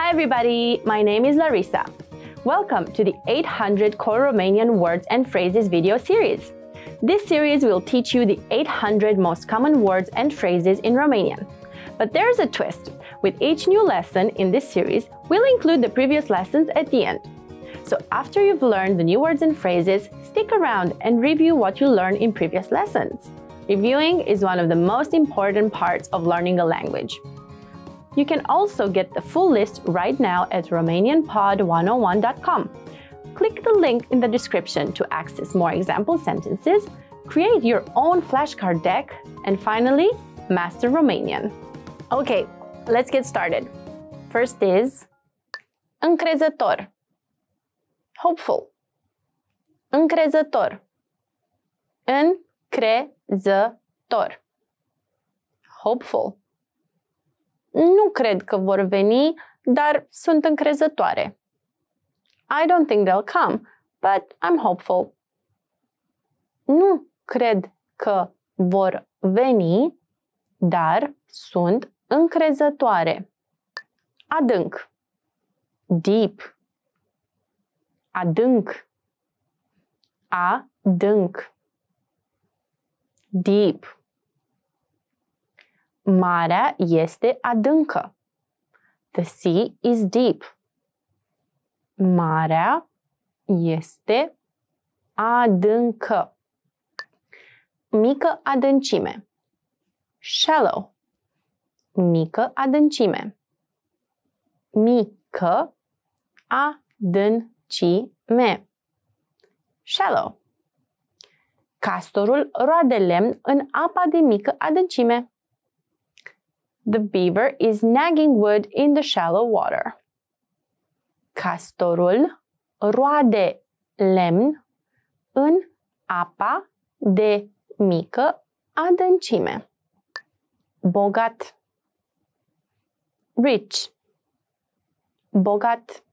Hi everybody, my name is Larissa. Welcome to the 800 Core Romanian Words and Phrases video series. This series will teach you the 800 most common words and phrases in Romanian. But there's a twist. With each new lesson in this series, we'll include the previous lessons at the end. So after you've learned the new words and phrases, stick around and review what you learned in previous lessons. Reviewing is one of the most important parts of learning a language. You can also get the full list right now at RomanianPod101.com. Click the link in the description to access more example sentences, create your own flashcard deck, and finally, master Romanian. Okay, let's get started. First is încrezător, hopeful, încrezător, încrezător, hopeful, Nu cred că vor veni, dar sunt încrezătoare. I don't think they'll come, but I'm hopeful. Nu cred că vor veni, dar sunt încrezătoare. Adânc. Deep. Adânc. Adânc. Deep. Marea este adâncă. The sea is deep. Marea este adâncă. Mică adâncime. Shallow. Mică adâncime. Mică adâncime. Shallow. Castorul roade lemn în apa de mică adâncime. The beaver is nagging wood in the shallow water. Castorul roade lemn în apa de mică adâncime. Bogat rich bogat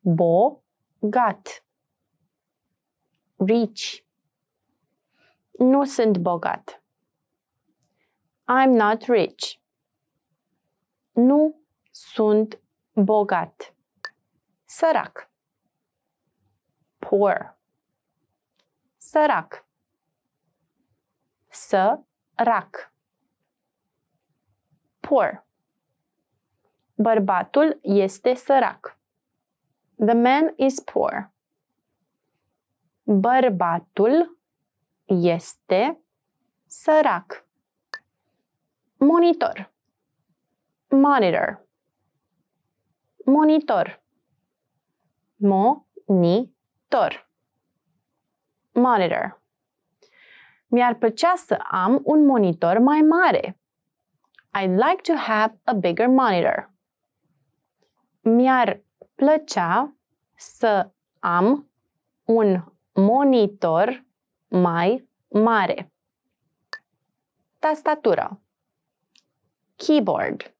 bogat rich nu sunt bogat I'm not rich. Nu sunt bogat. Sărac. Poor. Sărac. Sărac. Poor. Bărbatul este sărac. The man is poor. Bărbatul este sărac monitor, monitor, monitor, monitor, monitor. Mi-ar plăcea să am un monitor mai mare. I'd like to have a bigger monitor. Mi-ar plăcea să am un monitor mai mare. Tastatura keyboard,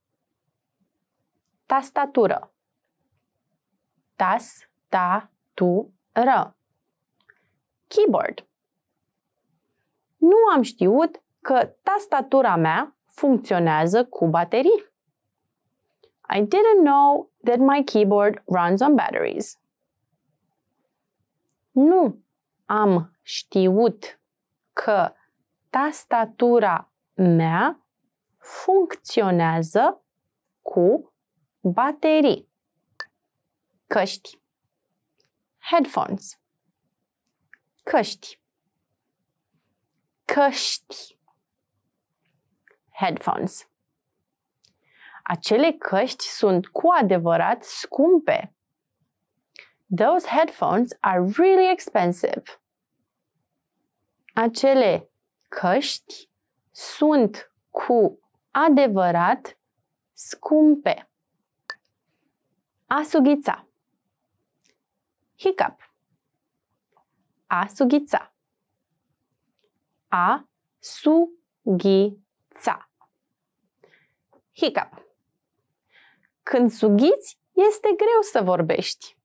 tastatură, tas, ta, tu, ră, keyboard. Nu am știut că tastatura mea funcționează cu baterii. I didn't know that my keyboard runs on batteries. Nu am știut că tastatura mea funcționează cu baterii. Căști. Headphones. Căști. Căști. Headphones. Acele căști sunt cu adevărat scumpe. Those headphones are really expensive. Acele căști sunt cu adevărat scumpe. A Hiccup. A sughița. Hiccup. Când sughiți, este greu să vorbești.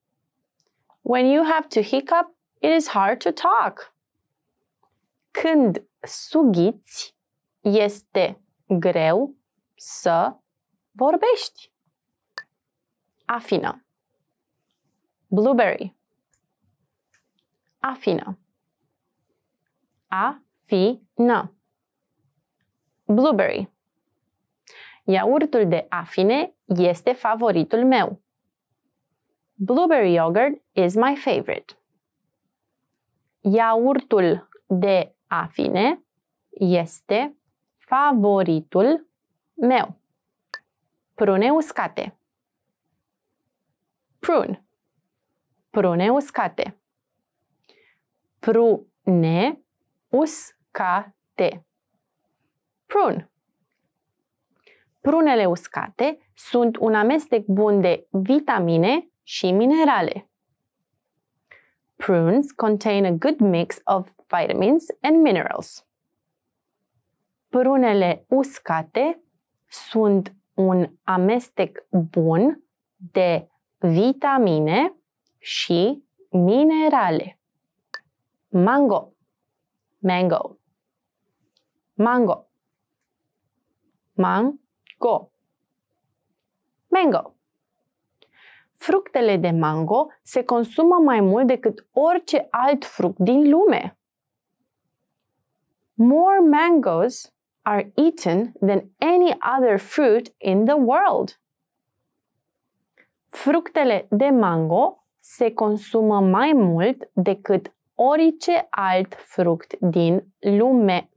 When you have to hiccup, it is hard to talk. Când sughiți, este greu să vorbești. Afină. Blueberry. Afină. Afină. Blueberry. Iaurtul de afine este favoritul meu. Blueberry yogurt is my favorite. Iaurtul de afine este favoritul meu. Prune uscate. Prune. Prune uscate. Prune uscate. Prune. Prunele uscate sunt un amestec bun de vitamine și minerale. Prunes contain a good mix of vitamins and minerals. Prunele uscate sunt un amestec bun de vitamine și minerale. Mango, mango, mango, mango, mango. Fructele de mango se consumă mai mult decât orice alt fruct din lume. More mangoes are eaten than any other fruit in the world. Fructele de mango se consumă mai mult decât orice alt fruct din lume.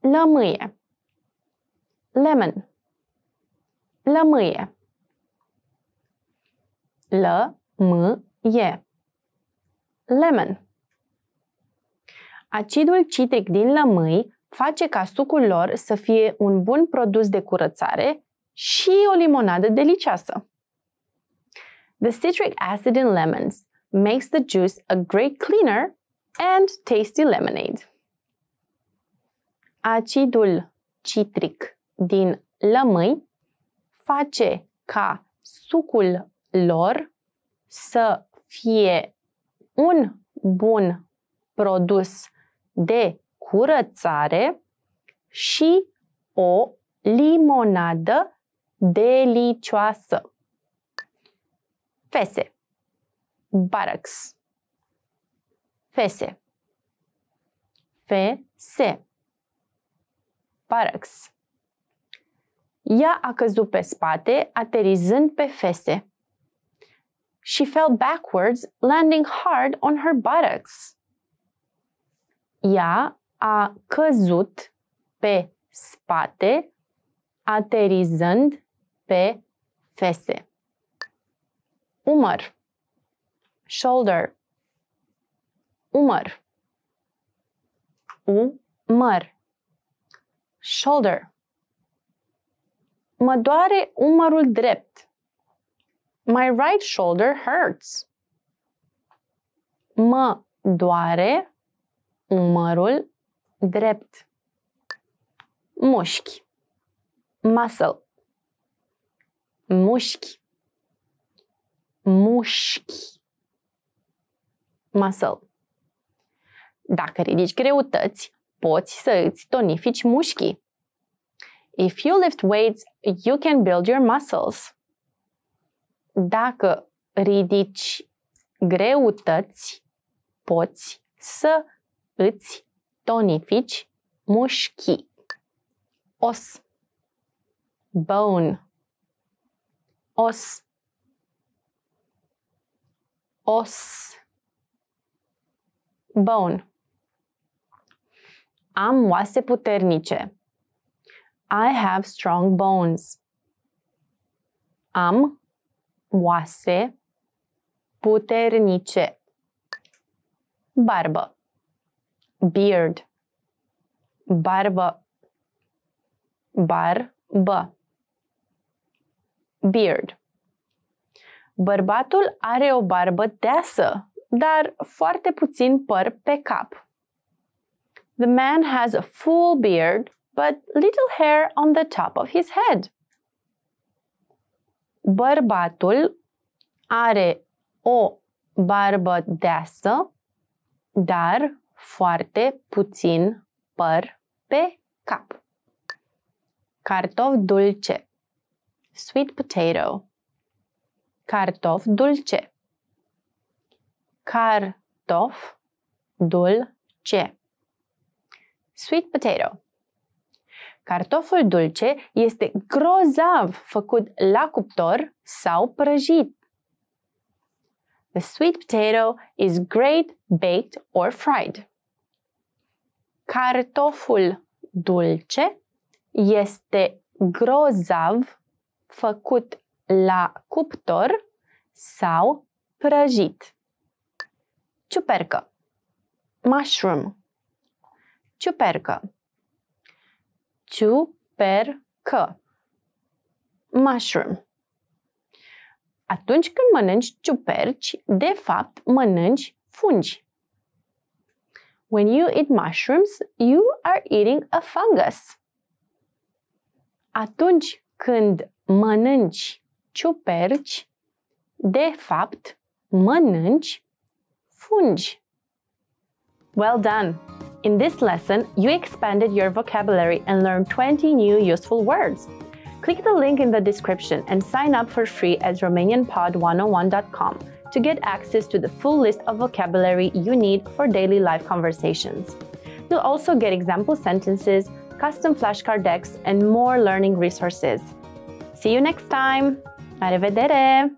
Lămâie Lemon Lămâie Lămâie Lemon Acidul citric din lămâi face ca sucul lor să fie un bun produs de curățare și o limonadă delicioasă. The citric acid in lemons makes the juice a great cleaner and tasty lemonade. Acidul citric din lămâi face ca sucul lor să fie un bun produs de curățare și o limonadă delicioasă. Fese. Barracks. Fese. Fese. Barracks. Ea a căzut pe spate, aterizând pe fese. She fell backwards, landing hard on her buttocks. Ea a căzut pe spate, aterizând pe fese. Umăr. Shoulder. Umăr. Umăr. Shoulder. Mă doare umărul drept. My right shoulder hurts. Mă doare umărul drept, mușchi, muscle, mușchi, mușchi, muscle. Dacă ridici greutăți, poți să îți tonifici mușchii. If you lift weights, you can build your muscles. Dacă ridici greutăți, poți să îți tonifici, mușchi, os, bone, os, os, bone. Am oase puternice. I have strong bones. Am oase puternice. Barbă beard, barbă, barbă, beard. Bărbatul are o barbă deasă, dar foarte puțin păr pe cap. The man has a full beard, but little hair on the top of his head. Bărbatul are o barbă deasă, dar foarte puțin păr pe cap. Cartof dulce. Sweet potato. Cartof dulce. Cartof dulce. Sweet potato. Cartoful dulce este grozav făcut la cuptor sau prăjit. The sweet potato is great baked or fried. Cartoful dulce este grozav făcut la cuptor sau prăjit. Ciupercă Mushroom Ciupercă Ciupercă Mushroom Atunci când mănânci ciuperci, de fapt mănânci fungi. When you eat mushrooms, you are eating a fungus. Atunci când mănânci ciuperci, de fapt, mănânci fungi. Well done! In this lesson, you expanded your vocabulary and learned 20 new useful words. Click the link in the description and sign up for free at RomanianPod101.com to get access to the full list of vocabulary you need for daily life conversations. You'll also get example sentences, custom flashcard decks, and more learning resources. See you next time! Arrivedere!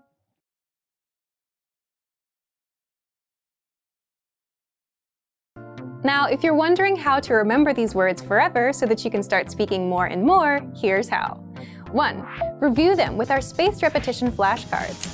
Now, if you're wondering how to remember these words forever so that you can start speaking more and more, here's how. 1. Review them with our spaced repetition flashcards.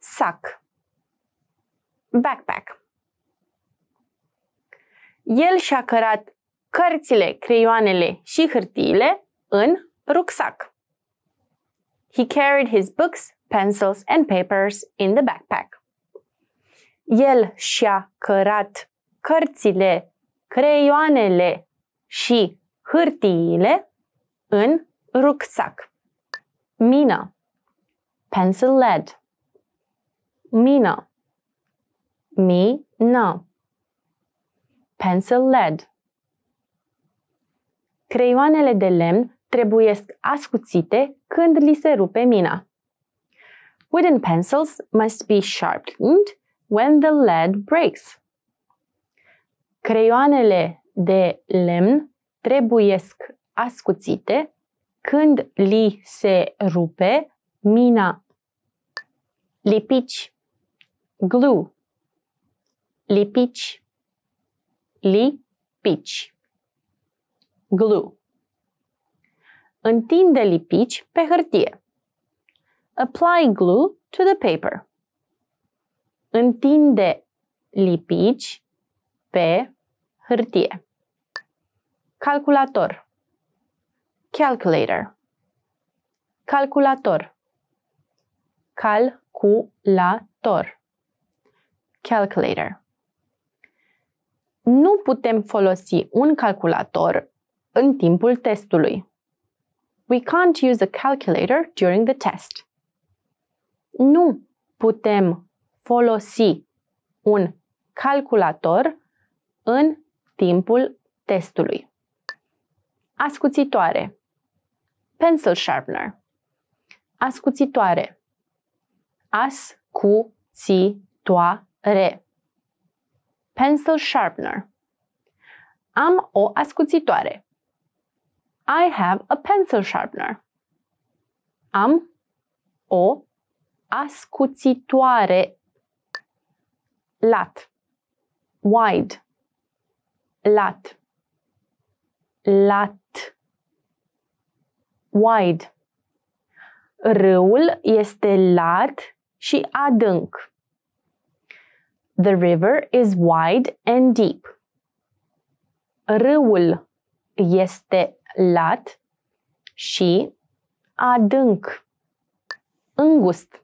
sac backpack. El și-a cărat cărțile, creioanele și hârtiile în rucsac. He carried his books, pencils and papers in the backpack. El și-a cărat cărțile, creioanele și hârtiile în rucsac. Mina. Pencil lead mina, Mi na, pencil lead. Creioanele de lemn trebuie ascuțite când li se rupe mina. Wooden pencils must be sharpened when the lead breaks. Creioanele de lemn trebuie ascuțite când li se rupe mina. Lipici glue, lipici, lipici, glue. Întinde lipici pe hârtie. Apply glue to the paper. Întinde lipici pe hârtie. Calculator. Calculator. Calculator. Calculator calculator. Nu putem folosi un calculator în timpul testului. We can't use a calculator during the test. Nu putem folosi un calculator în timpul testului. Ascuțitoare. Pencil sharpener. Ascuțitoare. As cu ți toa re. Pencil sharpener. Am o ascuțitoare. I have a pencil sharpener. Am o ascuțitoare lat, wide, lat, lat, wide. Râul este lat și adânc. The river is wide and deep. Râul este lat și adânc. Îngust.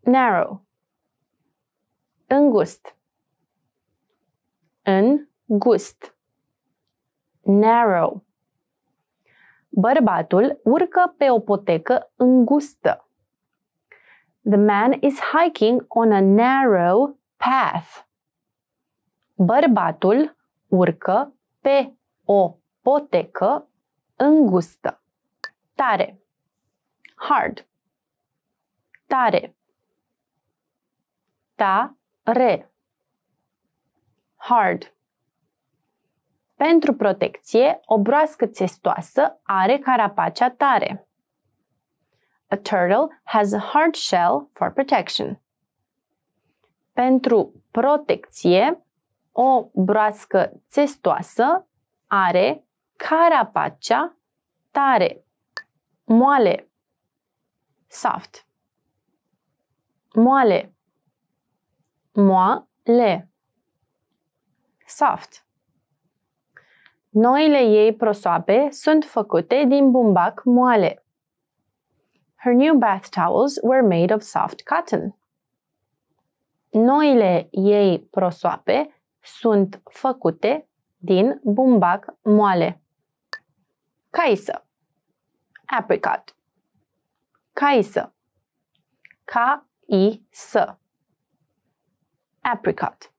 Narrow. Îngust. În gust. Narrow. Bărbatul urcă pe o potecă îngustă. The man is hiking on a narrow path. Bărbatul urcă pe o potecă îngustă. Tare. Hard. Tare. Tare. Hard. Pentru protecție, o broască țestoasă are carapacea tare. A turtle has a hard shell for protection pentru protecție, o broască testoasă are carapacea tare, moale, soft, moale, moale, soft. Noile ei prosoape sunt făcute din bumbac moale. Her new bath towels were made of soft cotton. Noile ei prosoape sunt făcute din bumbac moale. Caisă apricot. Caisă. Ca-i-să. Apricot.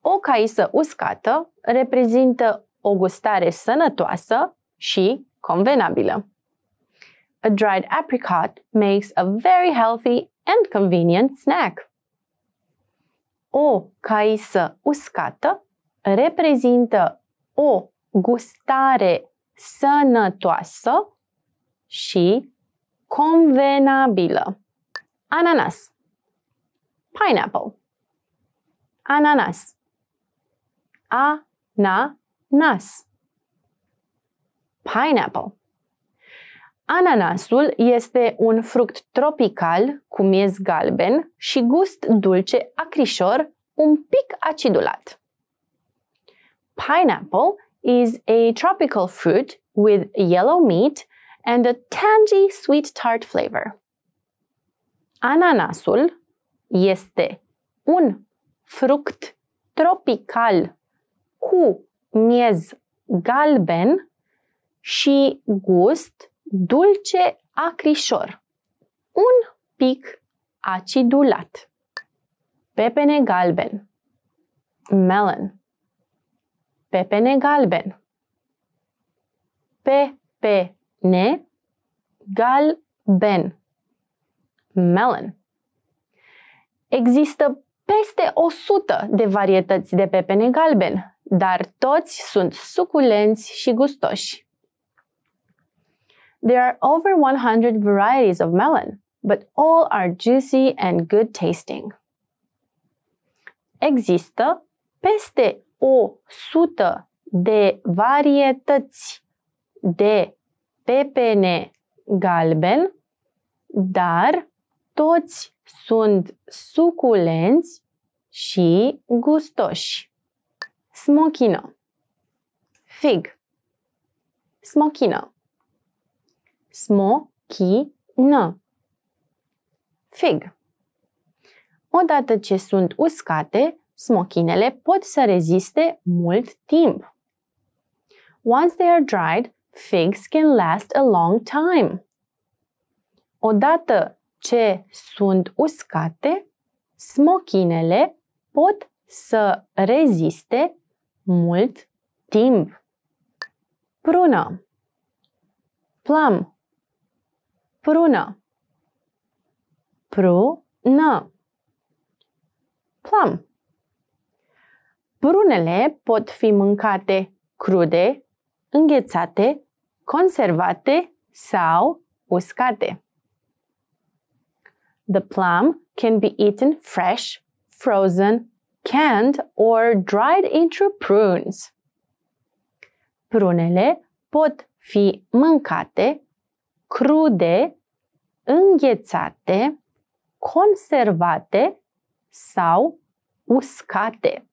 O caisă uscată reprezintă o gustare sănătoasă și convenabilă. A dried apricot makes a very healthy and convenient snack. O caisă uscată reprezintă o gustare sănătoasă și convenabilă. Ananas Pineapple Ananas A-na-nas Pineapple Ananasul este un fruct tropical cu miez galben și gust dulce acrișor, un pic acidulat. Pineapple is a tropical fruit with yellow meat and a tangy sweet tart flavor. Ananasul este un fruct tropical cu miez galben și gust dulce dulce acrișor, un pic acidulat, pepene galben, melon, pepene galben, pepene galben, melon. Există peste 100 de varietăți de pepene galben, dar toți sunt suculenți și gustoși. There are over 100 varieties of melon, but all are juicy and good tasting. Există peste 100 de varietăți de pepene galben, dar toți sunt suculenți și gustoși. Smochino Fig Smochino smokină. Fig. Odată ce sunt uscate, smochinele pot să reziste mult timp. Once they are dried, figs can last a long time. Odată ce sunt uscate, smochinele pot să reziste mult timp. Prună Plum prună, prună, plum. Prunele pot fi mâncate crude, înghețate, conservate sau uscate. The plum can be eaten fresh, frozen, canned or dried into prunes. Prunele pot fi mâncate, crude, înghețate, conservate sau uscate.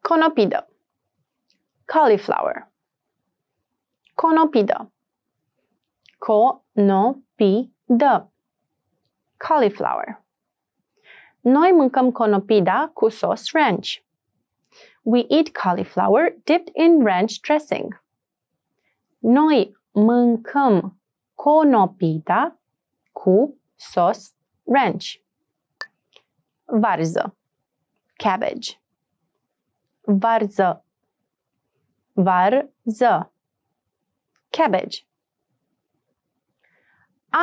Conopidă Cauliflower Conopidă Conopidă Cauliflower Noi mâncăm conopida cu sos ranch. We eat cauliflower dipped in ranch dressing. Noi mâncăm conopita cu sos ranch. Varză, cabbage. Varză, varză, cabbage.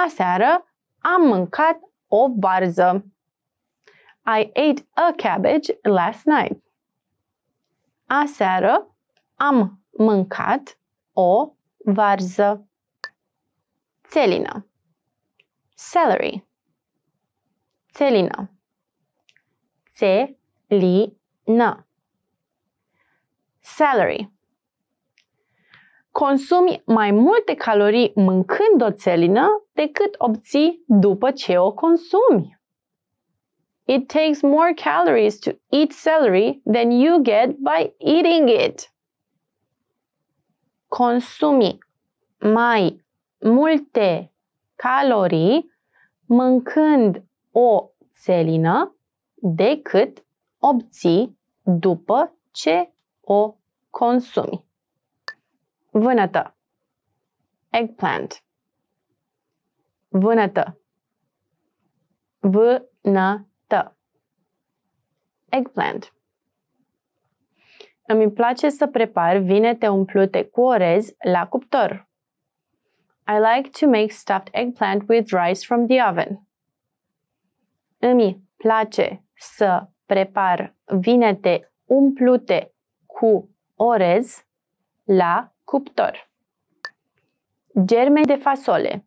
Aseară am mâncat o varză. I ate a cabbage last night. Aseară am mâncat o varză. Celino, celery, celino, celino, celery. Consumi mai multe calorii mâncând o țelină decât obții după ce o consumi. It takes more calories to eat celery than you get by eating it. Consumi mai multe calorii mâncând o țelină decât obții după ce o consumi. Vânătă. Eggplant. Vânătă. Vânătă. Eggplant. Îmi place să prepar vinete umplute cu orez la cuptor. I like to make stuffed eggplant with rice from the oven. Îmi place să prepar vinete umplute cu orez la cuptor. Germeni de fasole.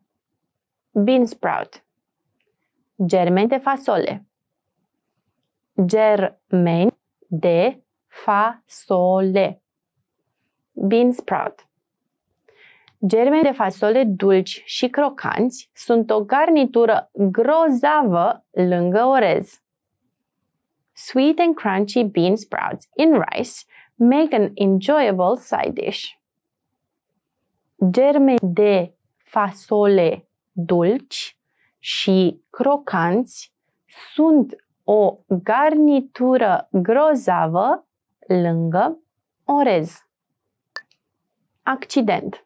Bean sprout. Germeni de fasole. Germeni de fasole. Bean sprout. Germeni de fasole dulci și crocanți sunt o garnitură grozavă lângă orez. Sweet and crunchy bean sprouts in rice make an enjoyable side dish. Germeni de fasole dulci și crocanți sunt o garnitură grozavă lângă orez. Accident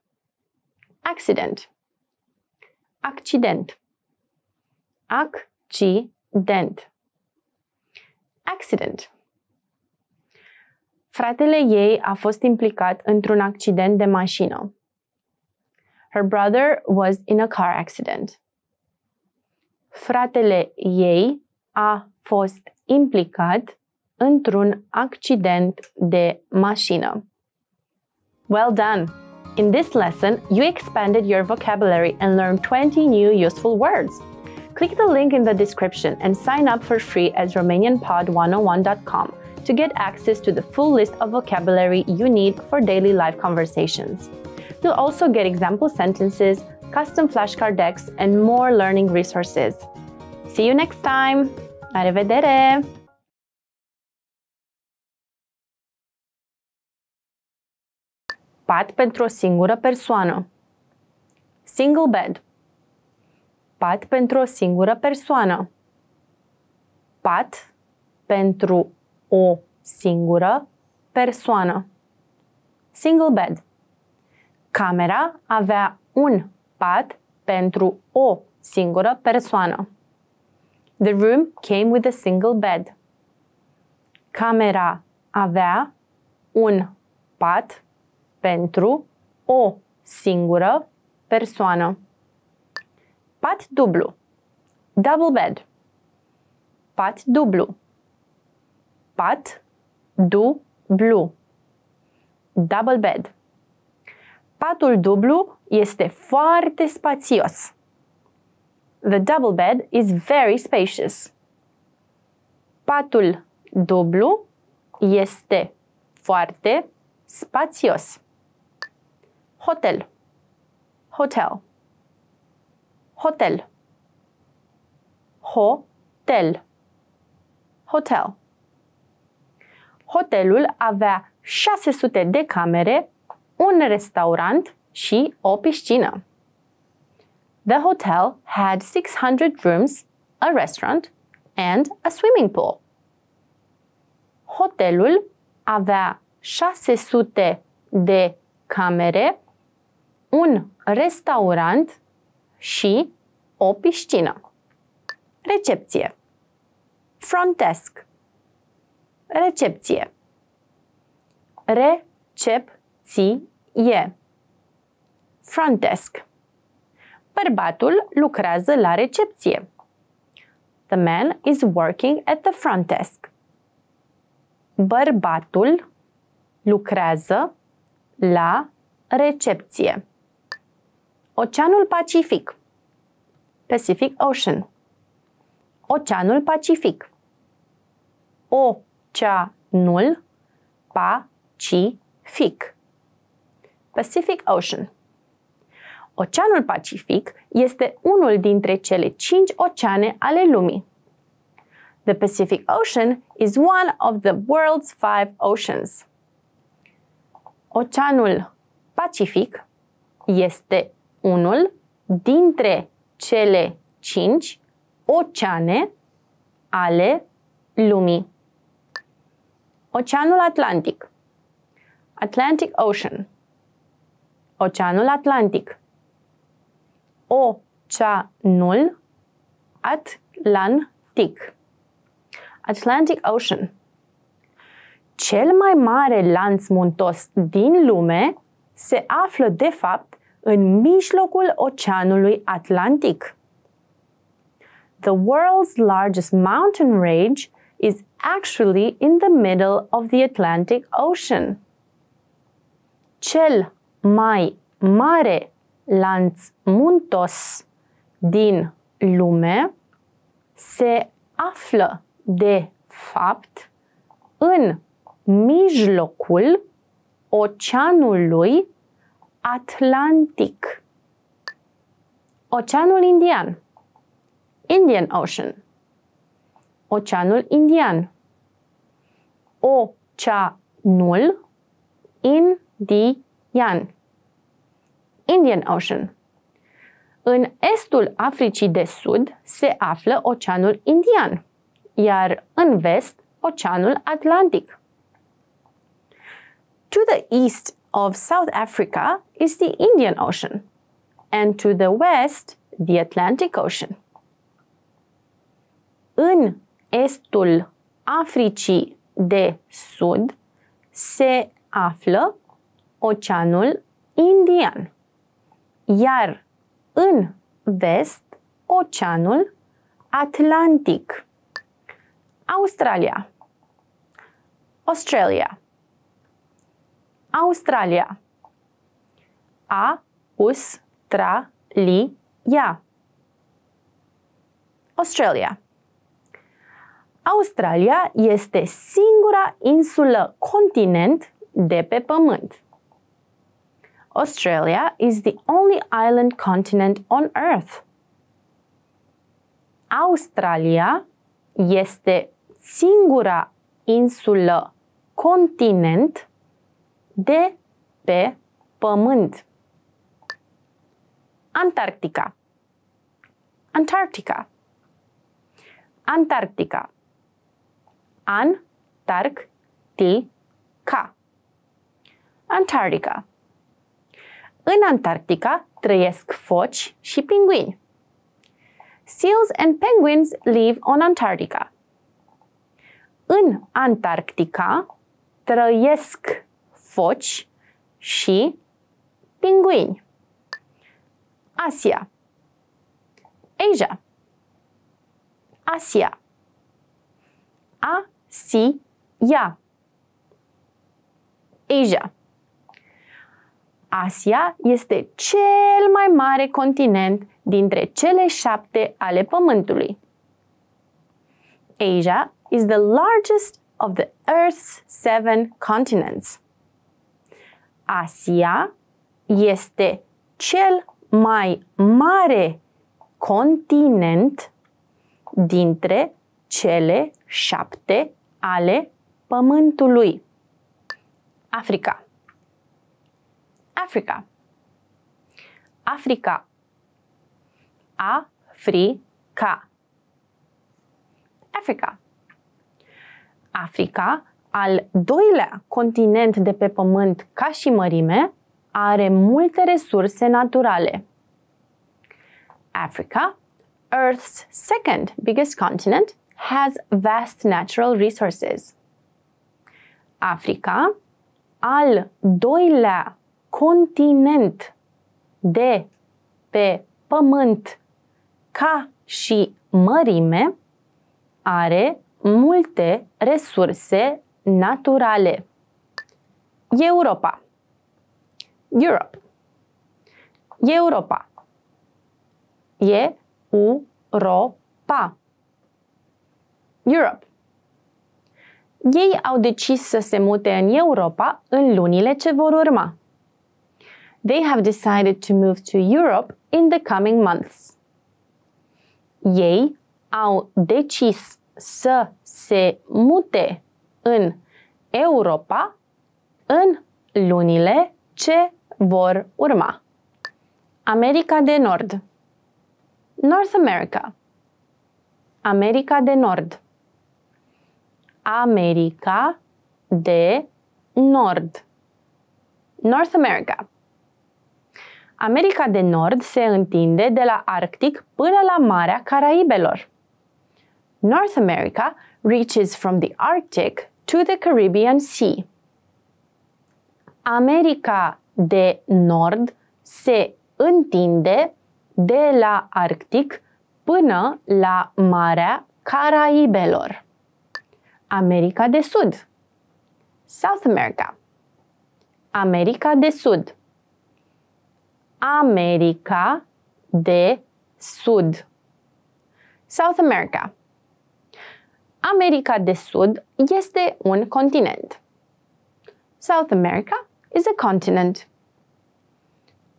accident. Accident. Accident. Accident. Fratele ei a fost implicat într-un accident de mașină. Her brother was in a car accident. Fratele ei a fost implicat într-un accident de mașină. Well done! In this lesson, you expanded your vocabulary and learned 20 new useful words. Click the link in the description and sign up for free at RomanianPod101.com to get access to the full list of vocabulary you need for daily life conversations. You'll also get example sentences, custom flashcard decks, and more learning resources. See you next time! Arrivedere! pat pentru o singură persoană. Single bed. Pat pentru o singură persoană. Pat pentru o singură persoană. Single bed. Camera avea un pat pentru o singură persoană. The room came with a single bed. Camera avea un pat pentru o singură persoană. Pat dublu. Double bed. Pat dublu. Pat dublu. Double bed. Patul dublu este foarte spațios. The double bed is very spacious. Patul dublu este foarte spațios hotel, hotel, hotel, hotel, hotel. Hotelul avea 600 de camere, un restaurant și o piscină. The hotel had 600 rooms, a restaurant and a swimming pool. Hotelul avea 600 de camere, un restaurant și o piscină. Recepție. Front desk. Recepție. Recepție. Front desk. Bărbatul lucrează la recepție. The man is working at the front desk. Bărbatul lucrează la recepție. Oceanul Pacific Pacific Ocean Oceanul Pacific O ci fic. Pacific Ocean Oceanul Pacific este unul dintre cele cinci oceane ale lumii. The Pacific Ocean is one of the world's five oceans. Oceanul Pacific este unul dintre cele cinci oceane ale lumii. Oceanul Atlantic. Atlantic Ocean. Oceanul Atlantic. Oceanul Atlantic. Atlantic Ocean. Cel mai mare lanț muntos din lume se află, de fapt, în mijlocul Oceanului Atlantic. The world's largest mountain range is actually in the middle of the Atlantic Ocean. Cel mai mare lanț muntos din lume se află de fapt în mijlocul oceanului Atlantic. Oceanul Indian. Indian Ocean. Oceanul Indian. Oceanul Indian. Indian Ocean. În estul Africii de Sud se află Oceanul Indian, iar în vest Oceanul Atlantic. To the east of South Africa is the Indian Ocean, and to the west, the Atlantic Ocean. În estul Africii de Sud se află Oceanul Indian, iar în vest Oceanul Atlantic. Australia, Australia Australia. A, us, tra, li, ia. Australia. Australia este singura insulă continent de pe pământ. Australia is the only island continent on earth. Australia este singura insulă continent de pe pământ. Antarctica. Antarctica. Antarctica. Antarctica. Antarctica. În Antarctica trăiesc foci și pinguini. Seals and penguins live on Antarctica. În Antarctica trăiesc foci și pinguini. Asia Asia Asia Asia Asia Asia este cel mai mare continent dintre cele șapte ale Pământului. Asia is the largest of the Earth's seven continents. Asia este cel mai mare continent dintre cele șapte ale Pământului. Africa. Africa. Africa. Africa. Africa. Africa al doilea continent de pe Pământ ca și mărime, are multe resurse naturale. Africa, Earth's second biggest continent, has vast natural resources. Africa, al doilea continent de pe pământ ca și mărime, are multe resurse naturale. Europa. Europe. Europa. E u ro pa. Europe. Ei au decis să se mute în Europa în lunile ce vor urma. They have decided to move to Europe in the coming months. Ei au decis să se mute în Europa în lunile ce vor urma. America de Nord North America America de Nord America de Nord North America America de Nord se întinde de la Arctic până la Marea Caraibelor. North America reaches from the Arctic to the Caribbean Sea. America de Nord se întinde de la Arctic până la Marea Caraibelor. America de Sud South America America de Sud America de Sud South America America de Sud este un continent. South America is a continent.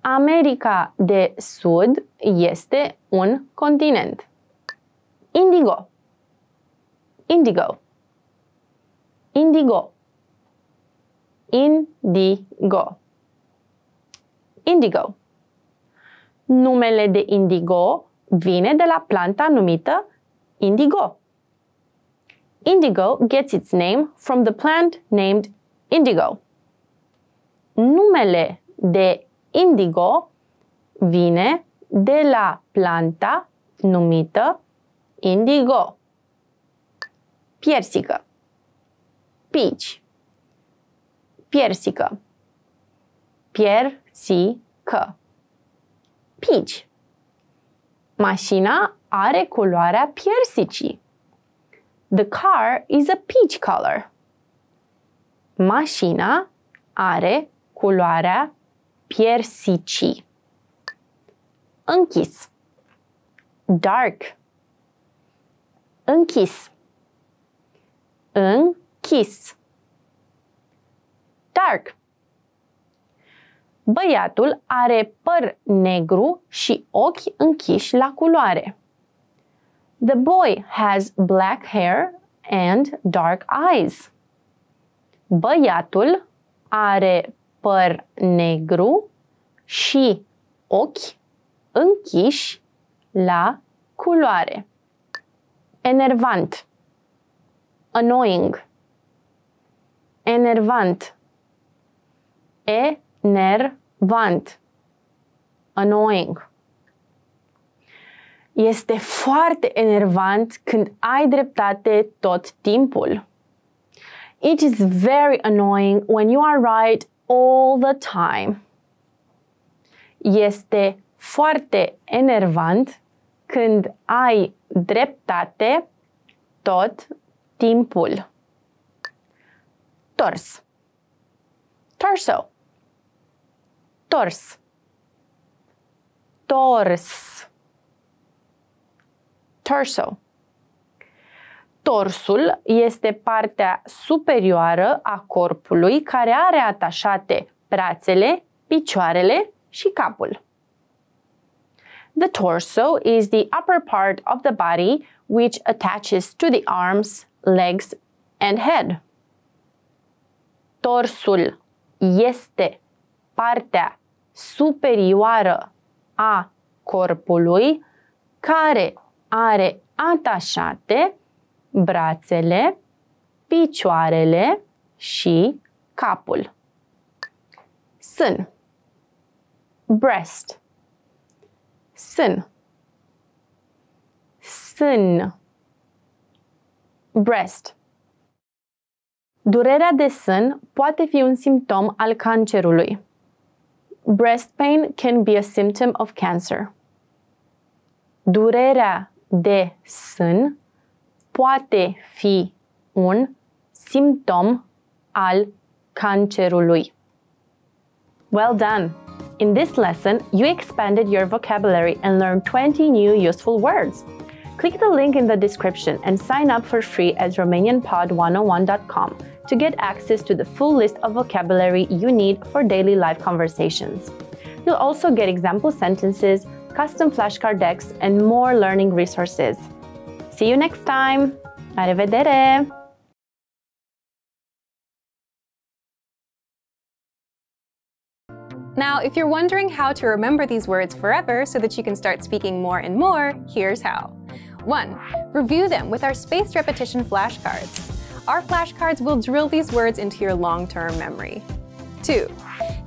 America de Sud este un continent. Indigo. Indigo. Indigo. Indigo. Indigo. Numele de indigo vine de la planta numită indigo. Indigo gets its name from the plant named indigo. Numele de indigo vine de la planta numită indigo. Piersică. Peach. Piersică. Piersică. Peach. Mașina are culoarea piersicii. The car is a peach color. Mașina are culoarea piersicii. Închis. Dark. Închis. Închis. Dark. Băiatul are păr negru și ochi închiși la culoare. The boy has black hair and dark eyes. Băiatul are păr negru și ochi închiși la culoare. Enervant. Annoying. Enervant. Enervant. Annoying. Este foarte enervant când ai dreptate tot timpul. It is very annoying when you are right all the time. Este foarte enervant când ai dreptate tot timpul. Tors. Torso. Tors. Tors torso. Torsul este partea superioară a corpului care are atașate brațele, picioarele și capul. The torso is the upper part of the body which attaches to the arms, legs and head. Torsul este partea superioară a corpului care are atașate brațele, picioarele și capul. Sân breast sân sân breast Durerea de sân poate fi un simptom al cancerului. Breast pain can be a symptom of cancer. Durerea de sân poate fi un simptom al cancerului. Well done! In this lesson, you expanded your vocabulary and learned 20 new useful words. Click the link in the description and sign up for free at RomanianPod101.com to get access to the full list of vocabulary you need for daily life conversations. You'll also get example sentences, custom flashcard decks, and more learning resources. See you next time! Arrivedere! Now, if you're wondering how to remember these words forever so that you can start speaking more and more, here's how. 1. Review them with our spaced repetition flashcards. Our flashcards will drill these words into your long-term memory. 2.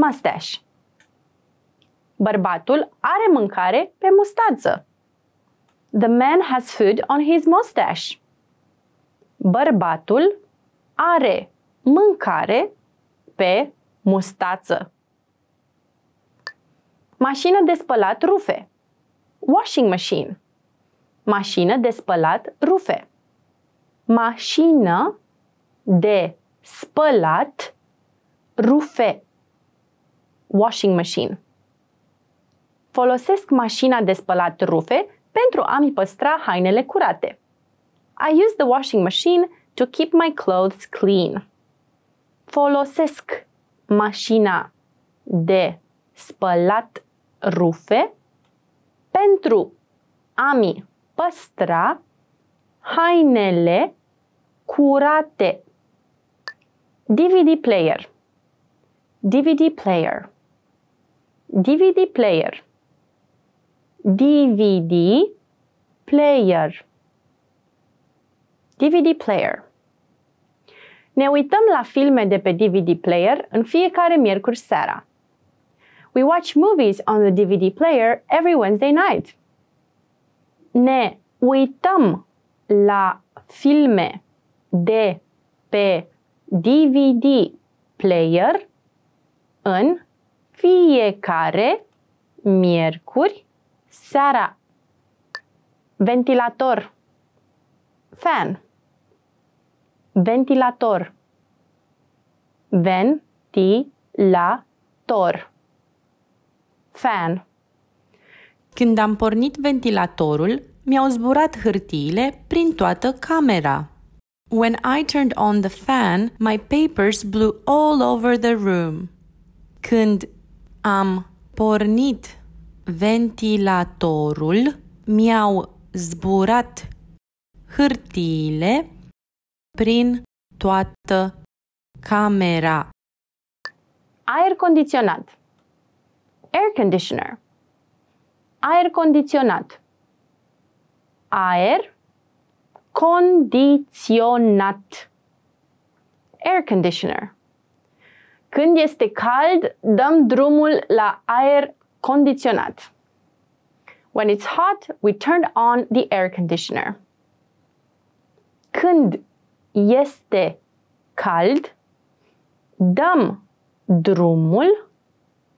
mustache. Bărbatul are mâncare pe mustață. The man has food on his mustache. Bărbatul are mâncare pe mustață. Mașină de spălat rufe. Washing machine. Mașină de spălat rufe. Mașină de spălat rufe washing machine. Folosesc mașina de spălat rufe pentru a-mi păstra hainele curate. I use the washing machine to keep my clothes clean. Folosesc mașina de spălat rufe pentru a-mi păstra hainele curate. DVD player. DVD player. DVD player. DVD player. DVD player. Ne uităm la filme de pe DVD player în fiecare miercuri seara. We watch movies on the DVD player every Wednesday night. Ne uităm la filme de pe DVD player în fiecare miercuri seara. Ventilator. Fan. Ventilator. Ventilator. Fan. Când am pornit ventilatorul, mi-au zburat hârtiile prin toată camera. When I turned on the fan, my papers blew all over the room. Când am pornit ventilatorul, mi-au zburat hârtiile prin toată camera. Aer condiționat. Air conditioner. Aer condiționat. Aer condiționat. Air conditioner. Când este cald, dăm drumul la aer condiționat. When it's hot, we turn on the air conditioner. Când este cald, dăm drumul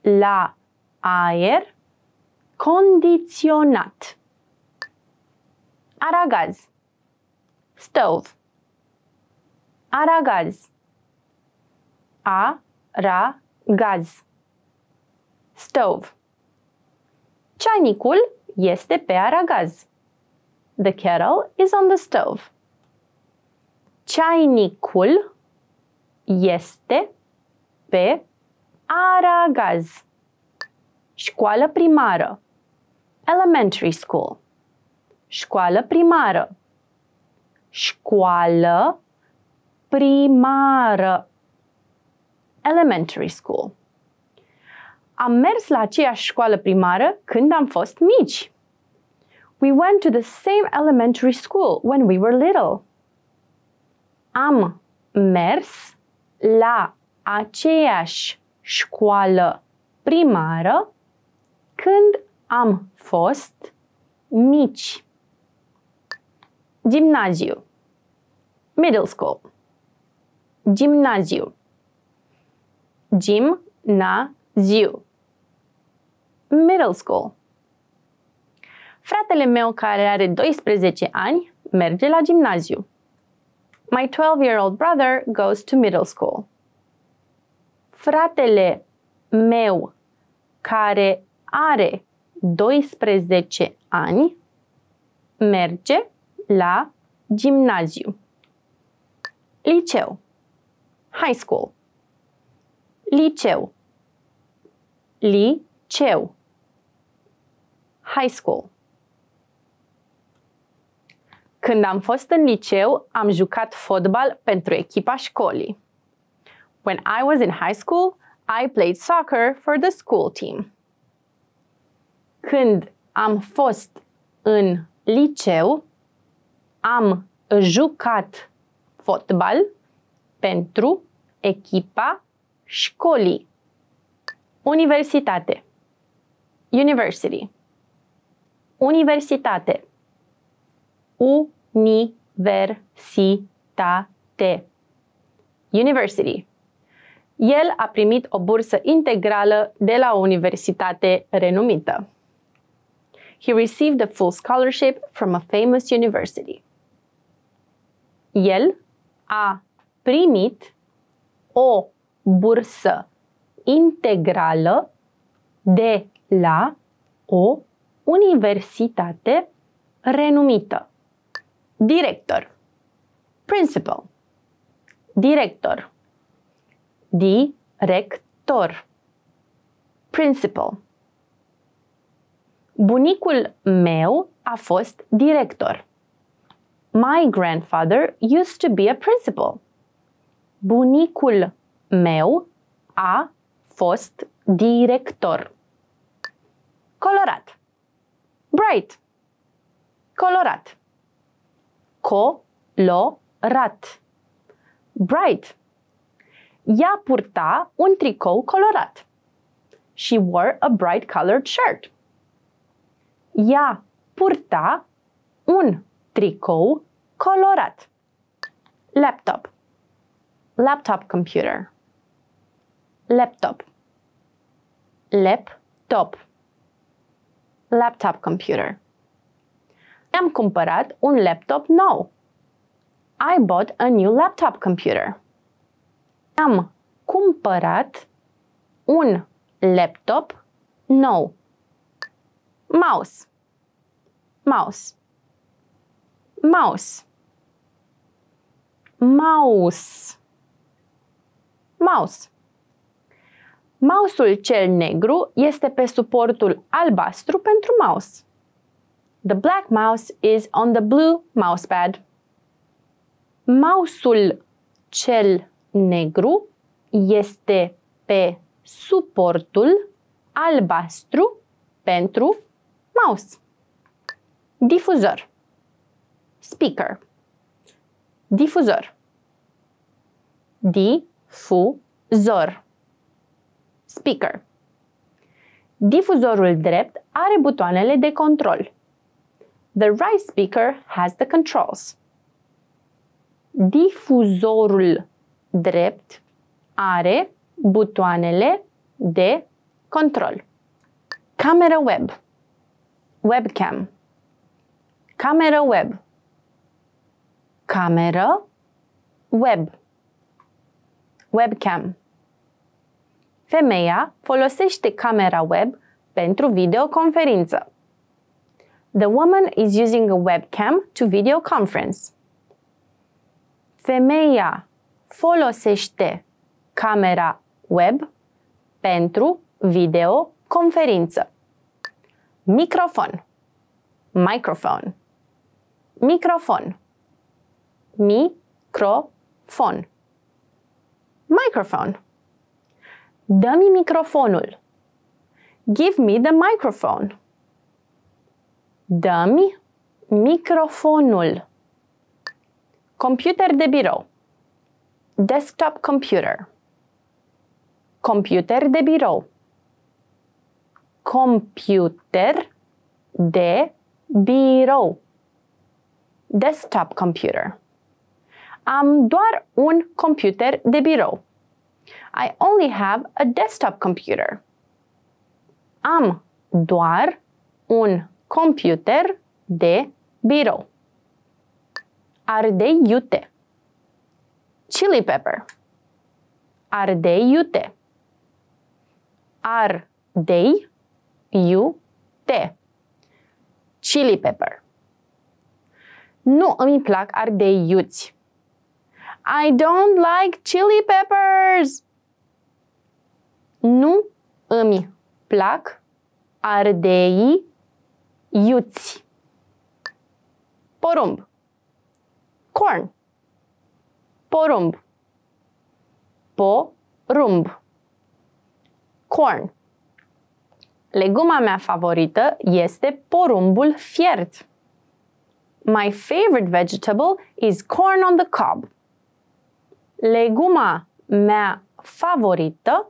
la aer condiționat. Aragaz. Stove. Aragaz. A ra, gaz. Stove. Ceainicul este pe aragaz. The kettle is on the stove. Ceainicul este pe aragaz. Școală primară. Elementary school. Școală primară. Școală primară elementary school. Am mers la aceeași școală primară când am fost mici. We went to the same elementary school when we were little. Am mers la aceeași școală primară când am fost mici. Gimnaziu. Middle school. Gimnaziu ziu. Middle school. Fratele meu care are 12 ani merge la gimnaziu. My 12-year-old brother goes to middle school. Fratele meu care are 12 ani merge la gimnaziu. Liceu. High school. Liceu. Liceu. High school. Când am fost în liceu, am jucat fotbal pentru echipa școlii. When I was in high school, I played soccer for the school team. Când am fost în liceu, am jucat fotbal pentru echipa Școli, universitate, university, universitate, universitate, university. El a primit o bursă integrală de la o universitate renumită. He received a full scholarship from a famous university. El a primit o bursă integrală de la o universitate renumită. Director Principal Director Director Principal Bunicul meu a fost director. My grandfather used to be a principal. Bunicul meu a fost director. Colorat. Bright. Colorat. Colorat. Bright. Ea purta un tricou colorat. She wore a bright colored shirt. Ea purta un tricou colorat. Laptop. Laptop computer. laptop laptop laptop computer Am cumpărat un laptop nou. I bought a new laptop computer. Am cumpărat un laptop nou. Mouse. Mouse. Mouse. Mouse. Mouse. Mausul cel negru este pe suportul albastru pentru mouse. The black mouse is on the blue mousepad. Mausul cel negru este pe suportul albastru pentru mouse. Difuzor. Speaker. Difuzor. Difuzor speaker. Difuzorul drept are butoanele de control. The right speaker has the controls. Difuzorul drept are butoanele de control. Camera web. Webcam. Camera web. Camera web. Webcam. Femeia folosește camera web pentru videoconferință. The woman is using a webcam to video conference. Femeia folosește camera web pentru videoconferință. Microfon. Microphone. Microfon. Microfon. Microphone. Dă-mi microfonul. Give me the microphone. Dă-mi microfonul. Computer de birou. Desktop computer. Computer de birou. Computer de birou. Desktop computer. Am doar un computer de birou. I only have a desktop computer. Am doar un computer de birou. Ardei iute. Chili pepper. Ardei iute. Ardei iute. Chili pepper. Nu îmi plac ardei iuți. I don't like chili peppers. Nu îmi plac ardei iuți. Porumb. Corn. Porumb. Porumb. Corn. Leguma mea favorită este porumbul fiert. My favorite vegetable is corn on the cob. Leguma mea favorită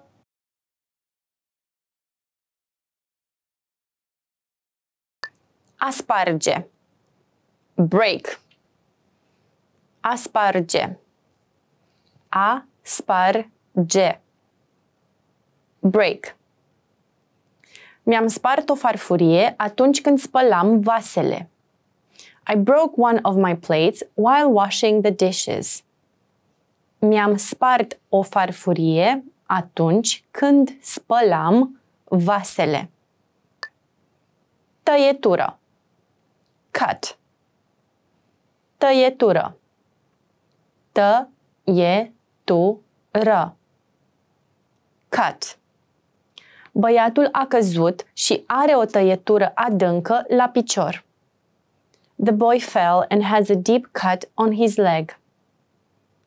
A sparge. Break. A sparge. A sparge. Break. Mi-am spart o farfurie atunci când spălam vasele. I broke one of my plates while washing the dishes. Mi-am spart o farfurie atunci când spălam vasele. Tăietură Cut. Tăietură. Tăietură. Cut. Băiatul a căzut și are o tăietură adâncă la picior. The boy fell and has a deep cut on his leg.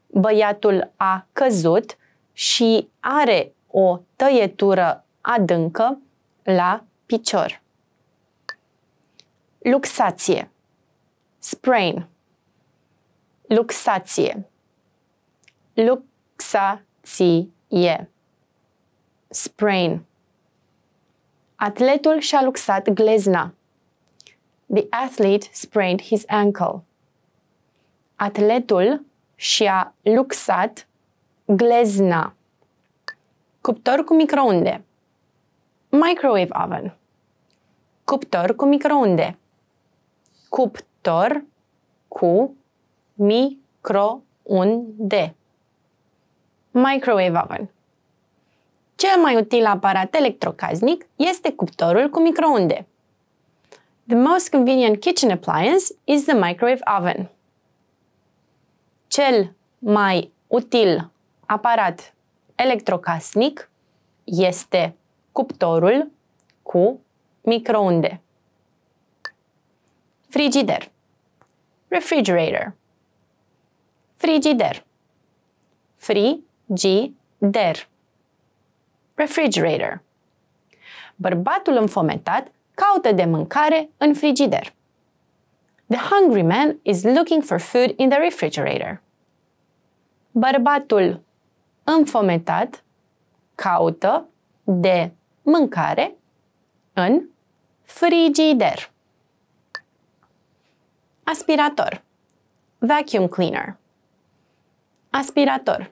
Băiatul a căzut și are o tăietură adâncă la picior luxație, sprain, luxație, luxație, sprain. Atletul și-a luxat glezna. The athlete sprained his ankle. Atletul și-a luxat glezna. Cuptor cu microunde. Microwave oven. Cuptor cu microunde cuptor cu microunde. Microwave oven. Cel mai util aparat electrocaznic este cuptorul cu microunde. The most convenient kitchen appliance is the microwave oven. Cel mai util aparat electrocasnic este cuptorul cu microunde frigider, refrigerator, frigider, frigider, refrigerator. Bărbatul înfometat caută de mâncare în frigider. The hungry man is looking for food in the refrigerator. Bărbatul înfometat caută de mâncare în frigider. Aspirator. Vacuum cleaner. Aspirator.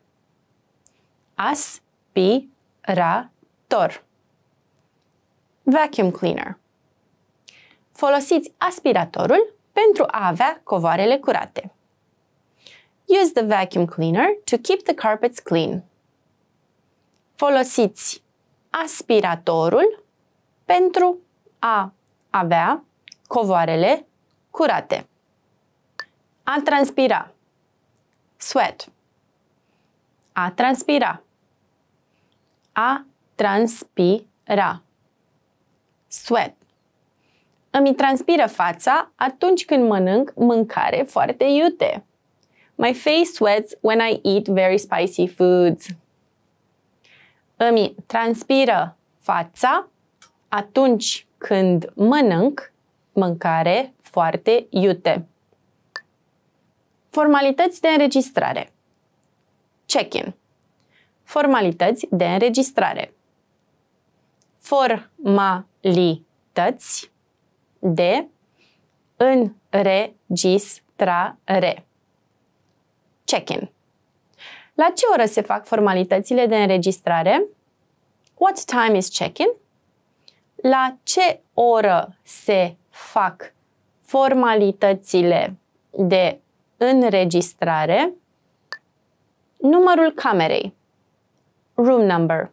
As-pi-ra-tor. Vacuum cleaner. Folosiți aspiratorul pentru a avea covoarele curate. Use the vacuum cleaner to keep the carpets clean. Folosiți aspiratorul pentru a avea covoarele curate. A transpira. Sweat. A transpira. A transpira. Sweat. Îmi transpiră fața atunci când mănânc mâncare foarte iute. My face sweats when I eat very spicy foods. Îmi transpiră fața atunci când mănânc mâncare foarte iute. Formalități de înregistrare. Check-in. Formalități de înregistrare. Formalități de înregistrare. Check-in. La ce oră se fac formalitățile de înregistrare? What time is check-in? La ce oră se fac formalitățile de Înregistrare. Numărul camerei. Room number.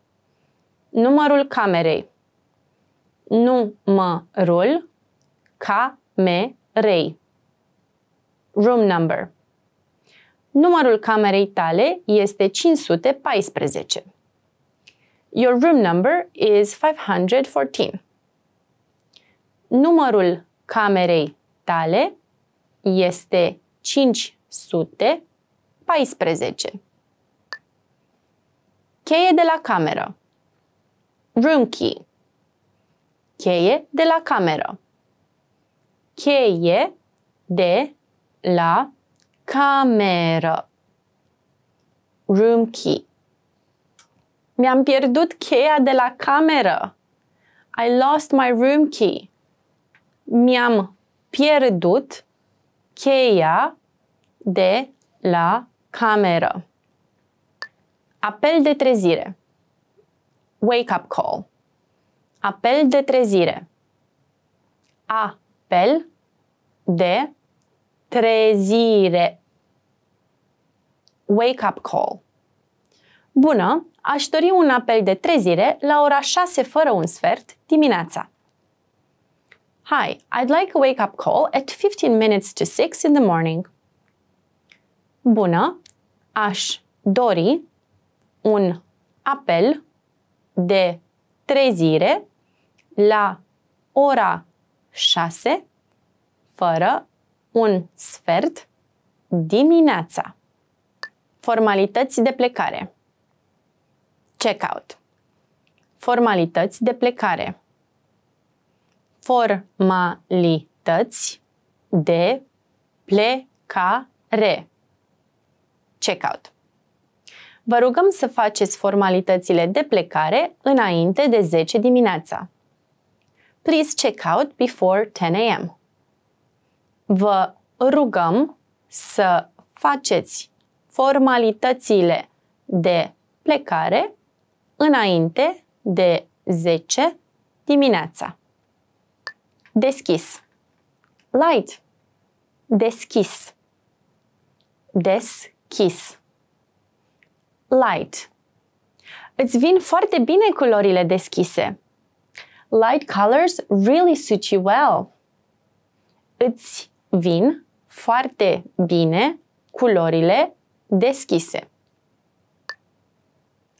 Numărul camerei. Numărul camerei. Room number. Numărul camerei tale este 514. Your room number is 514. Numărul camerei tale este 514. Cheie de la cameră. Room key. Cheie de la cameră. Cheie de la cameră. Room key. Mi-am pierdut cheia de la cameră. I lost my room key. Mi-am pierdut cheia de la cameră. Apel de trezire. Wake-up call. Apel de trezire. Apel de trezire. Wake-up call. Bună, aș dori un apel de trezire la ora 6 fără un sfert dimineața. Hi, I'd like a wake-up call at 15 minutes to 6 in the morning bună, aș dori un apel de trezire la ora 6 fără un sfert dimineața. Formalități de plecare. Checkout. Formalități de plecare. Formalități de plecare checkout. Vă rugăm să faceți formalitățile de plecare înainte de 10 dimineața. Please check out before 10 a.m. Vă rugăm să faceți formalitățile de plecare înainte de 10 dimineața. Deschis. Light. Deschis. Deschis kiss. Light. Îți vin foarte bine culorile deschise. Light colors really suit you well. Îți vin foarte bine culorile deschise.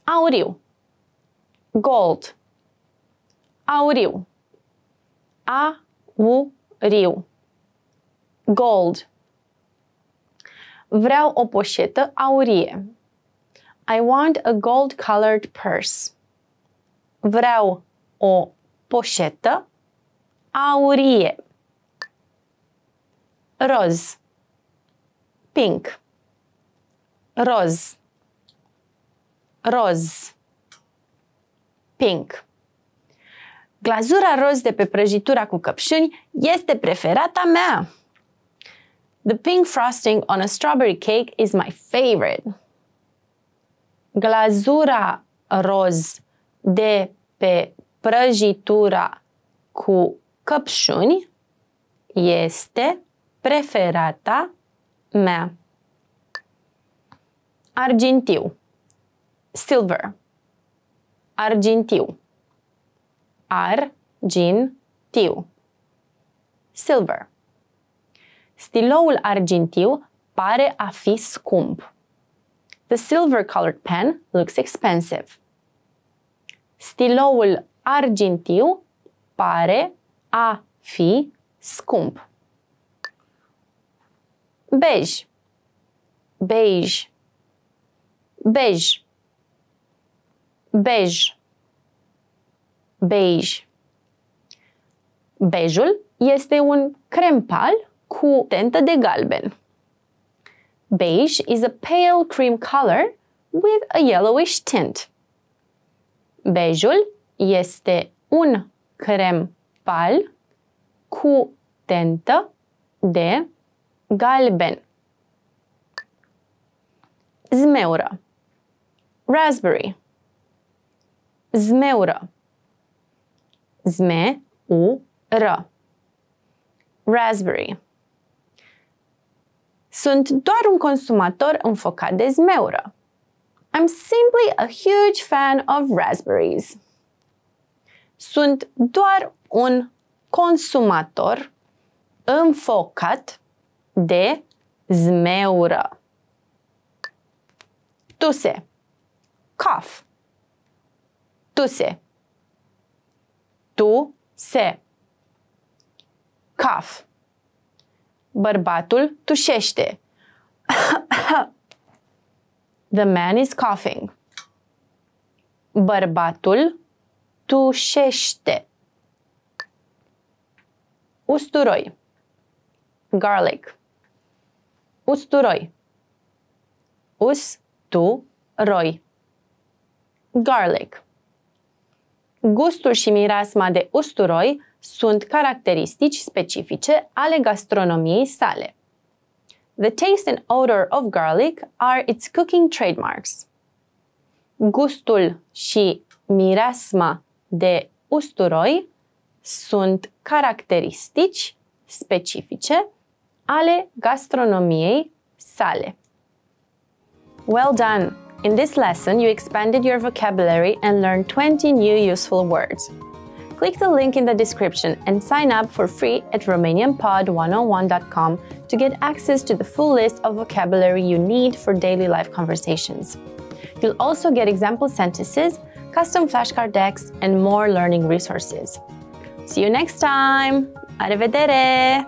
Auriu. Gold. Auriu. A-u-riu. Gold. Vreau o poșetă aurie. I want a gold colored purse. Vreau o poșetă aurie. Roz. Pink. Roz. Roz. Pink. Glazura roz de pe prăjitura cu căpșuni este preferata mea. The pink frosting on a strawberry cake is my favorite. Glazura roz de pe prăjitura cu căpșuni este preferata mea. Argintiu. Silver. Argintiu. Argintiu. Silver. Stiloul argintiu pare a fi scump. The silver-colored pen looks expensive. Stiloul argintiu pare a fi scump. Bej. Bej. Bej. Bej. Bej. Bejul este un crem pal cu tentă de galben. Beige is a pale cream color with a yellowish tint. Beijul este un crem pal cu tentă de galben. Zmeură Raspberry Zmeură Zme-u-ră Raspberry sunt doar un consumator înfocat de zmeură. I'm simply a huge fan of raspberries. Sunt doar un consumator înfocat de zmeură. Tuse. Cough. Tuse. Tu se. Cough. Bărbatul tușește. The man is coughing. Bărbatul tușește. Usturoi. Garlic. Usturoi. Us, tu, roi. Garlic. Gustul și mirasma de usturoi sunt caracteristici specifice ale gastronomiei sale. The taste and odor of garlic are its cooking trademarks. Gustul și mireasma de usturoi sunt caracteristici specifice ale gastronomiei sale. Well done! In this lesson, you expanded your vocabulary and learned 20 new useful words. click the link in the description and sign up for free at RomanianPod101.com to get access to the full list of vocabulary you need for daily life conversations. You'll also get example sentences, custom flashcard decks, and more learning resources. See you next time! Arrivedere!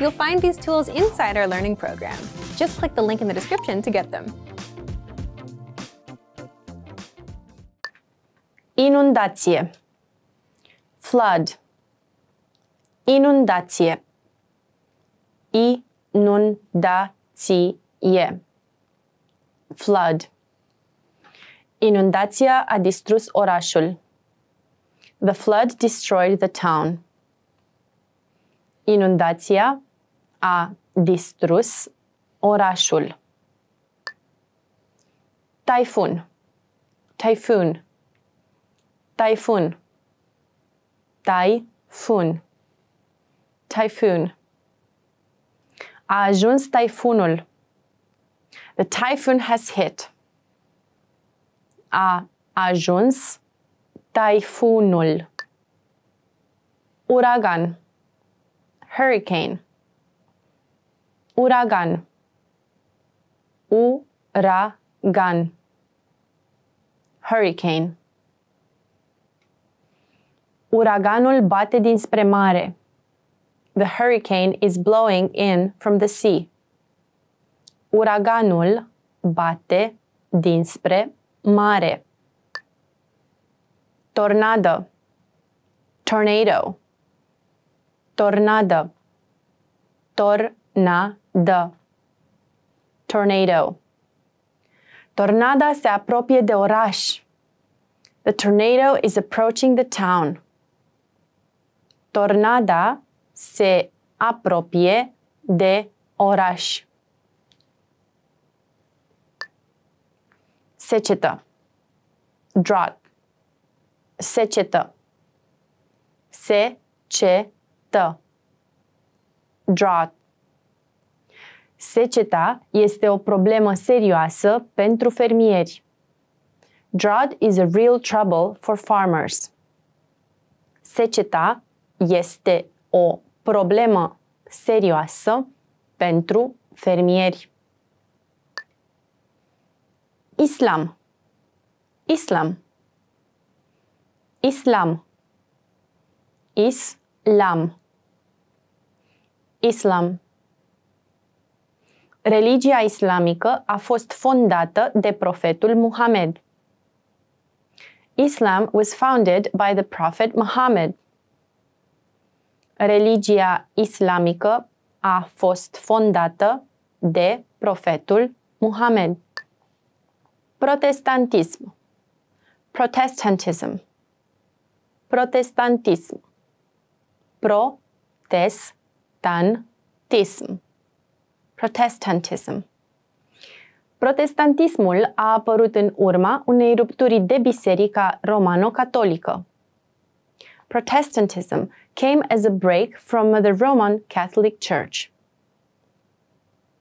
You'll find these tools inside our learning program. Just click the link in the description to get them. Inundație Flood Inundație Inundație Flood Inundația a distrus orașul. The flood destroyed the town. Inundația a distrus orașul. Taifun. Taifun. Taifun. Taifun. Taifun. A ajuns taifunul. The typhoon has hit. A ajuns taifunul. Uragan. Hurricane. Uragan. Uragan. Hurricane. Uraganul bate dinspre mare. The hurricane is blowing in from the sea. Uraganul bate dinspre mare. Tornado. Tornado. Tornado. Tornado. The tornado. Tornada se apropie de oraș. The tornado is approaching the town. Tornada se apropie de oraș. Secetă. Drought. Secetă. Secetă. Drought. Seceta este o problemă serioasă pentru fermieri. Drought is a real trouble for farmers. Seceta este o problemă serioasă pentru fermieri. Islam Islam Islam Islam Islam Religia islamică a fost fondată de profetul Muhammad. Islam was founded by the Prophet Muhammad. Religia islamică a fost fondată de profetul Muhammad. Protestantism Protestantism Protestantism Protestantism Protestantism. Protestantismul a apărut în urma unei rupturi de biserica romano-catolică. Protestantism came as a break from the Roman Catholic Church.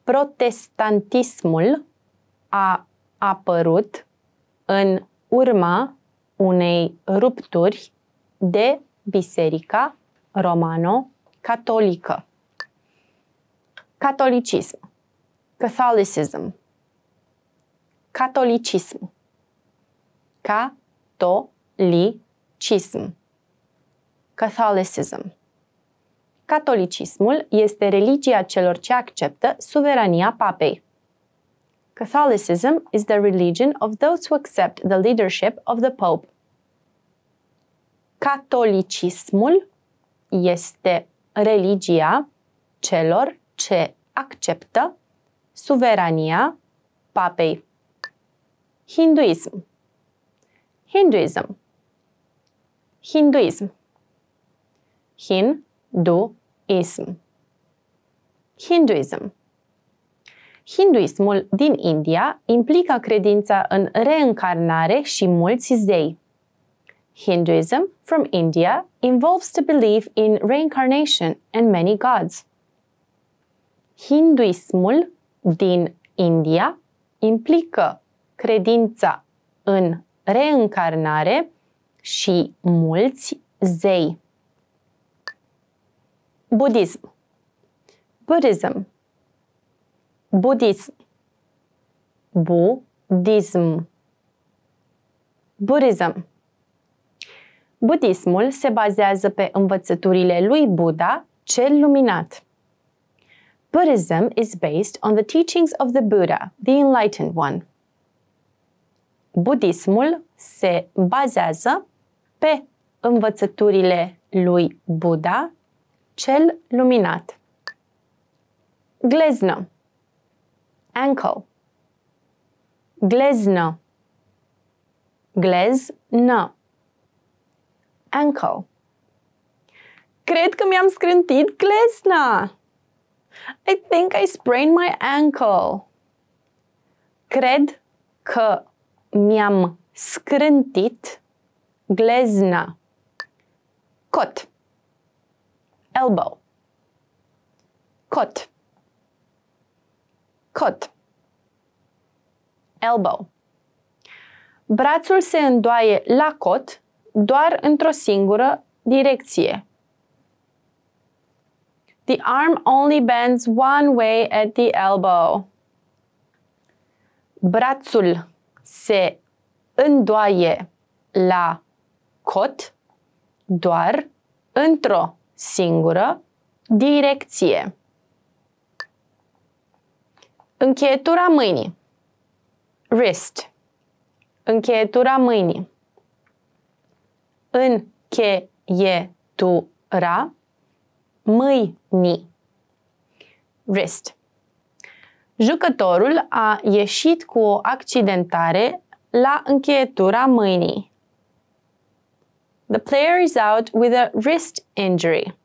Protestantismul a apărut în urma unei rupturi de biserica romano-catolică. Catolicism. Catholicism. Catolicism. Catolicism. Catholicism. Catolicismul este religia celor ce acceptă suverania papei. Catholicism is the religion of those who accept the leadership of the Pope. Catolicismul este religia celor ce acceptă suverania papei. Hinduism. Hinduism. Hinduism. Hinduism. Hinduism. Hinduismul din India implică credința în reîncarnare și mulți zei. Hinduism from India involves the belief in reincarnation and many gods. Hinduismul din India implică credința în reîncarnare și mulți zei. Budism Buddhism Budism Budism Budism Budismul se bazează pe învățăturile lui Buddha cel luminat – Buddhism is based on the teachings of the Buddha, the Enlightened One. Budismul se bazează pe învățăturile lui Buddha, cel luminat. Gleznă Ankle Gleznă Gleznă Ankle Cred că mi-am scrântit glezna! I think I sprained my ankle. Cred că mi-am scrântit glezna. Cot. Elbow. Cot. Cot. Elbow. Brațul se îndoaie la cot doar într-o singură direcție. The arm only bends one way at the elbow. Brațul se îndoaie la cot doar într-o singură direcție. Încheietura mâinii. Wrist. Încheietura mâinii. Încheietura mâini. Wrist. Jucătorul a ieșit cu o accidentare la încheietura mâinii. The player is out with a wrist injury.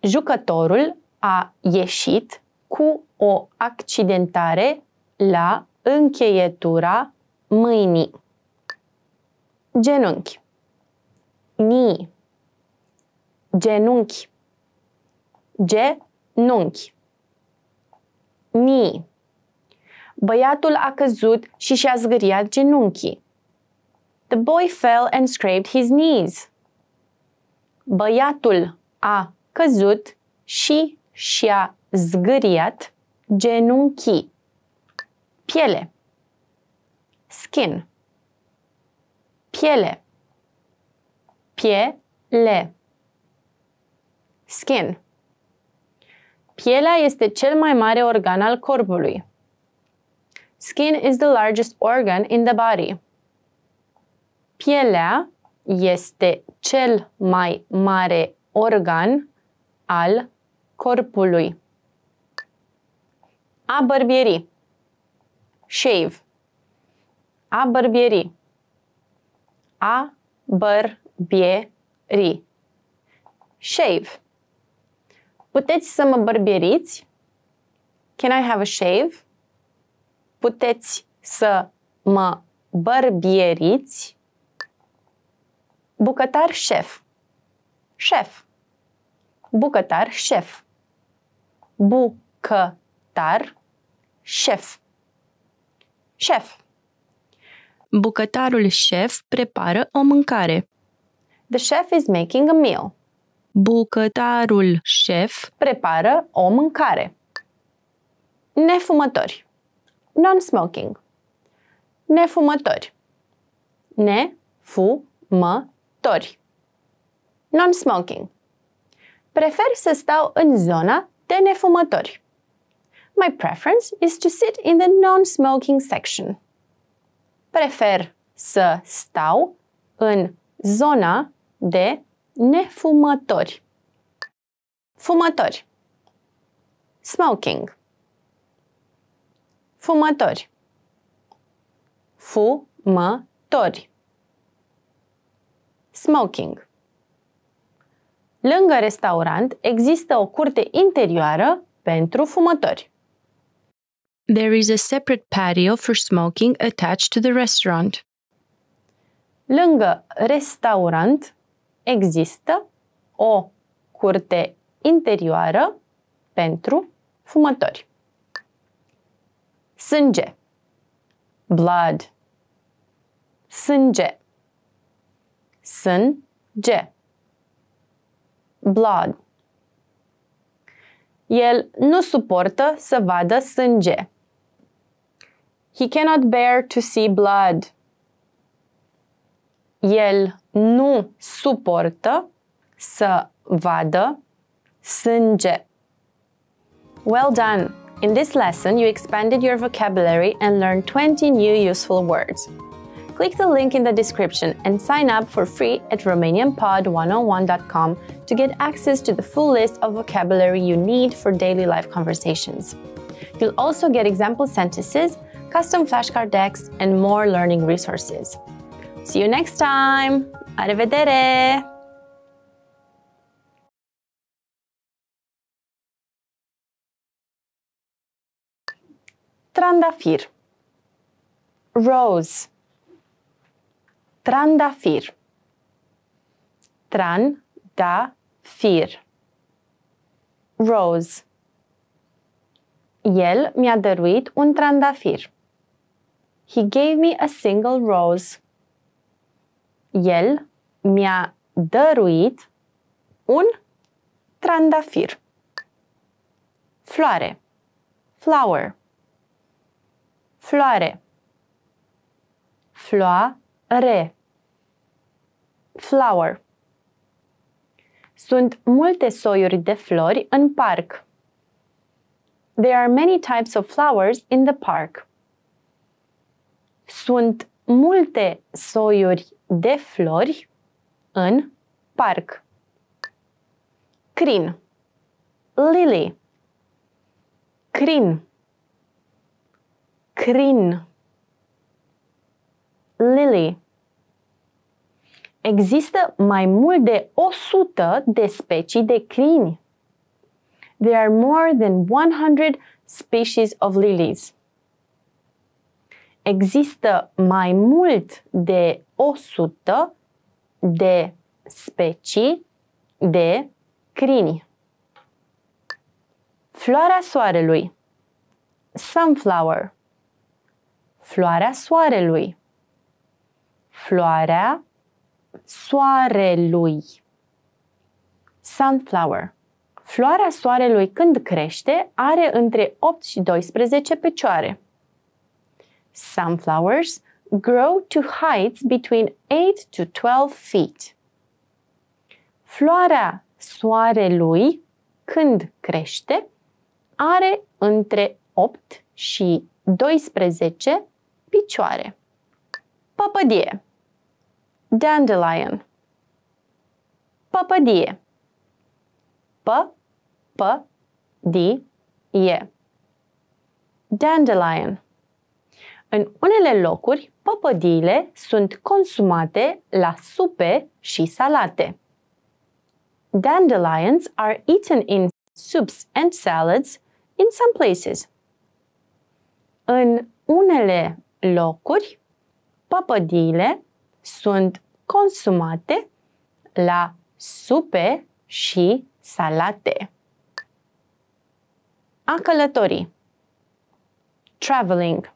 Jucătorul a ieșit cu o accidentare la încheietura mâinii. Genunchi. Knee genunchi, genunchi. Ni. Băiatul a căzut și și-a zgâriat genunchii. The boy fell and scraped his knees. Băiatul a căzut și și-a zgâriat genunchii. Piele. Skin. Piele. Piele skin. Pielea este cel mai mare organ al corpului. Skin is the largest organ in the body. Pielea este cel mai mare organ al corpului. A bărbieri. Shave. A bărbieri. A bărbieri. Shave. Puteți să mă bărberiți? Can I have a shave? Puteți să mă bărbieriți? Bucătar șef. Șef. Bucătar șef. Bucătar șef. Șef. Bucătarul șef prepară o mâncare. The chef is making a meal. Bucătarul șef prepară o mâncare. Nefumători. Non-smoking. Nefumători. Ne-fu-mă-tori. Non-smoking. Prefer să stau în zona de nefumători. My preference is to sit in the non-smoking section. Prefer să stau în zona de nefumători. Fumători. Smoking. Fumători. Fumători. Smoking. Lângă restaurant există o curte interioară pentru fumători. There is a separate patio for smoking attached to the restaurant. Lângă restaurant există o curte interioară pentru fumători. Sânge. Blood. Sânge. Sânge. Blood. El nu suportă să vadă sânge. He cannot bear to see blood. el nu suportă să vadă sânge. Well done! In this lesson, you expanded your vocabulary and learned 20 new useful words. Click the link in the description and sign up for free at RomanianPod101.com to get access to the full list of vocabulary you need for daily life conversations. You'll also get example sentences, custom flashcard decks, and more learning resources. See you next time! La Trandafir Rose Trandafir Trandafir. Rose El mi-a dăruit un trandafir. He gave me a single rose el mi-a dăruit un trandafir. Floare. Flower. Floare. Floare. Flower. Sunt multe soiuri de flori în parc. There are many types of flowers in the park. Sunt multe soiuri de flori în parc. Crin Lily Crin Crin Lily Există mai mult de 100 de specii de crini. There are more than 100 species of lilies. Există mai mult de 100 de specii de crini. Floarea soarelui Sunflower Floarea soarelui Floarea soarelui Sunflower Floarea soarelui când crește are între 8 și 12 picioare. Sunflowers grow to heights between 8 to 12 feet. Floarea soarelui, când crește, are între 8 și 12 picioare. Păpădie Dandelion Păpădie P, P, D, E Dandelion În unele locuri, păpădiile sunt consumate la supe și salate. Dandelions are eaten in soups and salads in some places. În unele locuri, păpădiile sunt consumate la supe și salate. A călătorii Traveling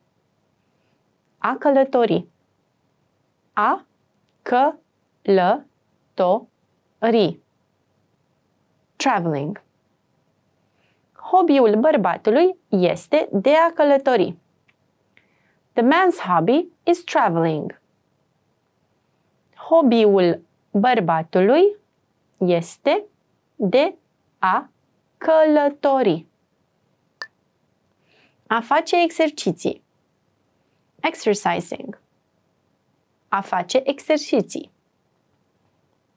a călători. A că lă to ri. Traveling. Hobby-ul bărbatului este de a călători. The man's hobby is traveling. Hobby-ul bărbatului este de a călători. A face exerciții exercising. A face exerciții.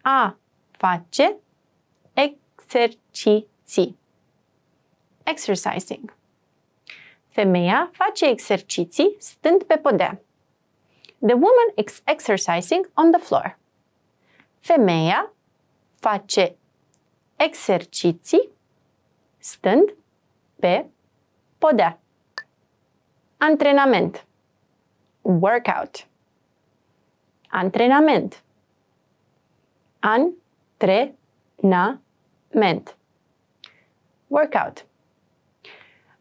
A face exerciții. Exercising. Femeia face exerciții stând pe podea. The woman is exercising on the floor. Femeia face exerciții stând pe podea. Antrenament workout. Antrenament. Antrenament. Workout.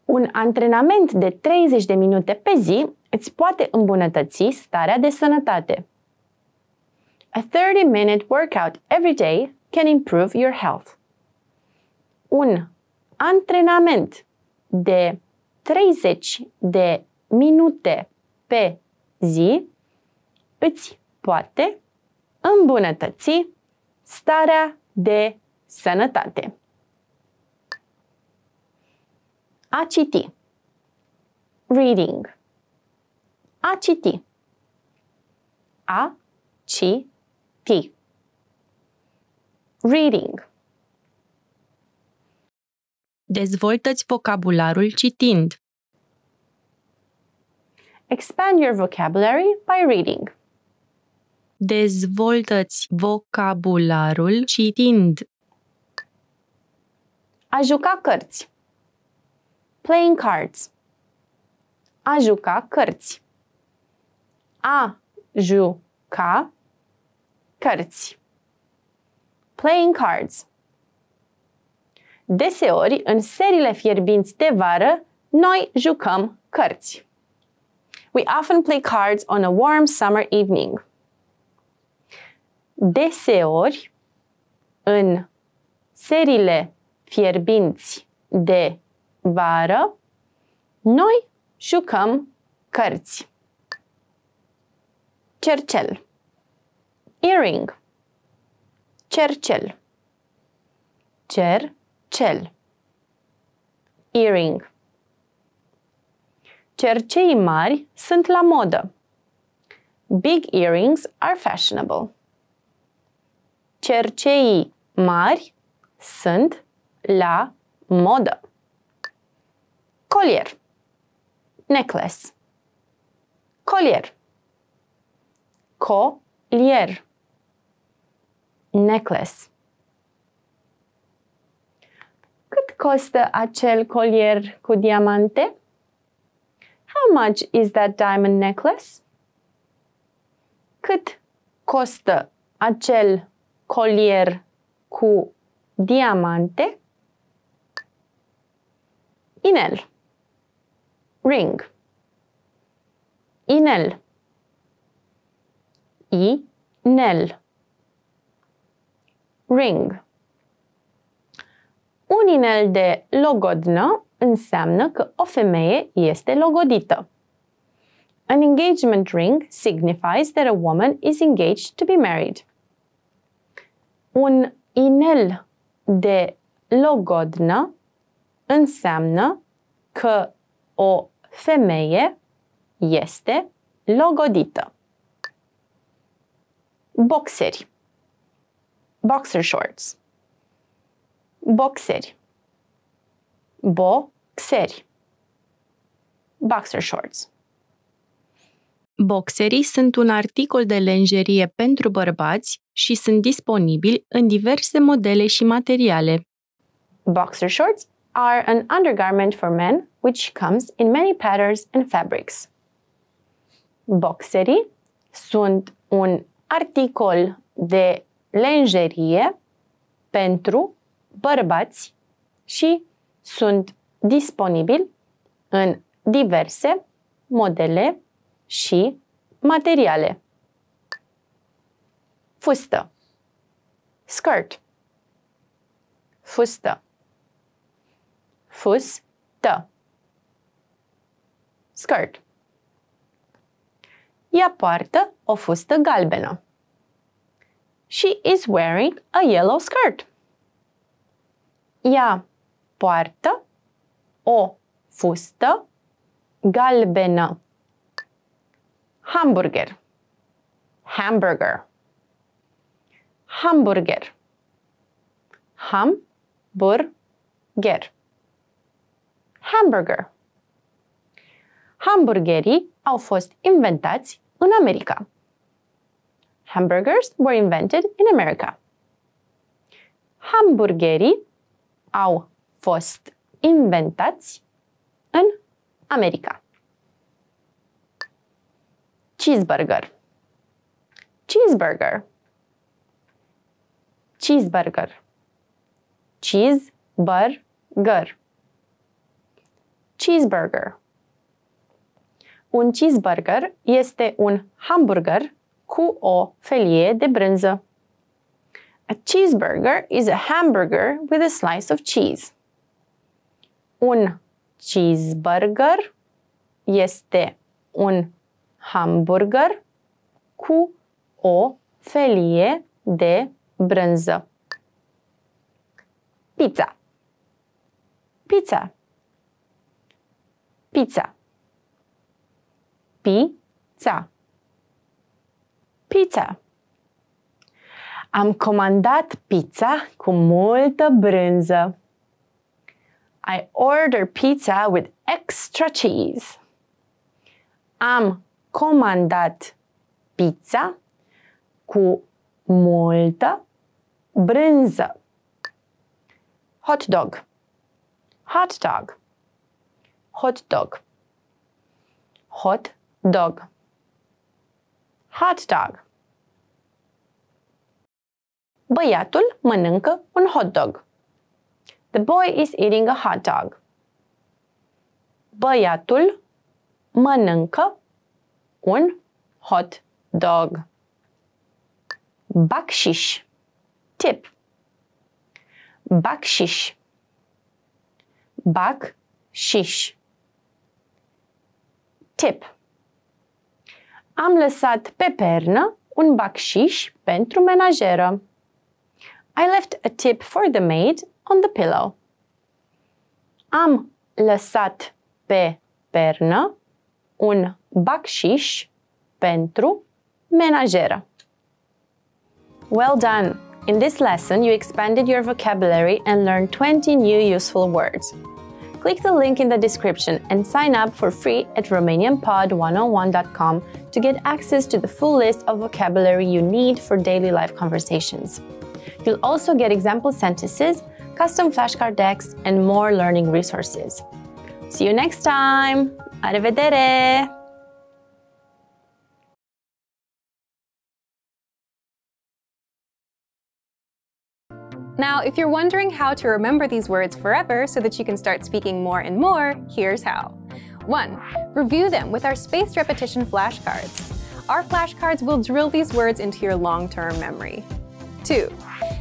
Un antrenament de 30 de minute pe zi îți poate îmbunătăți starea de sănătate. A 30-minute workout every day can improve your health. Un antrenament de 30 de minute pe zi îți poate îmbunătăți starea de sănătate. A citi Reading A citi A citi Reading Dezvoltă-ți vocabularul citind. Expand your vocabulary by reading. Dezvoltă-ți vocabularul citind. A juca cărți. Playing cards. A juca cărți. A juca cărți. Playing cards. Deseori, în serile fierbinți de vară, noi jucăm cărți. We often play cards on a warm summer evening. Deseori, în serile fierbinți de vară, noi jucăm cărți. Cercel Earring Cercel Cercel Earring Cercei mari sunt la modă. Big earrings are fashionable. Cercei mari sunt la modă. Colier. Necklace. Colier. Colier. Necklace. Cât costă acel colier cu diamante? How much is that diamond necklace? Cât costă acel colier cu diamante? Inel. Ring. Inel. I nel. Ring. Un inel de logodnă înseamnă că o femeie este logodită. An engagement ring signifies that a woman is engaged to be married. Un inel de logodnă înseamnă că o femeie este logodită. Boxeri. Boxer shorts. Boxeri. Bo Xeri. Boxer shorts. Boxerii sunt un articol de lenjerie pentru bărbați și sunt disponibili în diverse modele și materiale. Boxer shorts are an undergarment for men which comes in many patterns and fabrics. Boxerii sunt un articol de lenjerie pentru bărbați și sunt disponibil în diverse modele și materiale. Fustă Skirt Fustă Fustă Skirt Ea poartă o fustă galbenă. She is wearing a yellow skirt. Ea poartă o fustă galbenă. Hamburger. Hamburger. Hamburger. Hamburger. Hamburger. Hamburgerii au fost inventați în America. Hamburgers were invented in America. Hamburgerii au fost inventați în America. Cheeseburger. Cheeseburger. Cheeseburger. Cheeseburger. Cheeseburger. Un cheeseburger este un hamburger cu o felie de brânză. A cheeseburger is a hamburger with a slice of cheese un cheeseburger este un hamburger cu o felie de brânză. Pizza. Pizza. Pizza. Pizza. Pizza. Am comandat pizza cu multă brânză. I order pizza with extra cheese. Am comandat pizza cu multă brânză. Hot dog. Hot dog. Hot dog. Hot dog. Hot dog. Băiatul mănâncă un hot dog. The boy is eating a hot dog. Băiatul mănâncă un hot dog. Bakshish. Tip. Bakshish. Bakshish. Tip. Am lăsat pe pernă un bakshish pentru menajeră. I left a tip for the maid on the pillow. Am lăsat pe pernă un bacșiș pentru menajeră. Well done! In this lesson, you expanded your vocabulary and learned 20 new useful words. Click the link in the description and sign up for free at RomanianPod101.com to get access to the full list of vocabulary you need for daily life conversations. You'll also get example sentences custom flashcard decks, and more learning resources. See you next time! Arrivedere! Now, if you're wondering how to remember these words forever so that you can start speaking more and more, here's how. 1. Review them with our spaced repetition flashcards. Our flashcards will drill these words into your long-term memory. 2.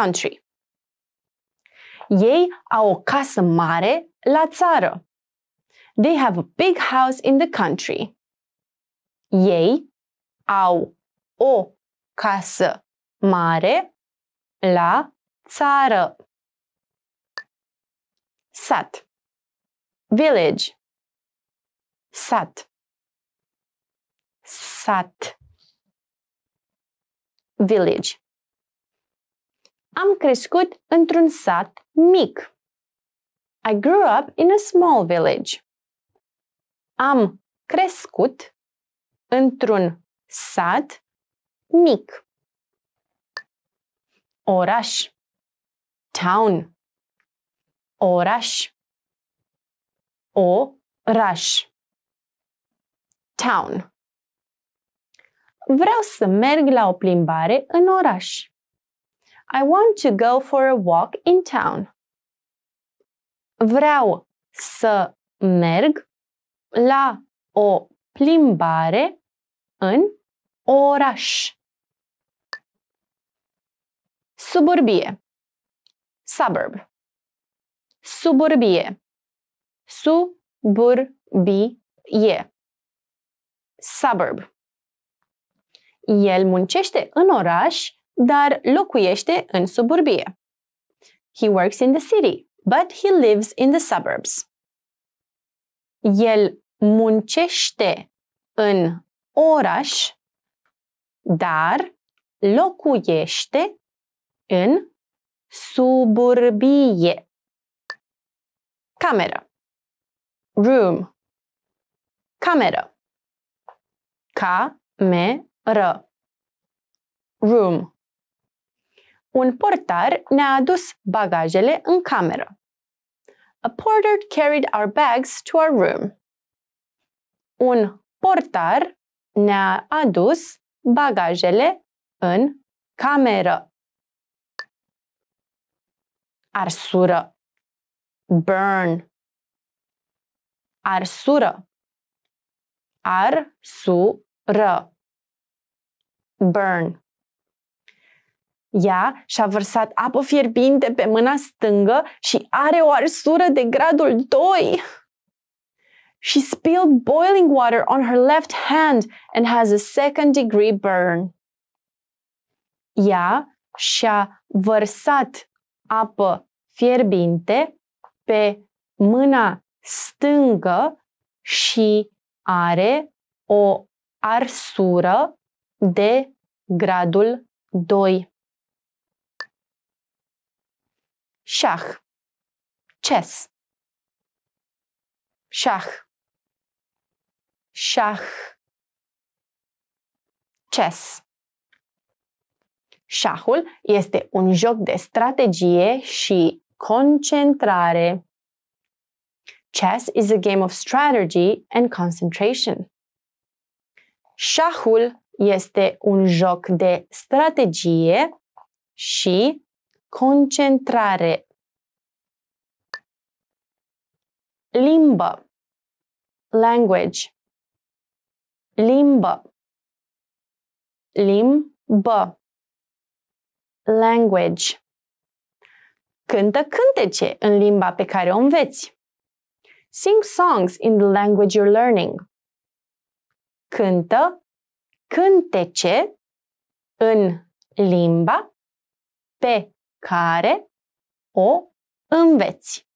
country. Ei au o casă mare la țară. They have a big house in the country. Ei au o casă mare la țară. Sat. Village. Sat. Sat. Village. Am crescut într-un sat mic. I grew up in a small village. Am crescut într-un sat mic. Oraș. Town. Oraș. Oraș. Town. Vreau să merg la o plimbare în oraș. I want to go for a walk in town. Vreau să merg la o plimbare în oraș. Suburbie. Suburb. Suburbie. Suburbie. Suburb. El muncește în oraș dar locuiește în suburbie. He works in the city, but he lives in the suburbs. El muncește în oraș, dar locuiește în suburbie. Cameră. Room. Cameră. Cameră. Room. Un portar ne-a adus bagajele în cameră. A porter carried our bags to our room. Un portar ne-a adus bagajele în cameră. Arsură. Burn. Arsură. Arsură. Burn. Ea și-a vărsat apă fierbinte pe mâna stângă și are o arsură de gradul 2. She spilled boiling water on her left hand and has a second degree burn. Ea și-a vărsat apă fierbinte pe mâna stângă și are o arsură de gradul 2. șah, chess, șah, șah, chess. Șahul este un joc de strategie și concentrare. Chess is a game of strategy and concentration. Șahul este un joc de strategie și concentrare, limbă, language, limbă, limbă, language. Cântă cântece în limba pe care o înveți. Sing songs in the language you're learning. Cântă cântece în limba pe care o înveți.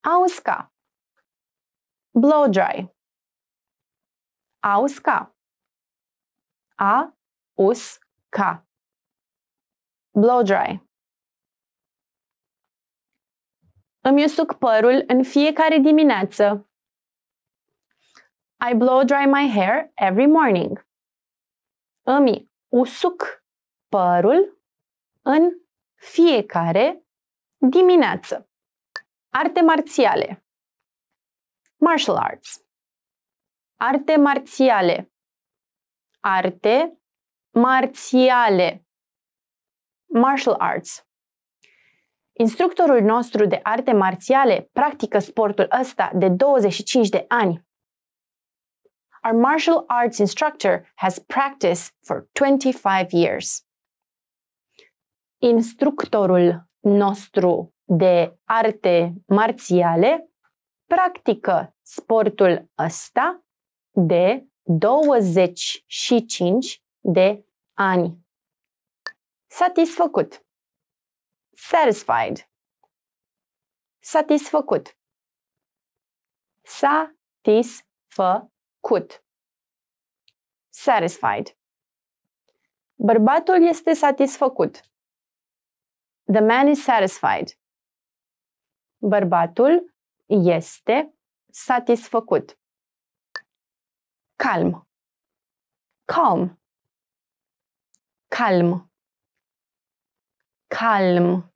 Ausca. Blow dry. A us ca. Blow dry. Îmi usuc părul în fiecare dimineață. I blow dry my hair every morning. Îmi usuc părul în fiecare dimineață. Arte marțiale. Martial arts. Arte marțiale. Arte marțiale. Martial arts. Instructorul nostru de arte marțiale practică sportul ăsta de 25 de ani. Our martial arts instructor has practiced for 25 years instructorul nostru de arte marțiale practică sportul ăsta de 25 de ani. Satisfăcut. Satisfied. Satisfăcut. Satisfăcut. Satisfied. Bărbatul este satisfăcut. The man is satisfied. Bărbatul este satisfăcut. Calm. Calm. Calm. Calm.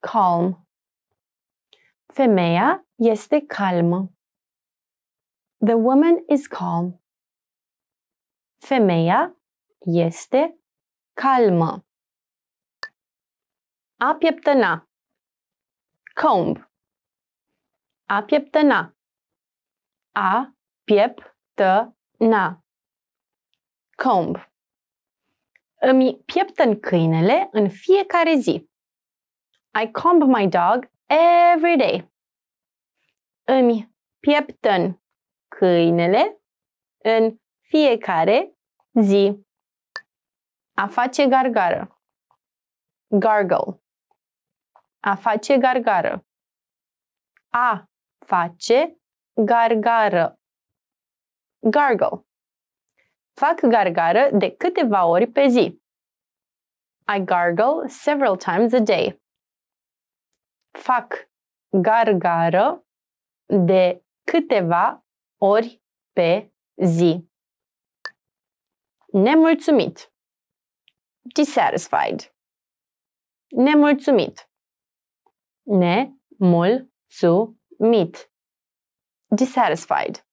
Calm. Femeia este calmă. The woman is calm. Femeia este calmă. A pieptăna. Comb. A pieptăna. A pieptăna. Comb. Îmi pieptăn câinele în fiecare zi. I comb my dog every day. Îmi pieptăn câinele în fiecare zi. A face gargară. Gargle. A face gargară. A face gargară. Gargle. Fac gargară de câteva ori pe zi. I gargle several times a day. Fac gargară de câteva ori pe zi. Nemulțumit. Dissatisfied. Nemulțumit nemulțumit. Dissatisfied.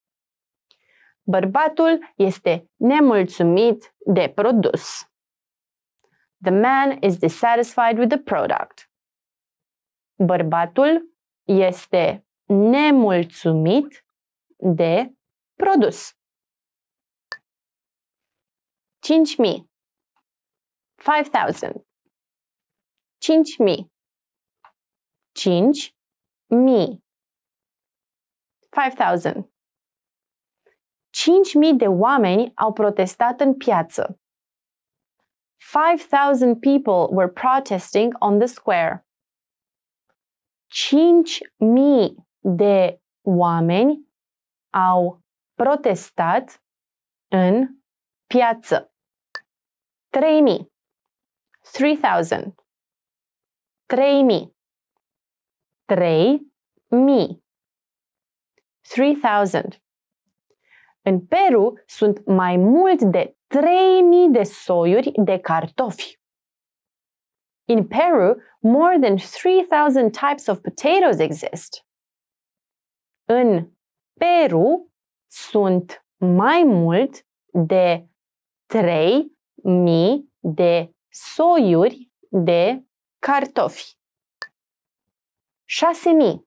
Bărbatul este nemulțumit de produs. The man is dissatisfied with the product. Bărbatul este nemulțumit de produs. 5.000 5.000 5. Mii. Cinci 5.000 de oameni au protestat în piață. 5,000 people were protesting on the square. 5.000 de oameni au protestat în piață. 3.000 3.000 3.000 3 mii. 3000. În Peru sunt mai mult de 3000 de soiuri de cartofi. In Peru, more than 3000 types of potatoes exist. În Peru sunt mai mult de 3000 de soiuri de cartofi. 6.000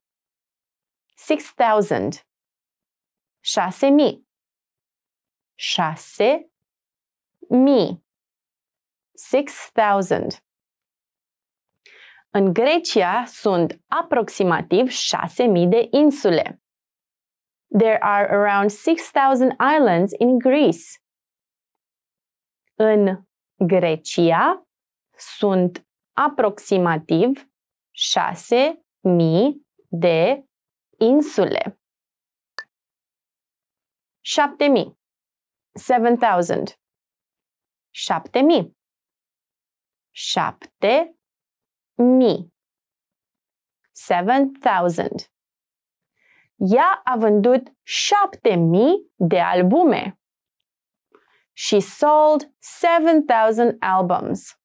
6.000 6.000 6 mi 6000 În Grecia sunt aproximativ 6000 de insule. There are around 6000 islands in Greece. În Grecia sunt aproximativ 6000 mii de insule. 7000 7000 7000 7000 7000 Ea a vândut 7000 de albume. She sold 7000 albums.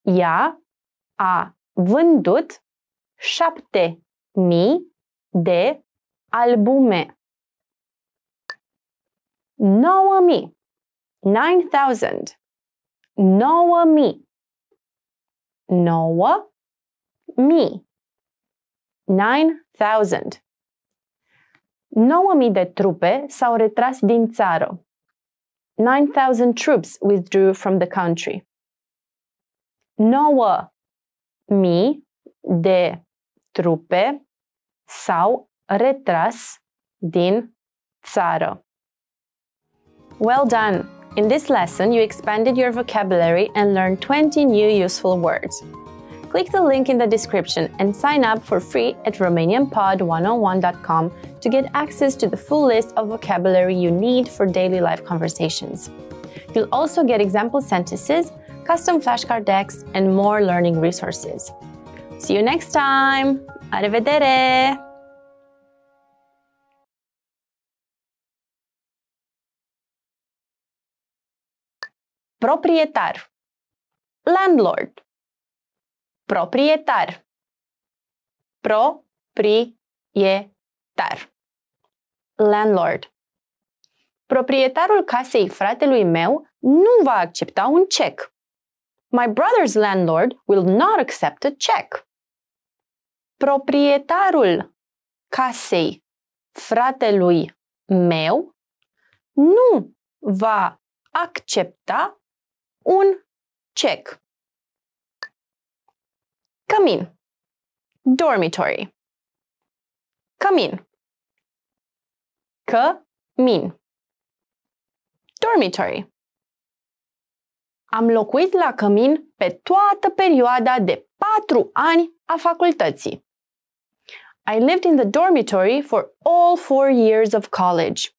Ea a vândut șapte mii de albume. mii mii nine thousand Nouă mii nine thousand Nouă mii de trupe s-au retras din țară. thousand troops withdrew from the country. mii de trupe sau retras din țară. Well done! In this lesson, you expanded your vocabulary and learned 20 new useful words. Click the link in the description and sign up for free at RomanianPod101.com to get access to the full list of vocabulary you need for daily life conversations. You'll also get example sentences, custom flashcard decks, and more learning resources. See you next time! Arrivedere! proprietar landlord proprietar proprietar landlord Proprietarul casei fratelui meu nu va accepta un cec. My brother's landlord will not accept a check proprietarul casei fratelui meu nu va accepta un cec. Come in. Dormitory. Come in. Cămin. Dormitory. Am locuit la cămin pe toată perioada de patru ani a facultății. I lived in the dormitory for all four years of college.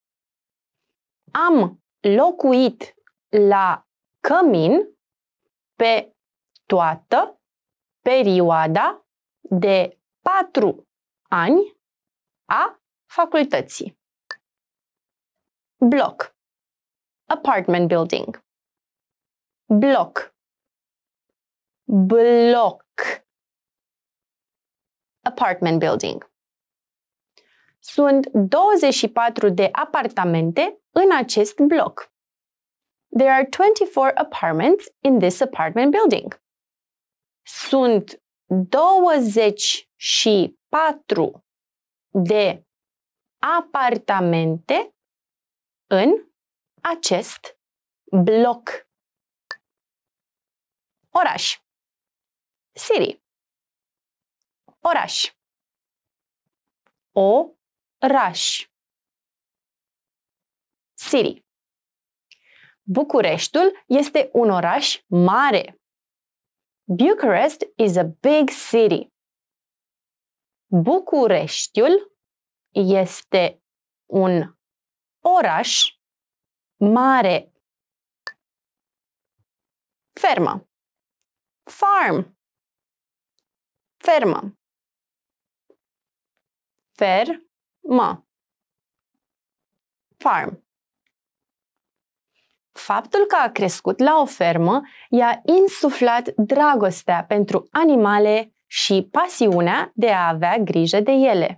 Am locuit la cămin pe toată perioada de patru ani a facultății. Block apartment building block block apartment building. Sunt 24 de apartamente în acest bloc. There are 24 apartments in this apartment building. Sunt 24 de apartamente în acest bloc. Oraș. City oraș. O raș. Siri. Bucureștiul este un oraș mare. Bucharest is a big city. Bucureștiul este un oraș mare. Fermă. Farm. Fermă fermă. Farm. Faptul că a crescut la o fermă i-a insuflat dragostea pentru animale și pasiunea de a avea grijă de ele.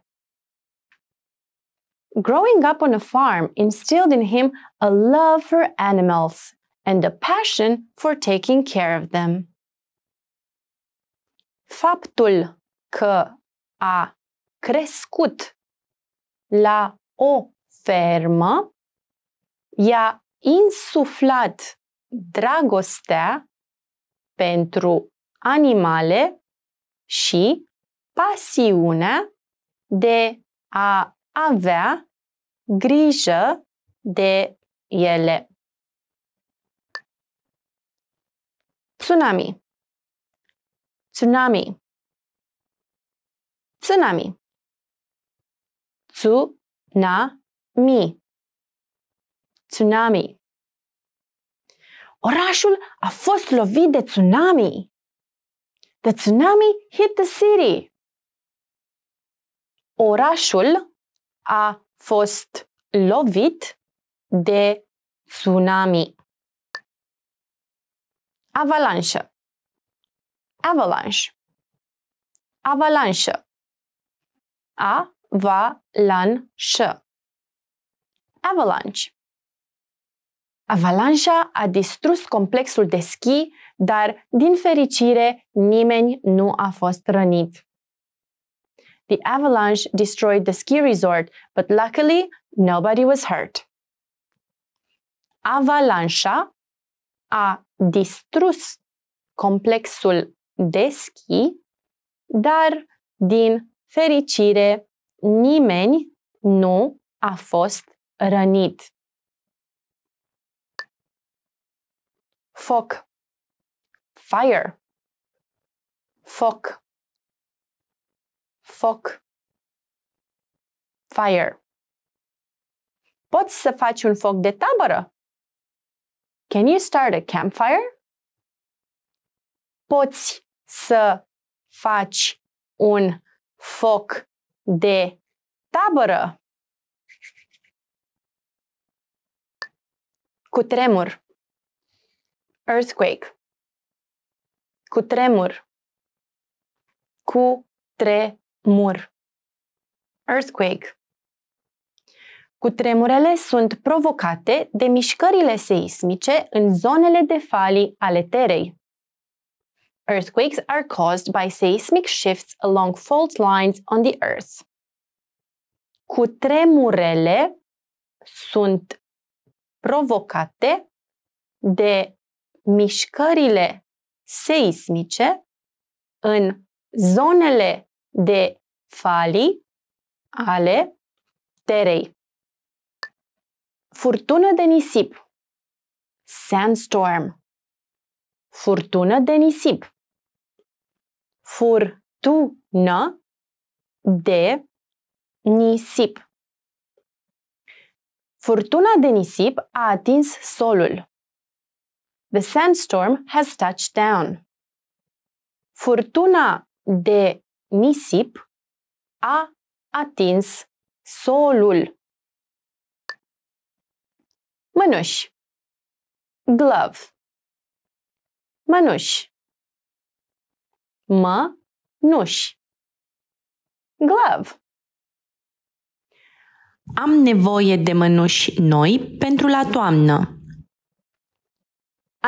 Growing up on a farm instilled in him a love for animals and a passion for taking care of them. Faptul că a crescut la o fermă, i-a insuflat dragostea pentru animale și pasiunea de a avea grijă de ele. Tsunami. Tsunami. Tsunami tsunami. Tsunami. Orașul a fost lovit de tsunami. The tsunami hit the city. Orașul a fost lovit de tsunami. Avalanșă. Avalanche. Avalanșă. A va, lan, sh. Avalanche. Avalanșa a distrus complexul de schi, dar, din fericire, nimeni nu a fost rănit. The avalanche destroyed the ski resort, but luckily, nobody was hurt. Avalanșa a distrus complexul de schi, dar, din fericire, nimeni nu a fost rănit. Foc. Fire. Foc. Foc. Fire. Poți să faci un foc de tabără? Can you start a campfire? Poți să faci un foc de tabără. Cu tremur. Earthquake. Cu tremur. Cu tremur. Earthquake. cu tremurele sunt provocate de mișcările seismice în zonele de falii ale terei. Earthquakes are caused by seismic shifts along fault lines on the Earth. Cutremurele sunt provocate de mișcările seismice în zonele de falii ale terei. Furtună de nisip. Sandstorm. Furtună de nisip furtună de nisip. Furtuna de nisip a atins solul. The sandstorm has touched down. Furtuna de nisip a atins solul. Mânuși Glove Mânuși mă, nuș. Glove. Am nevoie de mănuși noi pentru la toamnă.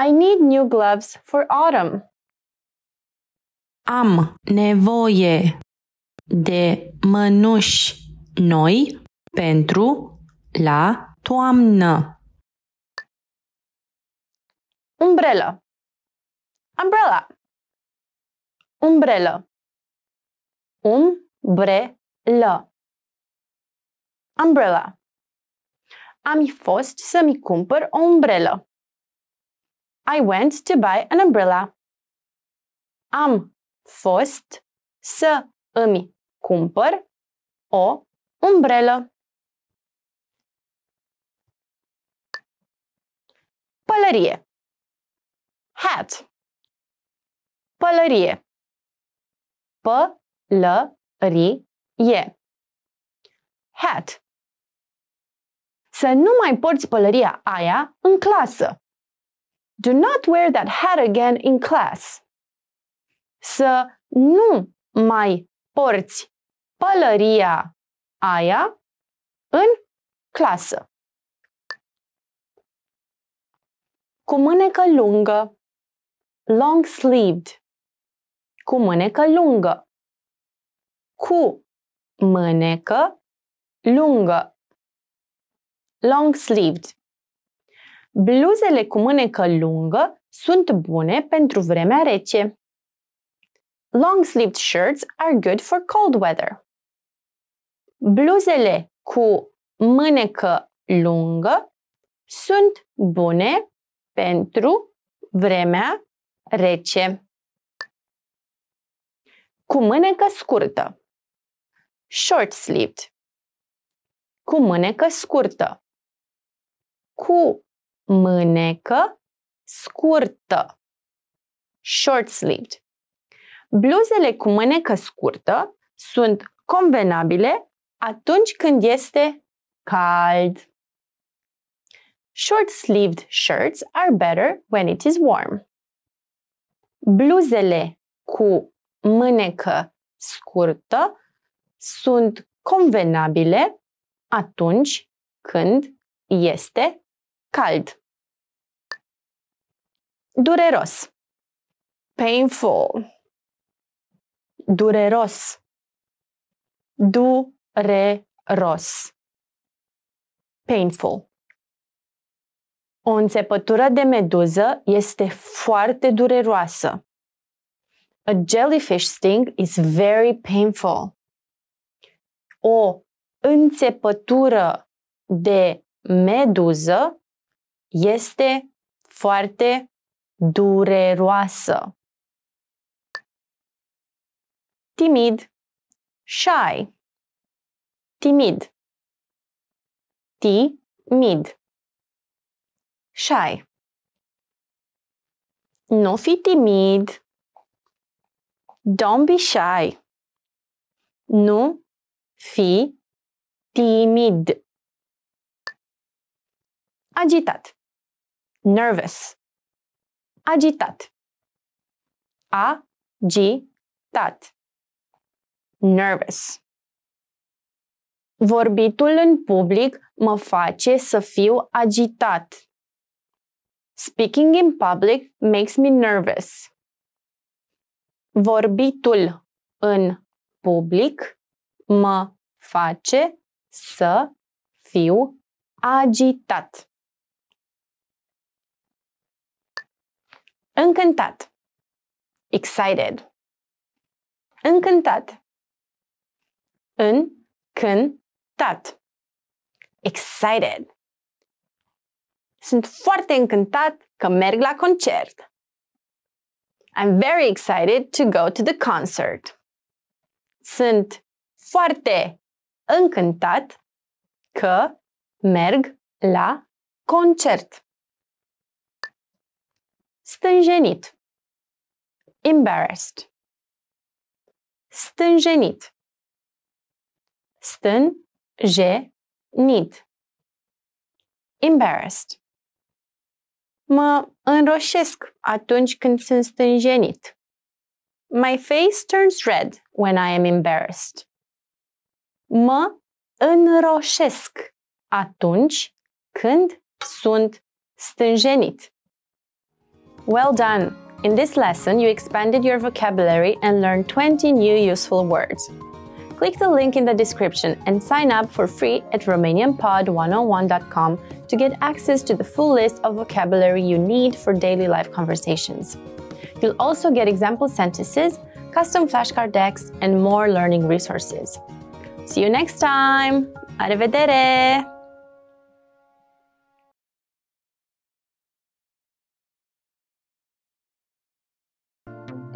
I need new gloves for autumn. Am nevoie de mănuși noi pentru la toamnă. Umbrella. Umbrella. Umbrelă. Umbrelă. Umbrella. Am fost să-mi cumpăr o umbrelă. I went to buy an umbrella. Am fost să îmi cumpăr o umbrelă. Pălărie. Hat. Pălărie pălărie. Hat. Să nu mai porți pălăria aia în clasă. Do not wear that hat again in class. Să nu mai porți pălăria aia în clasă. Cu mânecă lungă, long-sleeved cu mânecă lungă. Cu mânecă lungă. Long sleeved. Bluzele cu mânecă lungă sunt bune pentru vremea rece. Long sleeved shirts are good for cold weather. Bluzele cu mânecă lungă sunt bune pentru vremea rece. Cu mânecă scurtă. Short sleeved. Cu mânecă scurtă. Cu mânecă scurtă. Short sleeved. Bluzele cu mânecă scurtă sunt convenabile atunci când este cald. Short-sleeved shirts are better when it is warm. Bluzele cu mânecă scurtă sunt convenabile atunci când este cald. Dureros. Painful. Dureros. Dureros. Painful. O înțepătură de meduză este foarte dureroasă. A jellyfish sting is very painful. O înțepătură de meduză este foarte dureroasă. Timid, shy, timid, timid, shy. Nu fi timid. Don't be shy. Nu fi timid. Agitat. Nervous. Agitat. A g tat. Nervous. Vorbitul în public mă face să fiu agitat. Speaking in public makes me nervous vorbitul în public mă face să fiu agitat. Încântat. Excited. Încântat. Încântat. Excited. Sunt foarte încântat că merg la concert. I'm very excited to go to the concert. Sunt foarte încântat că merg la concert. Stânjenit. Embarrassed. Stânjenit. Stânjenit. Embarrassed mă înroșesc atunci când sunt stânjenit. My face turns red when I am embarrassed. Mă înroșesc atunci când sunt stânjenit. Well done! In this lesson, you expanded your vocabulary and learned 20 new useful words click the link in the description and sign up for free at RomanianPod101.com to get access to the full list of vocabulary you need for daily life conversations. You'll also get example sentences, custom flashcard decks, and more learning resources. See you next time! Arrivedere!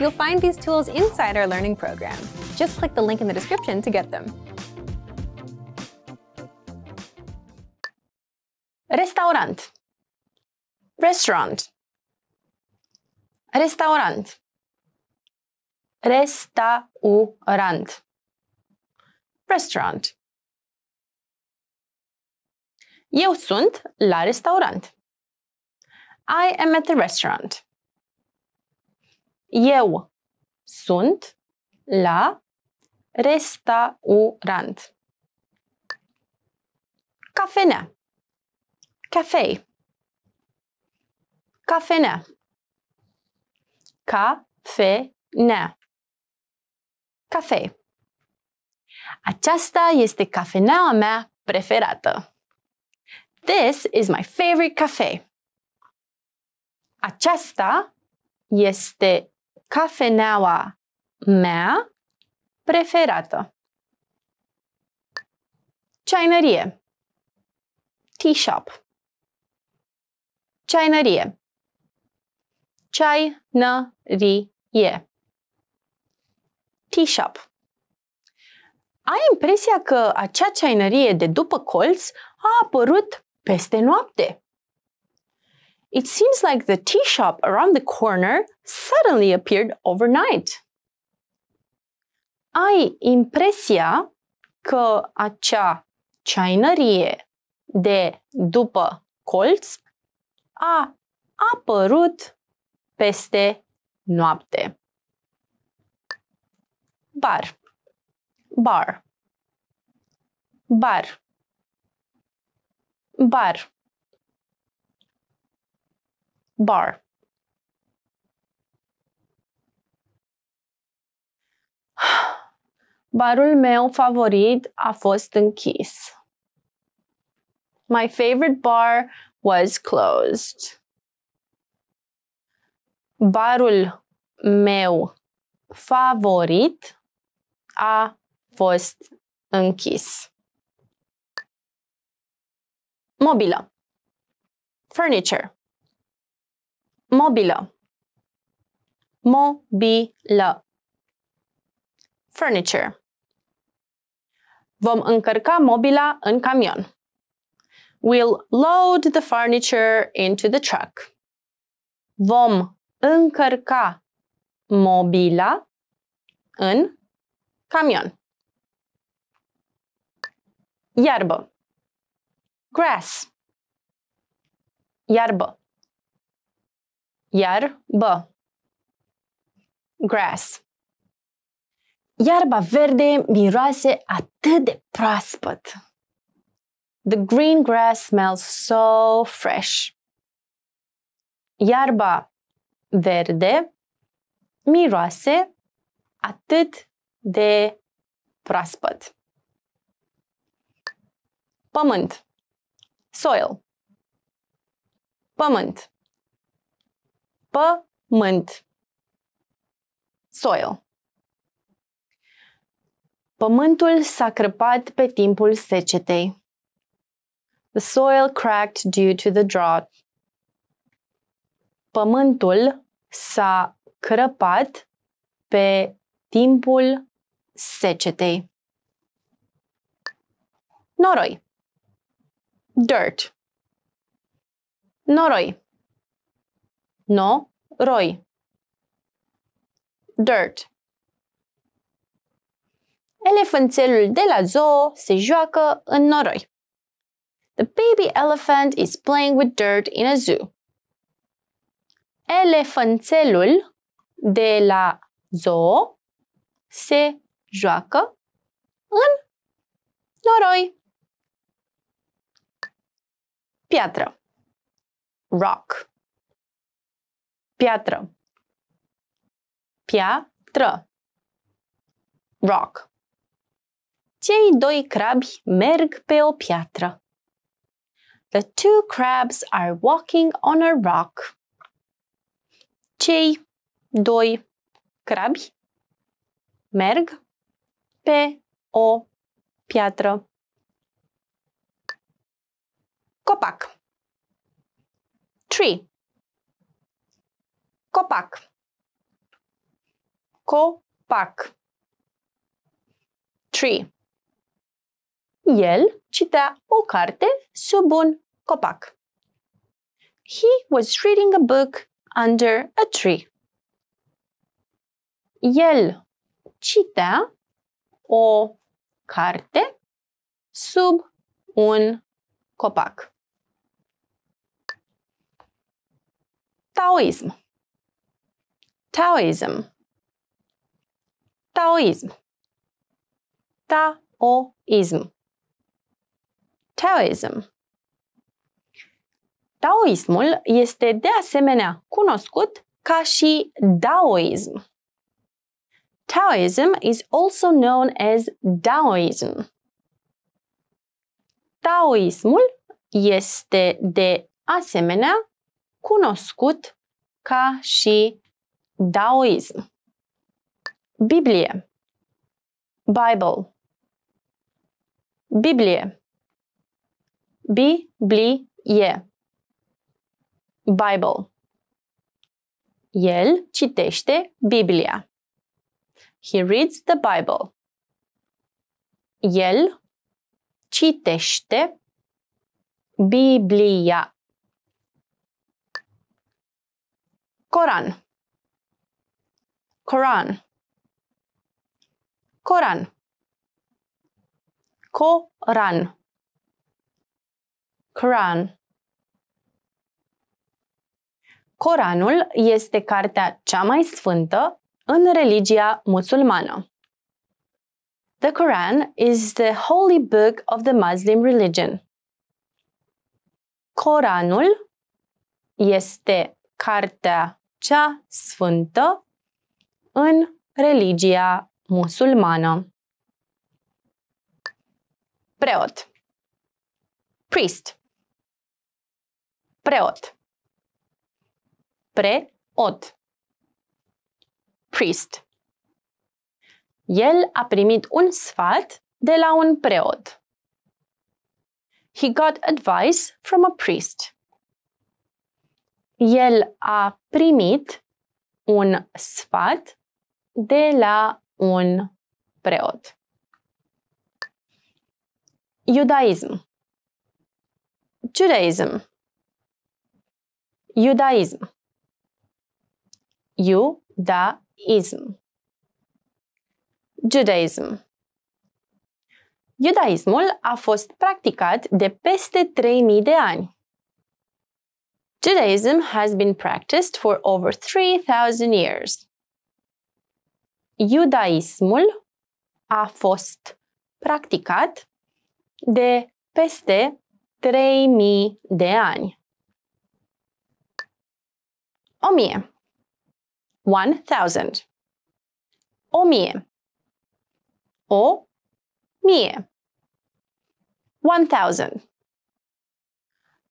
You'll find these tools inside our learning program. Just click the link in the description to get them. Restaurant Restaurant Restaurant Restaurant Restaurant Eu sunt la restaurant. I am at the restaurant. Eu sunt la restaurant. Cafenea. Cafe. Cafenea. Cafenea. cafe. Aceasta este cafeneaua mea preferată. This is my favorite cafe. Aceasta este cafeneaua mea preferată. Ceainărie. Tea shop. Ceainărie. Ceainărie. Tea shop. Ai impresia că acea ceainărie de după colț a apărut peste noapte. It seems like the tea shop around the corner suddenly appeared overnight. Ai impresia că acea ceainărie de după colț a apărut peste noapte. Bar. Bar. Bar. Bar. bar. Barul meu favorit a fost închis. My favorite bar was closed. Barul meu favorit a fost închis. Mobilă. Furniture. mobilă, mobilă, furniture. Vom încărca mobila în camion. We'll load the furniture into the truck. Vom încărca mobila în camion. Iarbă. Grass. Iarbă. Iar, bă. Grass. Iarba verde miroase atât de proaspăt. The green grass smells so fresh. Iarba verde miroase atât de proaspăt. Pământ. Soil. Pământ. Pământ. Soil. Pământul s-a crăpat pe timpul secetei. The soil cracked due to the drought. Pământul s-a crăpat pe timpul secetei. Noroi. Dirt. Noroi. No, roi. Dirt. Elefantelul de la zoo se joacă în noroi. The baby elephant is playing with dirt in a zoo. Elefantelul de la zoo se joacă în noroi. Piatra, Rock. Piatră. Piatră. Rock. Cei doi crabi merg pe o piatră. The two crabs are walking on a rock. Cei doi crabi merg pe o piatră. Copac. Tree. Copac. Copac. Tree. El citea o carte sub un copac. He was reading a book under a tree. El citea o carte sub un copac. Taoism Taoism. Taoism. Taoism. Taoism. Taoismul este de asemenea cunoscut ca și Daoism. Taoism is also known as Daoism. Taoismul este de asemenea cunoscut ca și Daoism Biblie Bible Biblie Biblie Bible El citește Biblia. He reads the Bible. El citește Biblia. Coran Quran. Koran. Koran, Quran. Koranul este cartea cea mai sfântă în religia musulmană. The Quran is the holy book of the Muslim religion. Koranul este cartea cea sfântă în religia musulmană. Preot. Priest. Preot. Preot. Priest. El a primit un sfat de la un preot. He got advice from a priest. El a primit un sfat de la un preot. Judaism, Judaism judaism, Judaism. Judaism Judaismul a fost practicat de peste 3000 de ani. Judaism has been practiced for over 3000 years iudaismul a fost practicat de peste 3000 de ani. 1000 1000 1000 o mie 1000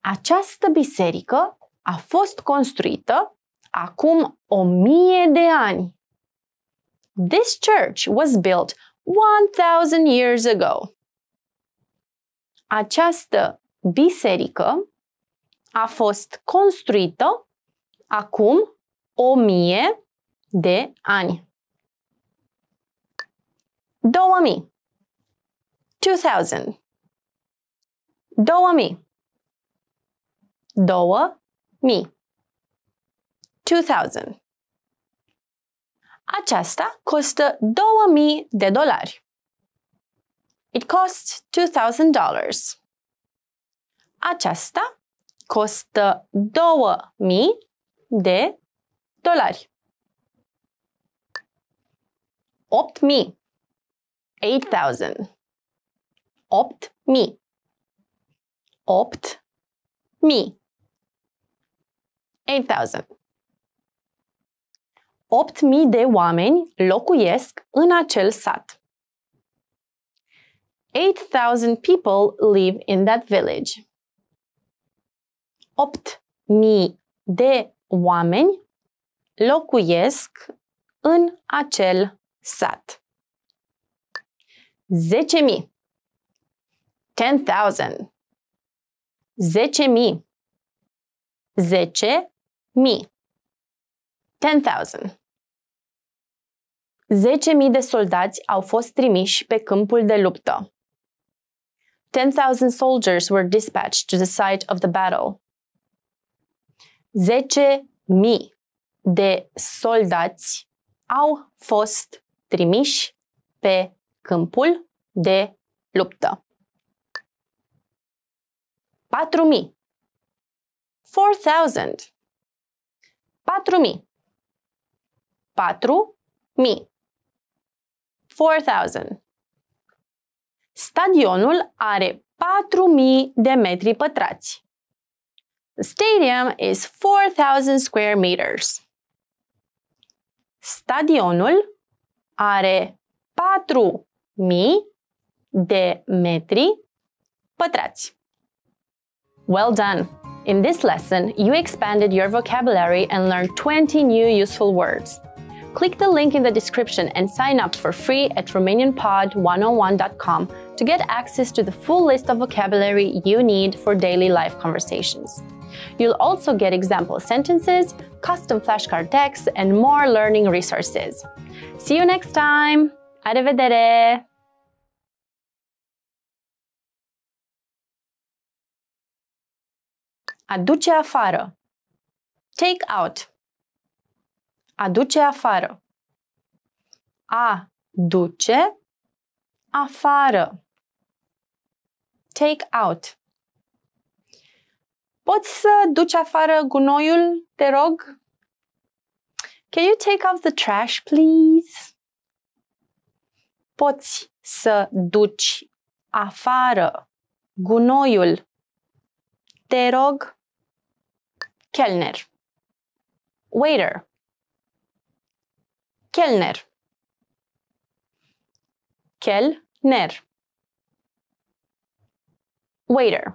Această biserică a fost construită acum o mie de ani This church was built 1000 years ago. Această biserică a fost construită acum 1000 de ani. 2000 2000 2000 2000 2000 Aceasta costă 2000 de dolari. It costs $2,000. Aceasta costă 2000 de dolari. 8000 8000 8000 8000 8000 8.000 de oameni locuiesc în acel sat. 8.000 people live in that village. 8.000 de oameni locuiesc în acel sat. 10.000 10.000 10.000 10.000 10.000 10.000 de soldați au fost trimiși pe câmpul de luptă. 10,000 soldiers were dispatched to the site of the battle. 10.000 de soldați au fost trimiși pe câmpul de luptă. 4.000 4.000 4.000 4.000 4,000. Stadionul are 4.000 de metri pătrați. The stadium is 4,000 square meters. Stadionul are 4.000 de metri pătrați. Well done! In this lesson, you expanded your vocabulary and learned 20 new useful words. Click the link in the description and sign up for free at RomanianPod101.com to get access to the full list of vocabulary you need for daily life conversations. You'll also get example sentences, custom flashcard decks, and more learning resources. See you next time! Arrivedere! Aduce afară. Take out. Aduce afară. A duce afară. Take out. Poți să duci afară gunoiul, te rog? Can you take out the trash, please? Poți să duci afară gunoiul, te rog? Kellner. Waiter. Kellner. Kellner. Waiter.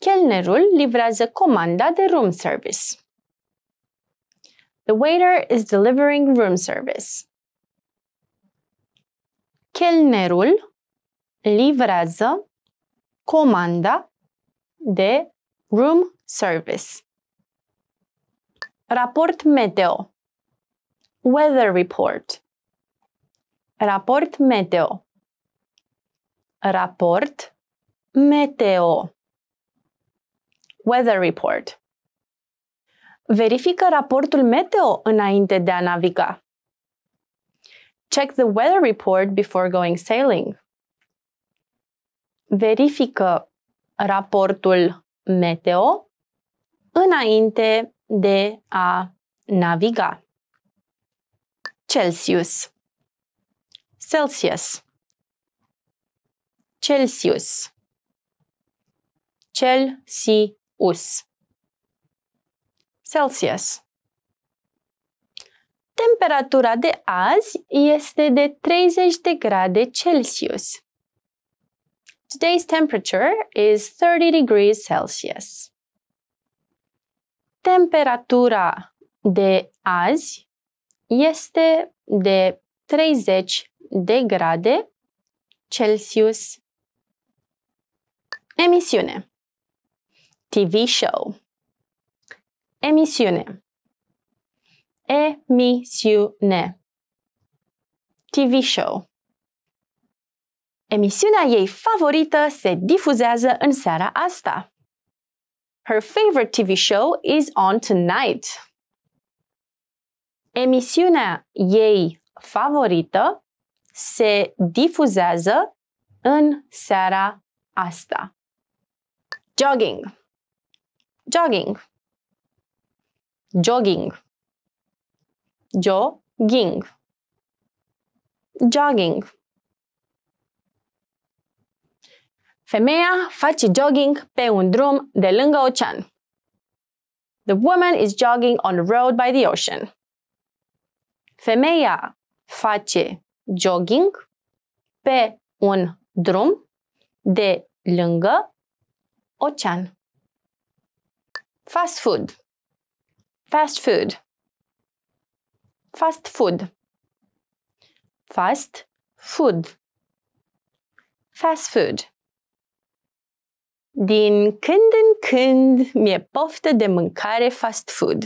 Chelnerul livrează comanda de room service. The waiter is delivering room service. Chelnerul livrează comanda de room service. Raport meteo. Weather report. Raport meteo. Raport meteo. Weather report. Verifică raportul meteo înainte de a naviga. Check the weather report before going sailing. Verifică raportul meteo înainte de a naviga. Celsius Celsius Celsius Celsius Celsius Temperatura de azi este de 30 de grade Celsius. Today's temperature is 30 degrees Celsius. Temperatura de azi este de 30 de grade Celsius. Emisiune TV show Emisiune Emisiune TV show Emisiunea ei favorită se difuzează în seara asta. Her favorite TV show is on tonight. Emisiunea ei favorită se difuzează în seara asta. Jogging. Jogging. Jogging. Jogging. Jogging. Femeia face jogging pe un drum de lângă ocean. The woman is jogging on the road by the ocean. Femeia face jogging pe un drum de lângă ocean. Fast food. Fast food. Fast food. Fast food. Fast food. Din când în când mi-e poftă de mâncare fast food.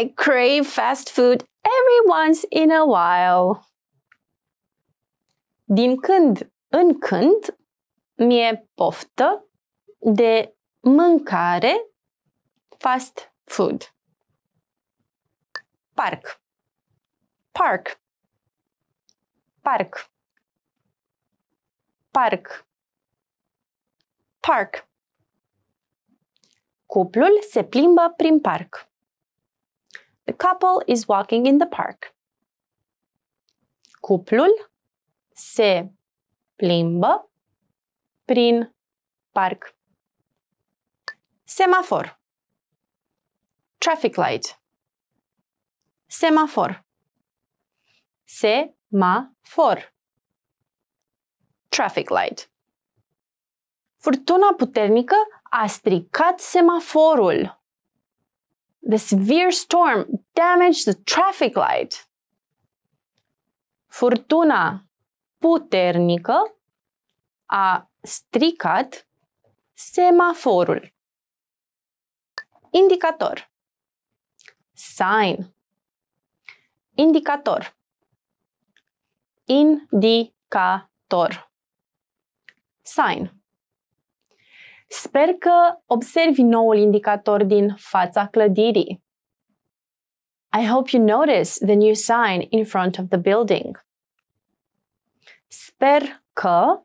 I crave fast food every once in a while. Din când în când mi-e poftă de mâncare fast food. Parc. Park. Park. Park. Park. Cuplul se plimbă prin parc. The couple is walking in the park. Cuplul se plimbă prin parc. Semafor. Traffic light. Semafor. Semafor. Traffic light. Furtuna puternică a stricat semaforul. The severe storm damaged the traffic light. Furtuna puternică a stricat semaforul. Indicator. Sign. Indicator. Indicator. Sign. Sper că observi noul indicator din fața clădirii. I hope you notice the new sign in front of the building. Sper că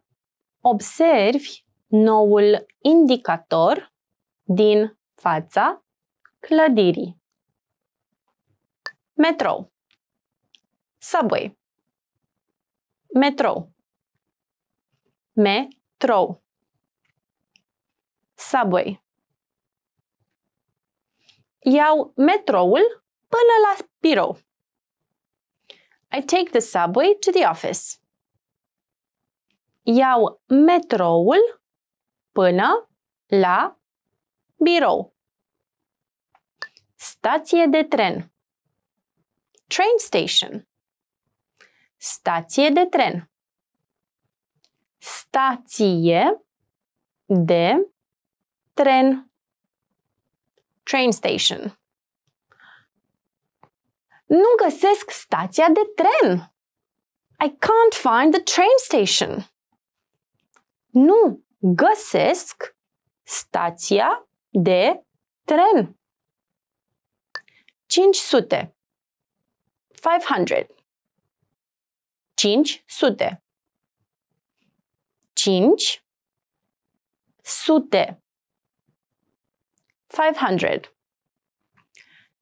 observi noul indicator din fața clădirii. Metrou. Subway. Metrou. Metrou subway. Iau metroul până la birou. I take the subway to the office. Iau metroul până la birou. Stație de tren. Train station. Stație de tren. Stație de tren, train station. Nu găsesc stația de tren. I can't find the train station. Nu găsesc stația de tren. 500 500 500 5 500.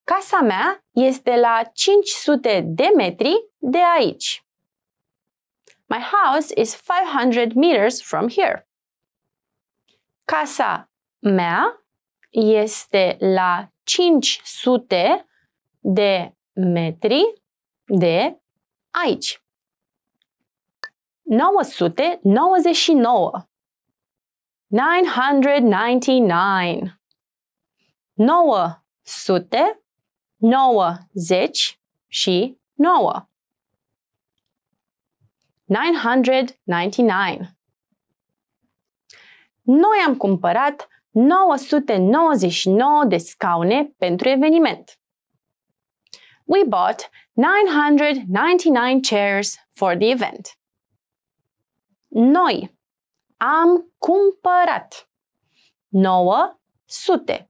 Casa mea este la 500 de metri de aici. My house is 500 meters from here. Casa mea este la 500 de metri de aici. 999 999 sute, nouă zeci și ninety 999. Noi am cumpărat 999 de scaune pentru eveniment. We bought 999 chairs for the event. Noi am cumpărat 900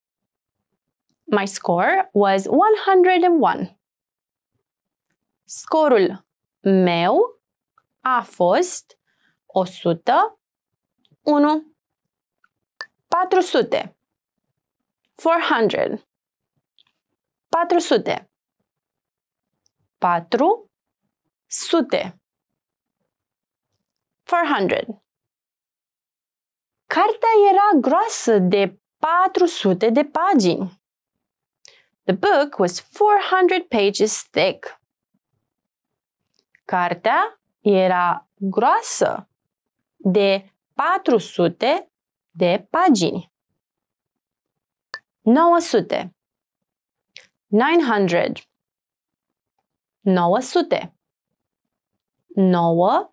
My score was 101. Scorul meu a fost 101. 400. 400. 400. 400. 400. Cartea era groasă de 400 de pagini. The book was 400 pages thick. Cartea era groasă, de 400 de pagini. 900 900 900 900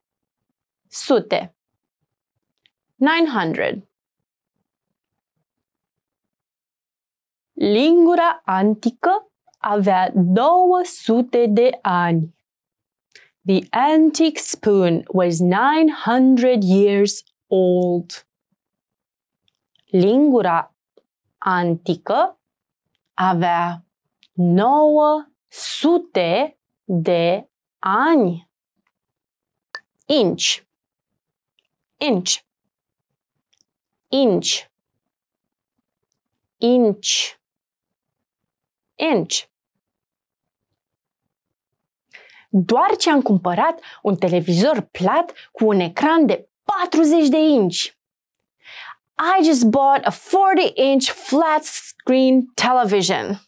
900 Lingura antică avea 200 de ani. The antique spoon was 900 years old. Lingura antică avea 900 de ani. Inch. Inch. Inch. Inch inch. Doar ce am cumpărat un televizor plat cu un ecran de 40 de inci. I just bought a 40-inch flat screen television.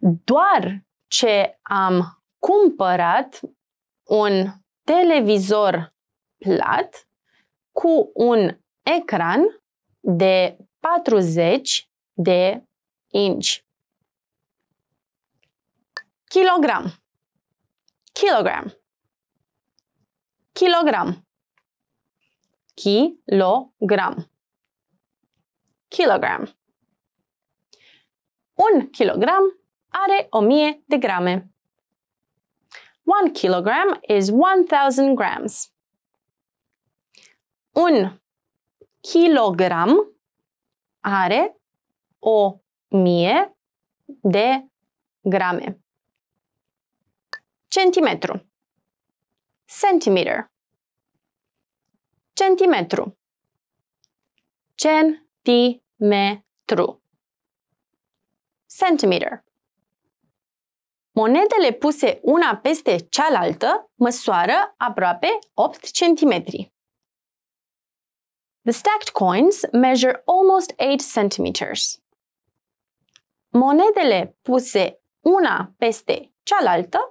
Doar ce am cumpărat un televizor plat cu un ecran de 40 de inci kilogram, kilogram, kilogram, kilogram, kilogram. Un kilogram are o mie de grame. One kilogram is 1000 grams. Un kilogram are o mie de grame. Centimetru. Centimeter. Centimetru. Centimetru. Centimeter. Monedele puse una peste cealaltă măsoară aproape 8 cm. The stacked coins measure almost 8 centimeters. Monedele puse una peste cealaltă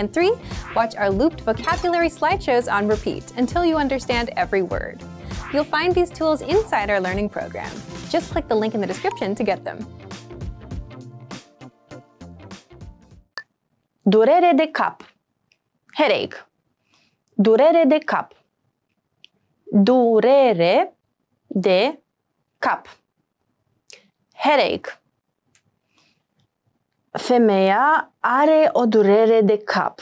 And three, watch our looped vocabulary slideshows on repeat until you understand every word. You'll find these tools inside our learning program. Just click the link in the description to get them. Durere de cap. Headache. Durere de cap. Durere de cap. Headache. Femeia are o durere de cap.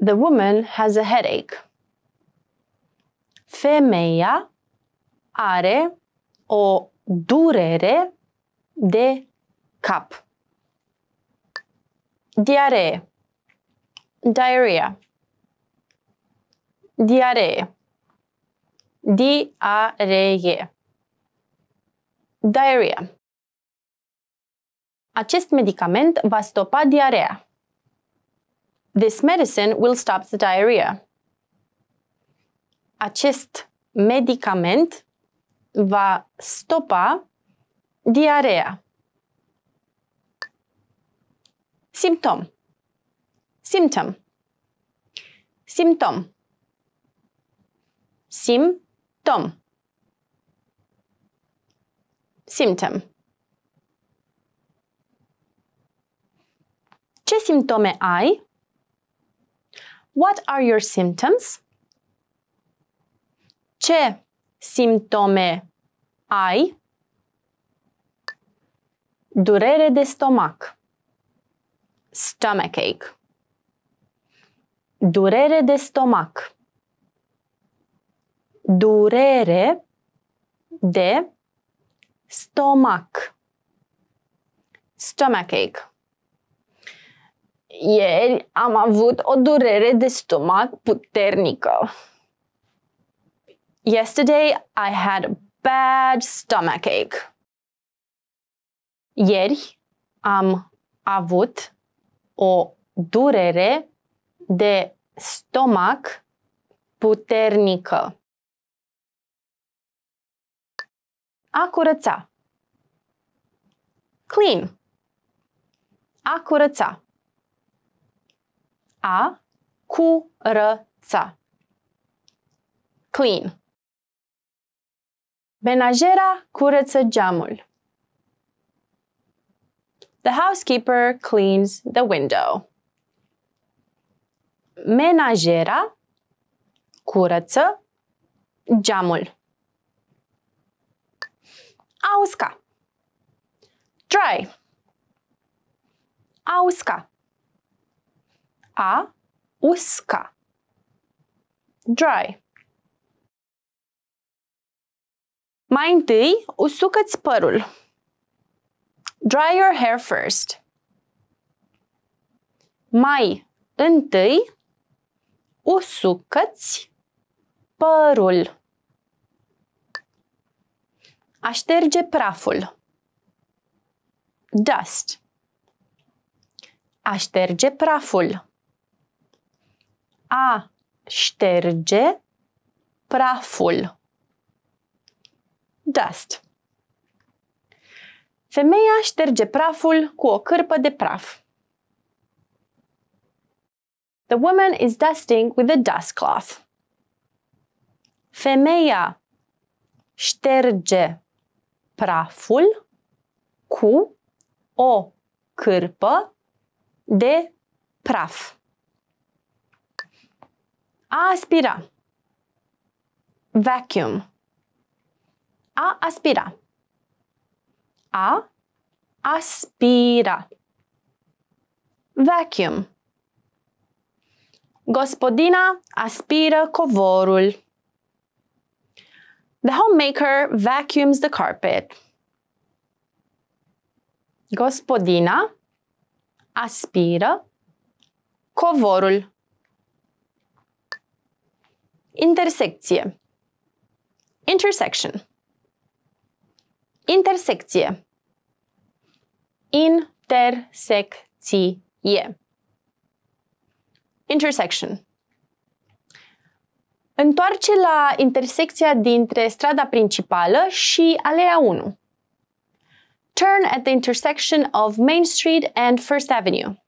The woman has a headache. Femeia are o durere de cap. Diaree. Diarrhea. Diaree. Diaree. Diarrhea. Acest medicament va stopa diarea. This medicine will stop the diarrhea. Acest medicament va stopa diarea. Symptom. Symptom. Symptom. Symptom. Symptom. Ce simptome ai? What are your symptoms? Ce simptome ai? Durere de stomac. Stomach ache. Durere de stomac. Durere de stomac. Stomach ache ieri am avut o durere de stomac puternică. Yesterday I had a bad stomach ache. Ieri am avut o durere de stomac puternică. A curăța. Clean. A curăța. A curăța. Clean. Menajera curăță geamul. The housekeeper cleans the window. Menajera curăță geamul. A usca. Dry. A usca. A usca. Dry. Mai întâi, usucă-ți părul. Dry your hair first. Mai întâi, usucă-ți părul. Așterge praful. Dust. Așterge praful a șterge praful. Dust. Femeia șterge praful cu o cârpă de praf. The woman is dusting with a dust cloth. Femeia șterge praful cu o cârpă de praf. A aspira. Vacuum. A aspira. A aspira. Vacuum. Gospodina aspiră covorul. The homemaker vacuums the carpet. Gospodina aspiră covorul. Intersecție. Intersection. Intersecție. Intersecție. Intersection. Întoarce la intersecția dintre strada principală și alea 1. Turn at the intersection of Main Street and First Avenue.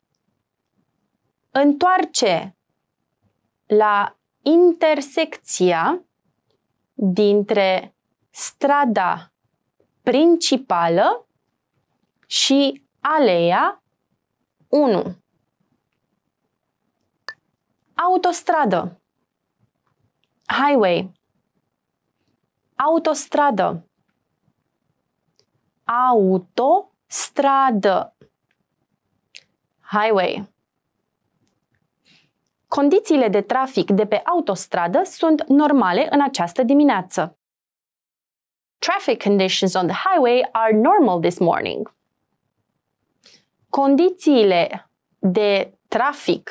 Întoarce la intersecția dintre strada principală și aleea 1. Autostradă. Highway. Autostradă. Autostradă. Highway. Condițiile de trafic de pe autostradă sunt normale în această dimineață. Traffic conditions on the highway are normal this morning. Condițiile de trafic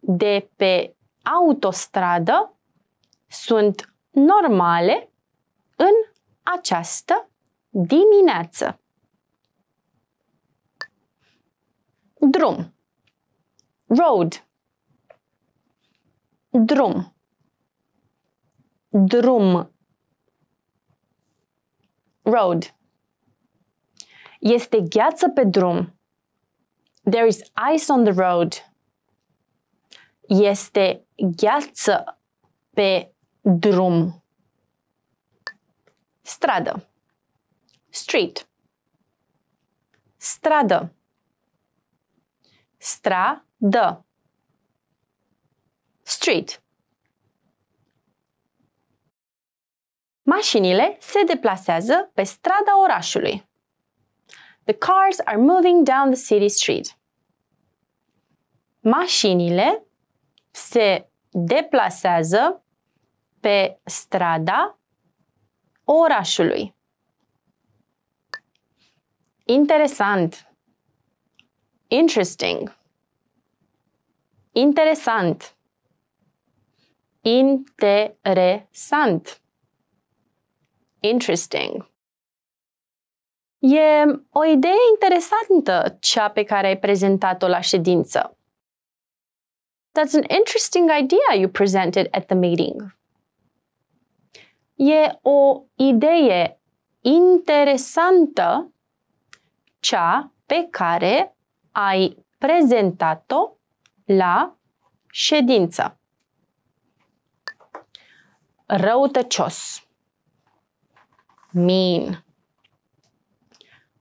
de pe autostradă sunt normale în această dimineață. Drum Road drum. Drum. Road. Este gheață pe drum. There is ice on the road. Este gheață pe drum. Stradă. Street. Stradă. Stradă street. Mașinile se deplasează pe strada orașului. The cars are moving down the city street. Mașinile se deplasează pe strada orașului. Interesant. Interesting. Interesant interesant. Interesting. E o idee interesantă cea pe care ai prezentat-o la ședință. That's an interesting idea you presented at the meeting. E o idee interesantă cea pe care ai prezentat-o la ședință răutăcios, mean,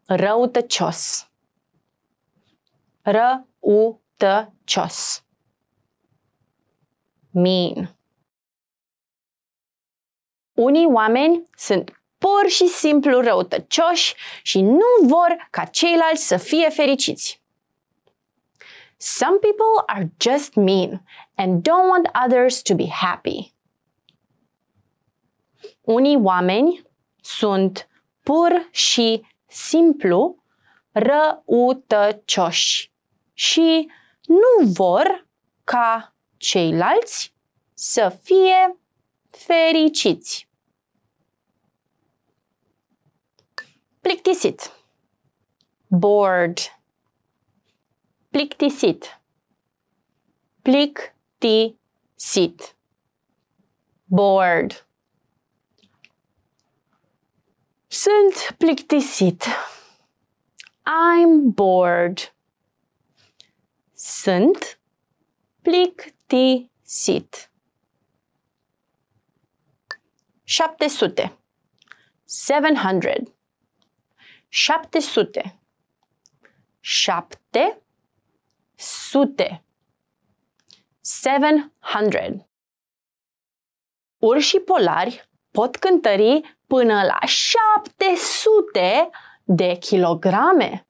răutăcios, răutăcios, mean. Unii oameni sunt pur și simplu răutăcioși și nu vor ca ceilalți să fie fericiți. Some people are just mean and don't want others to be happy unii oameni sunt pur și simplu răutăcioși și nu vor ca ceilalți să fie fericiți. Plictisit. Bored. Plictisit. Plictisit. Bored. Sunt plictisit. I'm bored. Sunt plictisit. 700 700 700 700 sute. 700. Urșii polari pot cântări până la 700 de kilograme.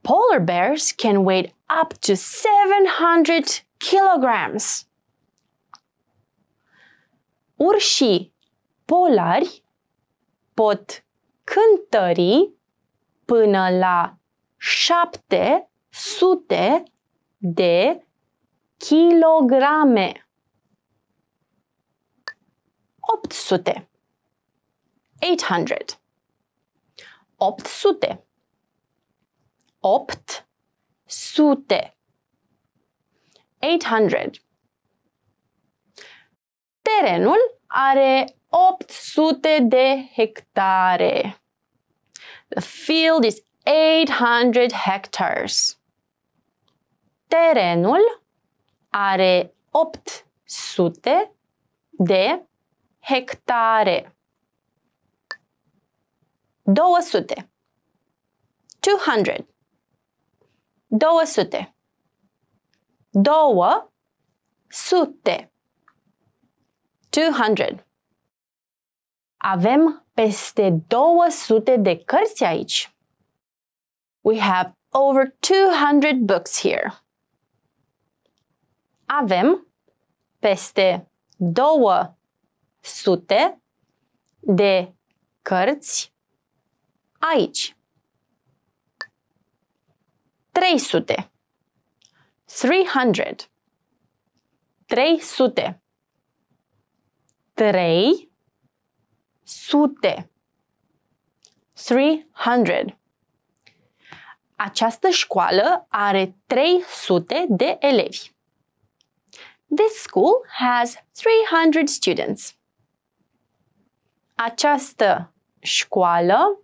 Polar bears can weigh up to 700 kilograms. Urșii polari pot cântări până la 700 de kilograme. 800 800. 800. 8 800. Terenul are 800 de hectare. The field is 800 hectares. Terenul are 800 de hectare. 200 200 200 două sute 200 Avem peste 200 de cărți aici. We have over 200 books here. Avem peste 200 de cărți aici. 300 300 300 3 sute 300 Această școală are 300 de elevi. This school has 300 students. Această școală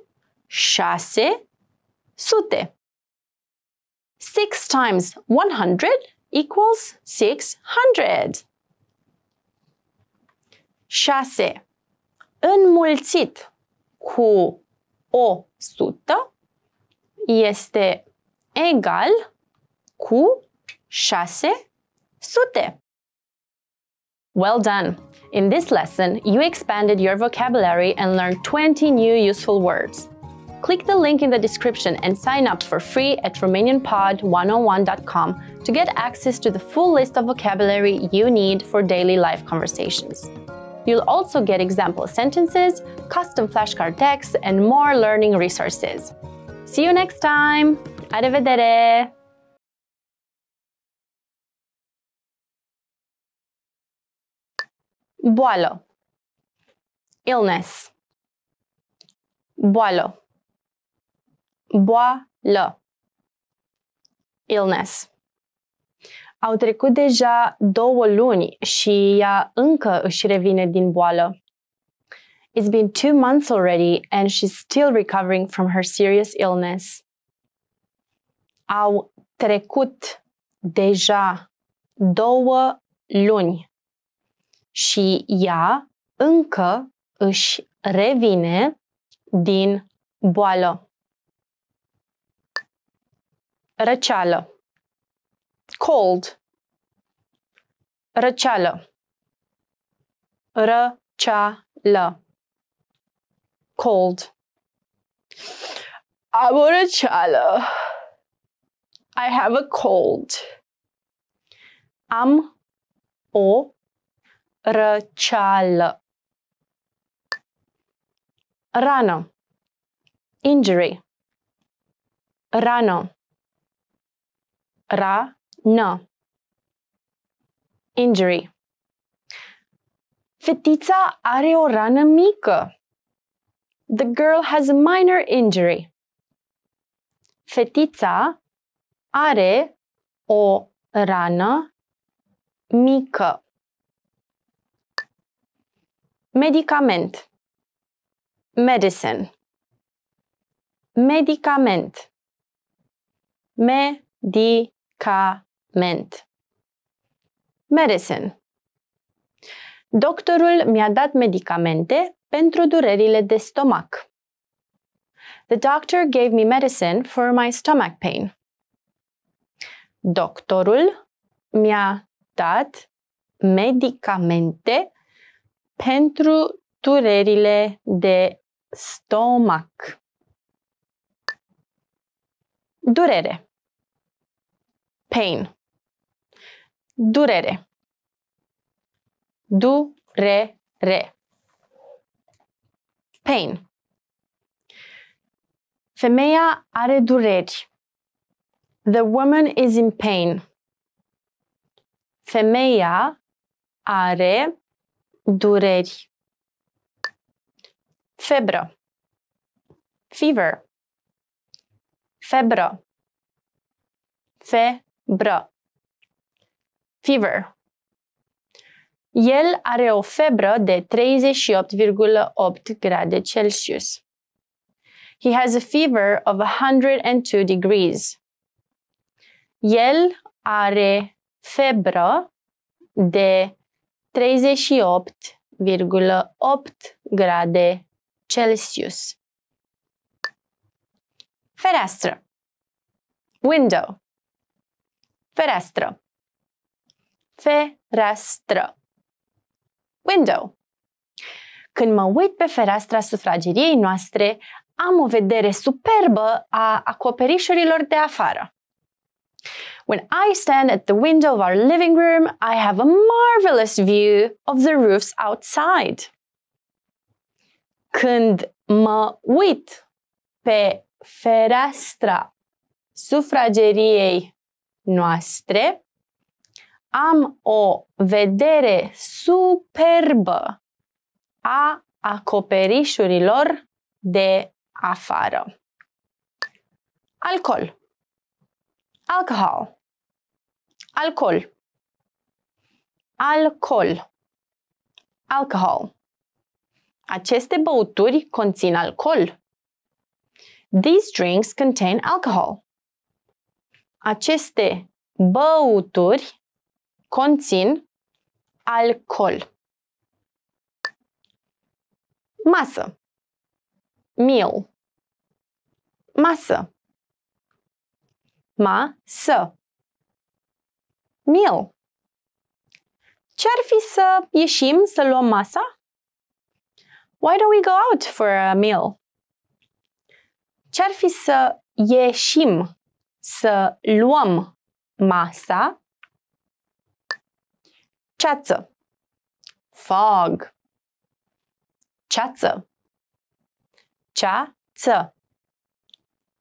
șase sute. Six times 100 equals 600. Șase înmulțit cu o sută este egal cu șase sute. Well done! In this lesson, you expanded your vocabulary and learned 20 new useful words. Click the link in the description and sign up for free at RomanianPod101.com to get access to the full list of vocabulary you need for daily life conversations. You'll also get example sentences, custom flashcard decks, and more learning resources. See you next time! Arrivedere! Boalo. Illness. Boalo. boală. Illness. Au trecut deja două luni și ea încă își revine din boală. It's been two months already and she's still recovering from her serious illness. Au trecut deja două luni și ea încă își revine din boală. răceală, cold, răceală, răceală, cold. Am o răceală. I have a cold. Am o răceală. Rană. Injury. Rană. ra, n. Injury. Fetița are o rană mică. The girl has a minor injury. Fetița are o rană mică. Medicament. Medicine. Medicament. Medicament Medicament. Medicine. Doctorul mi-a dat medicamente pentru durerile de stomac. The doctor gave me medicine for my stomach pain. Doctorul mi-a dat medicamente pentru durerile de stomac. Durere pain. Durere. Durere. Pain. Femeia are dureri. The woman is in pain. Femeia are dureri. Febră. Fever. Febră. Fe febră, Fever. El are o febră de 38,8 grade Celsius. He has a fever of 102 degrees. El are febră de 38,8 grade Celsius. Fereastră. Window fereastră, fereastră, window. Când mă uit pe fereastra sufrageriei noastre, am o vedere superbă a acoperișurilor de afară. When I stand at the window of our living room, I have a marvelous view of the roofs outside. Când mă uit pe fereastra sufrageriei noastre, am o vedere superbă a acoperișurilor de afară. Alcool. Alcohol. Alcool. Alcool. Alcohol. Aceste băuturi conțin alcool. These drinks contain alcohol aceste băuturi conțin alcool. Masă. Meal. Masă. Masă. Meal. Ce-ar fi să ieșim să luăm masa? Why don't we go out for a meal? Ce-ar fi să ieșim să luăm masa, ceață, fog, ceață, ceață,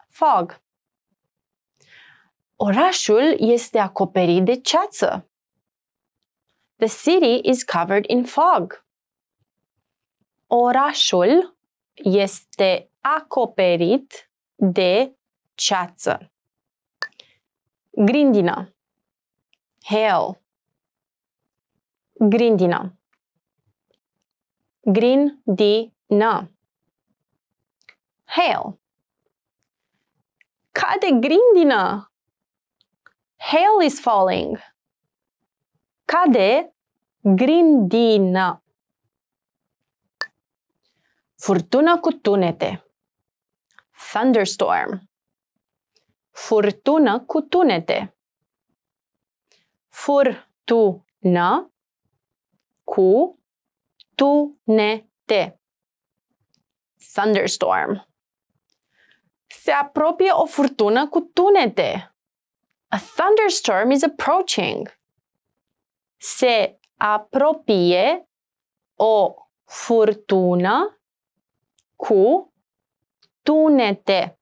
fog. Orașul este acoperit de ceață. The city is covered in fog. Orașul este acoperit de ceață. grindina, hail, grindina, grindina, hail. Cade grindina? Hail is falling. Cade grindina. Fortuna cu tunete. Thunderstorm. furtună cu tunete. Furtună cu tunete. Thunderstorm. Se apropie o furtună cu tunete. A thunderstorm is approaching. Se apropie o furtună cu tunete.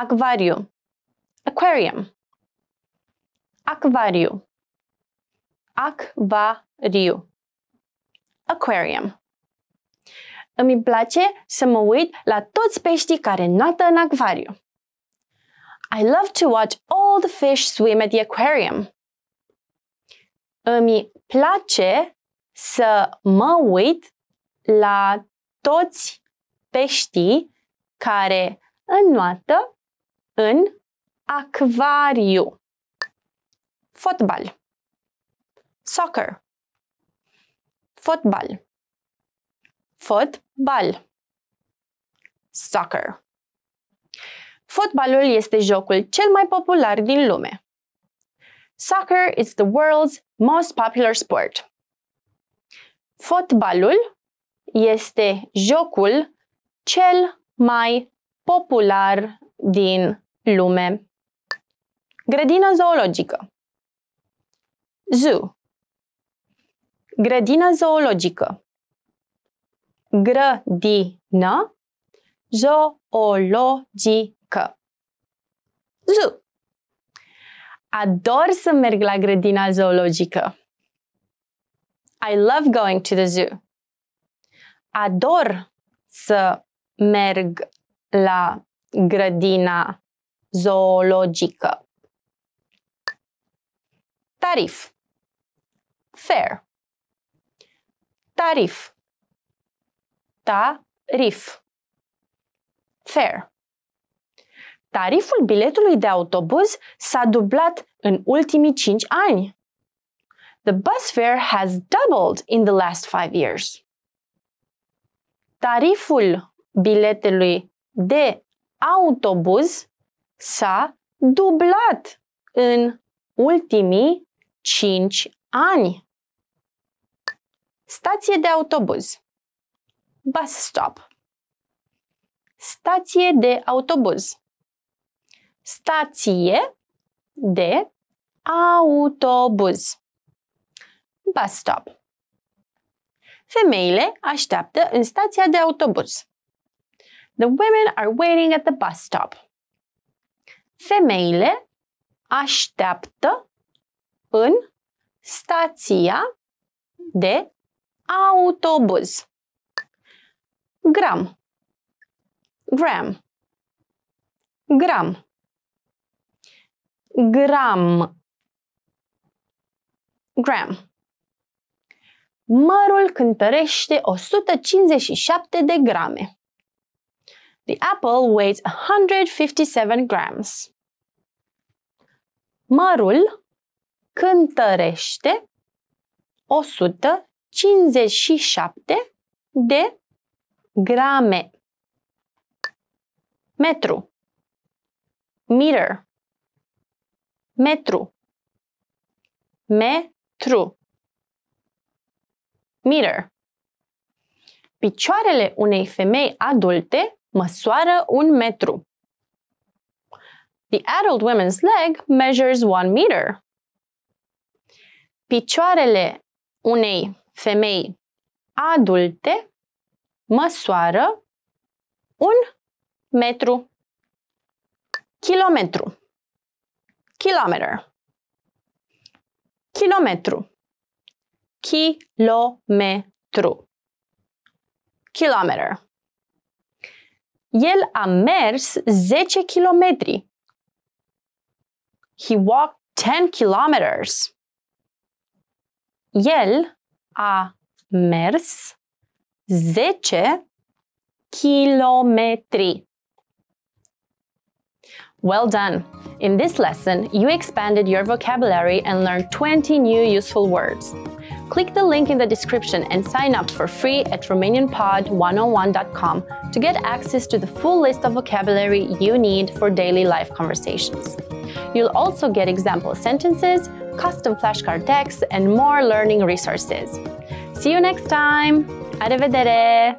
Acvariu. Aquarium. Acvariu. Acvariu. Aquarium. Îmi place să mă uit la toți peștii care notă în acvariu. I love to watch all the fish swim at the aquarium. Îmi place să mă uit la toți peștii care înnoată în acvariu. Fotbal. Soccer. Fotbal. Fotbal. Soccer. Fotbalul este jocul cel mai popular din lume. Soccer is the world's most popular sport. Fotbalul este jocul cel mai popular din lume. Grădină zoologică. Zoo. Grădină zoologică. Grădină zoologică. Zoo. Ador să merg la grădina zoologică. I love going to the zoo. Ador să merg la grădina zoologică. Tarif. Fair. Tarif. Tarif. Fair. Tariful biletului de autobuz s-a dublat în ultimii 5 ani. The bus fare has doubled in the last five years. Tariful biletului de autobuz s-a dublat în ultimii 5 ani. Stație de autobuz. Bus stop. Stație de autobuz. Stație de autobuz. Bus stop. Femeile așteaptă în stația de autobuz. The women are waiting at the bus stop femeile așteaptă în stația de autobuz. Gram. Gram. Gram. Gram. Gram. Mărul cântărește 157 de grame. The apple weighs 157 grams. Mărul cântărește 157 de grame. Metru. Meter. Metru. Metru. Meter. Picioarele unei femei adulte măsoară un metru. The adult woman's leg measures one meter. Picioarele unei femei adulte măsoară un metru. Kilometru. Kilometer. Kilometru. Kilometru. Kilometer. El a mers 10 kilometri. He walked 10 kilometers. El a mers 10 kilometri. Well done! In this lesson, you expanded your vocabulary and learned 20 new useful words. Click the link in the description and sign up for free at RomanianPod101.com to get access to the full list of vocabulary you need for daily life conversations. You'll also get example sentences, custom flashcard decks, and more learning resources. See you next time! Arrivedere!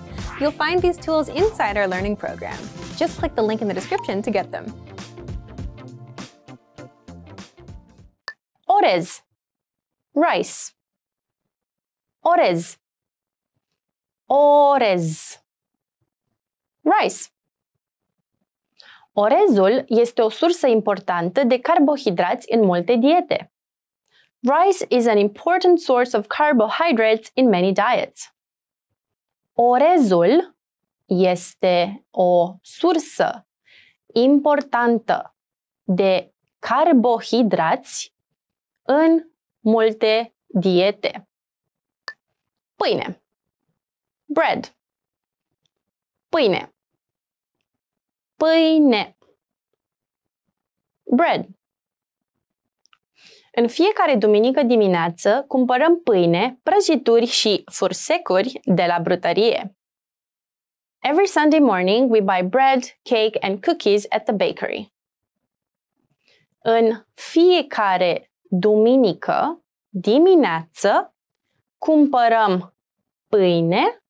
You'll find these tools inside our learning program. Just click the link in the description to get them. Ores, rice. Ores, orez, rice. Orezul este o sursă importantă de carbohidrați în multe diete. Rice is an important source of carbohydrates in many diets. orezul este o sursă importantă de carbohidrați în multe diete. Pâine. Bread. Pâine. Pâine. Bread. În fiecare duminică dimineață cumpărăm pâine, prăjituri și fursecuri de la brutărie. Every Sunday morning we buy bread, cake and cookies at the bakery. În fiecare duminică dimineață cumpărăm pâine,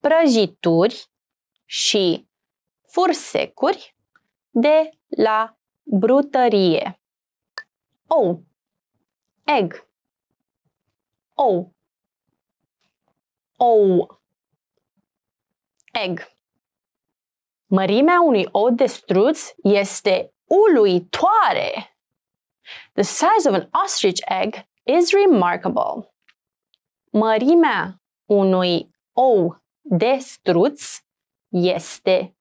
prăjituri și fursecuri de la brutărie. Oh, egg ou ou egg Mărimea unui ou de struț este uluitoare. The size of an ostrich egg is remarkable. Mărimea unui ou de struț este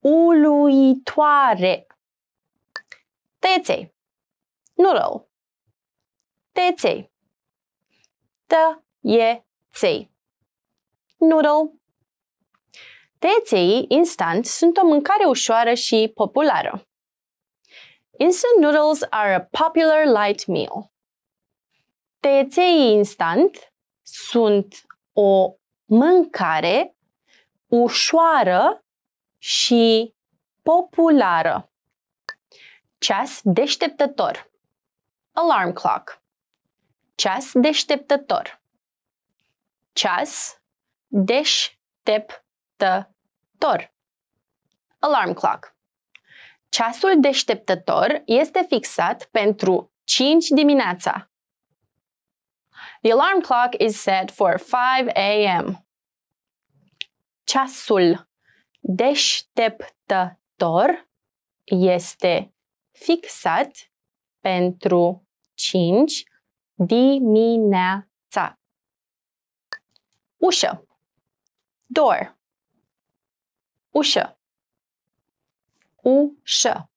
uluitoare. Tăieței. Nu tăieței. Tăieței. Noodle. Teței instant sunt o mâncare ușoară și populară. Instant noodles are a popular light meal. Teței instant sunt o mâncare ușoară și populară. Ceas deșteptător. Alarm clock. Ceas deșteptător. Ceas deșteptător. Alarm clock. Ceasul deșteptător este fixat pentru 5 dimineața. The alarm clock is set for 5 a.m. Ceasul deșteptător este fixat pentru 5 dimineața. Ușă. Door. Ușă. Ușă.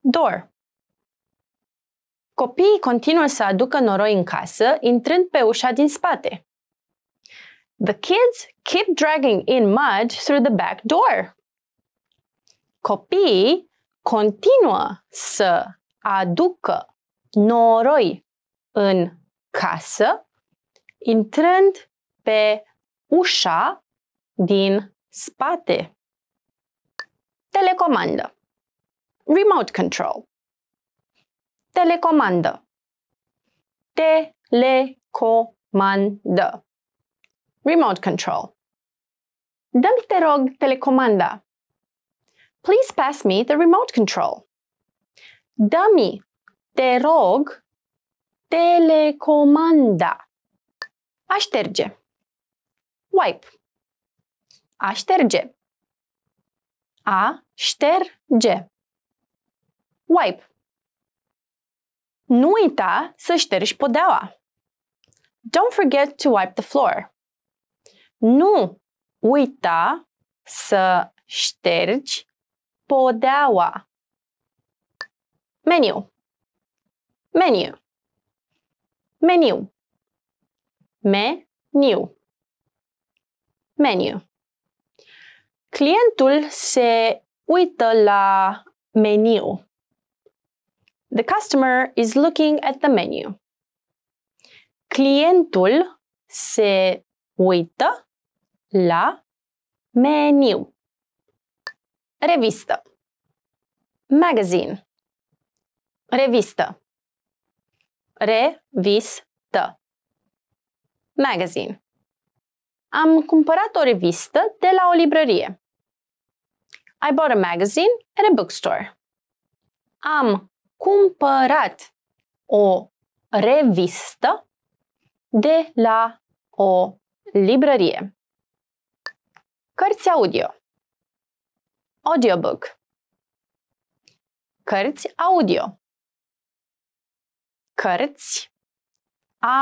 Door. Copiii continuă să aducă noroi în casă, intrând pe ușa din spate. The kids keep dragging in mud through the back door. Copiii continuă să aducă noroi în casă, intrând pe ușa din spate. Telecomandă. Remote control. Telecomandă. Telecomandă. Remote control. Dă-mi, te rog, telecomanda. Please pass me the remote control. Dă-mi, te rog, Telecomanda. A șterge. Wipe. A șterge. A șterge. Wipe. Nu uita să ștergi podeaua. Don't forget to wipe the floor. Nu uita să ștergi podeaua. Menu. Menu. Meniu. Meniu. Meniu. Clientul se uită la meniu. The customer is looking at the menu. Clientul se uită la meniu. Revistă. Magazine. Revistă revistă. Magazine. Am cumpărat o revistă de la o librărie. I bought a magazine at a bookstore. Am cumpărat o revistă de la o librărie. Cărți audio. Audiobook. Cărți audio cărți,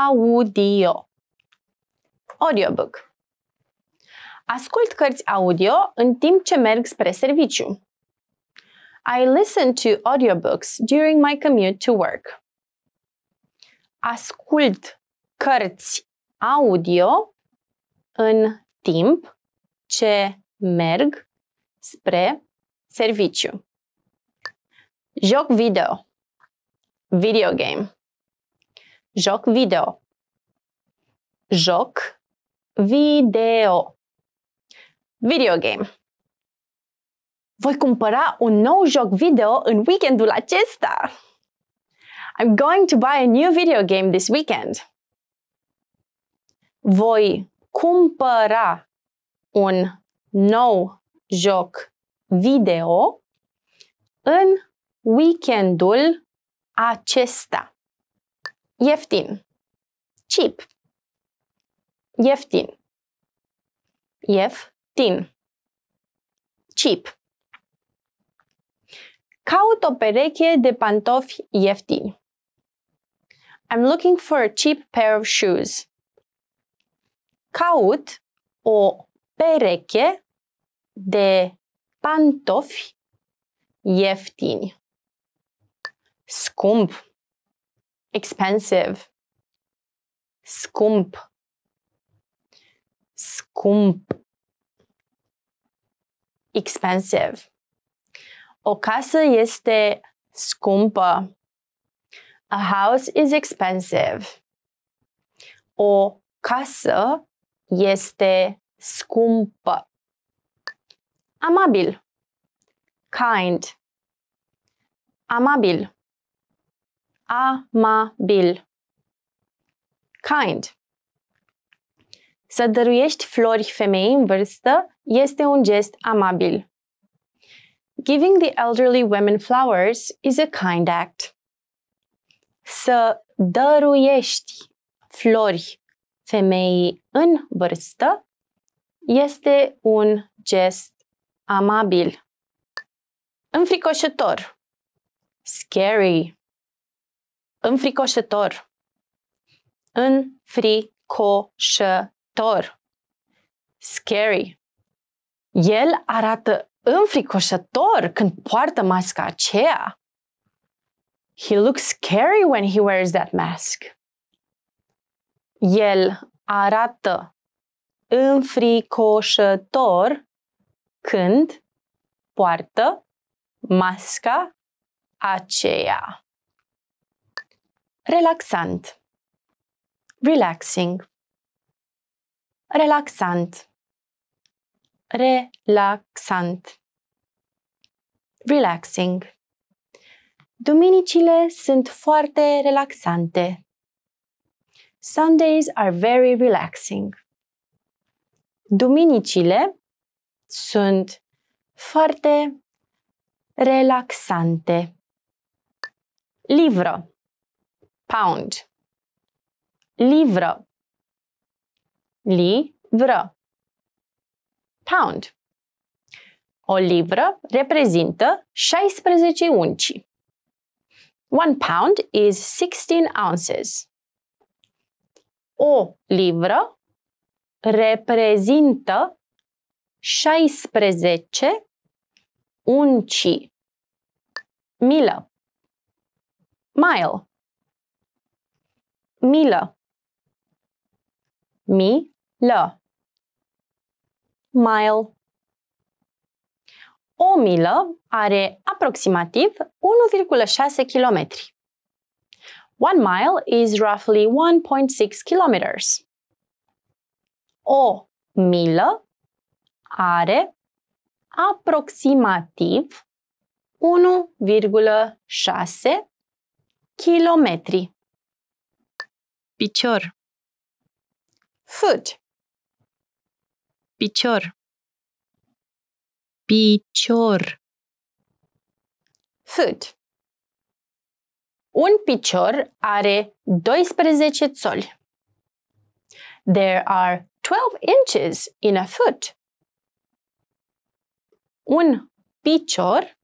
audio, audiobook. Ascult cărți audio în timp ce merg spre serviciu. I listen to audiobooks during my commute to work. Ascult cărți audio în timp ce merg spre serviciu. Joc video. Video game joc video. Joc video. Video game. Voi cumpăra un nou joc video în weekendul acesta. I'm going to buy a new video game this weekend. Voi cumpăra un nou joc video în weekendul acesta. Ieftin. Cheap. Ieftin. Ieftin. Cheap. Caut o pereche de pantofi ieftini. I'm looking for a cheap pair of shoes. Caut o pereche de pantofi ieftini. Scump. expensive, scump, scump, expensive. O casă este scumpă. A house is expensive. O casă este scumpă. Amabil. Kind. Amabil. Amabil. Kind. Să dăruiești flori femeii în vârstă este un gest amabil. Giving the elderly women flowers is a kind act. Să dăruiești flori femeii în vârstă este un gest amabil. Înfricoșător. Scary înfricoșător. Înfricoșător. Scary. El arată înfricoșător când poartă masca aceea. He looks scary when he wears that mask. El arată înfricoșător când poartă masca aceea relaxant, relaxing, relaxant, relaxant, relaxing. Duminicile sunt foarte relaxante. Sundays are very relaxing. Duminicile sunt foarte relaxante. Livro pound. Livră. Livră. Pound. O livră reprezintă 16 unci. One pound is 16 ounces. O livră reprezintă 16 unci. Milă. Mile milă. Mi-lă. Mile. O milă are aproximativ 1,6 km. One mile is roughly 1.6 kilometers. O milă are aproximativ 1,6 kilometri. Picior. Foot. Picior. Picior. Foot. Un picior are 12 țoli. There are 12 inches in a foot. Un picior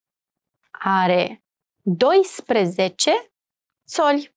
are 12 țoli.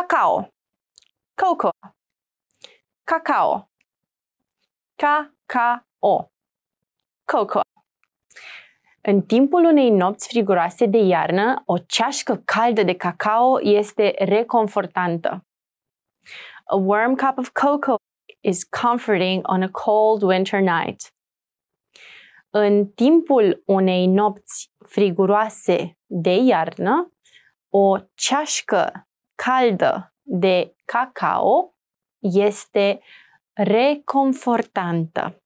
Cacao. Cocoa. Cacao. Ca-ca-o. Cocoa. În timpul unei nopți friguroase de iarnă, o ceașcă caldă de cacao este reconfortantă. A warm cup of cocoa is comforting on a cold winter night. În timpul unei nopți friguroase de iarnă, o ceașcă caldă de cacao este reconfortantă.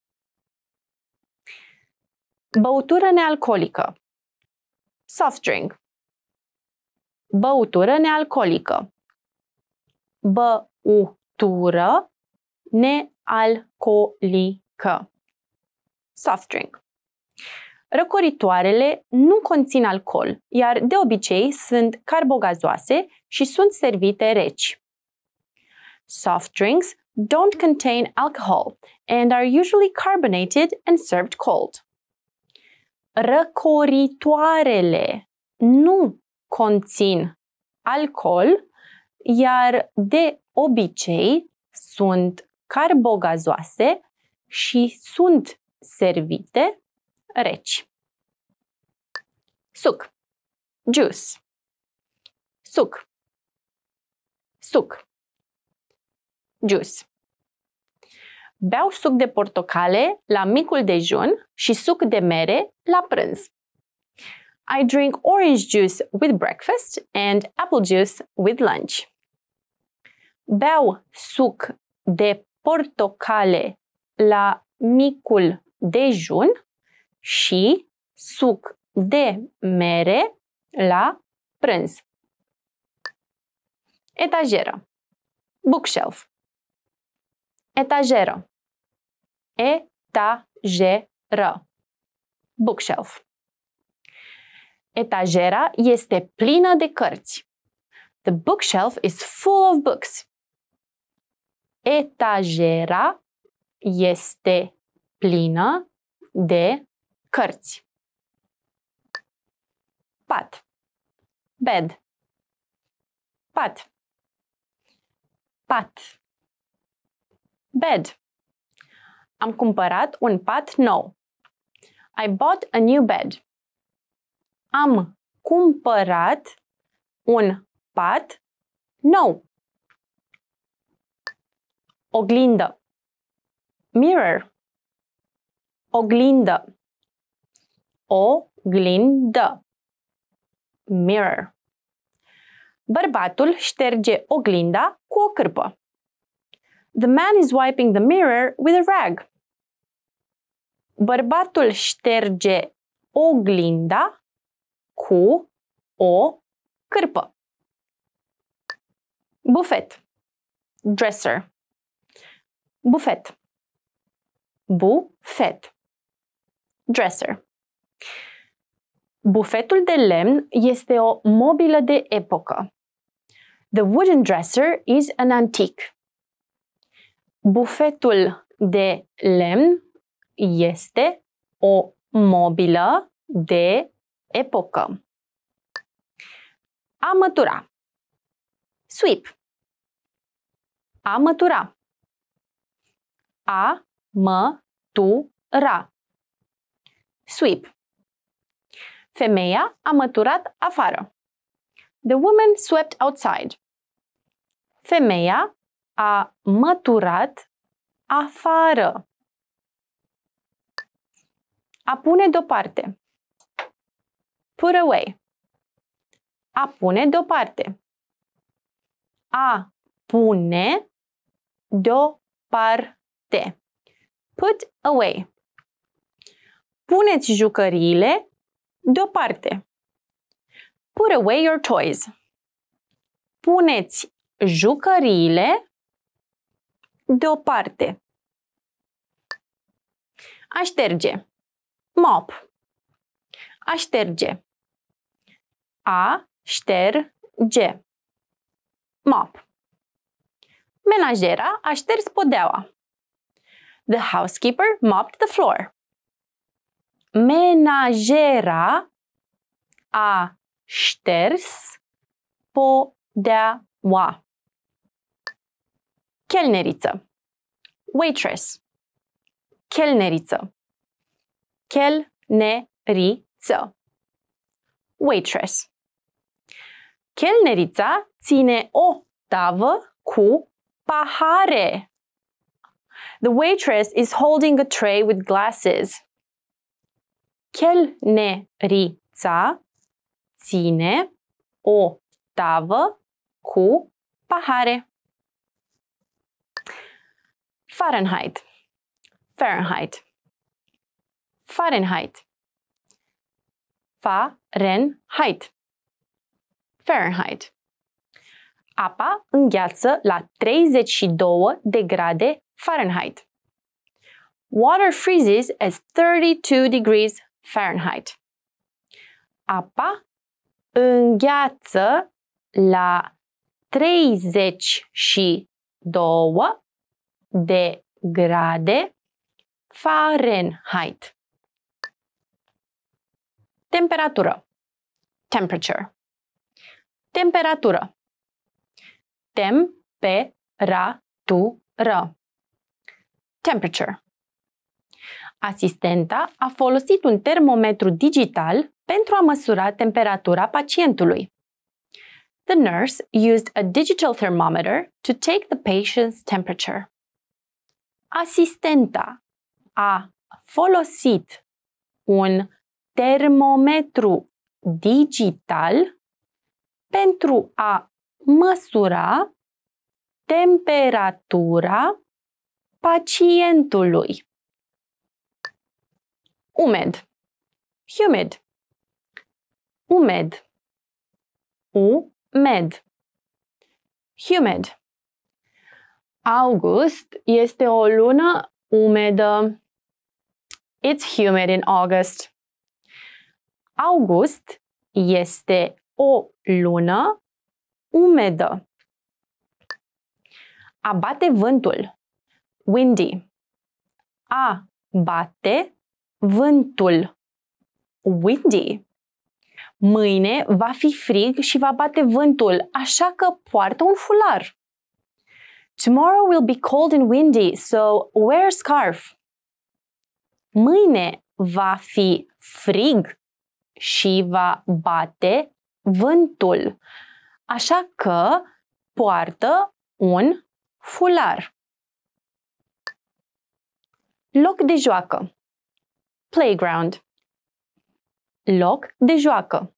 Băutură nealcoolică. Soft drink. Băutură nealcoolică. Băutură nealcoolică. Soft drink. Răcoritoarele nu conțin alcool, iar de obicei sunt carbogazoase și sunt servite reci. Soft drinks don't contain alcohol and are usually carbonated and served cold. Răcoritoarele nu conțin alcool, iar de obicei sunt carbogazoase și sunt servite reci. Suc. Juice. Suc. Suc. Juice. Beau suc de portocale la micul dejun și suc de mere la prânz. I drink orange juice with breakfast and apple juice with lunch. Beau suc de portocale la micul dejun și suc de mere la prânz. Etajeră. Bookshelf. Etajeră. Etajeră. Bookshelf. Etajera este plină de cărți. The bookshelf is full of books. Etajera este plină de cărți. Pat. Bed. Pat. Pat. Bed. Am cumpărat un pat nou. I bought a new bed. Am cumpărat un pat nou. Oglindă. Mirror. Oglindă oglindă. Mirror. Bărbatul șterge oglinda cu o cârpă. The man is wiping the mirror with a rag. Bărbatul șterge oglinda cu o cârpă. Bufet. Dresser. Bufet. Bufet. Dresser. Bufetul de lemn este o mobilă de epocă. The wooden dresser is an antique. Bufetul de lemn este o mobilă de epocă. A mătura. Sweep. A mătura. A mă tu ra. Sweep. Femeia a măturat afară. The woman swept outside. Femeia a măturat afară. A pune deoparte. Put away. A pune deoparte. A pune deoparte. Put away. Puneți jucăriile deoparte. Put away your toys. Puneți jucăriile deoparte. A șterge. Mop. A șterge. A șterge. Mop. Menajera a șters podeaua. The housekeeper mopped the floor menajera a șters podeaua. Chelneriță. Waitress. Chelneriță. Chelneriță. Waitress. Chelnerița ține o tavă cu pahare. The waitress is holding a tray with glasses. Chelnerița ține o tavă cu pahare. Fahrenheit. Fahrenheit. Fahrenheit. Fahrenheit. Fahrenheit. Apa îngheață la 32 de grade Fahrenheit. Water freezes at 32 degrees Fahrenheit. Apa îngheață la 32 de grade Fahrenheit. Temperatură. Temperature. Temperatură. Temperatură. Temperature. Asistenta a folosit un termometru digital pentru a măsura temperatura pacientului. The nurse used a digital thermometer to take the patient's temperature. Asistenta a folosit un termometru digital pentru a măsura temperatura pacientului. Umed. Humid. Umed. U-med. Humid. August este o lună umedă. It's humid in August. August este o lună umedă. A bate vântul. Windy. A bate vântul windy. Mâine va fi frig și va bate vântul, așa că poartă un fular. Tomorrow will be cold and windy, so wear a scarf. Mâine va fi frig și va bate vântul, așa că poartă un fular. Loc de joacă playground. Loc de joacă.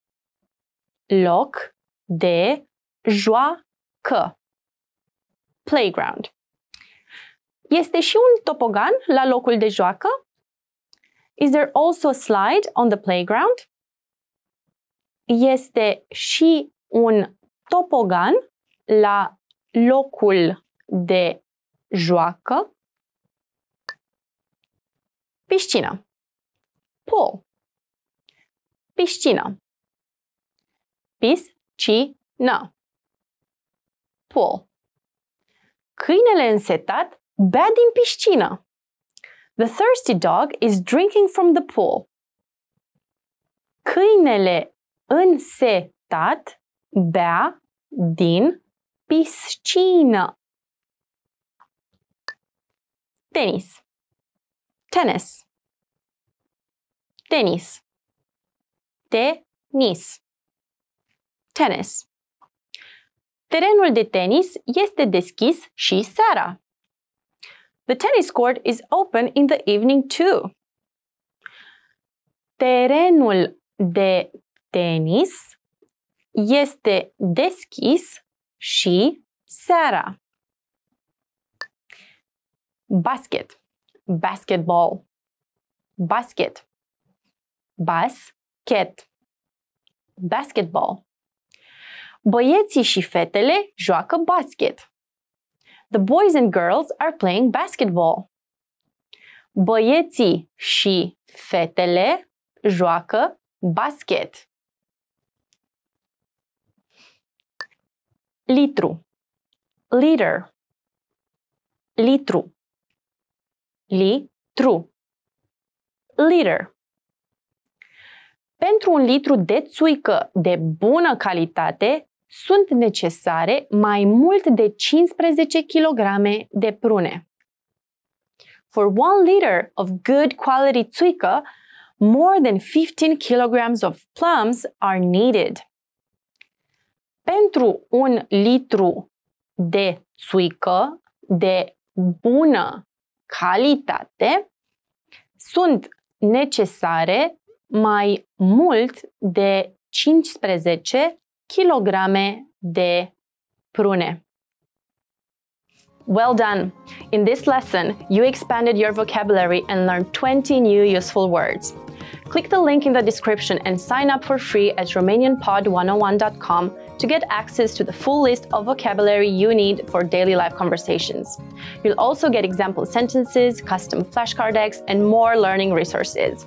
Loc de joacă. Playground. Este și un topogan la locul de joacă? Is there also a slide on the playground? Este și un topogan la locul de joacă? Piscină pool. piscina, piscina. Pool. Câinele însetat bea din piscină. The thirsty dog is drinking from the pool. Câinele însetat bea din piscină. Tenis. Tennis. tenis, tenis, tennis. Terenul de tenis este deschis și seara. The tennis court is open in the evening too. Terenul de tenis este deschis și seara. Basket, basketball, basket. basket, basketball. Băieții și fetele joacă basket. The boys and girls are playing basketball. Băieții și fetele joacă basket. Litru. Liter. Litru. Litru. Liter. Pentru un litru de țuică de bună calitate, sunt necesare mai mult de 15 kg de prune. For 1 liter of good quality țuică, more than 15 kilograms of plums are needed. Pentru un litru de țuică de bună calitate, sunt necesare mai mult de 15 kg de prune. Well done! In this lesson, you expanded your vocabulary and learned 20 new useful words. Click the link in the description and sign up for free at RomanianPod101.com to get access to the full list of vocabulary you need for daily life conversations. You'll also get example sentences, custom flashcard decks, and more learning resources.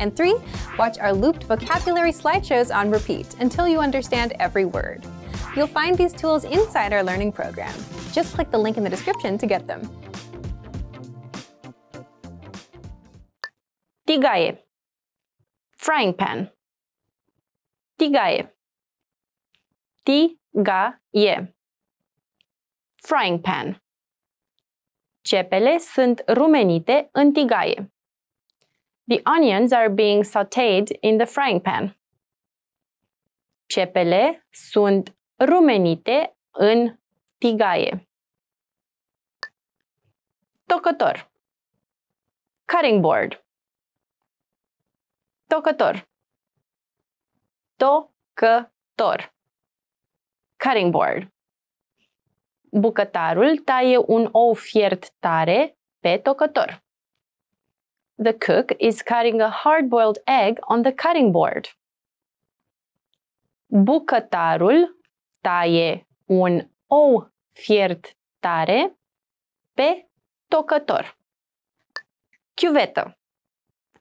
And three, watch our looped vocabulary slideshows on repeat until you understand every word. You'll find these tools inside our learning program. Just click the link in the description to get them. Tigaje. Frying pan. Tigaje. Tigaje. Frying pan. Cepele sunt rumenite în tigaie. The onions are being sautéed in the frying pan. Cepele sunt rumenite în tigaie. Tocător. Cutting board. Tocător. Tocător. Cutting board. Bucătarul taie un ou fiert tare pe tocător. The cook is cutting a hard-boiled egg on the cutting board. Bucătarul taie un ou fiert tare pe tocător. Chiuvetă.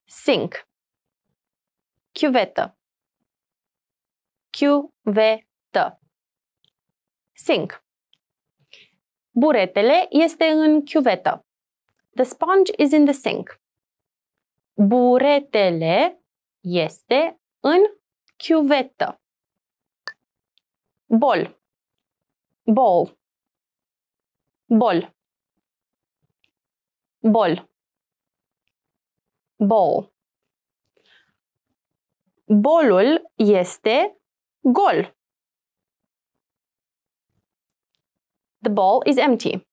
Sink. Chiuvetă. Chiuvetă. Sink. Buretele este în chiuvetă. The sponge is in the sink. Buretele este în chiuvetă. Bol. Bol. Bol. Bol. Bol. Bolul este gol. The ball is empty.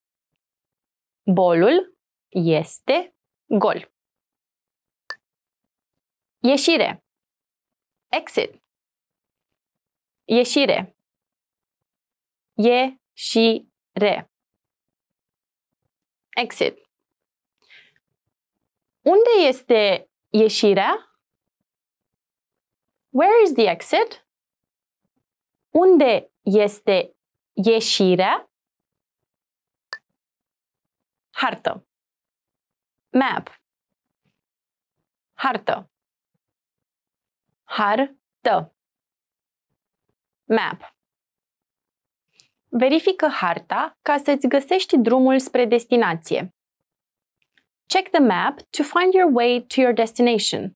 Bolul este gol. Ieșire. Exit. Ieșire. Ieșire. Exit. Unde este ieșirea? Where is the exit? Unde este ieșirea? Hartă. Map. Hartă hartă. Map. Verifică harta ca să-ți găsești drumul spre destinație. Check the map to find your way to your destination.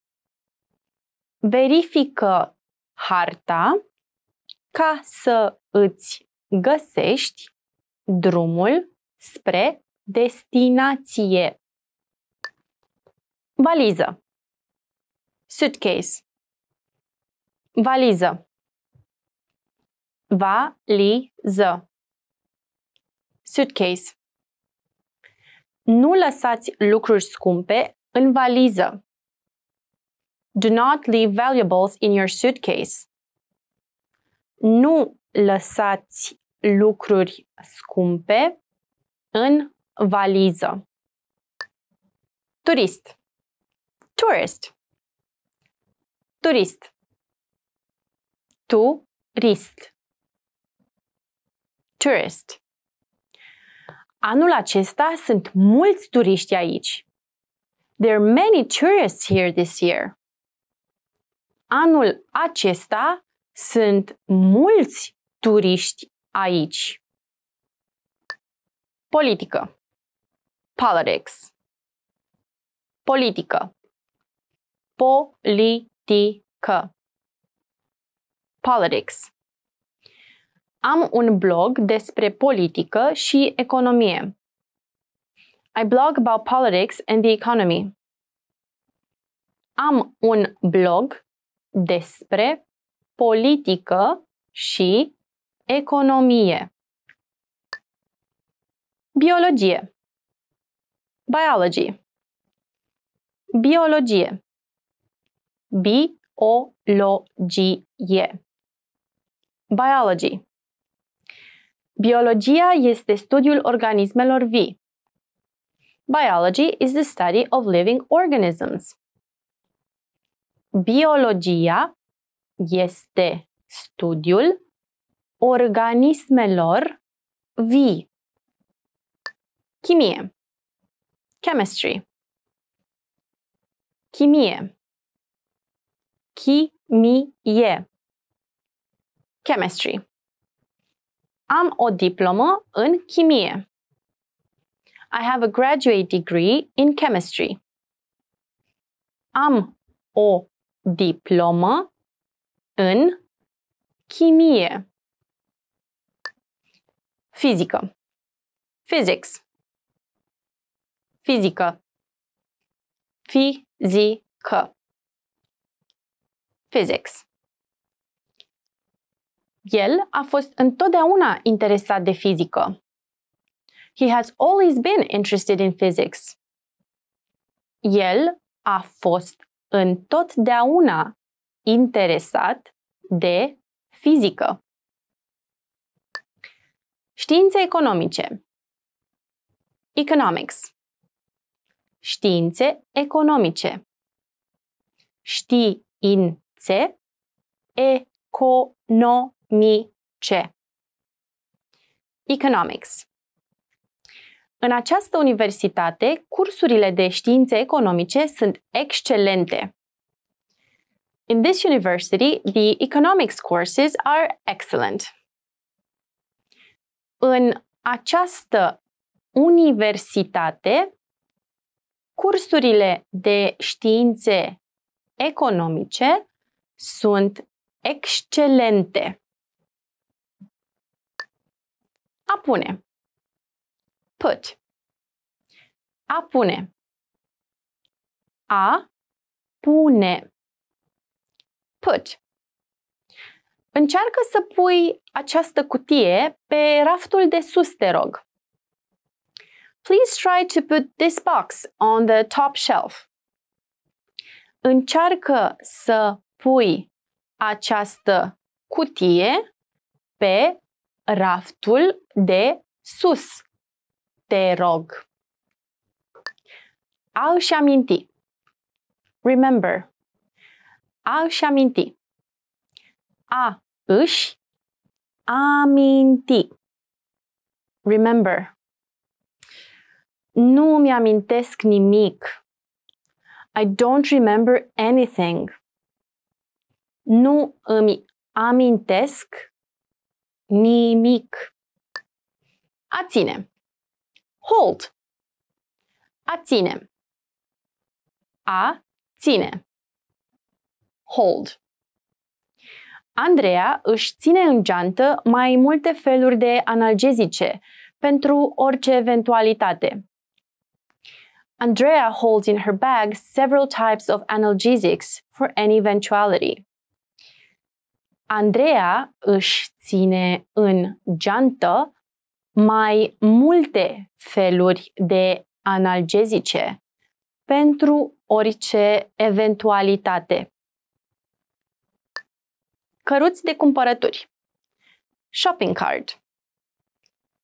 Verifică harta ca să îți găsești drumul spre destinație. Valiză. Suitcase. Valiză. Valiză. Suitcase. Nu lăsați lucruri scumpe în valiză. Do not leave valuables in your suitcase. Nu lăsați lucruri scumpe în valiză. Turist. Tourist. Turist. Tourist. Tourist. Anul acesta sunt mulți turiști aici. There are many tourists here this year. Anul acesta sunt mulți turiști aici. Politică. Politics. Politică. Politică. Politics. Am un blog despre politică și economie. I blog about politics and the economy. Am un blog despre politică și economie. Biologie. Biology. Biologie. Biologie. Biology. Biologia este studiul organismelor vii. Biology is the study of living organisms. Biologia este studiul organismelor vii. Chimie. Chemistry. Chimie. Chimie. Chemistry. Am o diplomă în chimie. I have a graduate degree in chemistry. Am o diplomă în chimie. Fizică. Physics. Fizică. Fizică. Physics. El a fost întotdeauna interesat de fizică. He has always been interested in physics. El a fost întotdeauna interesat de fizică. Științe economice. Economics. Științe economice. Științe economice mi, ce. Economics În această universitate, cursurile de științe economice sunt excelente. In this university, the economics courses are excellent. În această universitate, cursurile de științe economice sunt excelente. A pune. Put. A pune. A pune. Put. Încearcă să pui această cutie pe raftul de sus, te rog. Please try to put this box on the top shelf. Încearcă să pui această cutie pe raftul de sus. Te rog. Au-și aminti. Remember. A își aminti. A își aminti. Remember. Nu mi amintesc nimic. I don't remember anything. Nu îmi amintesc Nimic. A ține. Hold. A ține. A ține. Hold. Andreea își ține în geantă mai multe feluri de analgezice pentru orice eventualitate. Andrea holds in her bag several types of analgesics for any eventuality. Andreea își ține în geantă mai multe feluri de analgezice pentru orice eventualitate. Căruți de cumpărături. Shopping card.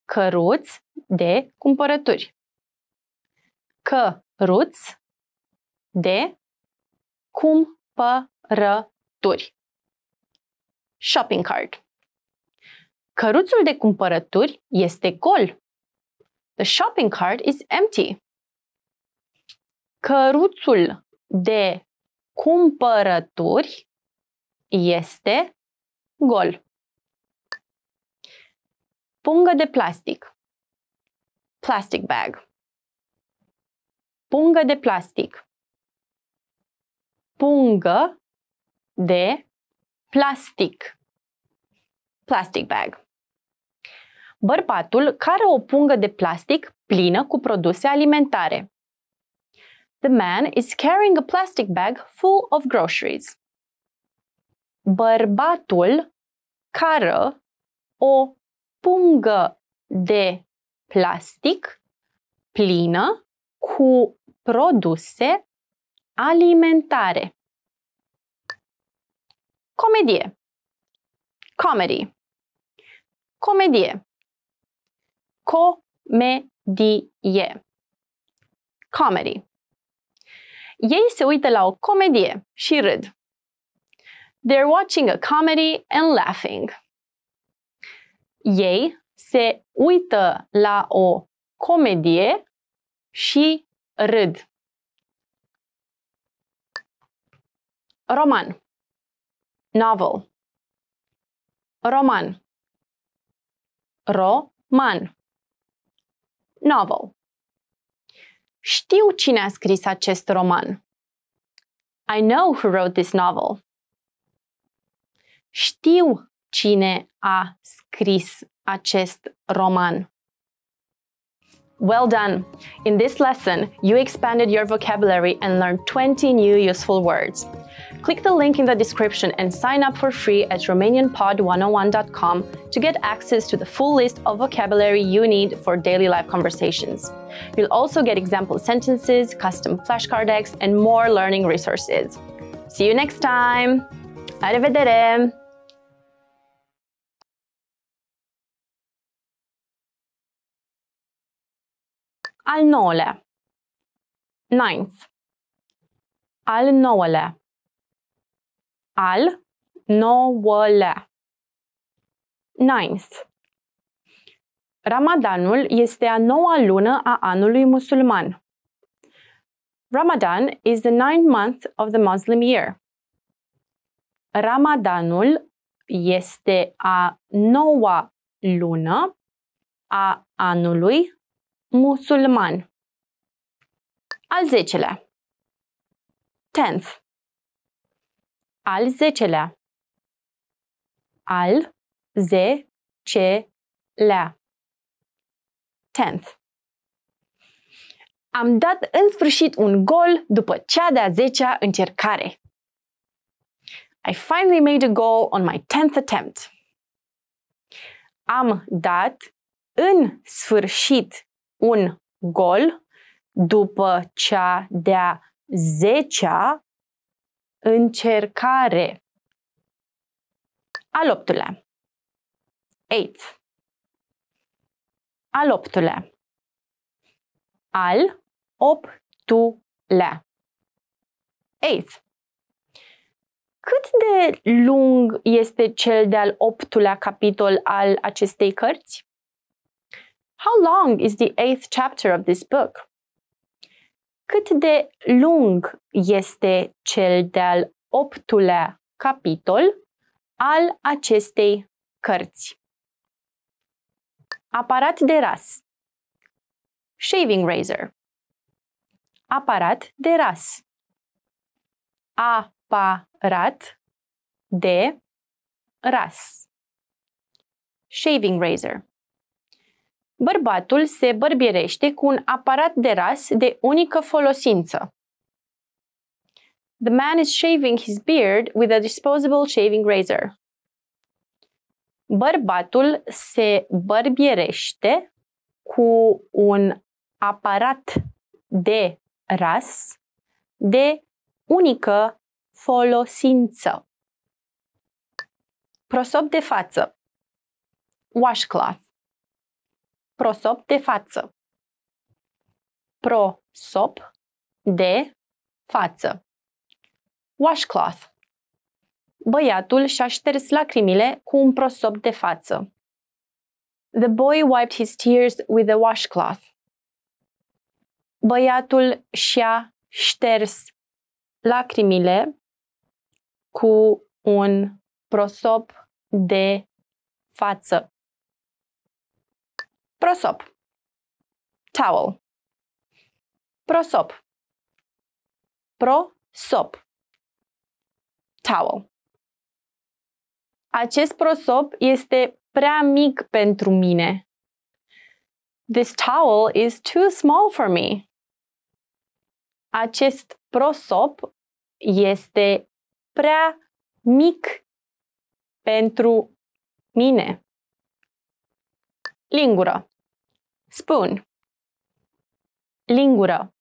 Căruți de cumpărături. Căruți de cumpărături shopping cart. Căruțul de cumpărături este gol. The shopping cart is empty. Căruțul de cumpărături este gol. Pungă de plastic. Plastic bag. Pungă de plastic. Pungă de plastic. Plastic bag. Bărbatul care o pungă de plastic plină cu produse alimentare. The man is carrying a plastic bag full of groceries. Bărbatul care o pungă de plastic plină cu produse alimentare. Comedie. Comedy. Comedie. Comedie. Comedy. Ei se uită la o comedie și râd. They're watching a comedy and laughing. Ei se uită la o comedie și râd. Roman. novel. Roman. Roman. Novel. Știu cine a scris acest roman. I know who wrote this novel. Știu cine a scris acest roman. Well done! In this lesson, you expanded your vocabulary and learned 20 new useful words. Click the link in the description and sign up for free at RomanianPod101.com to get access to the full list of vocabulary you need for daily life conversations. You'll also get example sentences, custom flashcard decks, and more learning resources. See you next time! La al nouălea. Ninth. Al nouălea. al nouălea. Ninth. Ramadanul este a noua lună a anului musulman. Ramadan is the ninth month of the Muslim year. Ramadanul este a noua lună a anului musulman. Al zecelea. Tenth. Al zecelea. Al ze ce lea. Tenth. Am dat în sfârșit un gol după cea de-a zecea încercare. I finally made a goal on my tenth attempt. Am dat în sfârșit un gol după cea de-a zecea încercare. Al optulea. Eighth. Al optulea. Al optulea. Eighth. Cât de lung este cel de-al optulea capitol al acestei cărți? How long is the eighth chapter of this book? Cât de lung este cel de-al optulea capitol al acestei cărți? Aparat de ras Shaving razor Aparat de ras Aparat de ras Shaving razor bărbatul se bărbierește cu un aparat de ras de unică folosință. The man is shaving his beard with a disposable shaving razor. Bărbatul se bărbierește cu un aparat de ras de unică folosință. Prosop de față. Washcloth prosop de față. Prosop de față. Washcloth. Băiatul și-a șters lacrimile cu un prosop de față. The boy wiped his tears with a washcloth. Băiatul și-a șters lacrimile cu un prosop de față. Prosop. Towel. Prosop. Prosop. Towel. Acest prosop este prea mic pentru mine. This towel is too small for me. Acest prosop este prea mic pentru mine. Lingura Spun. Lingură.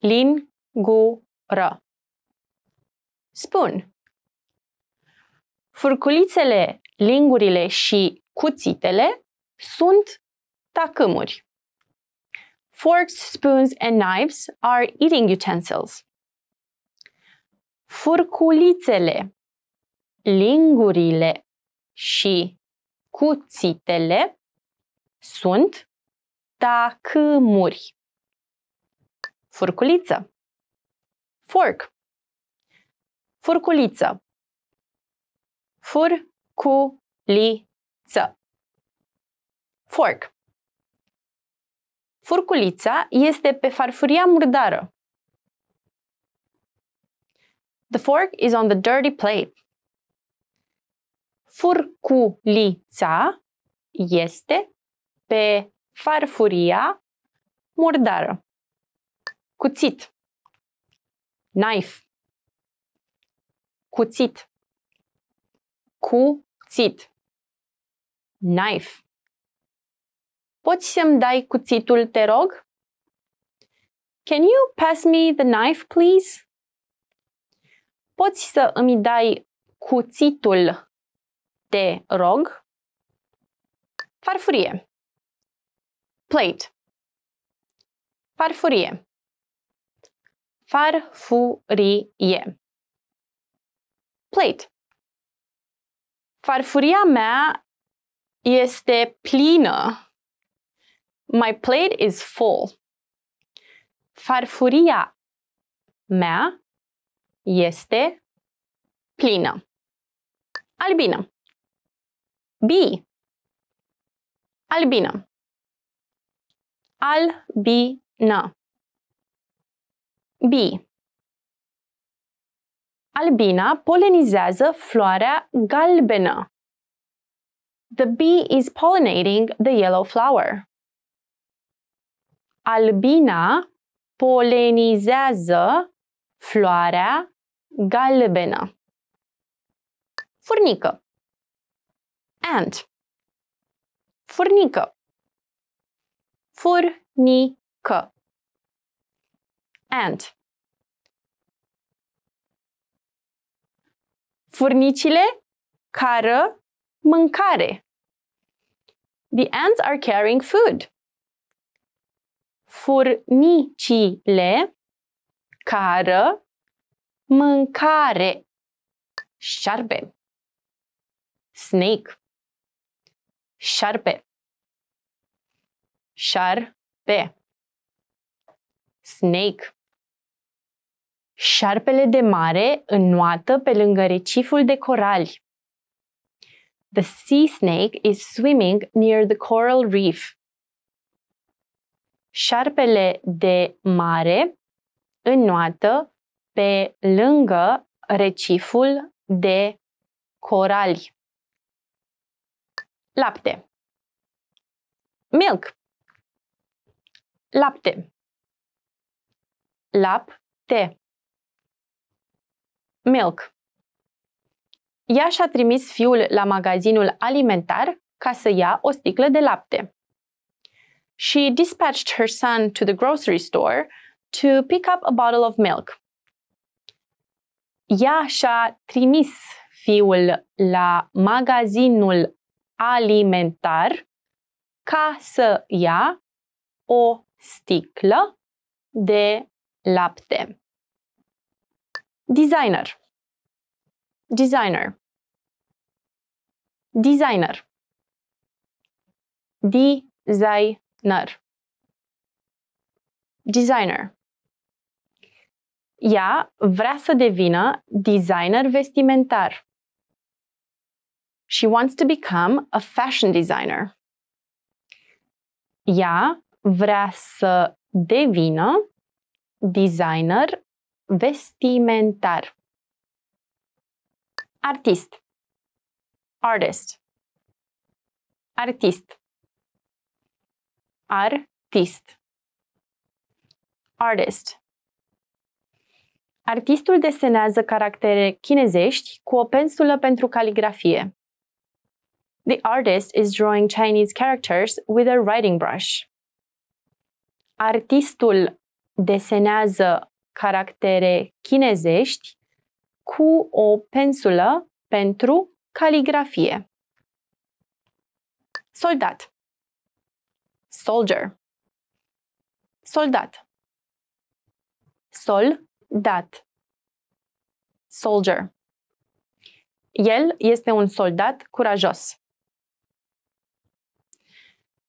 Lingură. Spun. Furculițele, lingurile și cuțitele sunt tacâmuri. Forks, spoons and knives are eating utensils. Furculițele, lingurile și cuțitele sunt tacâmuri. Furculiță. Fork. Furculiță. Furculiță. Fork. Furculița este pe farfuria murdară. The fork is on the dirty plate. Furculița este pe farfuria murdară. Cuțit. Knife. Cuțit. Cuțit. Knife. Poți să-mi dai cuțitul, te rog? Can you pass me the knife, please? Poți să îmi dai cuțitul, te rog? Farfurie plate. Farfurie. Farfurie. Plate. Farfuria mea este plină. My plate is full. Farfuria mea este plină. Albina. B. Albina. albina. B. Albina polenizează floarea galbenă. The bee is pollinating the yellow flower. Albina polenizează floarea galbenă. Furnică. Ant. Furnică. furnică. And. Furnicile care mâncare. The ants are carrying food. Furnicile care mâncare. Șarpe. Snake. Șarpe șarpe snake Șarpele de mare înnoată pe lângă reciful de corali. The sea snake is swimming near the coral reef. Șarpele de mare înnoată pe lângă reciful de corali. Lapte. Milk lapte lapte milk Ea și-a trimis fiul la magazinul alimentar ca să ia o sticlă de lapte. She dispatched her son to the grocery store to pick up a bottle of milk. Ea și-a trimis fiul la magazinul alimentar ca să ia o sticlă de lapte. Designer. Designer. Designer. Designer. Designer. Ea vrea să devină designer vestimentar. She wants to become a fashion designer. Ea vrea să devină designer vestimentar. Artist. Artist. Artist. Artist. Artist. Artistul desenează caractere chinezești cu o pensulă pentru caligrafie. The artist is drawing Chinese characters with a writing brush artistul desenează caractere chinezești cu o pensulă pentru caligrafie. Soldat. Soldier. Soldat. Soldat. Soldier. El este un soldat curajos.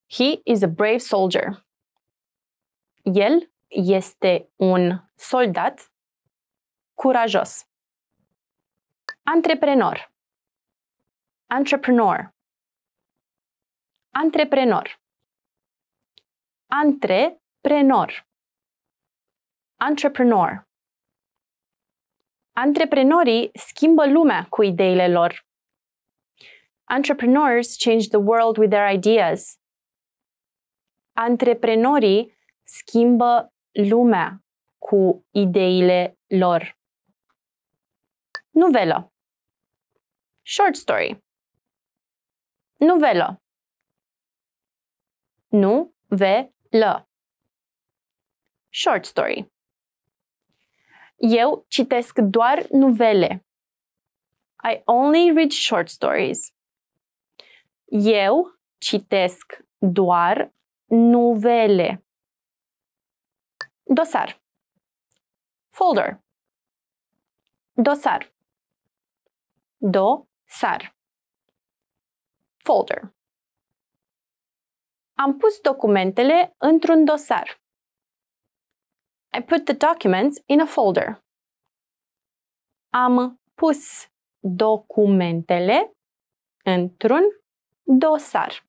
He is a brave soldier. El este un soldat curajos. Antreprenor. Entrepreneur. Antreprenor. Antreprenor. Entrepreneur. Antreprenorii schimbă lumea cu ideile lor. Entrepreneurs change the world with their ideas. Antreprenorii schimbă lumea cu ideile lor. Nuvelă. Short story. Nuvelă. Nu ve lă. Short story. Eu citesc doar nuvele. I only read short stories. Eu citesc doar nuvele. Dosar. Folder. Dosar. Do-sar. Folder. Am pus documentele într-un dosar. I put the documents in a folder. Am pus documentele într-un dosar.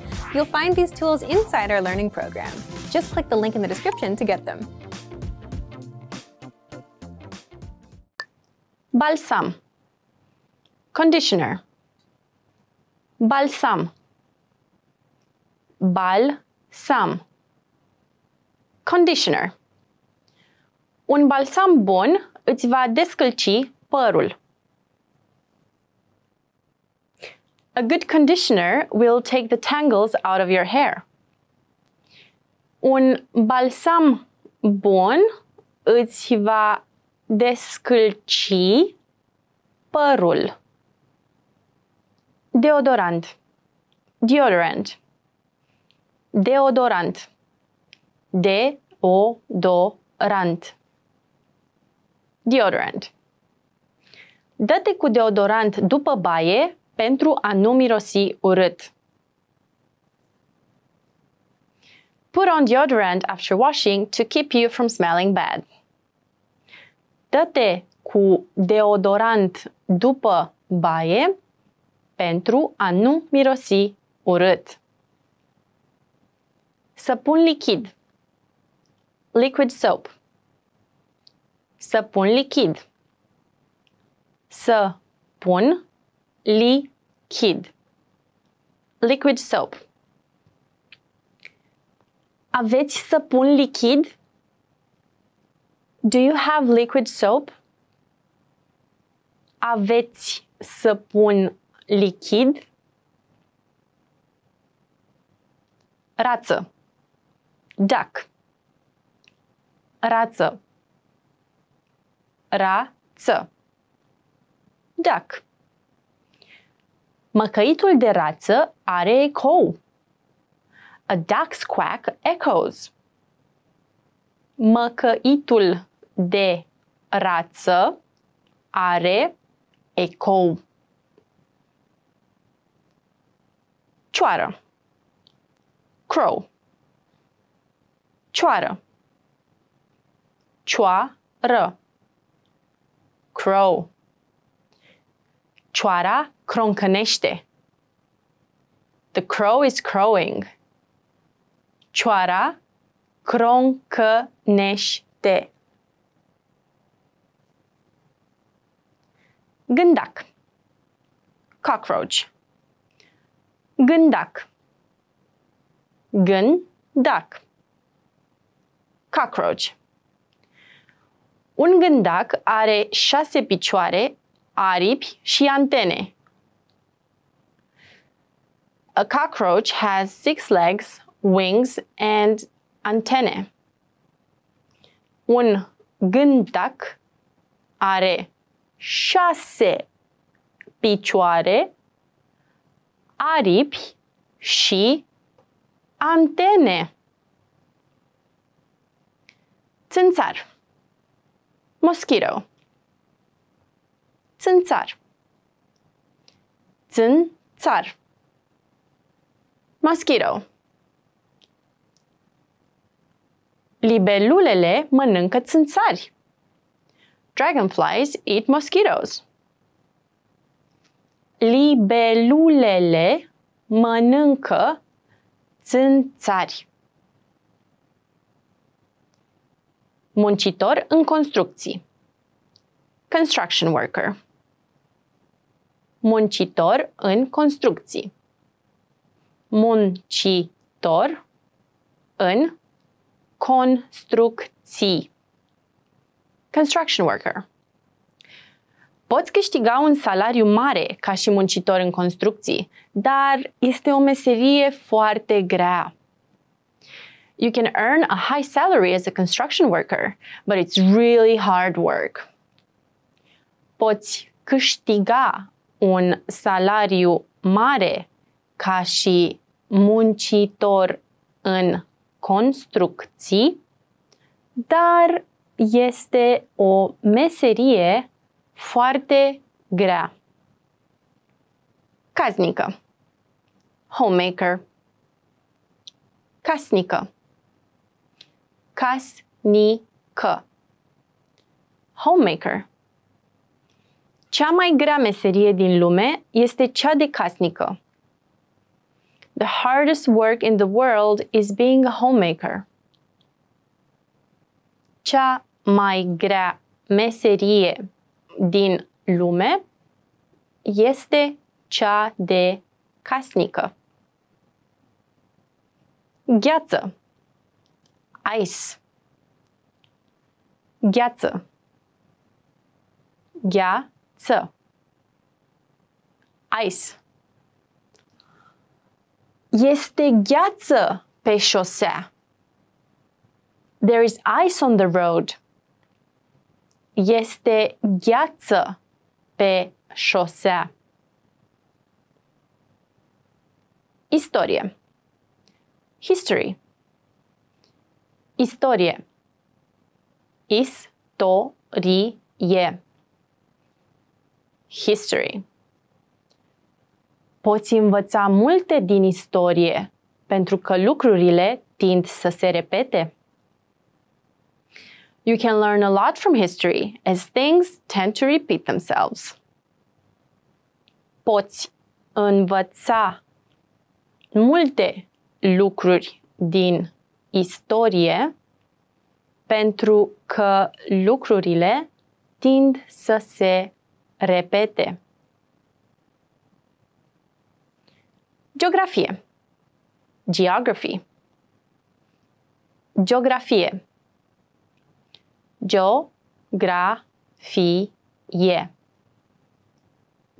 You'll find these tools inside our learning program. Just click the link in the description to get them. Balsam Conditioner Balsam Balsam Conditioner Un balsam bun îți va descălci părul. A good conditioner will take the tangles out of your hair. Un balsam bun îți va descălci părul. Deodorant. Deodorant. Deodorant. De-o-do-rant. Deodorant. Dă-te cu deodorant după baie pentru a nu mirosi urât. Put on deodorant after washing to keep you from smelling bad. Dă-te cu deodorant după baie pentru a nu mirosi urât. Să pun lichid. Liquid soap. Să pun lichid. Să pun lichid. Liquid soap. Aveți săpun lichid? Do you have liquid soap? Aveți săpun lichid? Rață. Duck. Rață. Rață. Duck. Măcăitul de rață are ecou. A duck's quack echoes. Măcăitul de rață are ecou. Cioară. Crow. Cioară. Cioară. Crow. Cioara croncănește. The crow is crowing. Cioara croncănește. Gândac. Cockroach. Gândac. Gândac. Cockroach. Un gândac are șase picioare aripi și antene. A cockroach has six legs, wings and antennae. Un gândac are șase picioare, aripi și antene. Țânțar Mosquito Țânțar. Țânțar. Mosquito. Libelulele mănâncă țânțari. Dragonflies eat mosquitoes. Libelulele mănâncă țânțari. Muncitor în construcții. Construction worker muncitor în construcții. Muncitor în construcții. Construction worker. Poți câștiga un salariu mare ca și muncitor în construcții, dar este o meserie foarte grea. You can earn a high salary as a construction worker, but it's really hard work. Poți câștiga un salariu mare ca și muncitor în construcții, dar este o meserie foarte grea. Casnică. Homemaker. Casnică. Casnică. Homemaker. Cea mai grea meserie din lume este cea de casnică. The hardest work in the world is being a homemaker. Cea mai grea meserie din lume este cea de casnică. Gheață. Ice. Gheață. Gheață. So, ice. Este gheață pe șosea. There is ice on the road. Este gheață pe șosea. Istorie. History. Istorie. Istorie. history. Poți învăța multe din istorie, pentru că lucrurile tind să se repete. You can learn a lot from history, as things tend to repeat themselves. Poți învăța multe lucruri din istorie, pentru că lucrurile tind să se Repete. Geografie. Geography. Geografie. Geografie.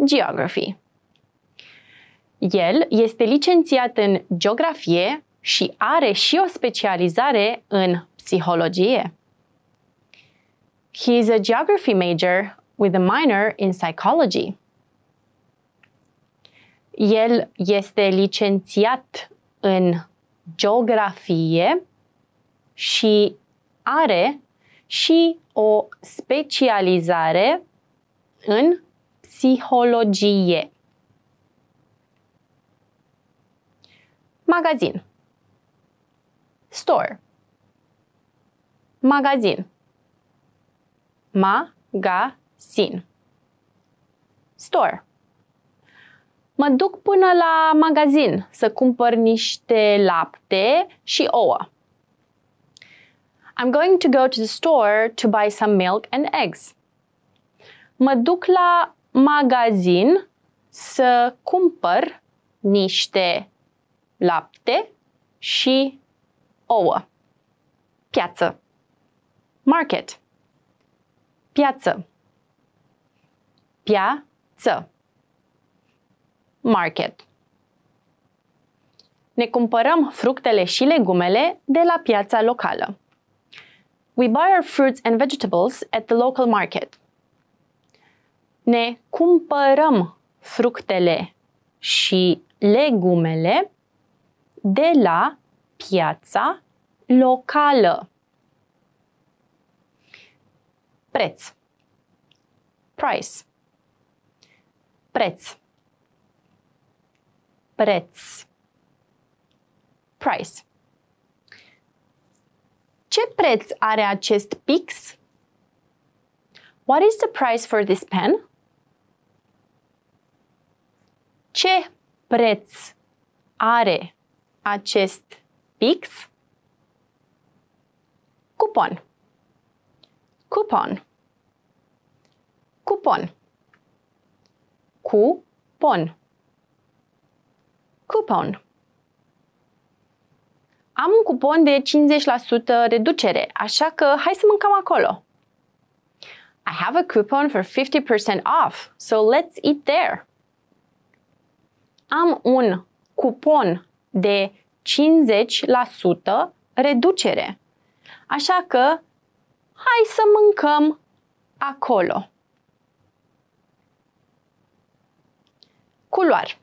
Geography. El este licențiat în geografie și are și o specializare în psihologie. He is a geography major with a minor in psychology. El este licențiat în geografie și are și o specializare în psihologie. Magazin. Store. Magazin. Ma-ga-zin sin. Store. Mă duc până la magazin să cumpăr niște lapte și ouă. I'm going to go to the store to buy some milk and eggs. Mă duc la magazin să cumpăr niște lapte și ouă. Piață. Market. Piață. Piață. Market. Ne cumpărăm fructele și legumele de la piața locală. We buy our fruits and vegetables at the local market. Ne cumpărăm fructele și legumele de la piața locală. Preț. Price. Preț. Preț. Price. Ce preț are acest pix? What is the price for this pen? Ce preț are acest pix? Cupon. Cupon. Cupon cu pon. Coupon. Am un cupon de 50% reducere, așa că hai să mâncăm acolo. I have a coupon for 50% off, so let's eat there. Am un cupon de 50% reducere, așa că hai să mâncăm acolo. culoar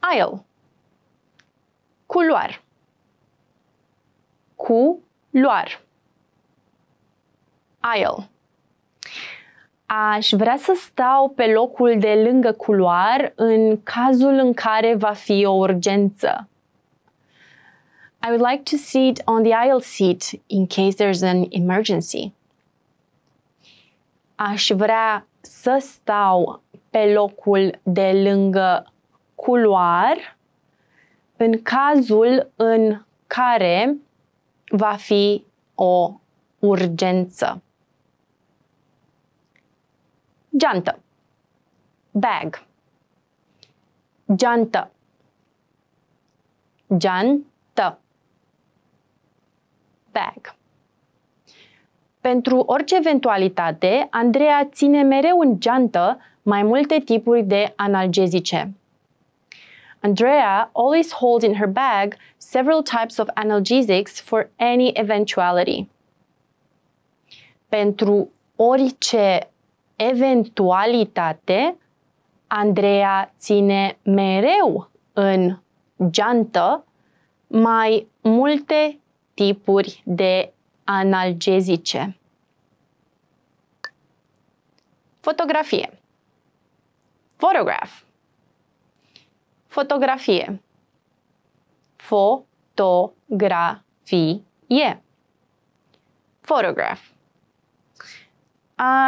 aisle culoar cu luar aisle Aș vrea să stau pe locul de lângă culoar în cazul în care va fi o urgență. I would like to sit on the aisle seat in case there's an emergency. Aș vrea să stau pe locul de lângă culoar în cazul în care va fi o urgență. Geantă. Bag. Geantă. Geantă. Bag. Pentru orice eventualitate, Andreea ține mereu în geantă mai multe tipuri de analgezice. Andrea always holds in her bag several types of analgesics for any eventuality. Pentru orice eventualitate, Andrea ține mereu în geantă mai multe tipuri de analgezice. Fotografie photograph. Fotografie. Fotografie. Photograph.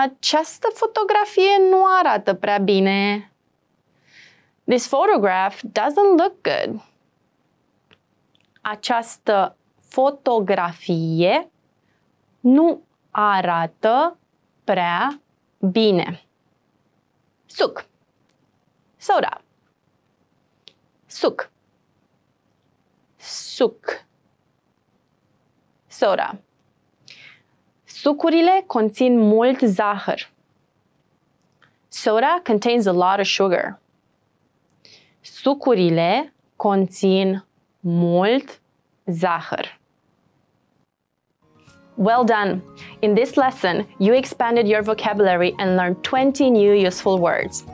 Această fotografie nu arată prea bine. This photograph doesn't look good. Această fotografie nu arată prea bine. Suc. soda. Suk. Suc. Soda. Sucurile conțin mult zahăr. Soda contains a lot of sugar. Sucurile conțin mult zahăr. Well done! In this lesson, you expanded your vocabulary and learned 20 new useful words.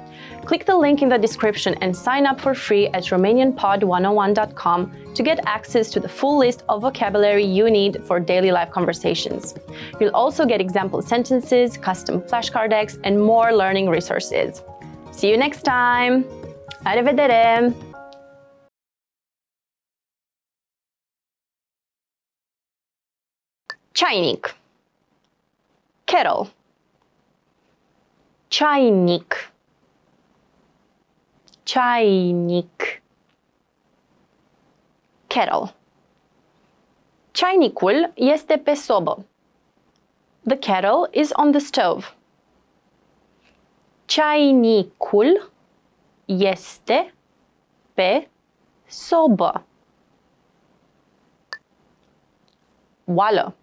Click the link in the description and sign up for free at RomanianPod101.com to get access to the full list of vocabulary you need for daily life conversations. You'll also get example sentences, custom flashcard decks, and more learning resources. See you next time! Arrivederci! чайник, kettle, чайник. Czajnik. Kettle. Ceainicul este pe sobă. The kettle is on the stove. Ceainicul este pe sobă. Oală.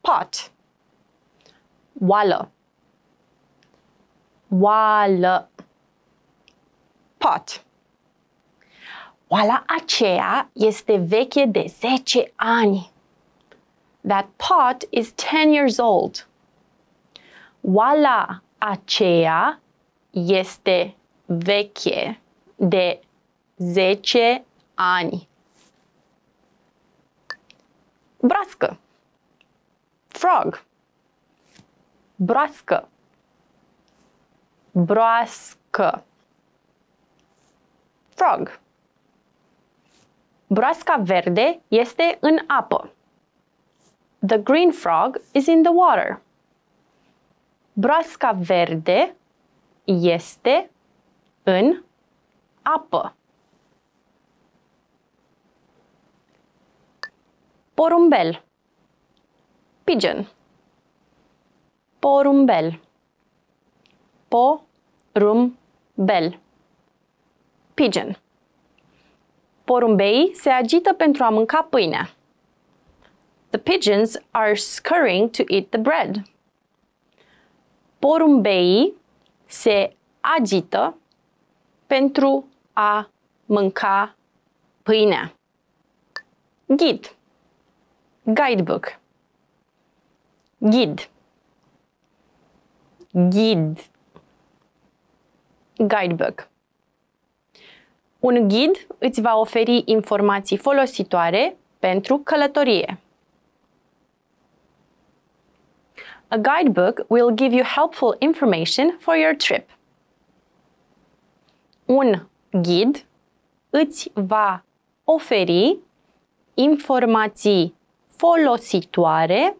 Pot. Oală. Oală. pot. Oala aceea este veche de 10 ani. That pot is 10 years old. Oala aceea este veche de 10 ani. Brască. Frog. Brască. Brască frog. Broasca verde este în apă. The green frog is in the water. Broasca verde este în apă. Porumbel. Pigeon. Porumbel. Porumbel. Pigeon. Porumbei se agită pentru a mânca pâinea. The pigeons are scurrying to eat the bread. Porumbei se agită pentru a mânca pâinea. Ghid. Guidebook. Ghid. Ghid. Guidebook. Un ghid îți va oferi informații folositoare pentru călătorie. A guidebook will give you helpful information for your trip. Un ghid îți va oferi informații folositoare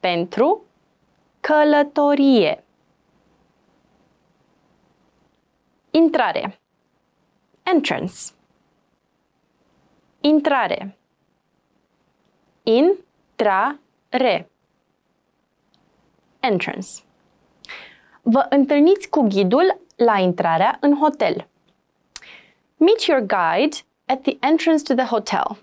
pentru călătorie. Intrare entrance. Intrare. In-tra-re. Entrance. Vă întâlniți cu ghidul la intrarea în hotel. Meet your guide at the entrance to the hotel.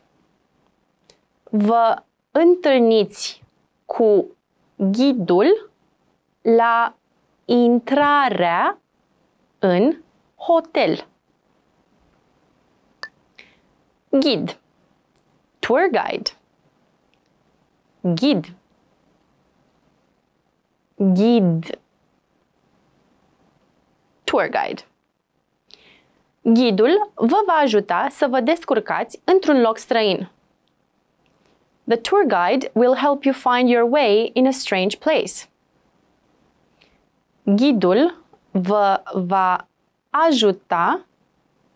Vă întâlniți cu ghidul la intrarea în hotel. Ghid. Tour guide. Ghid. Ghid. Tour guide. Ghidul vă va ajuta să vă descurcați într-un loc străin. The tour guide will help you find your way in a strange place. Ghidul vă va ajuta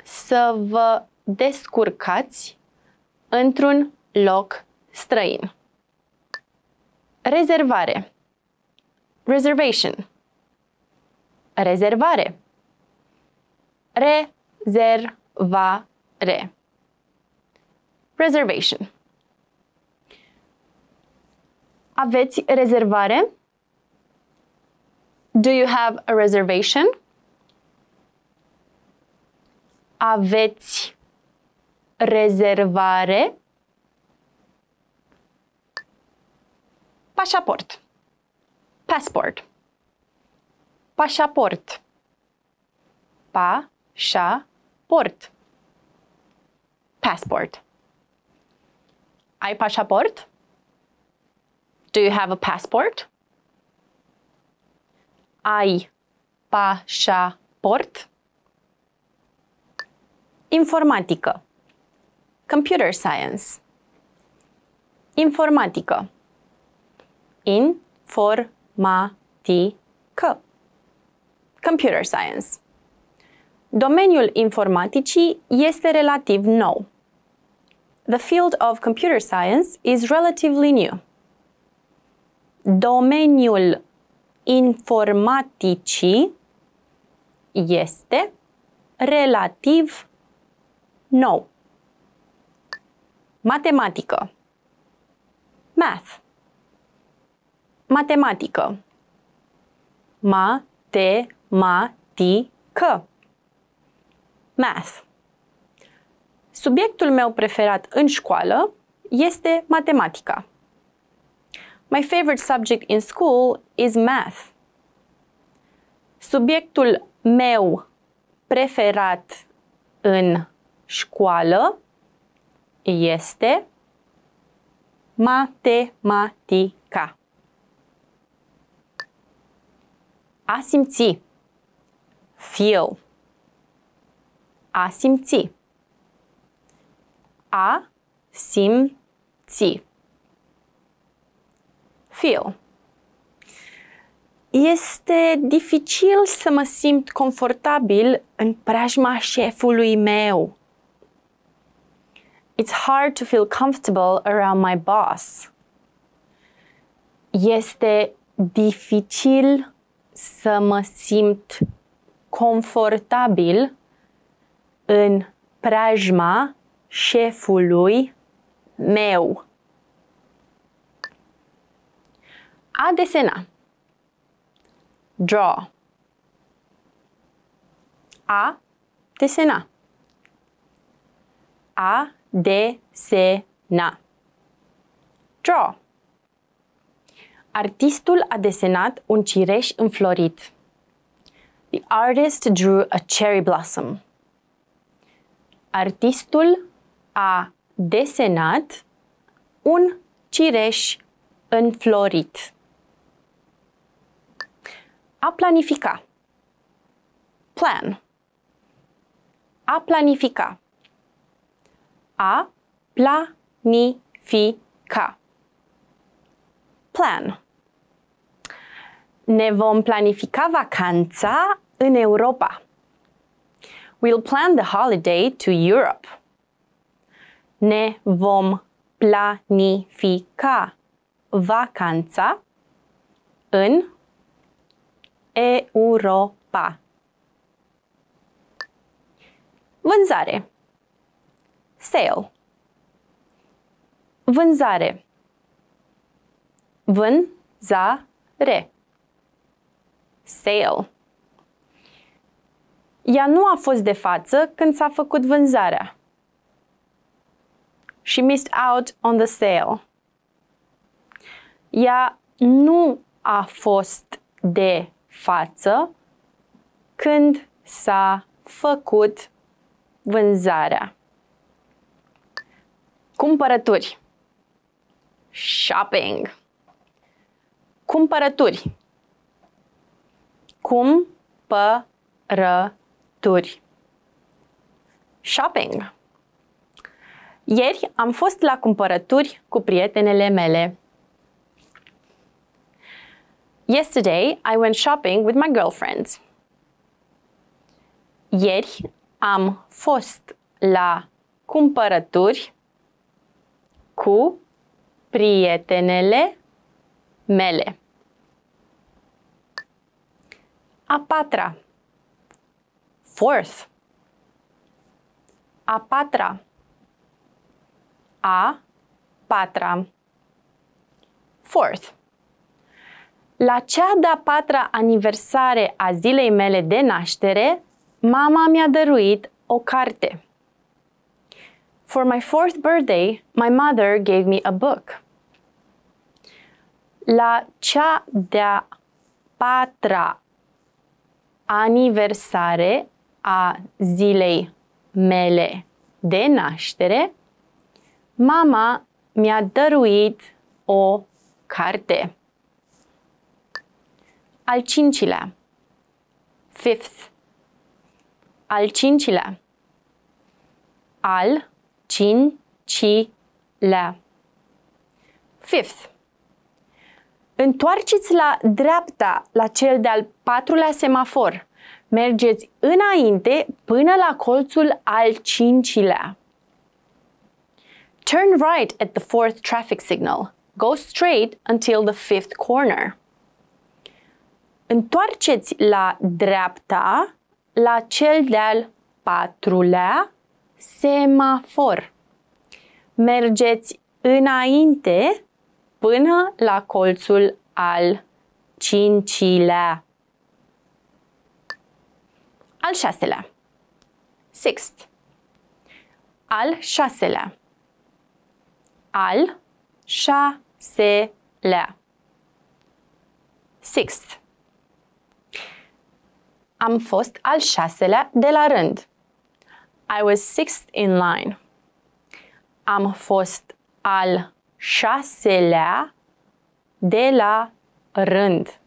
să vă descurcați într-un loc străin. Rezervare. Reservation. Rezervare. Rezervare. Reservation. Aveți rezervare? Do you have a reservation? Aveți rezervare, pașaport, passport, pașaport, pașaport, passport. Ai pașaport? Do you have a passport? Ai pașaport? Informatică computer science, informatică, informatică, computer science. Domeniul informaticii este relativ nou. The field of computer science is relatively new. Domeniul informaticii este relativ nou. Matematică. Math. Matematică. Ma, te, ma, ti, că. Math. Subiectul meu preferat în școală este matematica. My favorite subject in school is math. Subiectul meu preferat în școală este matematica. A simți. Feel. A simți. A simți. Feel. Este dificil să mă simt confortabil în preajma șefului meu It's hard to feel comfortable around my boss. Este dificil să mă simt confortabil în preajma șefului meu. A desena. Draw. A desena. A Desena. Draw. Artistul a desenat un cireș înflorit. The artist drew a cherry blossom. Artistul a desenat un cireș înflorit. A planifica. Plan. A planifica. A planifica. Plan. Ne vom planifica vacanța în Europa. We'll plan the holiday to Europe. Ne vom planifica vacanța în Europa. Vânzare Sale. Vânzare. Vân-za-re. Sale. Ea nu a fost de față când s-a făcut vânzarea. She missed out on the sale. Ea nu a fost de față când s-a făcut vânzarea. Cumpărături. Shopping. Cumpărături. pă-ră-turi. Shopping. Ieri am fost la cumpărături cu prietenele mele. Yesterday, I went shopping with my girlfriends. Ieri am fost la cumpărături cu prietenele mele. A patra. Fourth. A patra. A patra. Fourth. La cea de-a patra aniversare a zilei mele de naștere, mama mi-a dăruit o carte. For my fourth birthday, my mother gave me a book. La cea de-a patra aniversare a zilei mele de naștere, mama mi-a dăruit o carte. Al cincilea. Fifth. Al cincilea. Al cincilea la. Fifth. Întoarceți la dreapta, la cel de-al patrulea semafor. Mergeți înainte până la colțul al cincilea. Turn right at the fourth traffic signal. Go straight until the fifth corner. Întoarceți la dreapta la cel de-al patrulea semafor. Mergeți înainte până la colțul al cincilea. Al șaselea. Sixth. Al șaselea. Al șaselea. Sixth. Am fost al șaselea de la rând. I was sixth in line. Am fost al șaselea de la rând.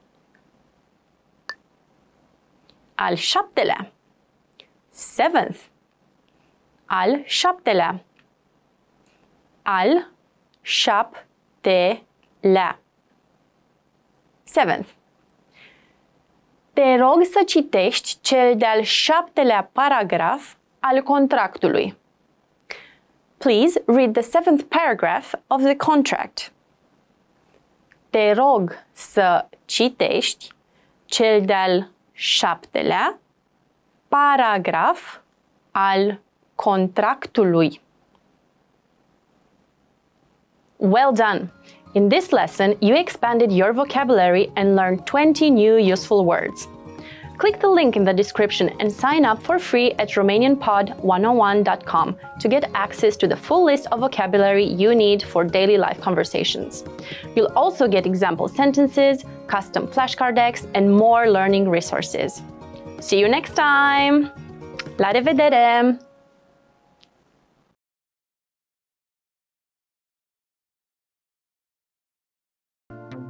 Al șaptelea. Seventh. Al șaptelea. Al șaptelea. Seventh. Te rog să citești cel de-al șaptelea paragraf al contractului. Please read the seventh paragraph of the contract. Te rog să citești cel de-al șaptelea paragraf al contractului. Well done! In this lesson, you expanded your vocabulary and learned 20 new useful words. Click the link in the description and sign up for free at RomanianPod101.com to get access to the full list of vocabulary you need for daily life conversations. You'll also get example sentences, custom flashcard decks, and more learning resources. See you next time! La rivedere!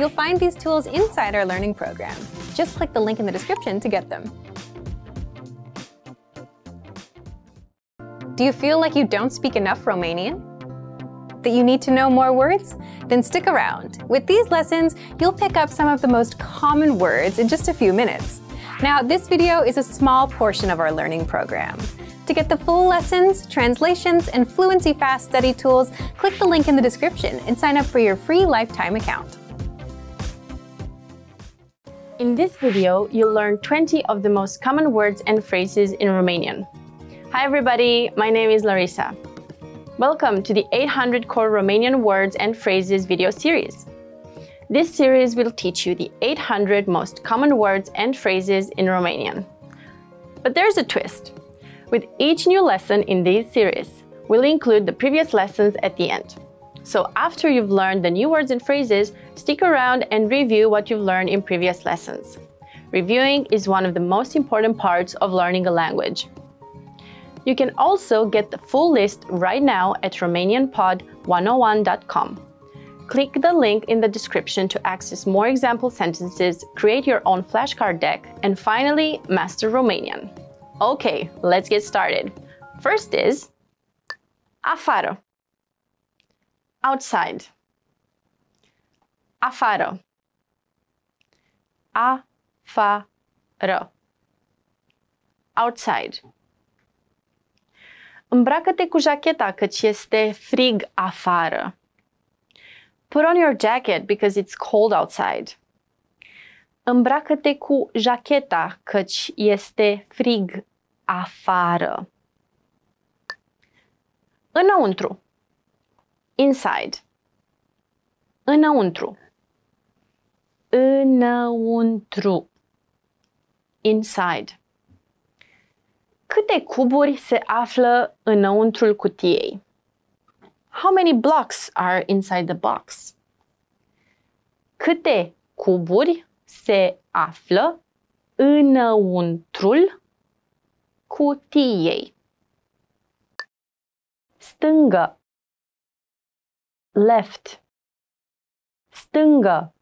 You'll find these tools inside our learning program. Just click the link in the description to get them. Do you feel like you don't speak enough Romanian? That you need to know more words? Then stick around. With these lessons, you'll pick up some of the most common words in just a few minutes. Now, this video is a small portion of our learning program. To get the full lessons, translations, and Fluency Fast study tools, click the link in the description and sign up for your free lifetime account. In this video, you'll learn 20 of the most common words and phrases in Romanian. Hi everybody, my name is Larissa. Welcome to the 800 Core Romanian Words and Phrases video series. This series will teach you the 800 most common words and phrases in Romanian. But there's a twist. With each new lesson in this series, we'll include the previous lessons at the end. So after you've learned the new words and phrases, stick around and review what you've learned in previous lessons. Reviewing is one of the most important parts of learning a language. You can also get the full list right now at RomanianPod101.com. Click the link in the description to access more example sentences, create your own flashcard deck, and finally, master Romanian. Okay, let's get started. First is afară. outside, afară, afară, outside. Îmbracă-te cu jacheta căci este frig afară. Put on your jacket because it's cold outside. Îmbracă-te cu jacheta căci este frig afară. Înăuntru. Inside. Înăuntru. Înăuntru. Inside. Câte cuburi se află înăuntrul cutiei? How many blocks are inside the box? Câte cuburi se află înăuntrul cutiei? Stângă left stângă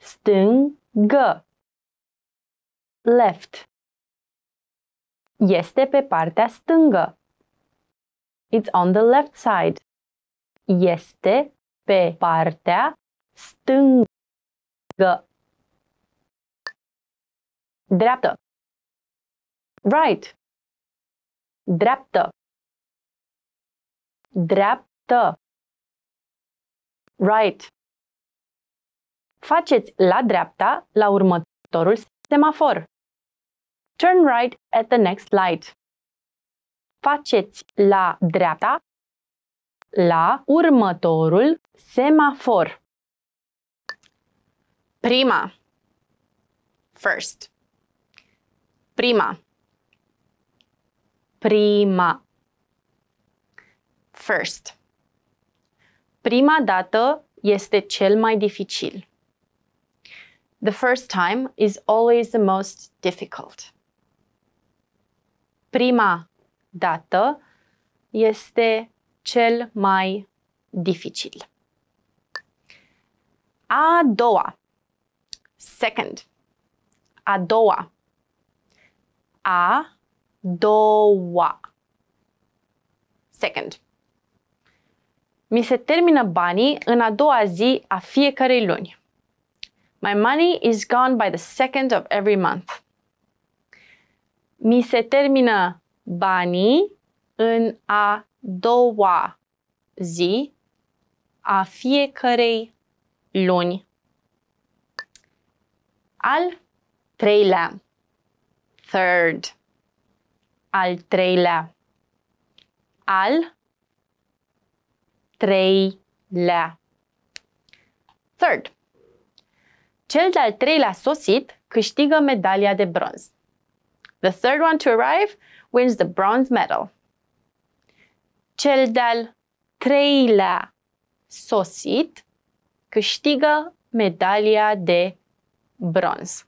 stângă left este pe partea stângă It's on the left side este pe partea stângă dreaptă right dreaptă dreaptă dreaptă. Right. Faceți la dreapta la următorul semafor. Turn right at the next light. Faceți la dreapta la următorul semafor. Prima. First. Prima. Prima. First. Prima dată este cel mai dificil. The first time is always the most difficult. Prima dată este cel mai dificil. A doua. Second. A doua. A doua. Second. Mi se termină banii în a doua zi a fiecarei luni. My money is gone by the second of every month. Mi se termină banii în a doua zi a fiecarei luni. Al treilea. Third. Al treilea. Al treilea. Third. Cel de-al treilea sosit câștigă medalia de bronz. The third one to arrive wins the bronze medal. Cel de-al treilea sosit câștigă medalia de bronz.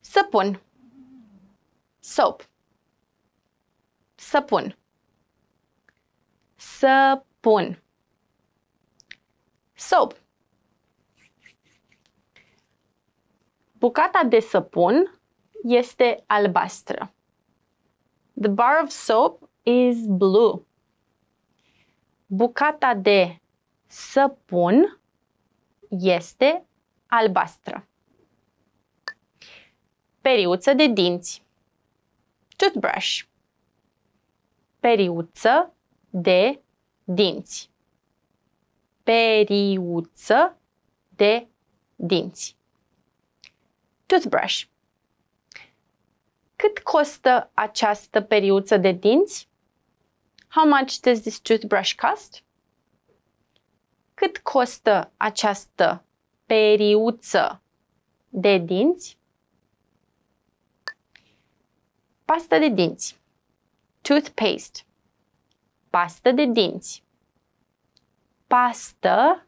Săpun. Soap. Săpun să pun soap. Bucata de săpun este albastră. The bar of soap is blue. Bucata de săpun este albastră. Periuță de dinți. Toothbrush. Periuță de dinți. Periuță de dinți. Toothbrush. Cât costă această periuță de dinți? How much does this toothbrush cost? Cât costă această periuță de dinți? Pasta de dinți. Toothpaste pastă de dinți. Pastă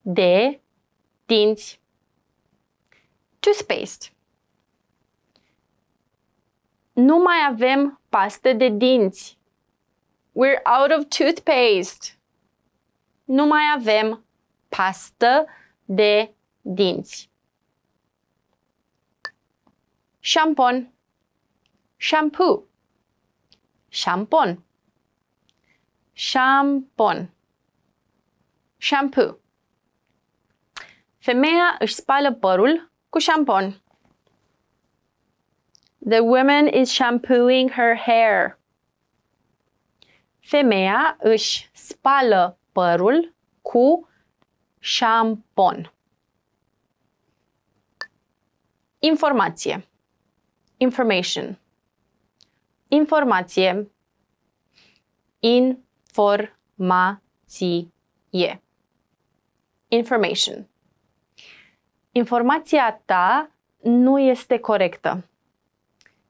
de dinți. Toothpaste. Nu mai avem pastă de dinți. We're out of toothpaste. Nu mai avem pastă de dinți. Șampon. Shampoo. shampoo. Shampon. shampoo. Femeia își spală părul cu șampon. The woman is shampooing her hair. Femeia își spală părul cu șampon. Informație. Information. Informație. In Informație. Information. Informația ta nu este corectă.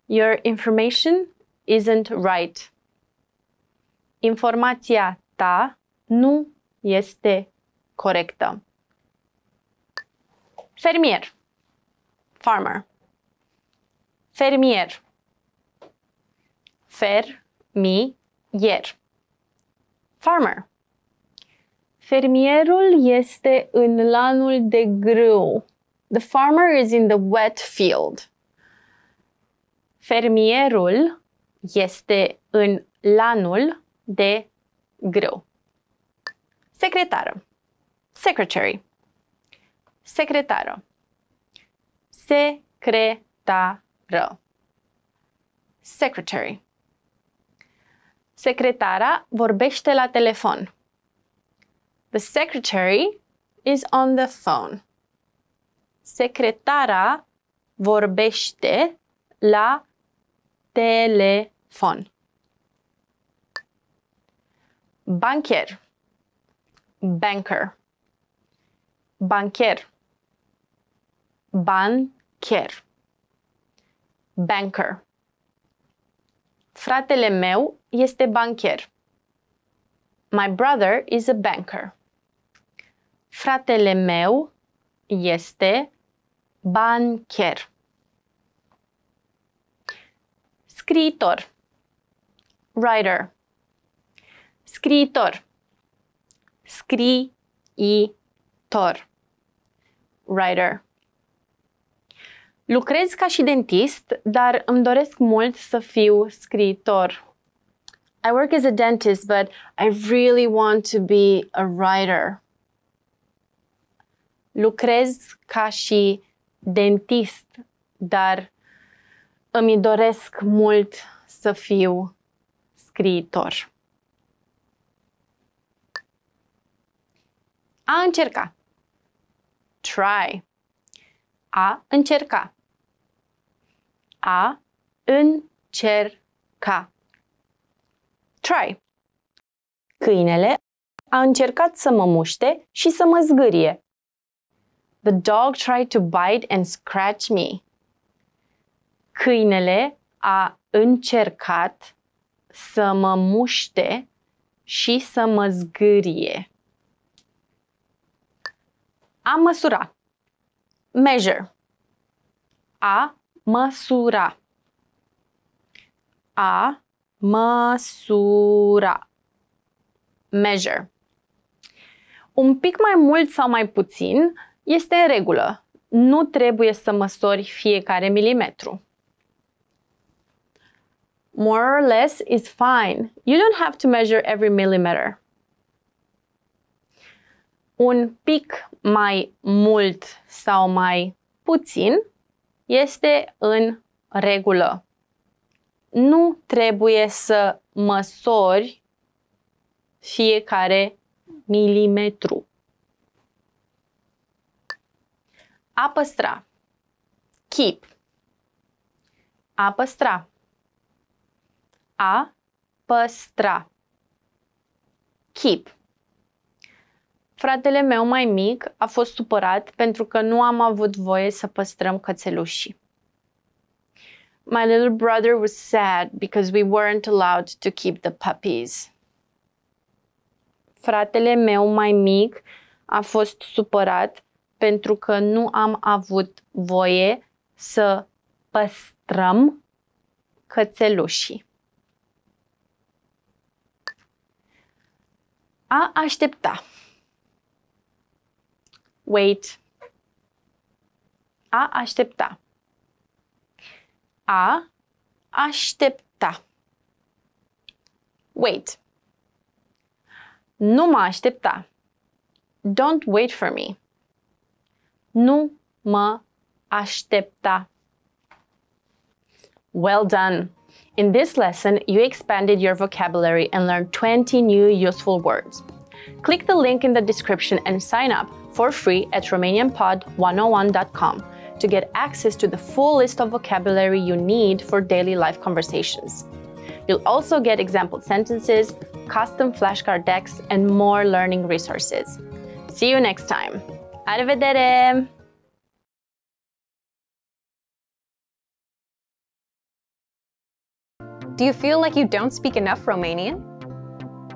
Your information isn't right. Informația ta nu este corectă. Fermier. Farmer. Fermier. Fermier farmer. Fermierul este în lanul de grâu. The farmer is in the wet field. Fermierul este în lanul de grâu. Secretară. Secretary. Secretară. Secretară. Secretary. Secretara vorbește la telefon. The secretary is on the phone. Secretara vorbește la telefon. Bancher. Banker. Bancher. Banker. Banker. Fratele meu este bancher. My brother is a banker. Fratele meu este bancher. Scriitor. Writer. Scriitor. Scriitor. Writer. Lucrez ca și dentist, dar îmi doresc mult să fiu scriitor. I work as a dentist, but I really want to be a writer. Lucrez ca și dentist, dar îmi doresc mult să fiu scriitor. A încerca. Try. A încerca. A încerca. Try. Câinele a încercat să mă muște și să mă zgârie. The dog tried to bite and scratch me. Câinele a încercat să mă muște și să mă zgârie. A măsurat. Measure. A măsura. A măsura. Measure. Un pic mai mult sau mai puțin este în regulă. Nu trebuie să măsori fiecare milimetru. More or less is fine. You don't have to measure every millimeter un pic mai mult sau mai puțin este în regulă. Nu trebuie să măsori fiecare milimetru. A păstra. Keep. A păstra. A păstra. Keep. Fratele meu mai mic a fost supărat pentru că nu am avut voie să păstrăm cățelușii. My little brother was sad because we weren't allowed to keep the puppies. Fratele meu mai mic a fost supărat pentru că nu am avut voie să păstrăm cățelușii. A aștepta. wait. A aștepta. A aștepta. Wait. Nu mă aștepta. Don't wait for me. Nu mă aștepta. Well done! In this lesson, you expanded your vocabulary and learned 20 new useful words. Click the link in the description and sign up for free at RomanianPod101.com to get access to the full list of vocabulary you need for daily life conversations. You'll also get example sentences, custom flashcard decks, and more learning resources. See you next time. Arrivedere! Do you feel like you don't speak enough Romanian?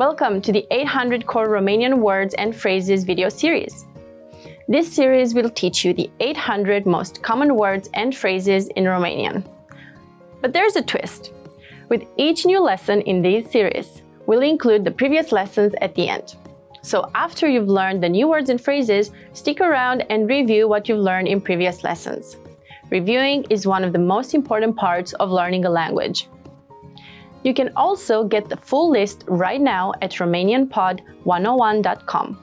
Welcome to the 800 Core Romanian Words and Phrases video series. This series will teach you the 800 most common words and phrases in Romanian. But there's a twist. With each new lesson in this series, we'll include the previous lessons at the end. So after you've learned the new words and phrases, stick around and review what you've learned in previous lessons. Reviewing is one of the most important parts of learning a language. You can also get the full list right now at RomanianPod101.com.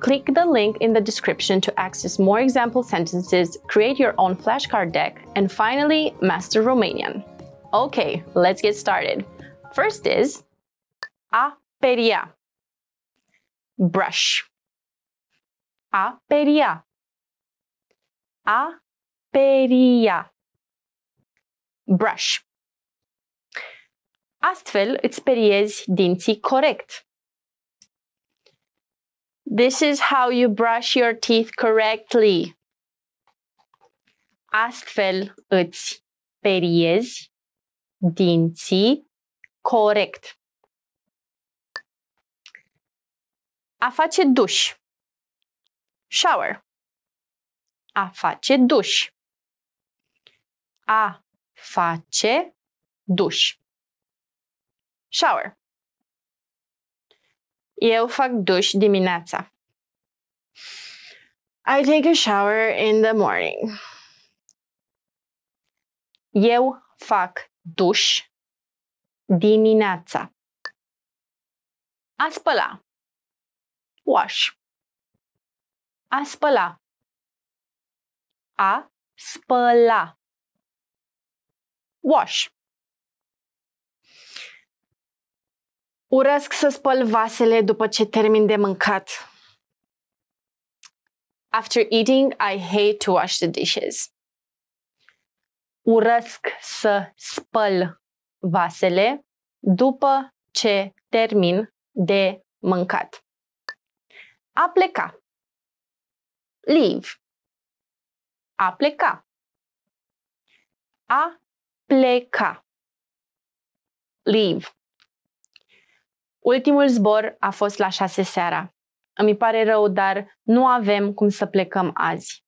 Click the link in the description to access more example sentences, create your own flashcard deck, and finally, master Romanian. Okay, let's get started. First is aperia, brush. Aperia. Aperia. Brush. Astfel îți speriezi dinții corect. This is how you brush your teeth correctly. Astfel îți speriezi dinții corect. A face duș. Shower. A face duș. A face duș shower. Eu fac duș dimineața. I take a shower in the morning. Eu fac duș dimineața. A spăla. Wash. A spăla. A spăla. Wash. Urăsc să spăl vasele după ce termin de mâncat. After eating, I hate to wash the dishes. Urăsc să spăl vasele după ce termin de mâncat. A pleca. Leave. A pleca. A pleca. Leave. Ultimul zbor a fost la șase seara. Îmi pare rău, dar nu avem cum să plecăm azi.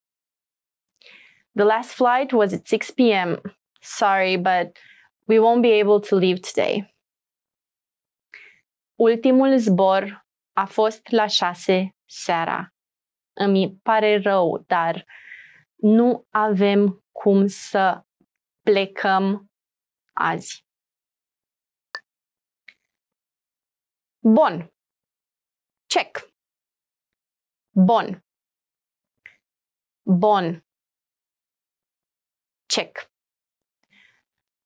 The last flight was at 6 p.m. Sorry, but we won't be able to leave today. Ultimul zbor a fost la șase seara. Îmi pare rău, dar nu avem cum să plecăm azi. Bun. Check. Bun. Bun. Check.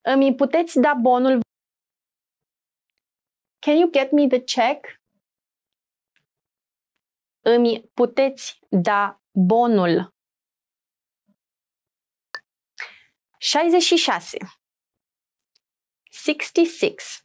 Îmi puteți da bonul? Can you get me the check? Îmi puteți da bonul? 66 66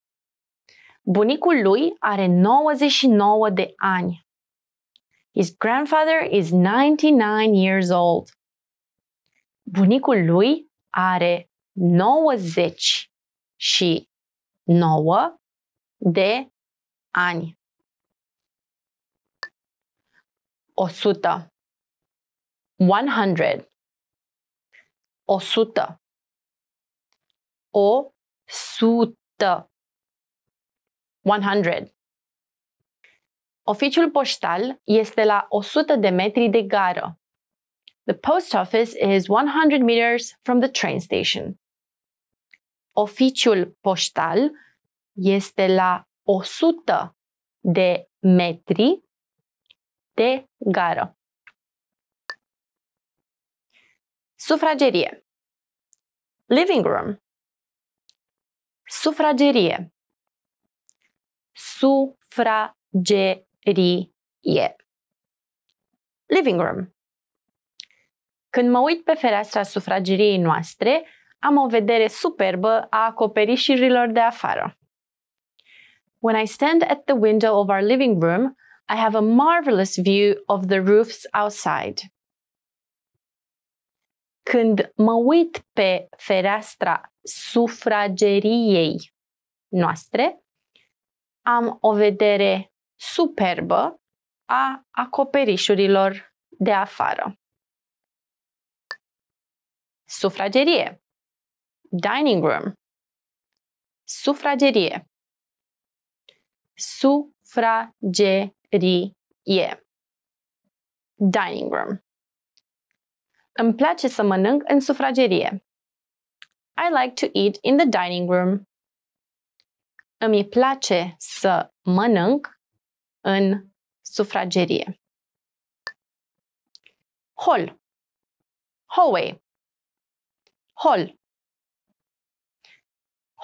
Bunicul lui are 99 de ani. His grandfather is 99 years old. Bunicul lui are 90 și 9 de ani. 100 100 100 100 100. Oficiul poștal este la 100 de metri de gară. The post office is 100 meters from the train station. Oficiul poștal este la 100 de metri de gară. Sufragerie. Living room. Sufragerie sufragerie. Living room. Când mă uit pe fereastra sufrageriei noastre, am o vedere superbă a acoperișurilor de afară. When I stand at the window of our living room, I have a marvelous view of the roofs outside. Când mă uit pe fereastra sufrageriei noastre, am o vedere superbă a acoperișurilor de afară. Sufragerie. Dining room. Sufragerie. Sufragerie. Dining room. Îmi place să mănânc în sufragerie. I like to eat in the dining room îmi place să mănânc în sufragerie. Hol. Hallway. Hol.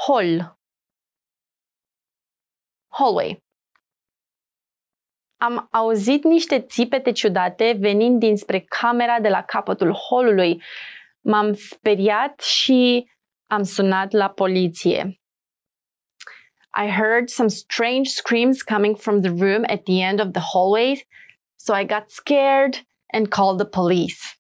Hol. Hallway. Am auzit niște țipete ciudate venind dinspre camera de la capătul holului. M-am speriat și am sunat la poliție. I heard some strange screams coming from the room at the end of the hallway, so I got scared and called the police.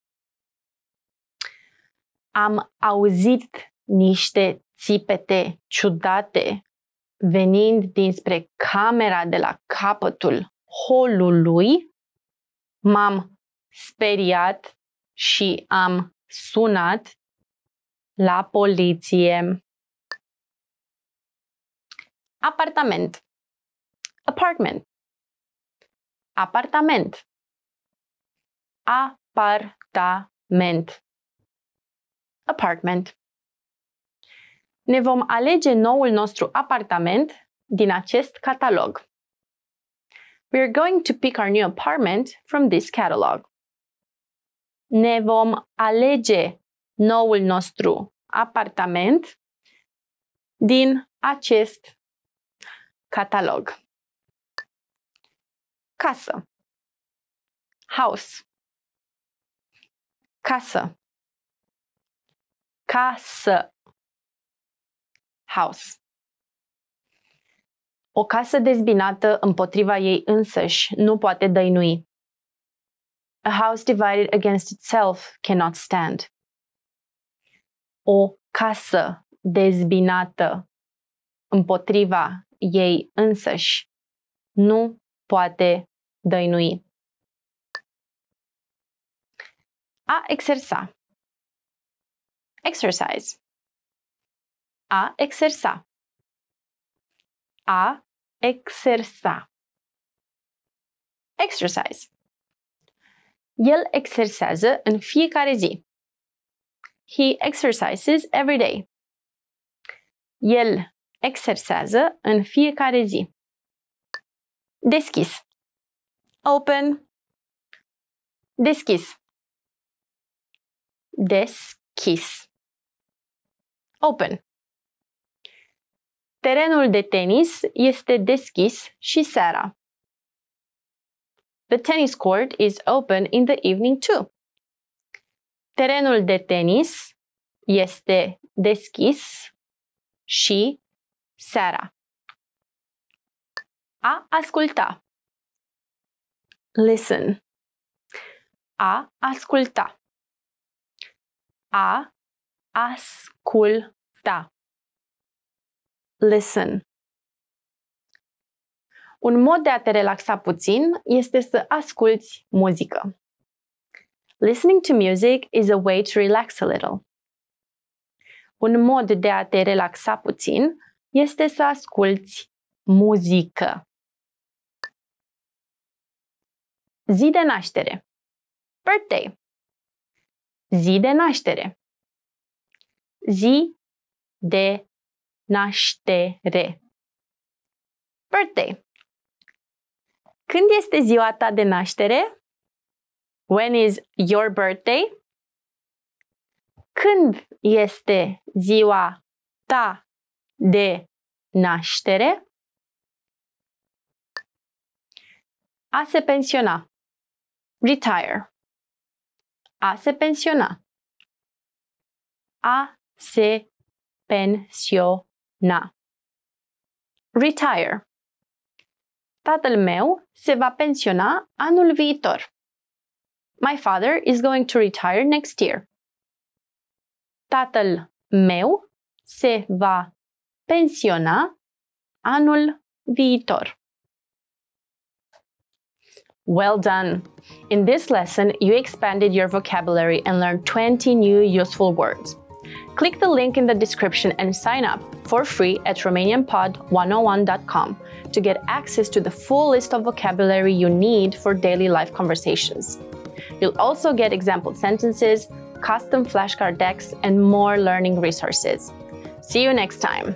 Am auzit niște țipete ciudate venind dinspre camera de la capătul holului. M-am speriat și am sunat la poliție. Apartament. Apartment. Apartament. Apartament. Apartment. Ne vom alege noul nostru apartament din acest catalog. We are going to pick our new apartment from this catalog. Ne vom alege noul nostru apartament din acest Catalog. Casă. House. Casă. Casă. House. O casă dezbinată împotriva ei însăși nu poate dăinui. A house divided against itself cannot stand. O casă dezbinată împotriva ei însăși nu poate dăinui. A exersa. Exercise. A exersa. A exersa. Exercise. El exersează în fiecare zi. He exercises every day. El Exersează în fiecare zi. Deschis. Open. Deschis. Deschis. Open. Terenul de tenis este deschis și seara. The tennis court is open in the evening too. Terenul de tenis este deschis și seara. A asculta. Listen. A asculta. A asculta. Listen. Un mod de a te relaxa puțin este să asculți muzică. Listening to music is a way to relax a little. Un mod de a te relaxa puțin este să asculți muzică. Zi de naștere. Birthday. Zi de naștere. Zi de naștere. Birthday. Când este ziua ta de naștere? When is your birthday? Când este ziua ta de naștere, a se pensiona, retire, a se pensiona, a se pensiona, retire. Tatăl meu se va pensiona anul viitor. My father is going to retire next year. Tatăl meu se va pensiona anul viitor. Well done! In this lesson, you expanded your vocabulary and learned 20 new useful words. Click the link in the description and sign up for free at RomanianPod101.com to get access to the full list of vocabulary you need for daily life conversations. You'll also get example sentences, custom flashcard decks, and more learning resources. See you next time!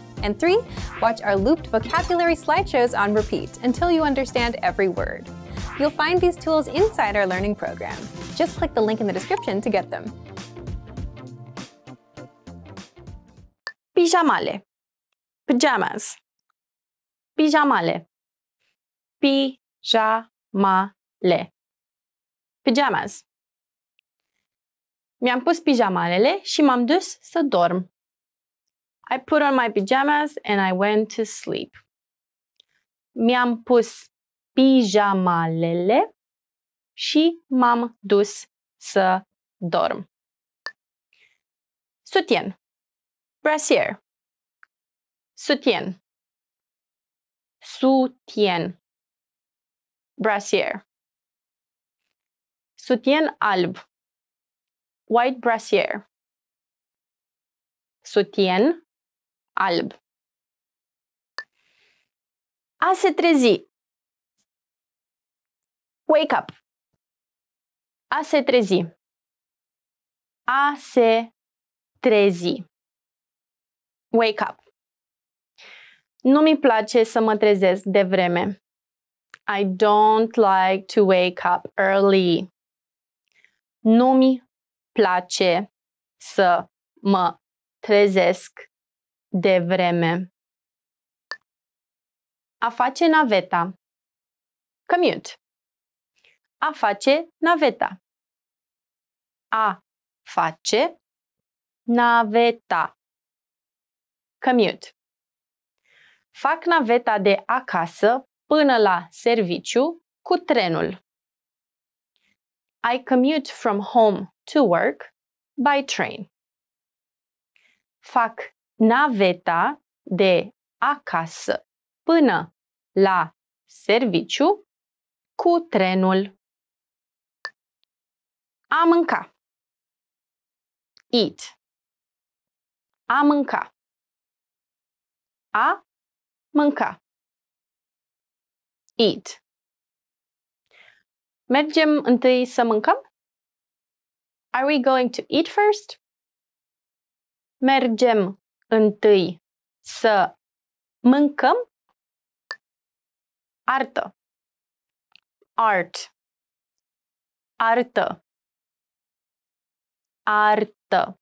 And three, watch our looped vocabulary slideshows on repeat until you understand every word. You'll find these tools inside our learning program. Just click the link in the description to get them. Pijamale. Pajamas. Pijamale. Pijamale. Pajamas. Mi-am pus pijamalele și m-am dus să dorm. I put on my pajamas and I went to sleep. Mi-am pus pijamalele și m-am dus să dorm. Sutien. Brasier. Sutien. Sutien. Brasier. Sutien alb. White brasier. Sutien alb. A se trezi. Wake up. A se trezi. A se trezi. Wake up. Nu mi place să mă trezesc de vreme. I don't like to wake up early. Nu mi place să mă trezesc de vreme. A face naveta. Commute. A face naveta. A face naveta. Commute. Fac naveta de acasă până la serviciu cu trenul. I commute from home to work by train. Fac naveta de acasă până la serviciu cu trenul. A mânca. Eat. A mânca. A mânca. Eat. Mergem întâi să mâncăm? Are we going to eat first? Mergem întâi să mâncăm artă, art, artă, artă,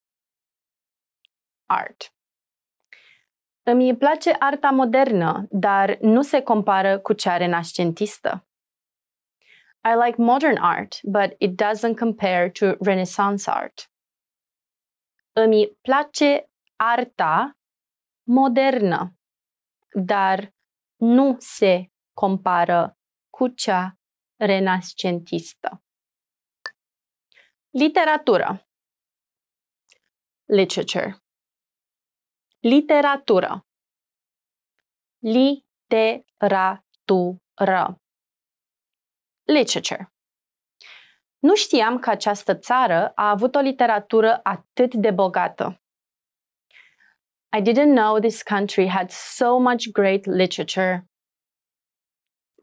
art. Îmi place arta modernă, dar nu se compară cu cea renascentistă. I like modern art, but it doesn't compare to Renaissance art. Îmi place arta modernă, dar nu se compară cu cea renascentistă. Literatură Literature Literatură Literatură Literature Nu știam că această țară a avut o literatură atât de bogată. I didn't know this country had so much great literature.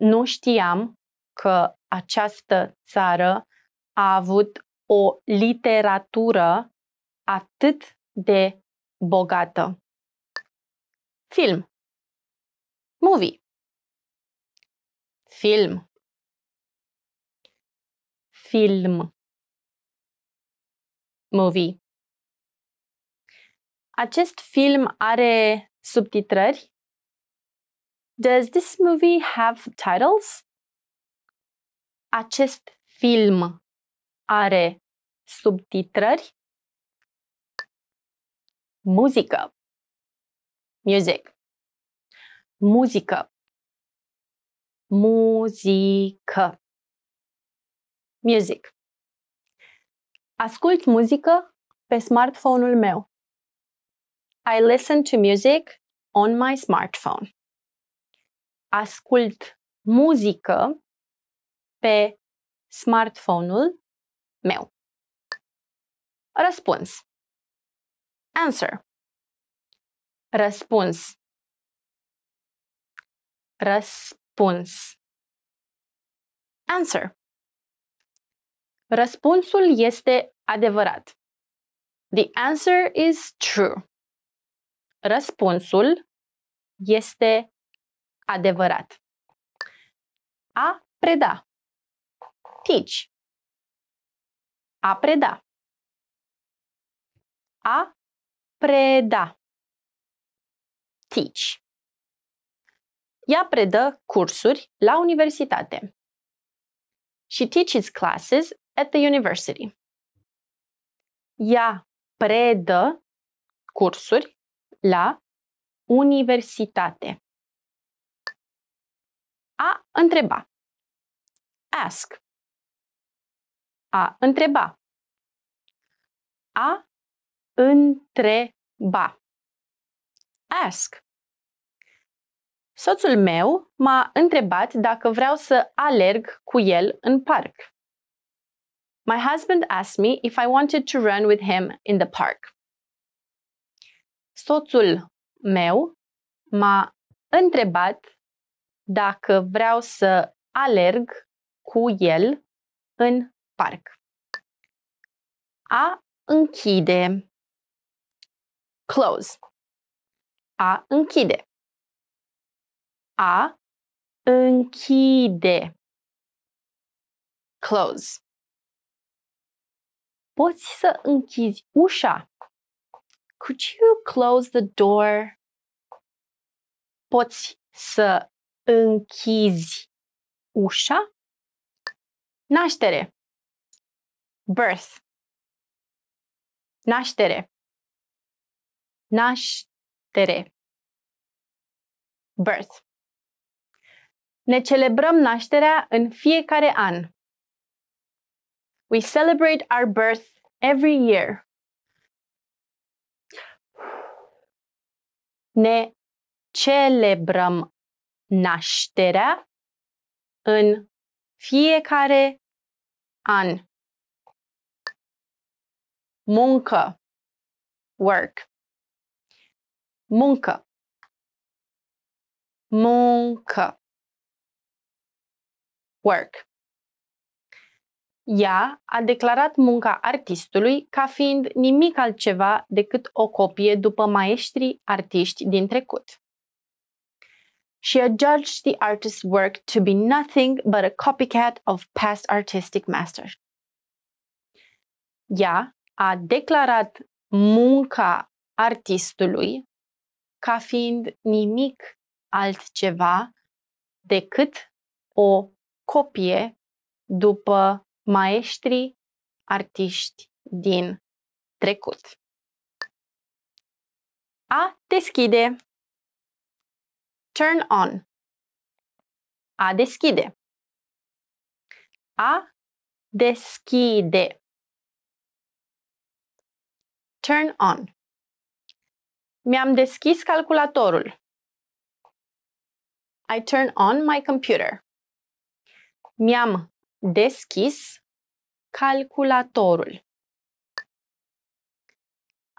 Nu știam că această țară a avut o literatură atât de bogată. Film. Movie. Film. Film. Movie. Acest film are subtitrări? Does this movie have titles? Acest film are subtitrări? Muzică. Music. Muzică. Muzică. Music. Ascult muzică pe smartphone-ul meu. I listen to music on my smartphone. Ascult muzică pe smartphone-ul meu. Răspuns. Answer. Răspuns. Răspuns. Answer. Răspunsul este adevărat. The answer is true. Răspunsul este adevărat. A preda. Teach. A preda. A preda. Teach. Ea predă cursuri la universitate. She teaches classes at the university. Ea predă cursuri la universitate. A întreba. Ask. A întreba. A întreba. Ask. Soțul meu m-a întrebat dacă vreau să alerg cu el în parc. My husband asked me if I wanted to run with him in the park soțul meu m-a întrebat dacă vreau să alerg cu el în parc. A închide. Close. A închide. A închide. Close. Poți să închizi ușa Could you close the door? Poți să închizi ușa? Naștere. Birth. Naștere. Naștere. Birth. Ne celebrăm nașterea în fiecare an. We celebrate our birth every year. ne celebrăm nașterea în fiecare an. Muncă. Work. Muncă. Muncă. Work. Ea a declarat munca artistului ca fiind nimic altceva decât o copie după maestrii artiști din trecut. She adjudged the artist's work to be nothing but a copycat of past artistic masters. Ea a declarat munca artistului ca fiind nimic altceva decât o copie după maestri artiști din trecut. A deschide. Turn on. A deschide. A deschide. Turn on. Mi-am deschis calculatorul. I turn on my computer. Mi-am deschis calculatorul.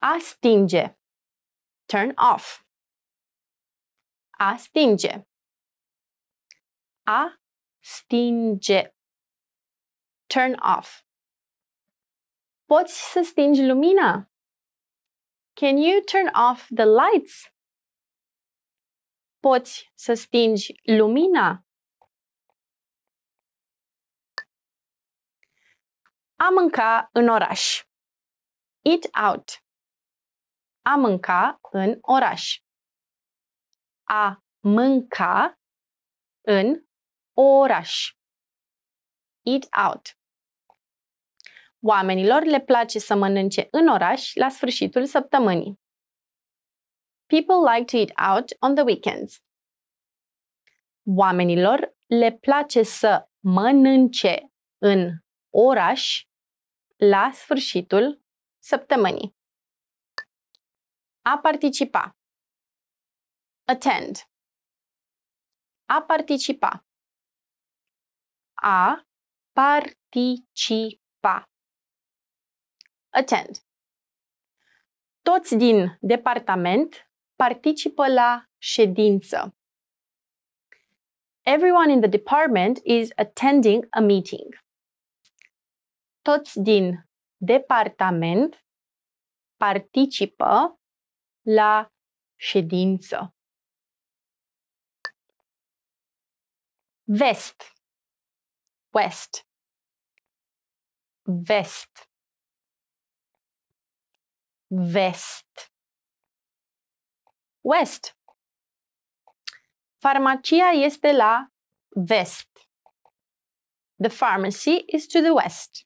A stinge. Turn off. A stinge. A stinge. Turn off. Poți să stingi lumina? Can you turn off the lights? Poți să stingi lumina? A mânca în oraș. Eat out. A mânca în oraș. A mânca în oraș. Eat out. Oamenilor le place să mănânce în oraș la sfârșitul săptămânii. People like to eat out on the weekends. Oamenilor le place să mănânce în oraș la sfârșitul săptămânii. A participa. Attend. A participa. A participa. Attend. Toți din departament participă la ședință. Everyone in the department is attending a meeting toți din departament participă la ședință. Vest. West. Vest. Vest. West. Farmacia este la vest. The pharmacy is to the west.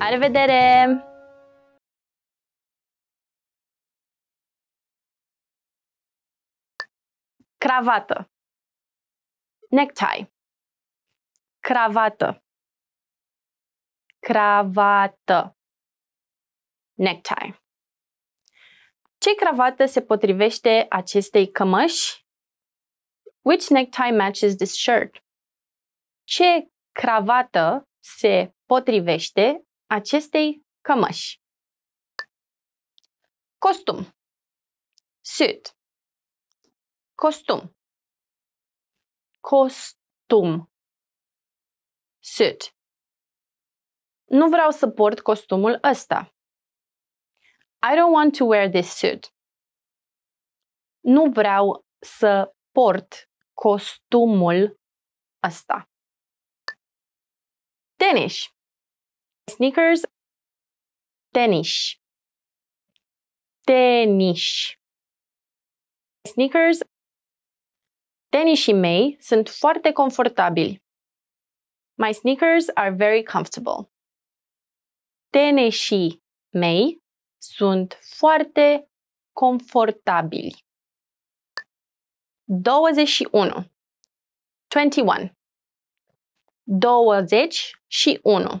La revedere! Cravată. Necktie. Cravată. Cravată. Necktie. Ce cravată se potrivește acestei cămăși? Which necktie matches this shirt? Ce cravată se potrivește acestei cămăși. Costum. Suit. Costum. Costum. Suit. Nu vreau să port costumul ăsta. I don't want to wear this suit. Nu vreau să port costumul ăsta. Tenis. Sneakers. Tenis. Tenis. Sneakers. Tenisii mei sunt foarte confortabili. My sneakers are very comfortable. Tenisii mei sunt foarte confortabili. 21. 21. 21.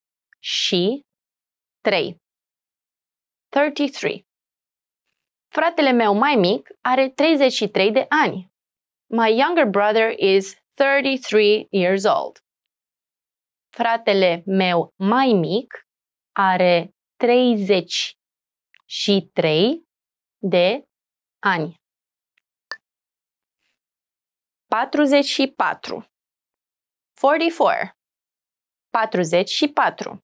și 3. 33. Fratele meu mai mic are 33 de ani. My younger brother is 33 years old. Fratele meu mai mic are 30 și 3 de ani. 44 44 44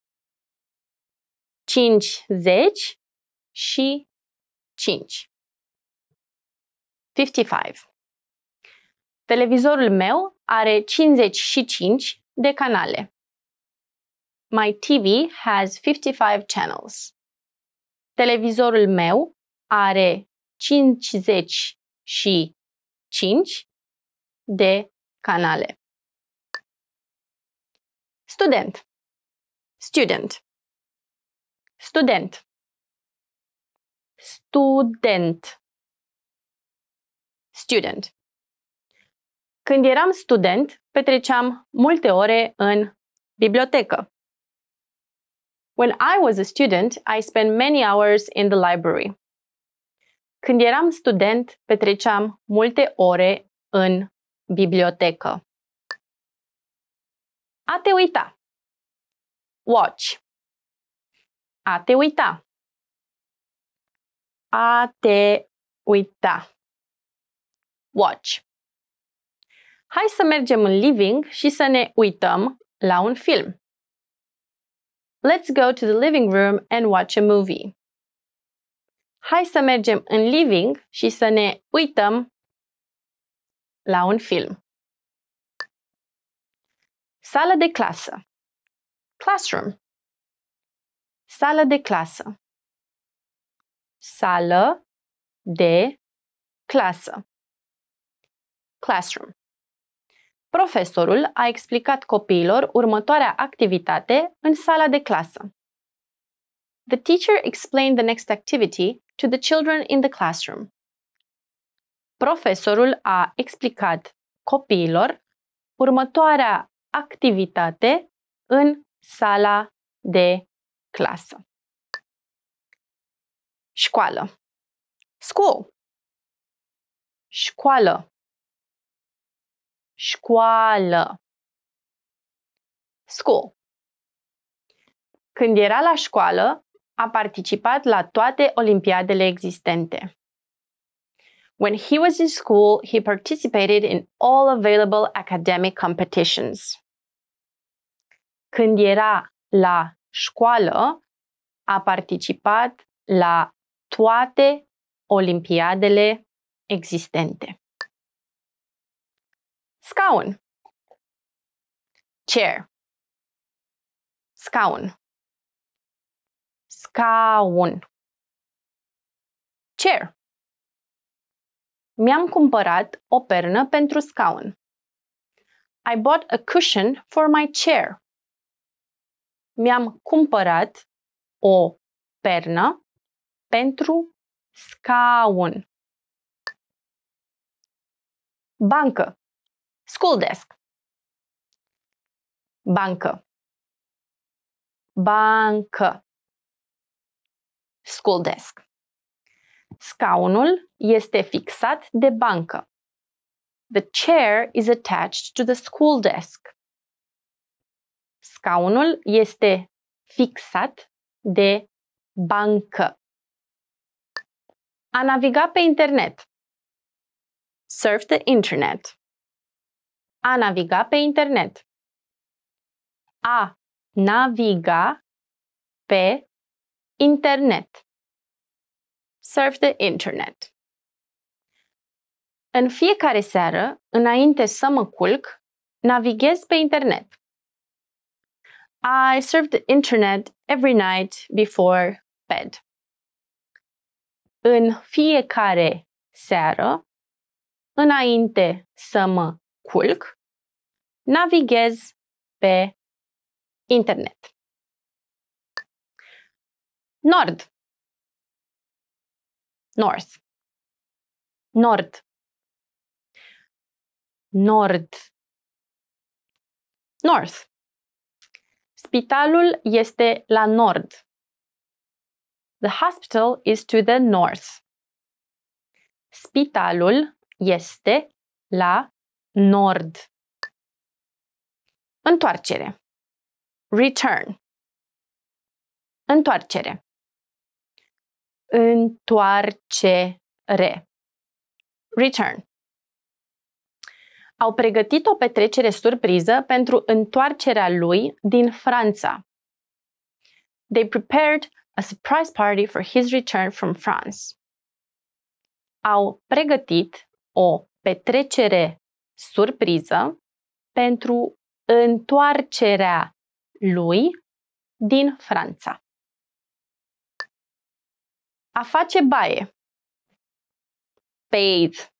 50 și 5. 55. Televizorul meu are 55 de canale. My TV has 55 channels. Televizorul meu are 50 și 5 de canale. Student. Student. Student. Student. Student. Când eram student, petreceam multe ore în bibliotecă. When I was a student, I spent many hours in the library. Când eram student, petreceam multe ore în bibliotecă. A te uita. Watch. A te uita. A te uita. Watch. Hai să mergem în living și să ne uităm la un film. Let's go to the living room and watch a movie. Hai să mergem în living și să ne uităm la un film. Sala de clasă. Classroom. Sală de clasă. Sală de clasă. Classroom. Profesorul a explicat copiilor următoarea activitate în sala de clasă. The teacher explained the next activity to the children in the classroom. Profesorul a explicat copiilor următoarea activitate în sala de clasă. Școală. School. Școală. Școală. School. Când era la școală, a participat la toate olimpiadele existente. When he was in school, he participated in all available academic competitions. Când era la școală a participat la toate olimpiadele existente. Scaun. Chair. Scaun. Scaun. Chair. Mi-am cumpărat o pernă pentru scaun. I bought a cushion for my chair mi-am cumpărat o pernă pentru scaun. Bancă. School desk. Bancă. Bancă. School desk. Scaunul este fixat de bancă. The chair is attached to the school desk. Scaunul este fixat de bancă. A naviga pe internet. Surf the internet. A naviga pe internet. A naviga pe internet. Surf the internet. În fiecare seară, înainte să mă culc, navighez pe internet. I surf the internet every night before bed. În fiecare seară, înainte să mă culc, navighez pe internet. Nord. North. Nord. Nord. North. Spitalul este la nord. The hospital is to the north. Spitalul este la nord. Întoarcere. Return. Întoarcere. Întoarcere. Return au pregătit o petrecere surpriză pentru întoarcerea lui din Franța. They prepared a surprise party for his return from France. Au pregătit o petrecere surpriză pentru întoarcerea lui din Franța. A face baie. Bathe.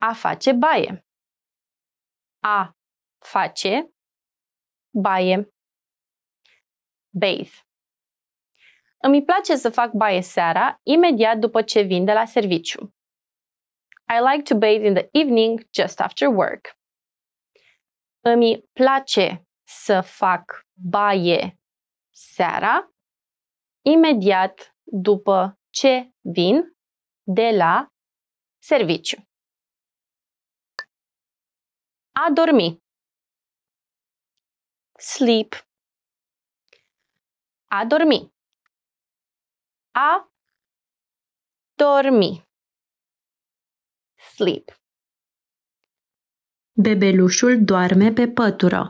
A face baie. A face baie. Bathe. Îmi place să fac baie seara, imediat după ce vin de la serviciu. I like to bathe in the evening just after work. Îmi place să fac baie seara, imediat după ce vin de la serviciu. A dormi. Sleep. A dormi. A dormi. Sleep. Bebelușul doarme pe pătură.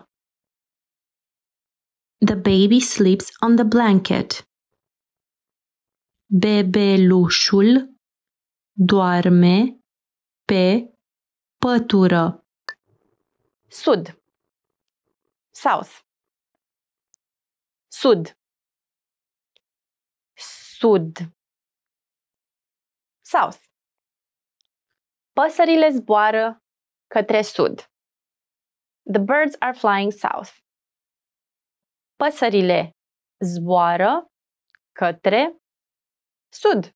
The baby sleeps on the blanket. Bebelușul doarme pe pătură. Sud. South. Sud. Sud. South. Păsările zboară către sud. The birds are flying south. Păsările zboară către sud.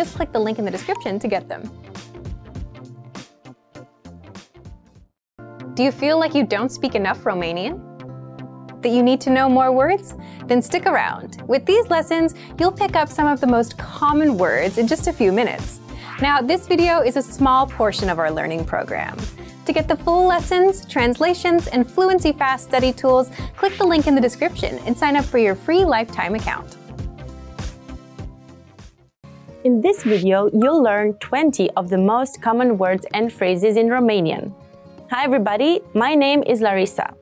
just click the link in the description to get them. Do you feel like you don't speak enough Romanian? That you need to know more words? Then stick around. With these lessons, you'll pick up some of the most common words in just a few minutes. Now, this video is a small portion of our learning program. To get the full lessons, translations, and Fluency Fast study tools, click the link in the description and sign up for your free lifetime account. In this video, you'll learn 20 of the most common words and phrases in Romanian. Hi everybody, my name is Larissa.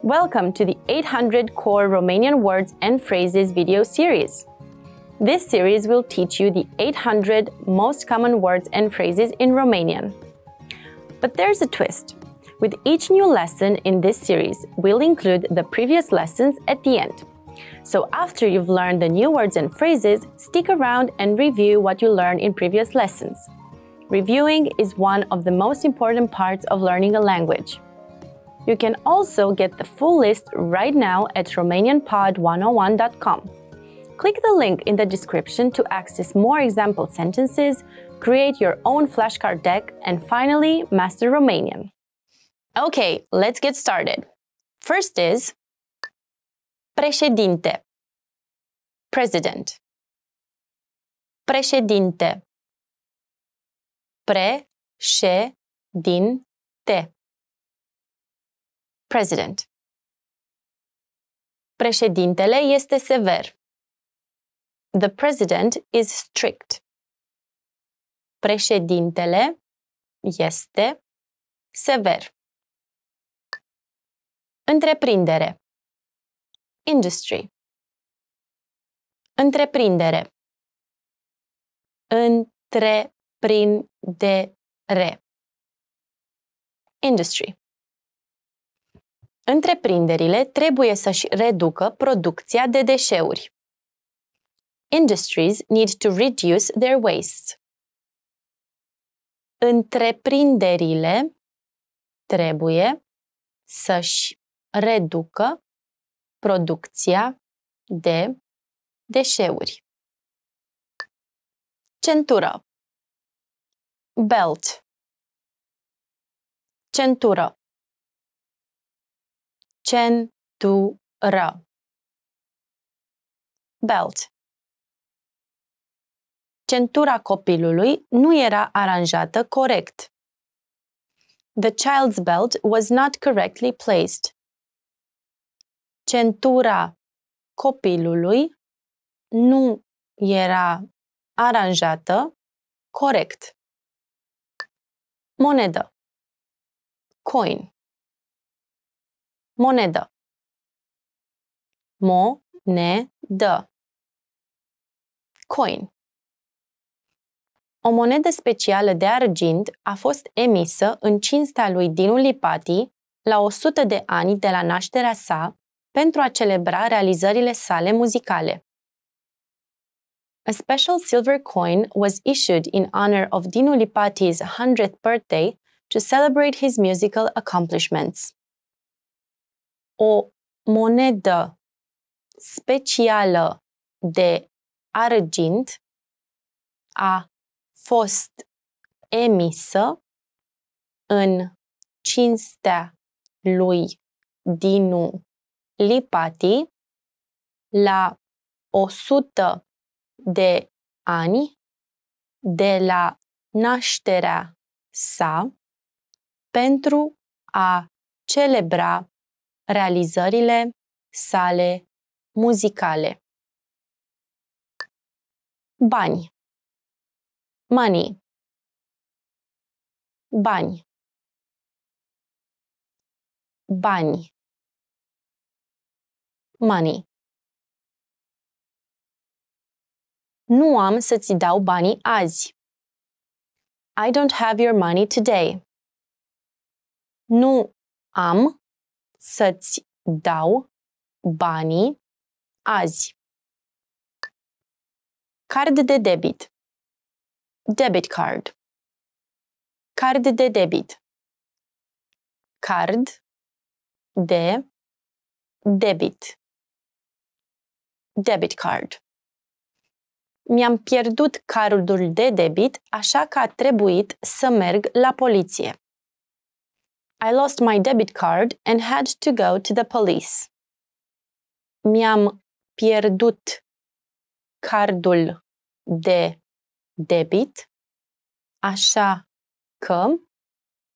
Welcome to the 800 Core Romanian Words and Phrases video series. This series will teach you the 800 most common words and phrases in Romanian. But there's a twist. With each new lesson in this series, we'll include the previous lessons at the end. So after you've learned the new words and phrases, stick around and review what you learned in previous lessons. Reviewing is one of the most important parts of learning a language. You can also get the full list right now at RomanianPod101.com. Click the link in the description to access more example sentences, create your own flashcard deck, and finally, master Romanian. Okay, let's get started. First is Președinte. President. Președinte. pre -she din te President. Președintele este sever. The president is strict. Președintele este sever. Întreprindere Industry. Întreprindere. Întreprindere. Industry. Întreprinderile trebuie să-și reducă producția de deșeuri. Industries need to reduce their waste. Întreprinderile trebuie să-și reducă producția de deșeuri. Centură Belt Centură Centură Belt Centura copilului nu era aranjată corect. The child's belt was not correctly placed centura copilului nu era aranjată corect. Monedă. Coin. Monedă. dă. Coin. O monedă specială de argint a fost emisă în cinsta lui Dinu Lipati la 100 de ani de la nașterea sa pentru a celebra realizările sale muzicale. A special silver coin was issued in honor of Dinu Lipati's 100th birthday to celebrate his musical accomplishments. O monedă specială de argint a fost emisă în cinstea lui Dinu Lipati, la 100 de ani de la nașterea sa pentru a celebra realizările sale muzicale. Bani Money Bani Bani money. Nu am să-ți dau banii azi. I don't have your money today. Nu am să-ți dau banii azi. Card de debit. Debit card. Card de debit. Card de debit debit card. Mi-am pierdut cardul de debit, așa că a trebuit să merg la poliție. I lost my debit card and had to go to the police. Mi-am pierdut cardul de debit, așa că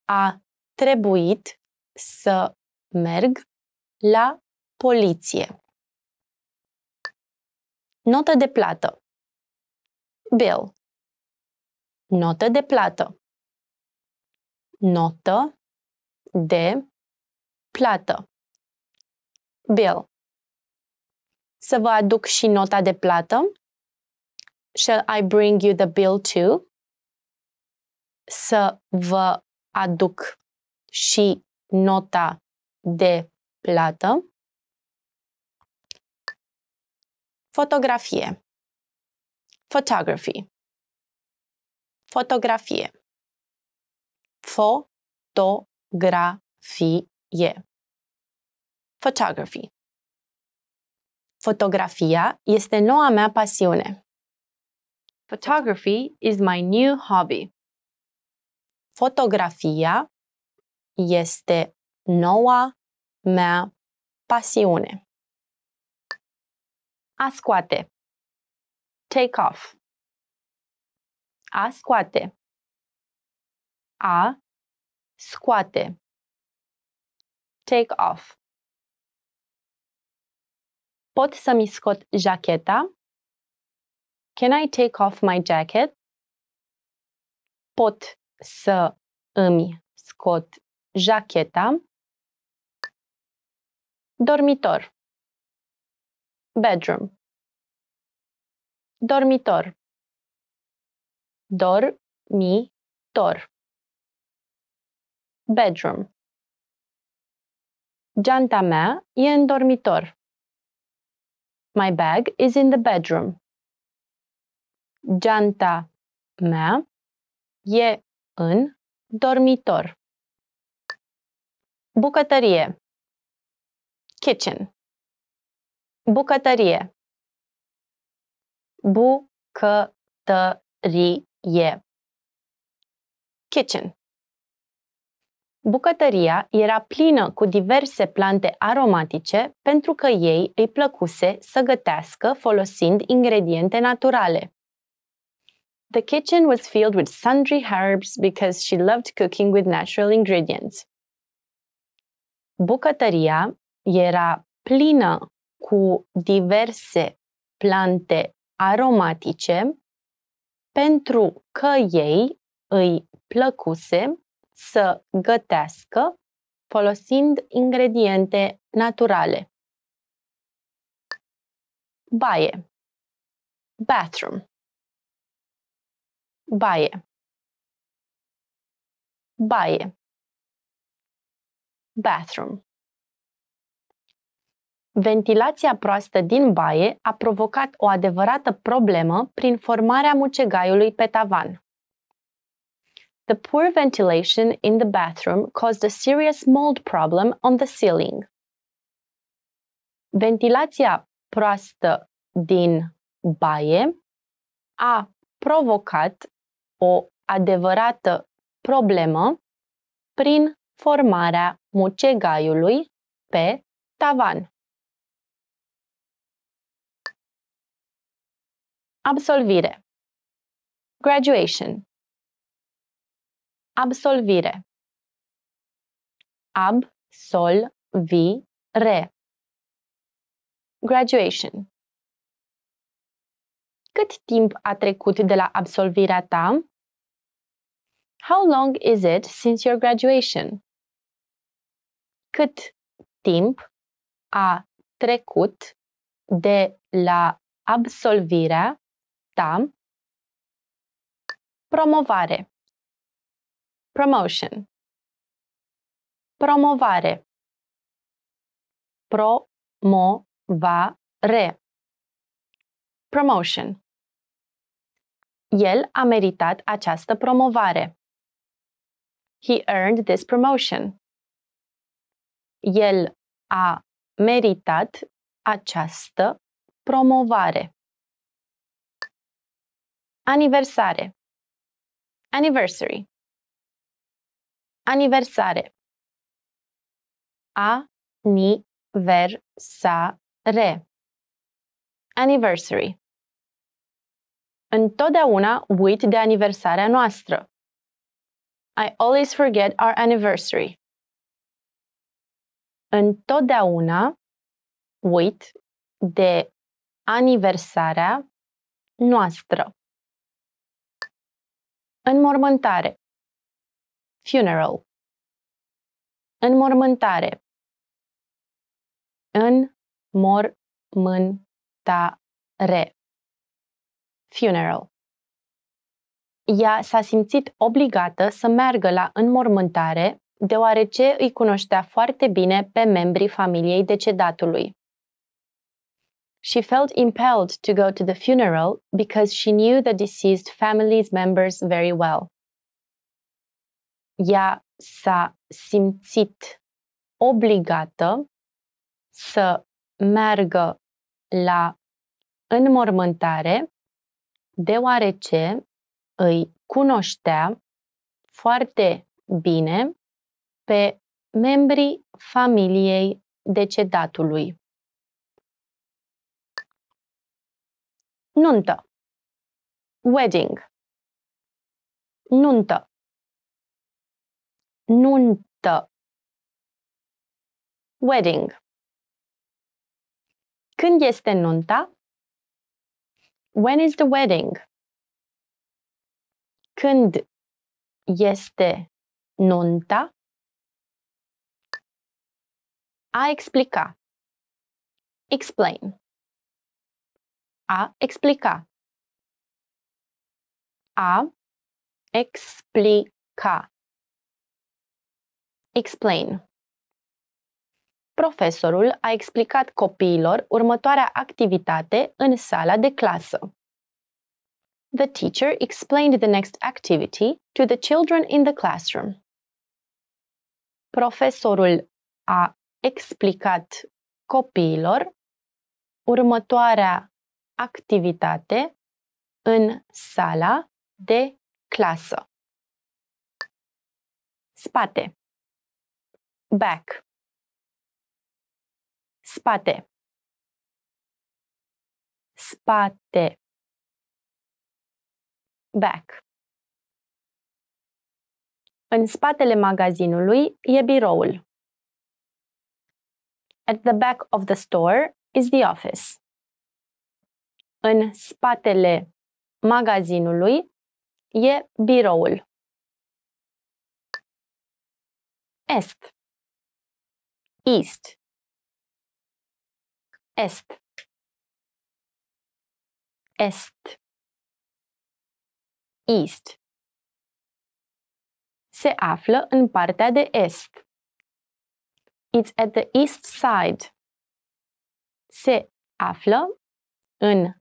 a trebuit să merg la poliție. Notă de plată. Bill. Notă de plată. Notă de plată. Bill. Să vă aduc și nota de plată. Shall I bring you the bill too? Să vă aduc și nota de plată. Fotografie. Photography. Fotografie. Fotografie. Photography. Fotografia este noua mea pasiune. Photography is my new hobby. Fotografia este noua mea pasiune. A scoate. Take off. A scoate. A scoate. Take off. Pot să-mi scot jacheta? Can I take off my jacket? Pot să îmi scot jacheta. Dormitor bedroom. Dormitor. Dor, mi, tor. Bedroom. Geanta mea e în dormitor. My bag is in the bedroom. Geanta mea e în dormitor. Bucătărie. Kitchen. Bucătărie. Bucătărie. Kitchen. Bucătăria era plină cu diverse plante aromatice pentru că ei îi plăcuse să gătească folosind ingrediente naturale. The kitchen was filled with sundry herbs because she loved cooking with natural ingredients. Bucătăria era plină cu diverse plante aromatice pentru că ei îi plăcuse să gătească folosind ingrediente naturale. Baie Bathroom Baie Baie Bathroom Ventilația proastă din baie a provocat o adevărată problemă prin formarea mucegaiului pe tavan. The poor ventilation in the bathroom caused a serious mold problem on the ceiling. Ventilația proastă din baie a provocat o adevărată problemă prin formarea mucegaiului pe tavan. Absolvire. Graduation. Absolvire. Ab, sol, vi, re. Graduation. Cât timp a trecut de la absolvirea ta? How long is it since your graduation? Cât timp a trecut de la absolvirea da. Promovare. Promotion. Promovare. Pro-mo-va-re. Promotion. El a meritat această promovare. He earned this promotion. El a meritat această promovare. Aniversare. Anniversary. Aniversare. A ni ver sa re. Anniversary. Întotdeauna uit de aniversarea noastră. I always forget our anniversary. Întotdeauna uit de aniversarea noastră. Înmormântare. Funeral. Înmormântare. În mor mân ta re. Funeral. Ea s-a simțit obligată să meargă la înmormântare, deoarece îi cunoștea foarte bine pe membrii familiei decedatului. She felt impelled to go to the funeral because she knew the deceased family's members very well. Ea s-a simțit obligată să meargă la înmormântare, deoarece îi cunoștea foarte bine pe membrii familiei decedatului. nuntă wedding nuntă nuntă wedding când este nunta? When is the wedding? Când este nunta? A explica. Explain. A explica. A explica. Explain. Profesorul a explicat copiilor următoarea activitate în sala de clasă. The teacher explained the next activity to the children in the classroom. Profesorul a explicat copiilor următoarea activitate în sala de clasă. Spate. Back. Spate. Spate. Back. În spatele magazinului e biroul. At the back of the store is the office în spatele magazinului e biroul. Est. East. Est. Est. East. Se află în partea de est. It's at the east side. Se află în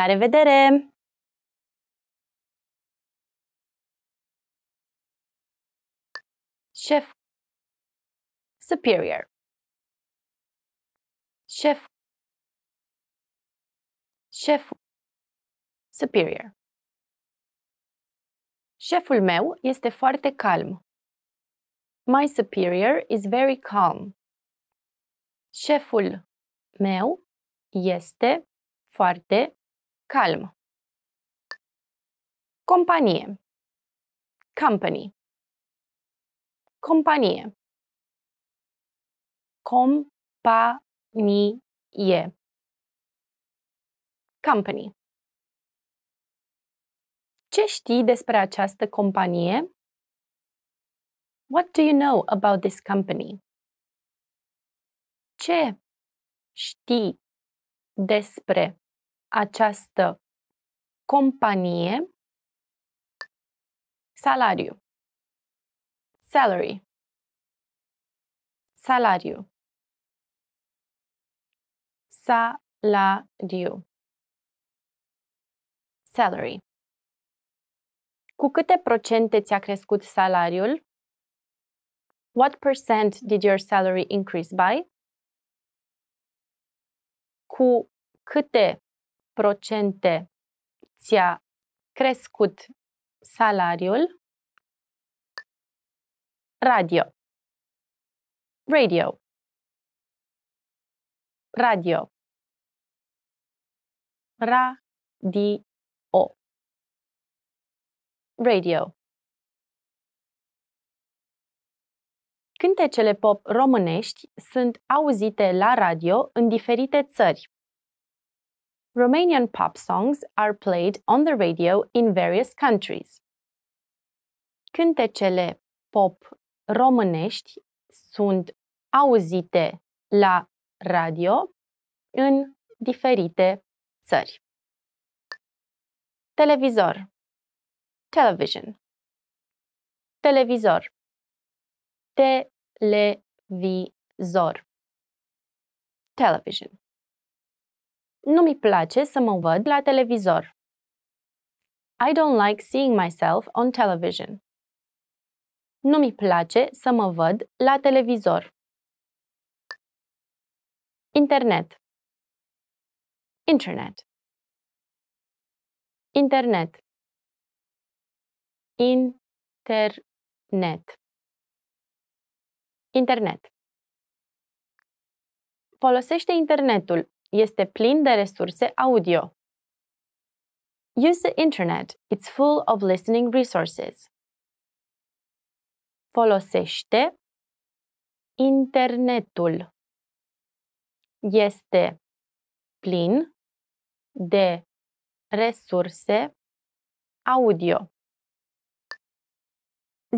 La revedere! Chef Superior Chef Chef Superior Șeful meu este foarte calm. My superior is very calm. Șeful meu este foarte calm. Companie. Company. Companie. Companie. Company. Ce știi despre această companie? What do you know about this company? Ce știi despre această companie salariu. Salary. Salariu. Salariu. Salary. Cu câte procente ți-a crescut salariul? What percent did your salary increase by? Cu câte procente ți-a crescut salariul? Radio. Radio. Radio. Radio. Radio. Cântecele pop românești sunt auzite la radio în diferite țări. Romanian pop songs are played on the radio in various countries. Cântecele pop românești sunt auzite la radio în diferite țări. Televizor Television Televizor Televizor Television nu mi place să mă văd la televizor. I don't like seeing myself on television. Nu mi place să mă văd la televizor. Internet. Internet. Internet. Internet. Internet. Folosește internetul este plin de resurse audio. Use the internet. It's full of listening resources. Folosește internetul. Este plin de resurse audio.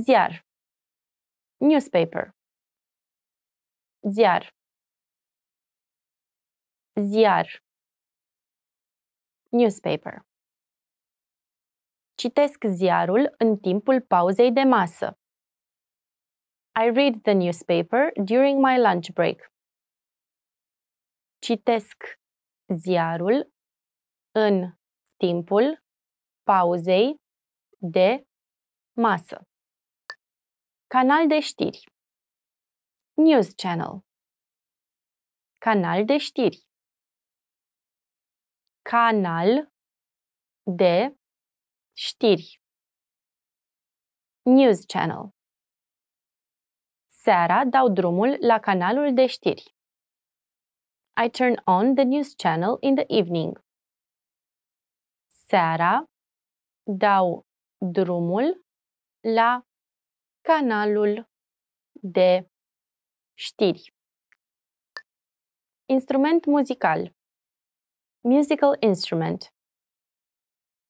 Ziar. Newspaper. Ziar ziar, newspaper. Citesc ziarul în timpul pauzei de masă. I read the newspaper during my lunch break. Citesc ziarul în timpul pauzei de masă. Canal de știri. News channel. Canal de știri canal de știri. News Channel. Seara dau drumul la canalul de știri. I turn on the news channel in the evening. Seara dau drumul la canalul de știri. Instrument muzical Musical instrument.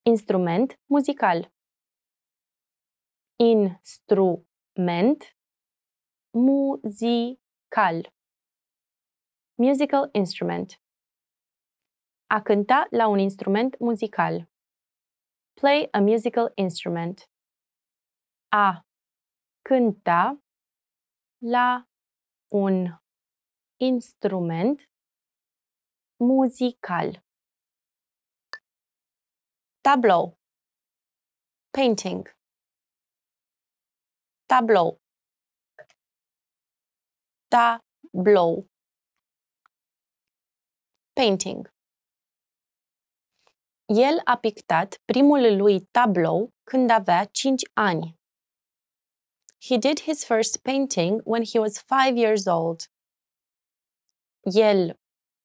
Instrument muzical. Instrument muzical. Musical instrument. A cânta la un instrument muzical. Play a musical instrument. A cânta la un instrument muzical tablou painting tablou tablou painting El a pictat primul lui tablou când avea 5 ani. He did his first painting when he was 5 years old. El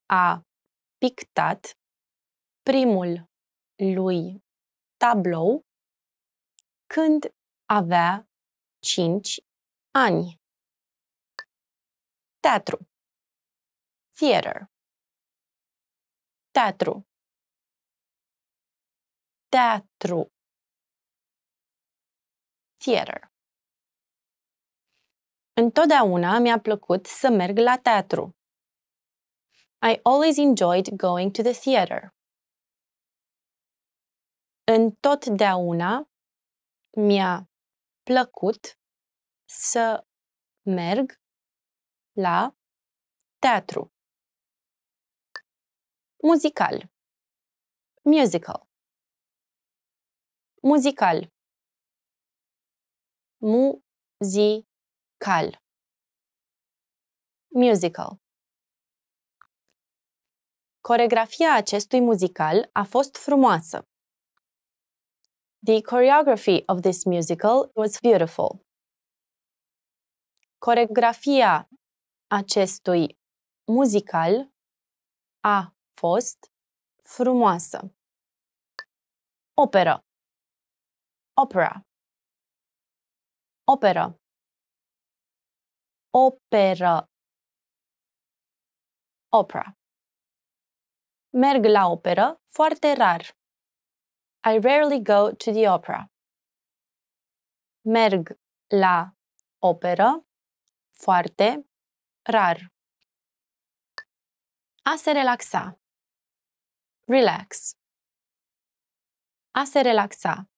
a pictat primul lui tablou când avea 5 ani. Teatru Theater Teatru Teatru Theater Întotdeauna mi-a plăcut să merg la teatru. I always enjoyed going to the theater. Întotdeauna mi-a plăcut să merg la teatru. Muzical. Musical. Muzical. Muzical. Musical. Coreografia acestui muzical a fost frumoasă. The choreography of this musical was beautiful. Coreografia acestui muzical a fost frumoasă. Opera. Opera Opera. Opera. Opera Merg la operă foarte rar. I rarely go to the opera. Merg la operă foarte rar. A se relaxa. Relax. A se relaxa.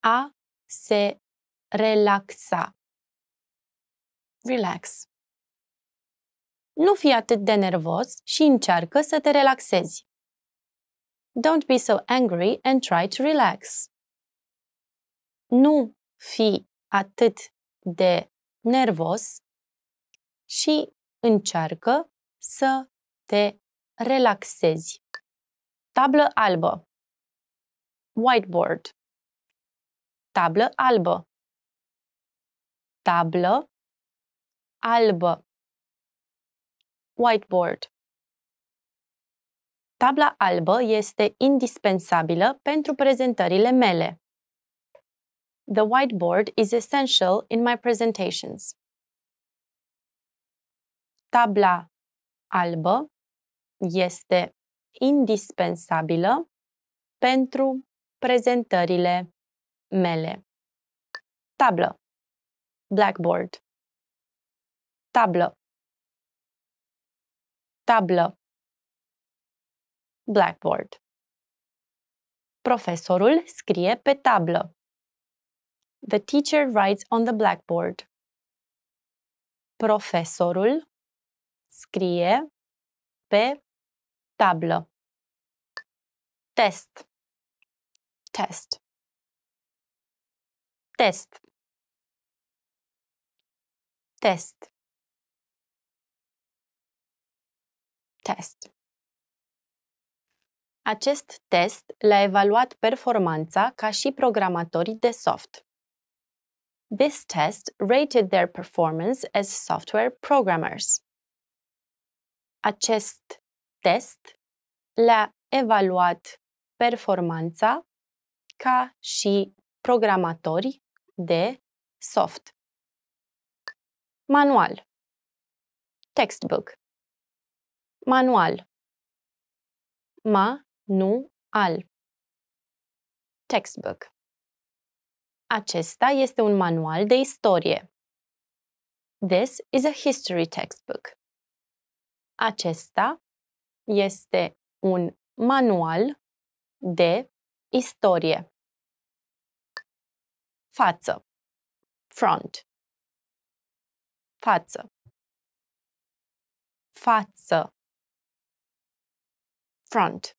A se relaxa. Relax. Nu fi atât de nervos și încearcă să te relaxezi. Don't be so angry and try to relax. Nu fi atât de nervos și încearcă să te relaxezi. Tablă albă. Whiteboard. Tablă albă. Tablă albă whiteboard. Tabla albă este indispensabilă pentru prezentările mele. The whiteboard is essential in my presentations. Tabla albă este indispensabilă pentru prezentările mele. Tablă. Blackboard. Tablă tablă. Blackboard. Profesorul scrie pe tablă. The teacher writes on the blackboard. Profesorul scrie pe tablă. Test. Test. Test. Test. Test. Acest test le-a evaluat performanța ca și programatorii de soft. This test rated their performance as software programmers. Acest test le-a evaluat performanța ca și programatori de soft. Manual Textbook Manual. Ma, nu, al. Textbook. Acesta este un manual de istorie. This is a history textbook. Acesta este un manual de istorie. Față. Front. Față. Față front.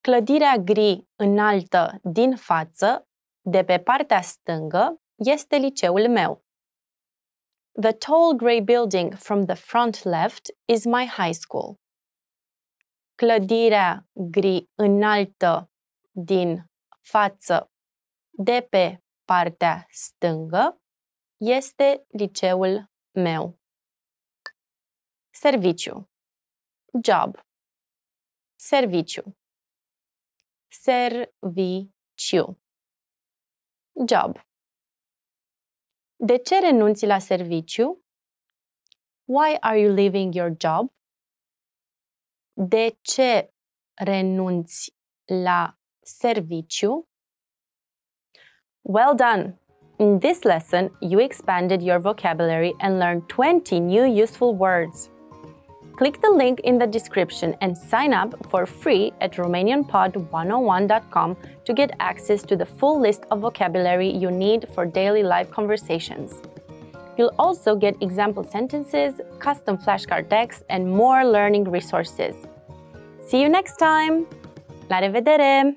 Clădirea gri înaltă din față, de pe partea stângă, este liceul meu. The tall grey building from the front left is my high school. Clădirea gri înaltă din față, de pe partea stângă, este liceul meu. serviciu, job, serviciu, serviciu, job. De ce renunți la serviciu? Why are you leaving your job? De ce renunți la serviciu? Well done! In this lesson, you expanded your vocabulary and learned 20 new useful words click the link in the description and sign up for free at RomanianPod101.com to get access to the full list of vocabulary you need for daily life conversations. You'll also get example sentences, custom flashcard decks, and more learning resources. See you next time! La revedere!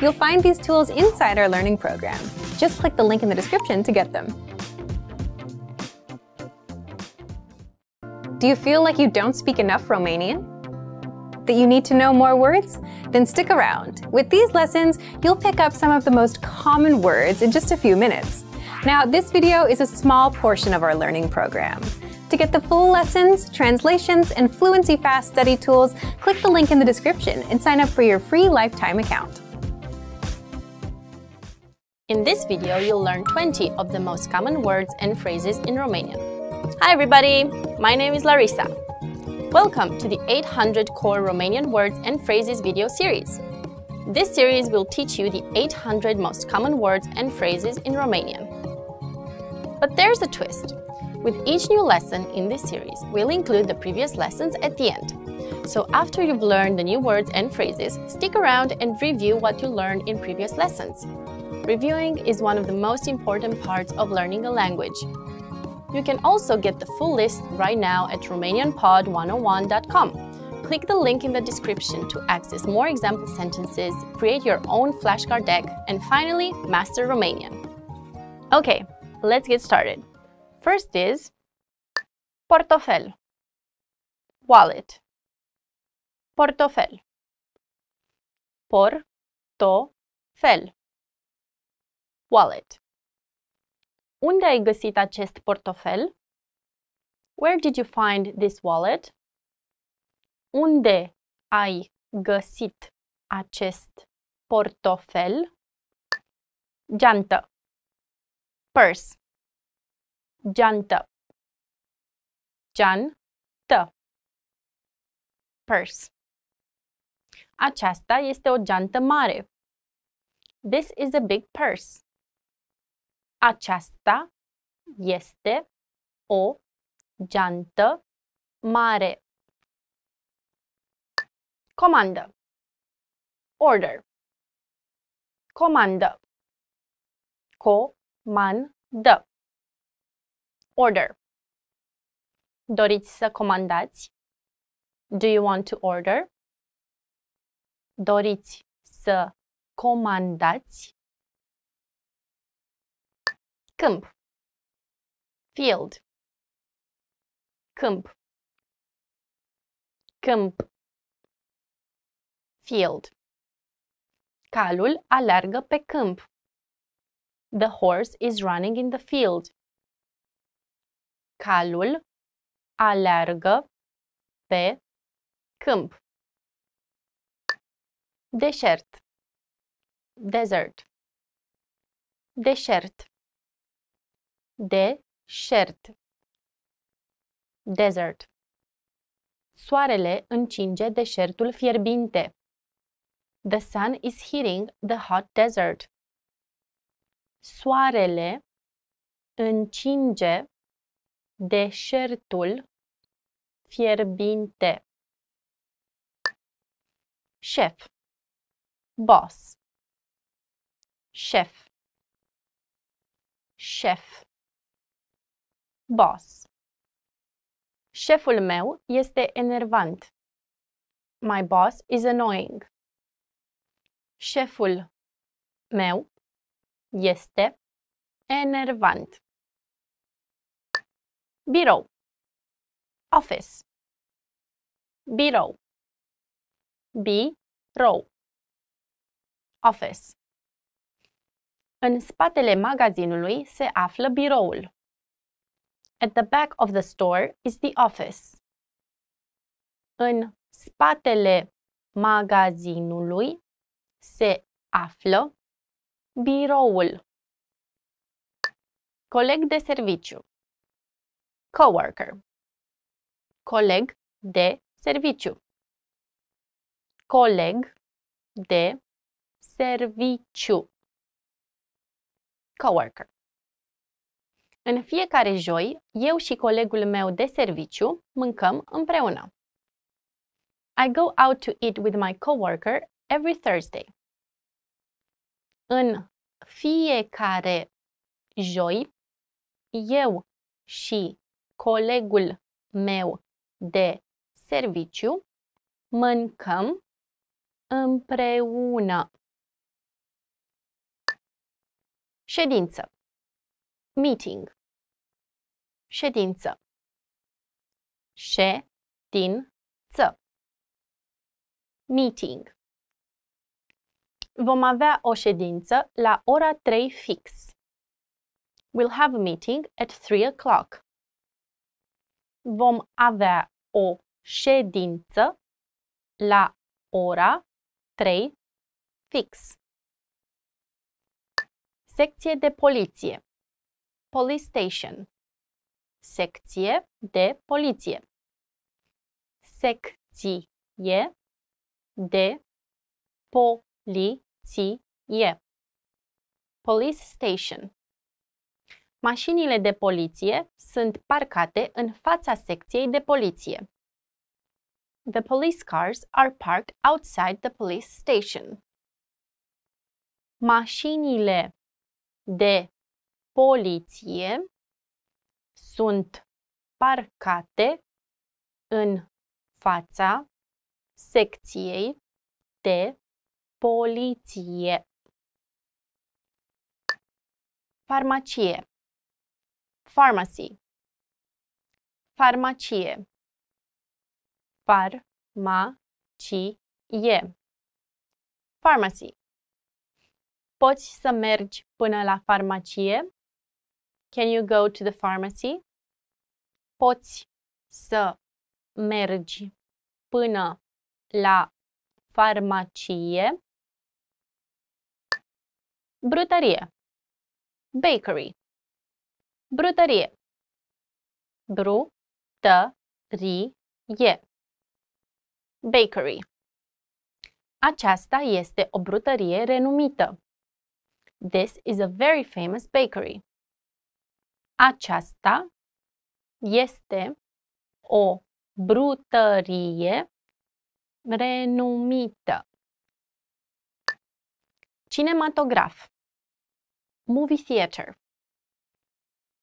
You'll find these tools inside our learning program. Just click the link in the description to get them. Do you feel like you don't speak enough Romanian? That you need to know more words? Then stick around. With these lessons, you'll pick up some of the most common words in just a few minutes. Now, this video is a small portion of our learning program. To get the full lessons, translations, and Fluency Fast study tools, click the link in the description and sign up for your free lifetime account. In this video, you'll learn 20 of the most common words and phrases in Romanian. Hi everybody, my name is Larissa. Welcome to the 800 Core Romanian Words and Phrases video series. This series will teach you the 800 most common words and phrases in Romanian. But there's a twist. With each new lesson in this series, we'll include the previous lessons at the end. So after you've learned the new words and phrases, stick around and review what you learned in previous lessons. Reviewing is one of the most important parts of learning a language. You can also get the full list right now at RomanianPod101.com. Click the link in the description to access more example sentences, create your own flashcard deck, and finally, master Romanian. Okay, let's get started. First is portofel, wallet. Portofel. Portofel. wallet. Unde ai găsit acest portofel? Where did you find this wallet? Unde ai găsit acest portofel? Geantă. Purse. Geantă. Geantă. Purse. Aceasta este o geantă mare. This is a big purse. Aceasta este o geantă mare. Comandă. Order. Comandă. Comandă. Order. Doriți să comandați? Do you want to order? Doriți să comandați? Câmp. Field. Câmp. Câmp. Field. Calul alergă pe câmp. The horse is running in the field. Calul alergă pe câmp. Deșert. Desert. Deșert de șert. Desert. Soarele încinge deșertul fierbinte. The sun is heating the hot desert. Soarele încinge deșertul fierbinte. Chef, Boss. Chef, chef boss. Șeful meu este enervant. My boss is annoying. Șeful meu este enervant. Birou. Office. Birou. Birou. Office. În spatele magazinului se află biroul. At the back of the store is the office. În spatele magazinului se află biroul. Coleg de serviciu. Coworker. Coleg de serviciu. Coleg de serviciu. Coworker. În fiecare joi, eu și colegul meu de serviciu mâncăm împreună. I go out to eat with my coworker every Thursday. În fiecare joi, eu și colegul meu de serviciu mâncăm împreună. Ședință Meeting ședință. Ședință. Meeting. Vom avea o ședință la ora 3 fix. We'll have a meeting at 3 o'clock. Vom avea o ședință la ora 3 fix. Secție de poliție. Police station secție de poliție. Secție de poliție. Police station. Mașinile de poliție sunt parcate în fața secției de poliție. The police cars are parked outside the police station. Mașinile de poliție sunt parcate în fața secției de poliție. Farmacie. Pharmacy. Farmacie. Farmacie. Pharmacy. Poți să mergi până la farmacie? Can you go to the pharmacy? Poți să mergi până la farmacie. Brutărie. Bakery. Brutărie. Brutărie. Bakery. Aceasta este o brutărie renumită. This is a very famous bakery aceasta este o brutărie renumită. Cinematograf Movie theater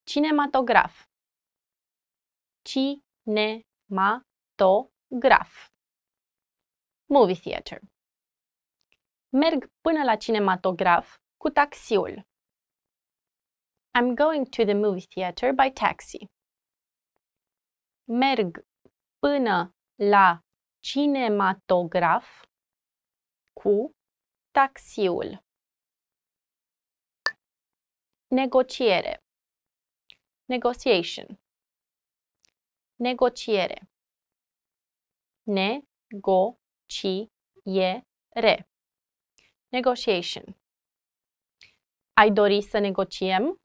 Cinematograf Cinematograf Movie theater Merg până la cinematograf cu taxiul. I'm going to the movie theater by taxi. Merg până la cinematograf cu taxiul. Negociere. Negotiation. Negociere. Ne-go-ci-e-re. Negotiation. Ai dori să negociem?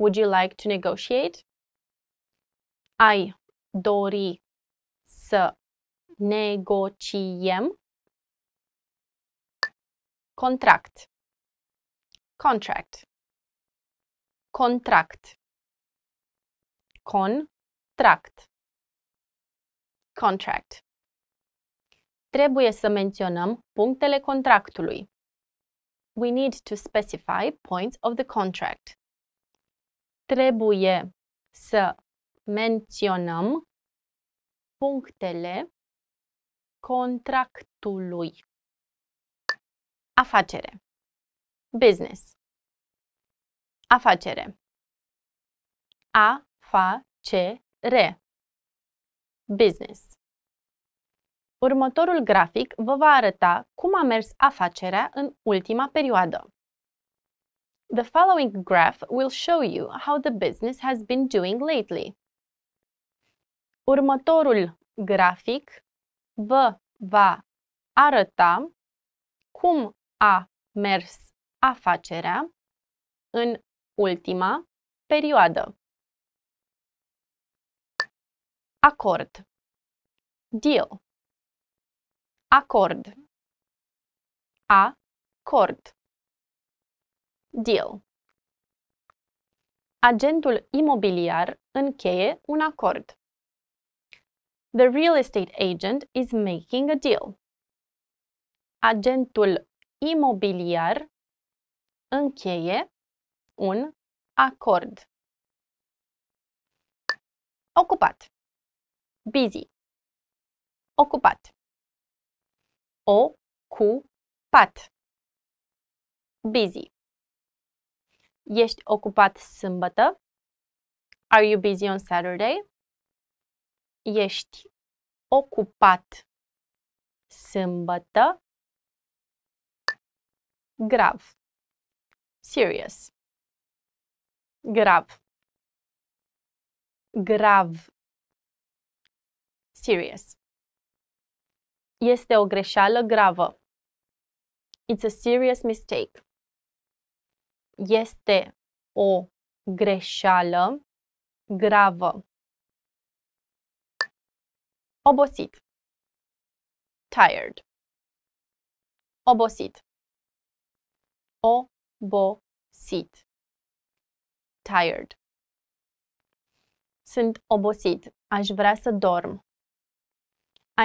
Would you like to negotiate? Ai dori să negociem contract contract contract contract contract Trebuie să menționăm punctele contractului. We need to specify points of the contract. trebuie să menționăm punctele contractului. Afacere. Business. Afacere. A, fa, ce, re. Business. Următorul grafic vă va arăta cum a mers afacerea în ultima perioadă. The following graph will show you how the business has been doing lately. Următorul grafic vă va arăta cum a mers afacerea în ultima perioadă. Acord Deal Acord Acord deal. Agentul imobiliar încheie un acord. The real estate agent is making a deal. Agentul imobiliar încheie un acord. Ocupat. Busy. Ocupat. O cu pat. Busy. Ești ocupat sâmbătă? Are you busy on Saturday? Ești ocupat sâmbătă? Grav. Serious. Grav. Grav. Serious. Este o greșeală gravă. It's a serious mistake este o greșeală gravă. Obosit. Tired. Obosit. Obosit. Tired. Sunt obosit. Aș vrea să dorm.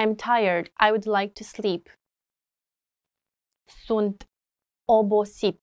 I'm tired. I would like to sleep. Sunt obosit.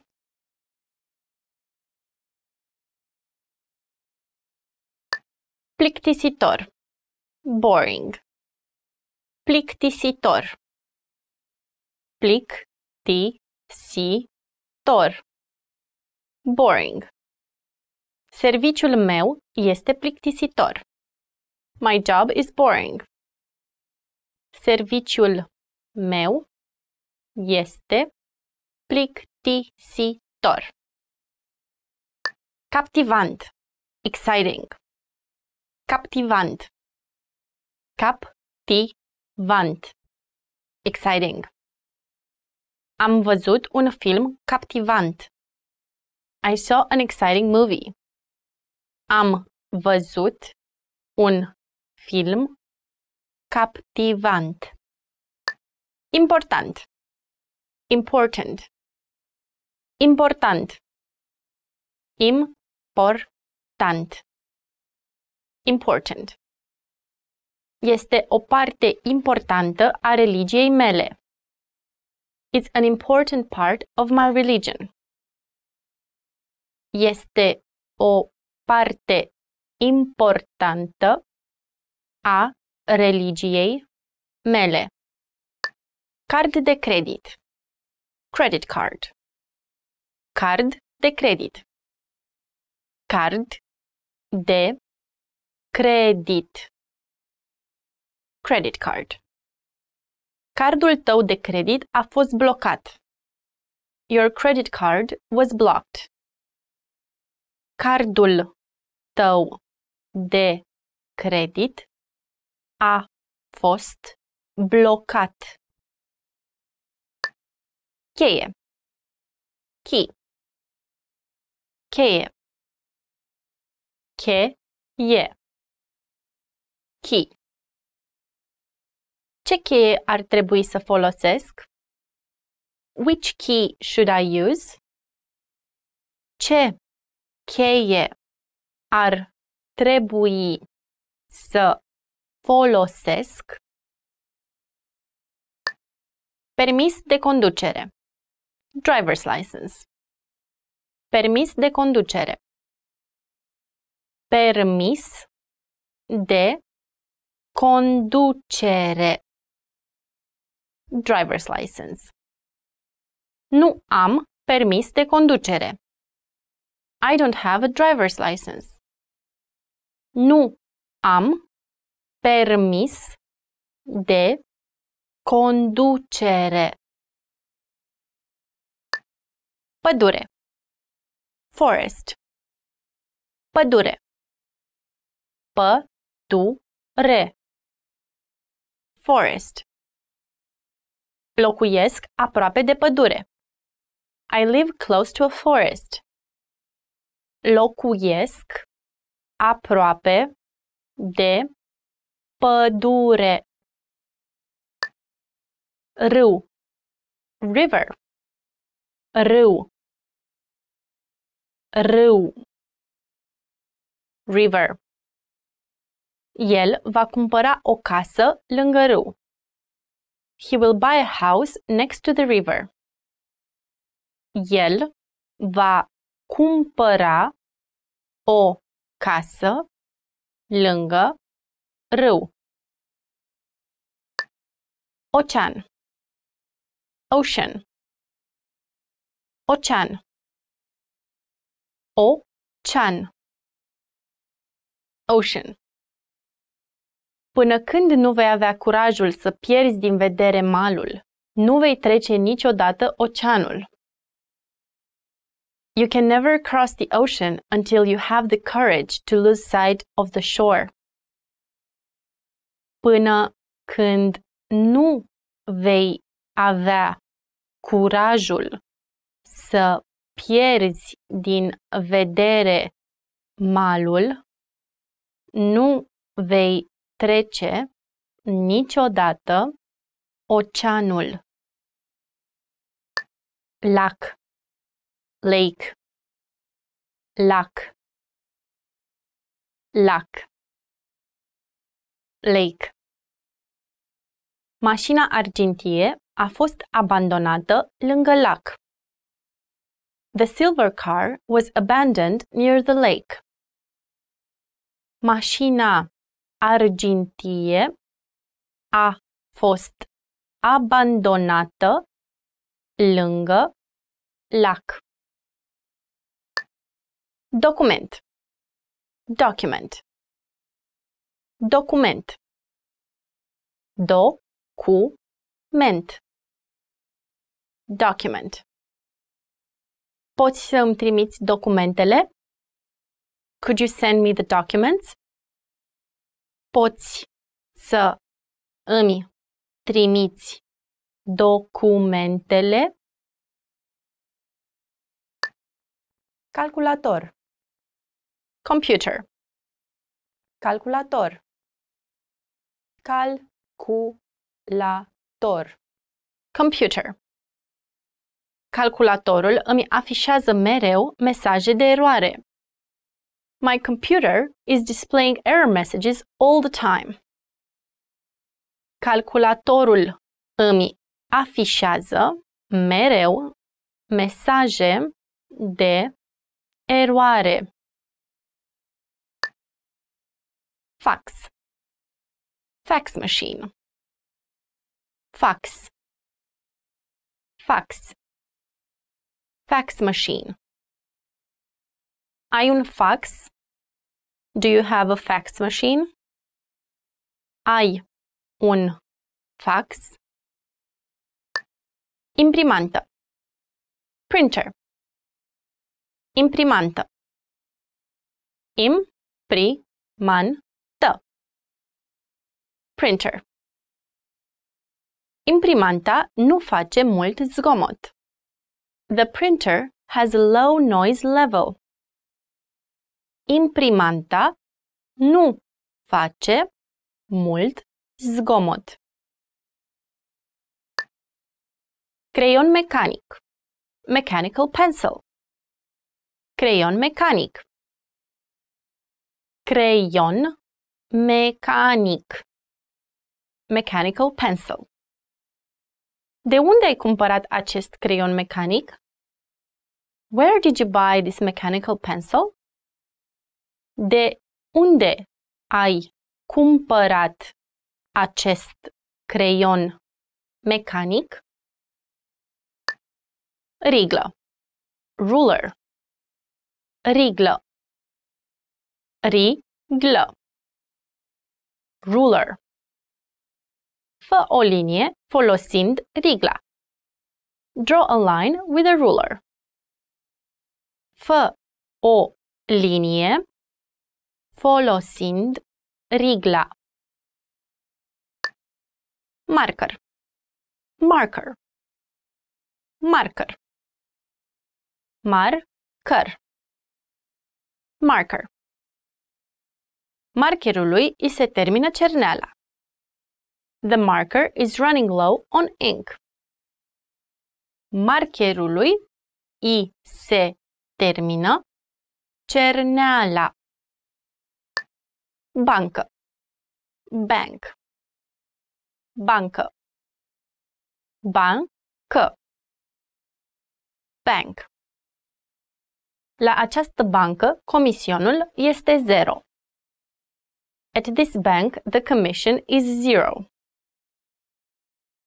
Plictisitor. Boring. Plictisitor. Plic-ti-si-tor. Boring. Serviciul meu este plictisitor. My job is boring. Serviciul meu este plictisitor. Captivant. Exciting captivant. Captivant. Exciting. Am văzut un film captivant. I saw an exciting movie. Am văzut un film captivant. Important. Important. Important. Important important. Este o parte importantă a religiei mele. It's an important part of my religion. Este o parte importantă a religiei mele. Card de credit. Credit card. Card de credit. Card de Credit. Credit card. Cardul tău de credit a fost blocat. Your credit card was blocked. Cardul tău de credit a fost blocat. Cheie. Key. Cheie. Cheie. Key. Ce cheie ar trebui să folosesc? Which key should I use? Ce cheie ar trebui să folosesc? Permis de conducere. Driver's license. Permis de conducere. Permis de Conducere. Driver's license. Nu am permis de conducere. I don't have a driver's license. Nu am permis de conducere. Pădure. Forest. Pădure. Pădure forest. Locuiesc aproape de pădure. I live close to a forest. Locuiesc aproape de pădure. Râu. River. Râu. Râu. River. El va cumpăra o casă lângă râu. He will buy a house next to the river. El va cumpăra o casă lângă râu. Ocean Ocean Ocean Ocean Ocean Până când nu vei avea curajul să pierzi din vedere malul, nu vei trece niciodată oceanul. You can never cross the ocean until you have the courage to lose sight of the shore. Până când nu vei avea curajul să pierzi din vedere malul, nu vei trece niciodată oceanul. Lac lake lac lac lake Mașina argintie a fost abandonată lângă lac. The silver car was abandoned near the lake. Mașina argintie a fost abandonată lângă lac. Document Document Document Do cu ment Document Poți să îmi trimiți documentele? Could you send me the documents? poți să îmi trimiți documentele? Calculator. Computer. Calculator. Calculator. Computer. Calculatorul îmi afișează mereu mesaje de eroare. my computer is displaying error messages all the time. Calculatorul îmi afișează mereu mesaje de eroare. Fax Fax machine Fax Fax Fax machine are on fax? Do you have a fax machine? I un fax? Imprimantă. Printer. Imprimantă. Im, pri, man, tă. Printer. Imprimanta nu face mult zgomot. The printer has a low noise level. imprimanta nu face mult zgomot. Creion mecanic Mechanical pencil Creion mecanic Creion mecanic Mechanical pencil De unde ai cumpărat acest creion mecanic? Where did you buy this mechanical pencil? de unde ai cumpărat acest creion mecanic? Riglă. Ruler. Riglă. Riglă. Ruler. Fă o linie folosind rigla. Draw a line with a ruler. Fă o linie folosind rigla. Marker. Marker. Marker. Marker. Marker. Markerului i se termină cerneala. The marker is running low on ink. Markerului i se termină cerneala bancă bank bancă bancă bank La această bancă comisionul este zero. At this bank the commission is zero.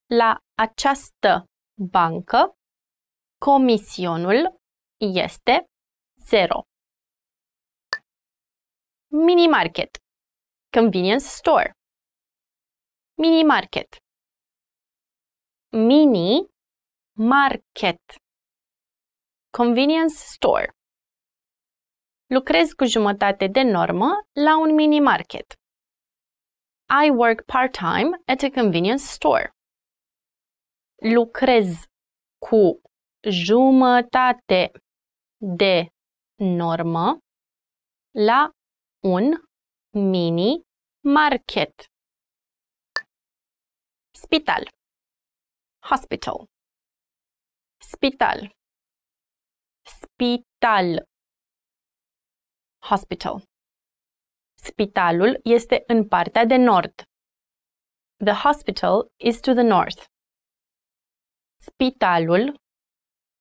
La această bancă comisionul este zero. Minimarket convenience store. Mini market. Mini market. Convenience store. Lucrez cu jumătate de normă la un mini market. I work part-time at a convenience store. Lucrez cu jumătate de normă la un mini market. Spital. Hospital. Spital. Spital. Hospital. Spitalul este în partea de nord. The hospital is to the north. Spitalul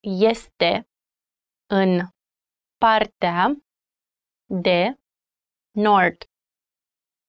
este în partea de nord.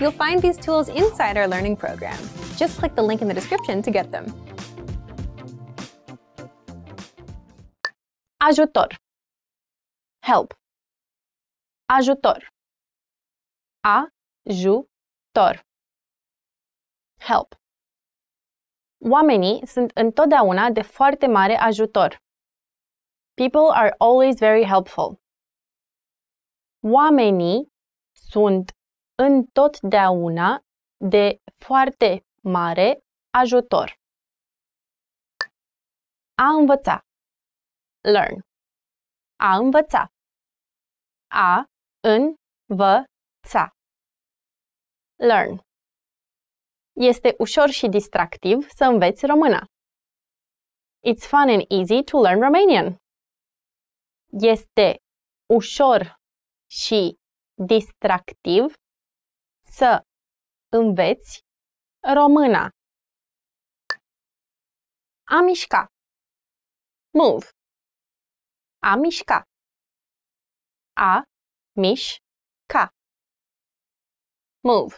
You'll find these tools inside our learning program. Just click the link in the description to get them. Ajutor. Help. Ajutor. Ajutor. Help. Oamenii sunt întotdeauna de foarte mare ajutor. People are always very helpful. Oamenii sunt întotdeauna de foarte mare ajutor. A învăța. Learn. A învăța. A învăța. Learn. Este ușor și distractiv să înveți română. It's fun and easy to learn Romanian. Este ușor și distractiv să înveți româna. A mișca. Move. A mișca. A mișca. Move.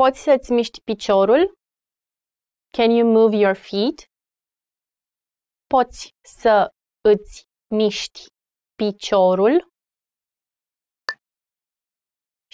Poți să-ți miști piciorul? Can you move your feet? Poți să îți miști piciorul?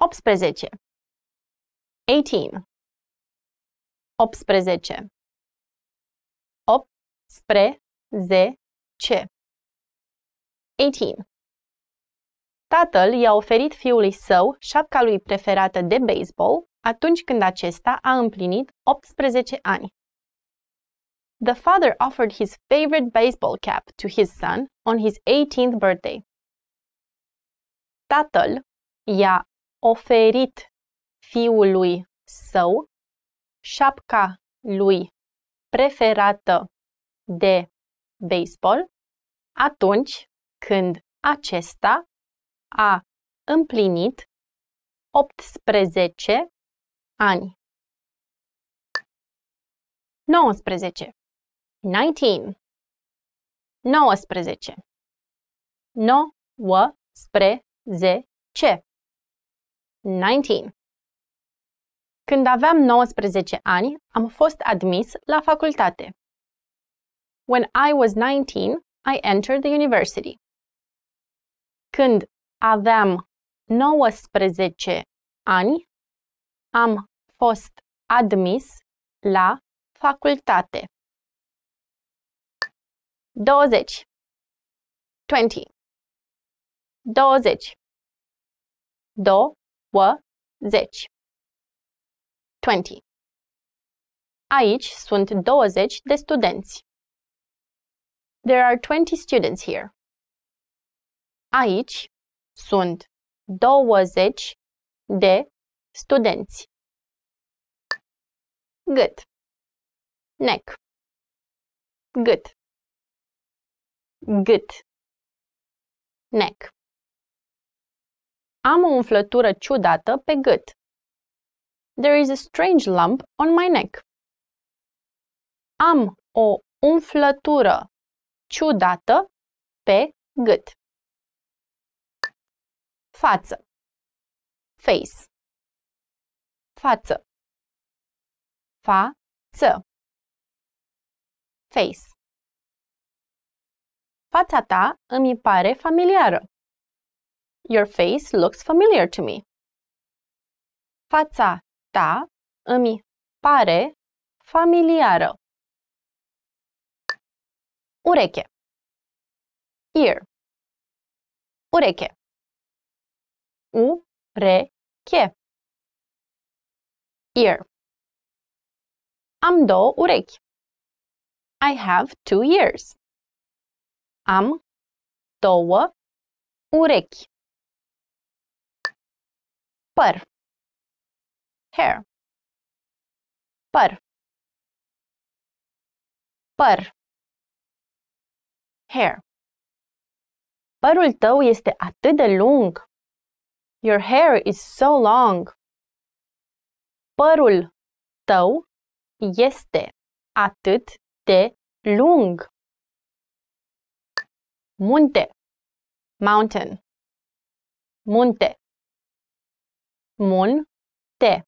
18 18 18 18. 18 Tatăl i-a oferit fiului său șapca lui preferată de baseball atunci când acesta a împlinit 18 ani. The father offered his favorite baseball cap to his son on his 18th birthday. Tatăl i-a oferit fiului său șapca lui preferată de baseball atunci când acesta a împlinit 18 ani. 19 19 19 9 spre 10 19. Când aveam 19 ani, am fost admis la facultate. When I was 19, I entered the university. Când aveam 19 ani, am fost admis la facultate. 20. 20. 20. 20. 20. Aici sunt 20 de studenți. There are 20 students here. Aici sunt 20 de studenți. Good. Neck. Good. Good. Neck. Am o umflătură ciudată pe gât. There is a strange lump on my neck. Am o umflătură ciudată pe gât. Față. Face. Față. Față. Face. Fața ta îmi pare familiară. Your face looks familiar to me. Fața ta îmi pare familiară. Ureche. Ear. Ureche. U re che. Ear. Am două urechi. I have two ears. Am două urechi par, hair पर पर hair Părul tău este atât de lung. Your hair is so long. Părul tău este atât de lung. Munte. Mountain. Munte. mun, te.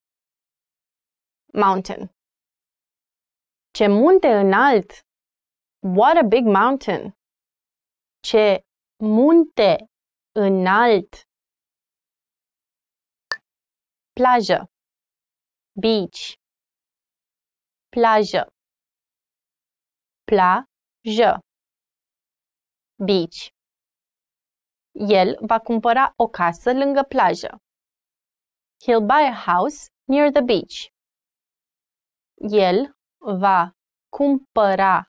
Mountain. Ce munte înalt! What a big mountain! Ce munte înalt! Plajă. Beach. Plajă. Plajă. Beach. El va cumpăra o casă lângă plajă. He'll buy a house near the beach. El va cumpăra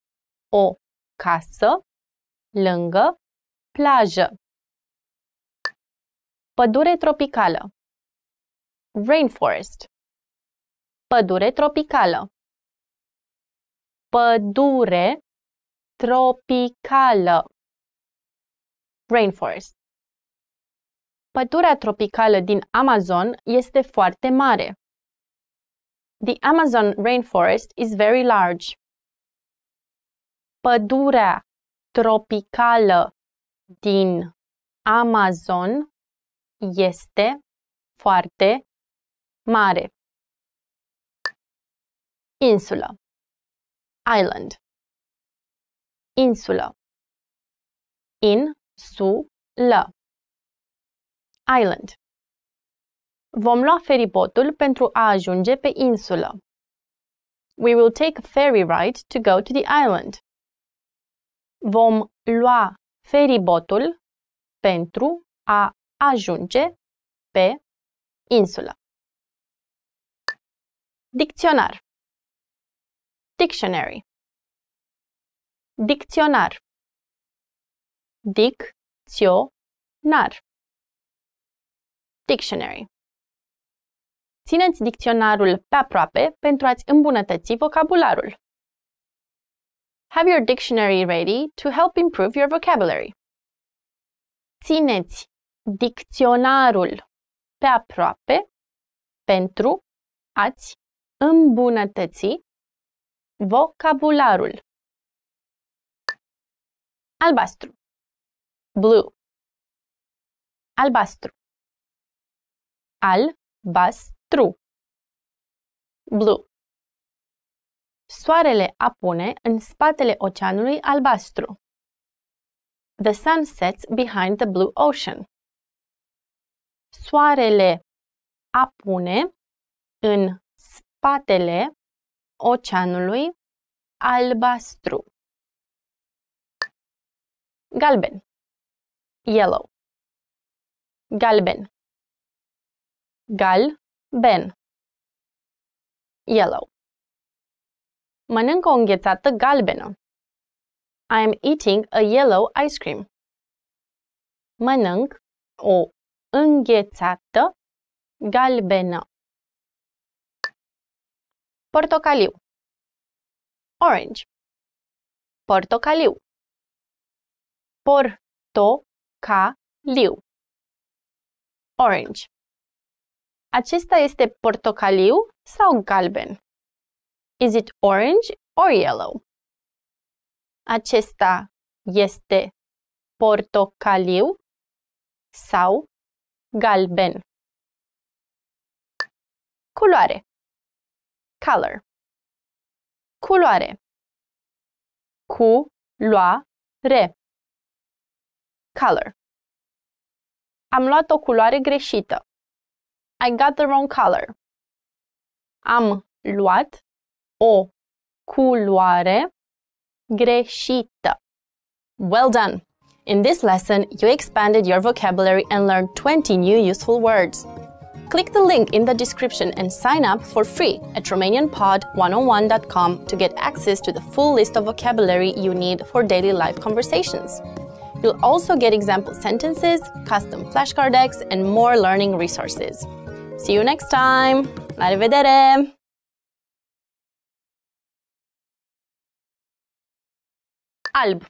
o casă lângă plajă. Pădure tropicală. Rainforest. Pădure tropicală. Pădure tropicală. Rainforest. Pădurea tropicală din Amazon este foarte mare. The Amazon rainforest is very large. Pădurea tropicală din Amazon este foarte mare. Insula. Island. Insula. In su Island. Vom lua feribotul pentru a ajunge pe insulă. We will take a ferry ride to go to the island. Vom lua feribotul pentru a ajunge pe insulă. Dicționar Dictionary Dicționar Dicționar Dictionary. Țineți dicționarul pe aproape pentru a-ți îmbunătăți vocabularul. Have your dictionary ready to help improve your vocabulary. Țineți dicționarul pe aproape pentru a-ți îmbunătăți vocabularul. Albastru Blue Albastru albastru. Blue. Soarele apune în spatele oceanului albastru. The sun sets behind the blue ocean. Soarele apune în spatele oceanului albastru. Galben. Yellow. Galben gal, ben. Yellow. Mănânc o înghețată galbenă. I am eating a yellow ice cream. Mănânc o înghețată galbenă. Portocaliu. Orange. Portocaliu. Portocaliu. Orange. Acesta este portocaliu sau galben? Is it orange or yellow? Acesta este portocaliu sau galben. Culoare. Color. Culoare. Cu lua re. Color. Am luat o culoare greșită. I got the wrong color. Am luat o culoare greșită. Well done! In this lesson, you expanded your vocabulary and learned 20 new useful words. Click the link in the description and sign up for free at RomanianPod101.com to get access to the full list of vocabulary you need for daily life conversations. You'll also get example sentences, custom flashcard decks, and more learning resources. See you next time! La revedere! Alb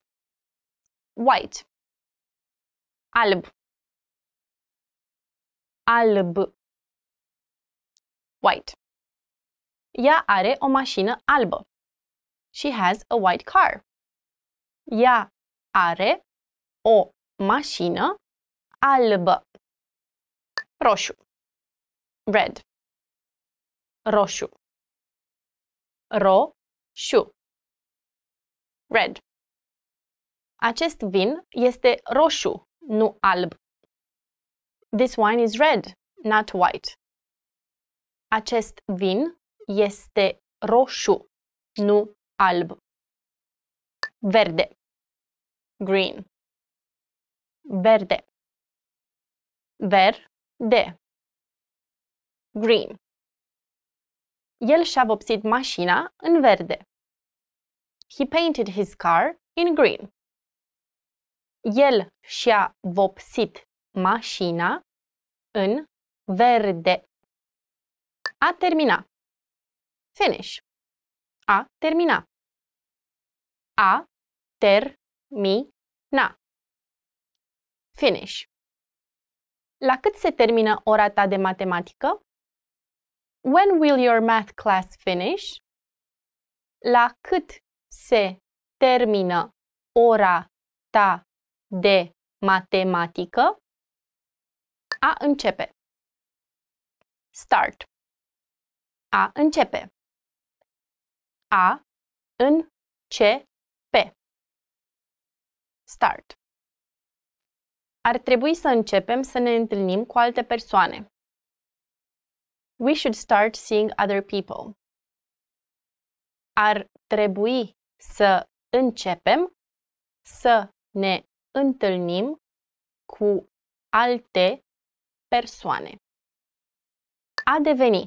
White Alb Alb White Ea are o mașină albă. She has a white car. Ea are o mașină albă. Roșu red. Roșu. Ro-șu. Red. Acest vin este roșu, nu alb. This wine is red, not white. Acest vin este roșu, nu alb. Verde. Green. Verde. Verde green. El și-a vopsit mașina în verde. He painted his car in green. El și-a vopsit mașina în verde. A termina. Finish. A termina. A termina. Finish. La cât se termină ora ta de matematică? When will your math class finish? La cât se termină ora ta de matematică? A începe. Start. A începe. A în Start. Ar trebui să începem să ne întâlnim cu alte persoane. We should start seeing other people. Ar trebui să începem să ne întâlnim cu alte persoane. A deveni.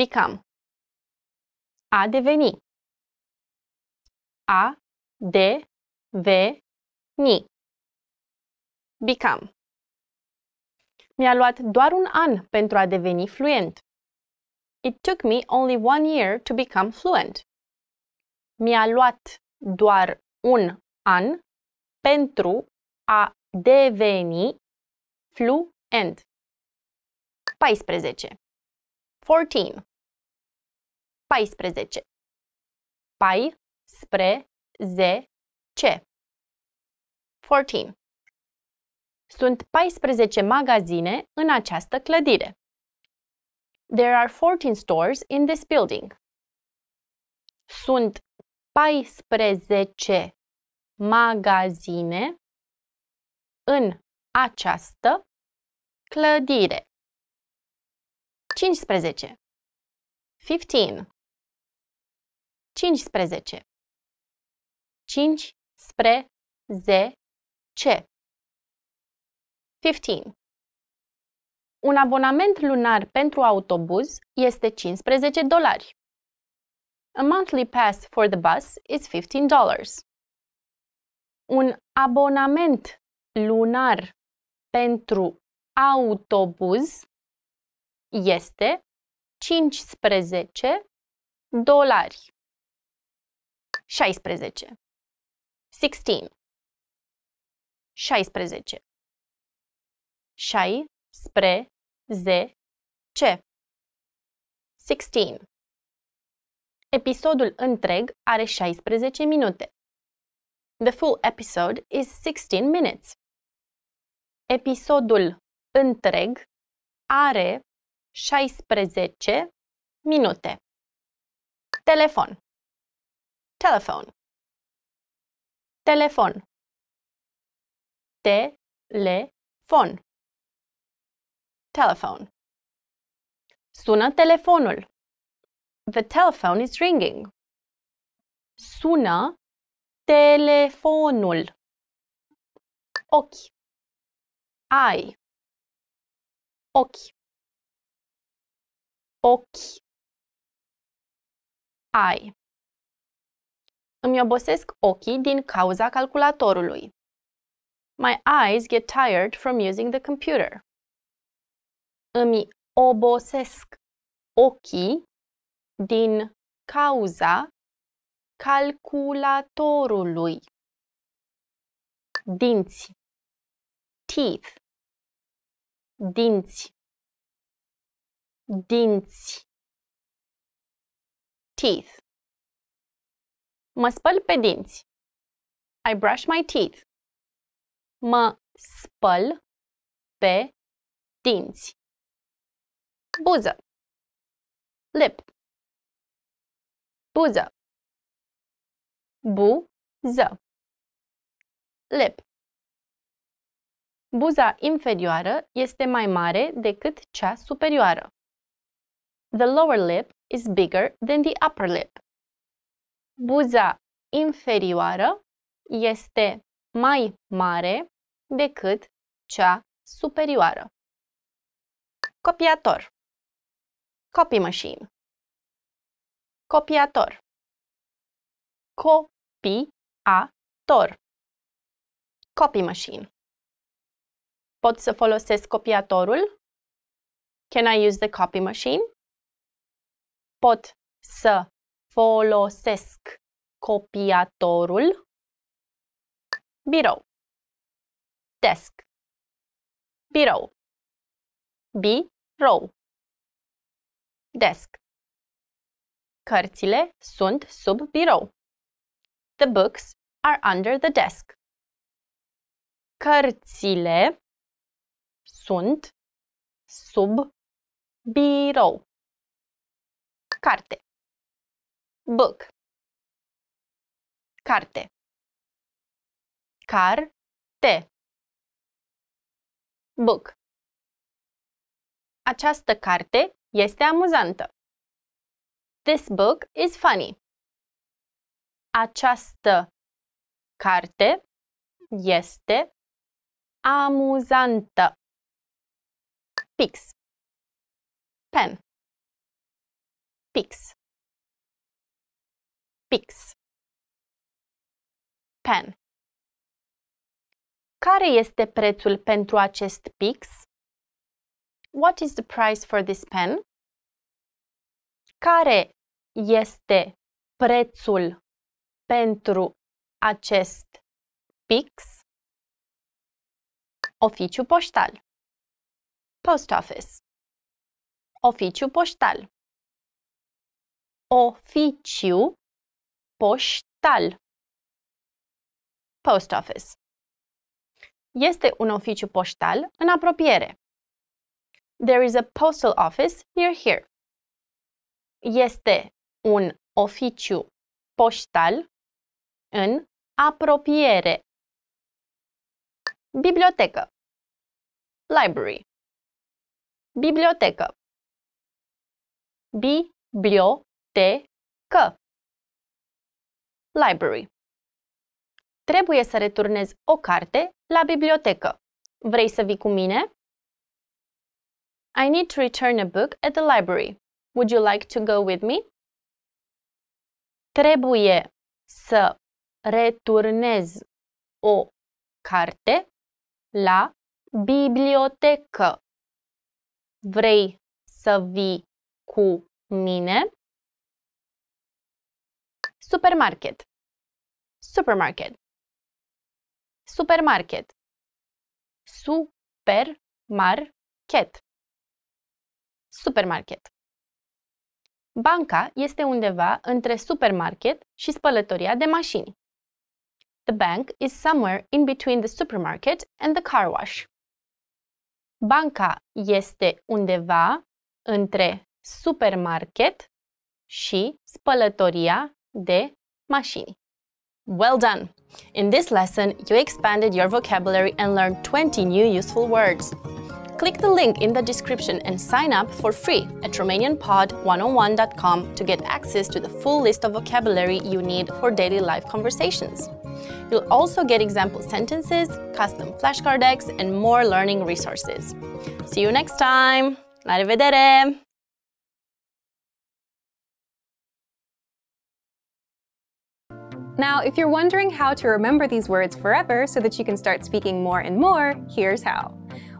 Become. A deveni. A de ve ni. Become. Mi-a luat doar un an pentru a deveni fluent. It took me only one year to become fluent. Mi-a luat doar un an pentru a deveni fluent. 14. 14. 14. Pai spre ze ce. 14. Sunt 14 magazine în această clădire. There are 14 stores in this building. Sunt 14 magazine în această clădire. 15 15 15 15 ce 15. Un abonament lunar pentru autobuz este 15 dolari. A monthly pass for the bus is $15. dollars. Un abonament lunar pentru autobuz este 15 dolari. 16. 16. 16 șai, spre, ze, ce. 16. Episodul întreg are 16 minute. The full episode is 16 minutes. Episodul întreg are 16 minute. Telefon. Telefon. Telefon. Telefon telephone. Sună telefonul. The telephone is ringing. Sună telefonul. Ochi. Ai. Ochi. Ochi. Ai. Îmi obosesc ochii din cauza calculatorului. My eyes get tired from using the computer îmi obosesc ochii din cauza calculatorului. Dinți teeth dinți dinți teeth Mă spăl pe dinți. I brush my teeth. Mă spăl pe dinți buză lip buză bu lip Buza inferioară este mai mare decât cea superioară. The lower lip is bigger than the upper lip. Buza inferioară este mai mare decât cea superioară. Copiator Copy machine. Copiator. Copiator. Copy machine. Pot să folosesc copiatorul? Can I use the copy machine? Pot să folosesc copiatorul? Birou. Desk. Birou. Birou desk. Cărțile sunt sub birou. The books are under the desk. Cărțile sunt sub birou. Carte. Book. Carte. Carte. Book. Această carte este amuzantă. This book is funny. Această carte este amuzantă. Pix. Pen. Pix. Pix. Pen. Care este prețul pentru acest pix? What is the price for this pen? Care este prețul pentru acest pix? Oficiu poștal. Post office. Oficiu poștal. Oficiu poștal. Post office. Este un oficiu poștal în apropiere. There is a postal office near here. Este un oficiu poștal în apropiere. Bibliotecă. Library. Bibliotecă. Bibliotecă. Library. Trebuie să returnez o carte la bibliotecă. Vrei să vii cu mine? I need to return a book at the library. Would you like to go with me? Trebuie să returnez o carte la bibliotecă. Vrei să vii cu mine? Supermarket. Supermarket. Supermarket. Supermarket supermarket. Banca este undeva între supermarket și spălătoria de mașini. The bank is somewhere in between the supermarket and the car wash. Banca este undeva între supermarket și spălătoria de mașini. Well done! In this lesson, you expanded your vocabulary and learned 20 new useful words. Click the link in the description and sign up for free at RomanianPod101.com to get access to the full list of vocabulary you need for daily life conversations. You'll also get example sentences, custom flashcard decks, and more learning resources. See you next time! La rivedere! Now, if you're wondering how to remember these words forever so that you can start speaking more and more, here's how.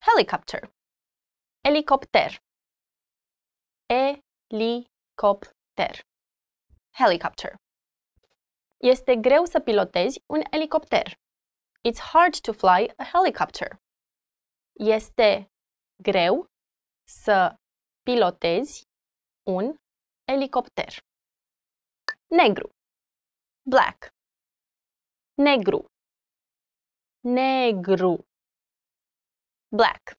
helicopter. Elicopter. Elicopter. Helicopter. Este greu să pilotezi un elicopter. It's hard to fly a helicopter. Este greu să pilotezi un elicopter. Negru. Black. Negru. Negru black.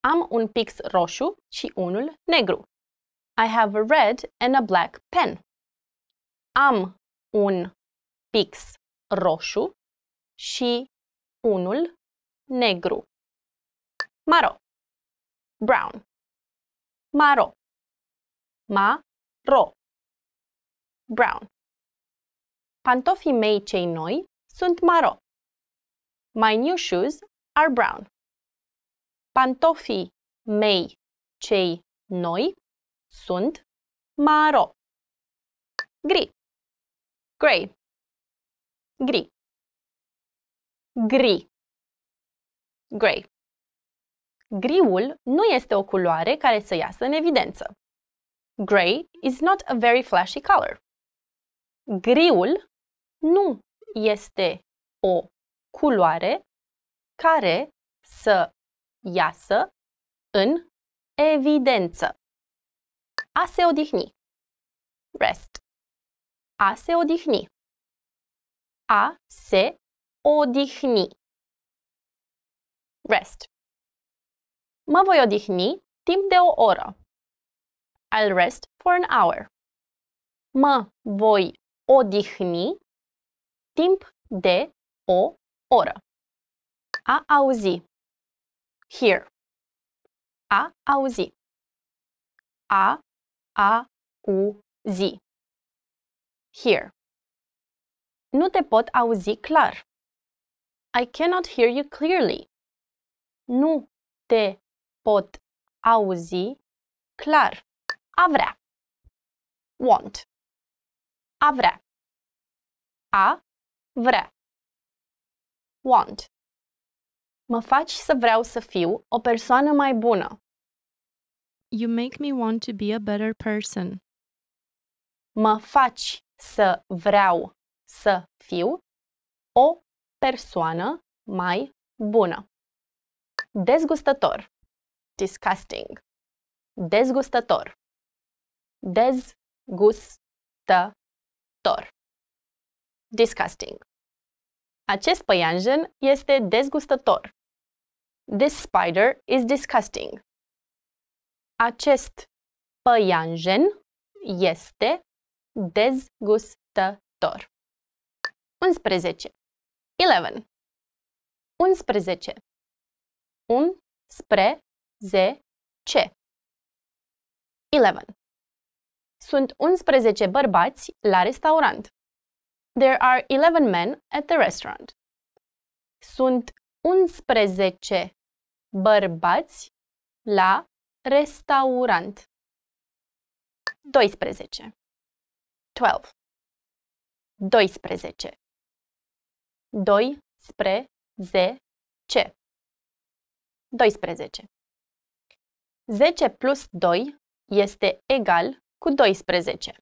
Am un pix roșu și unul negru. I have a red and a black pen. Am un pix roșu și unul negru. Maro. Brown. Maro. Ma-ro. Brown. Pantofii mei cei noi sunt maro. My new shoes are brown. Pantofii mei cei noi sunt maro, gri, grey, gri, gri, grey. Griul nu este o culoare care să iasă în evidență. Grey is not a very flashy color. Griul nu este o culoare care să iasă în evidență. A se odihni. Rest. A se odihni. A se odihni. Rest. Mă voi odihni timp de o oră. I'll rest for an hour. Mă voi odihni timp de o oră. A auzi. here. A auzi. A a u zi. Here. Nu te pot auzi clar. I cannot hear you clearly. Nu te pot auzi clar. Avra. vrea. Want. Avra. vrea. A vrea. Want. Mă faci să vreau să fiu o persoană mai bună. You make me want to be a better person. Mă faci să vreau să fiu o persoană mai bună. Dezgustător. Disgusting. Dezgustător. Dezgustător. Disgusting. Acest păianjen este dezgustător. This spider is disgusting. Acest păianjen este dezgustător. 11. 11. 11. 11. 11. Sunt 11 bărbați la restaurant. There are 11 men at the restaurant. Sunt 11 bărbați la restaurant. 12. 12. 12. 2 spre ze ce. 12. 10 plus 2 este egal cu 12.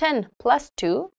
10 plus 2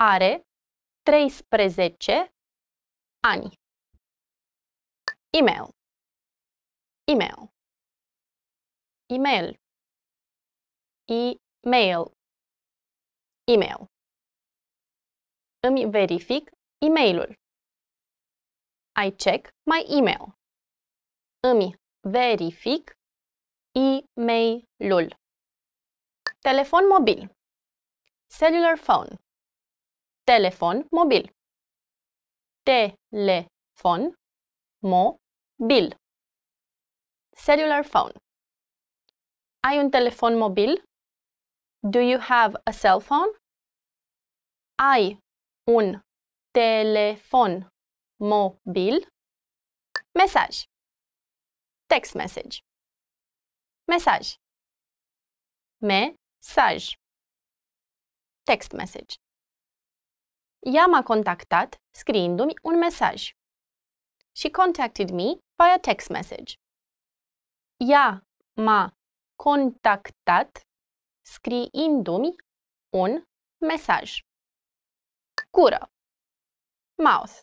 are 13 ani. Email. Email. Email. Email. Email. Îmi verific e-mailul. I check my email. Îmi verific e-mailul. Telefon mobil. Cellular phone telefon mobil. Telefon mobil. Cellular phone. Ai un telefon mobil? Do you have a cell phone? Ai un telefon mobil? Mesaj. Text message. Mesaj. Mesaj. Text message. Ea m-a contactat scriindu-mi un mesaj. She contacted me via text message. Ea m-a contactat scriindu-mi un mesaj. Gură. Mouth.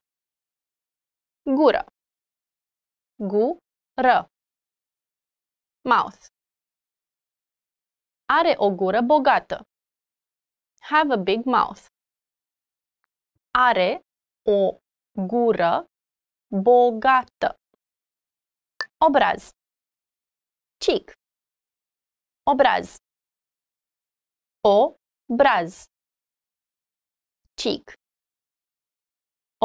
Gură. Gură. Mouth. Are o gură bogată. Have a big mouth are o gură bogată. Obraz. Cic. Obraz. O braz. Cic.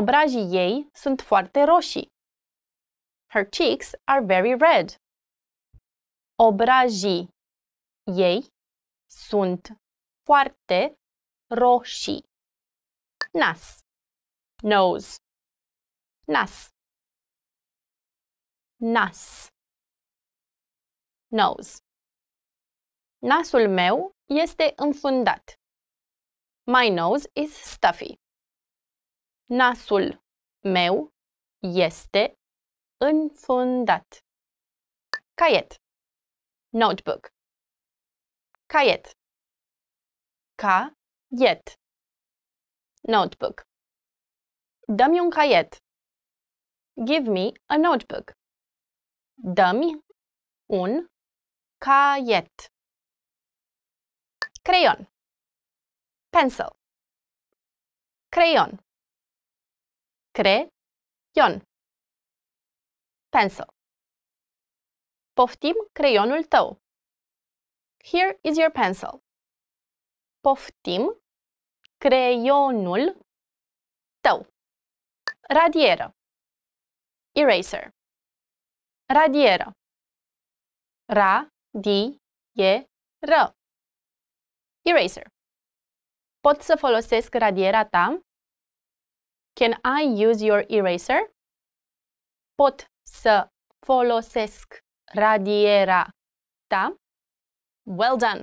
Obrajii ei sunt foarte roșii. Her cheeks are very red. Obrajii ei sunt foarte roșii. Nas. Nose. Nas. Nas. Nose. Nasul meu este înfundat. My nose is stuffy. Nasul meu este înfundat. Caiet. Notebook. Caiet. Ca-iet. Notebook. Dă-mi un caiet. Give me a notebook. Dă-mi un caiet. Creion. Pencil. Creion. Creion. Pencil. Poftim creionul tău. Here is your pencil. Poftim creionul tău. Radieră. Eraser. Radieră. Ra, di, e, ră. Eraser. Pot să folosesc radiera ta? Can I use your eraser? Pot să folosesc radiera ta? Well done!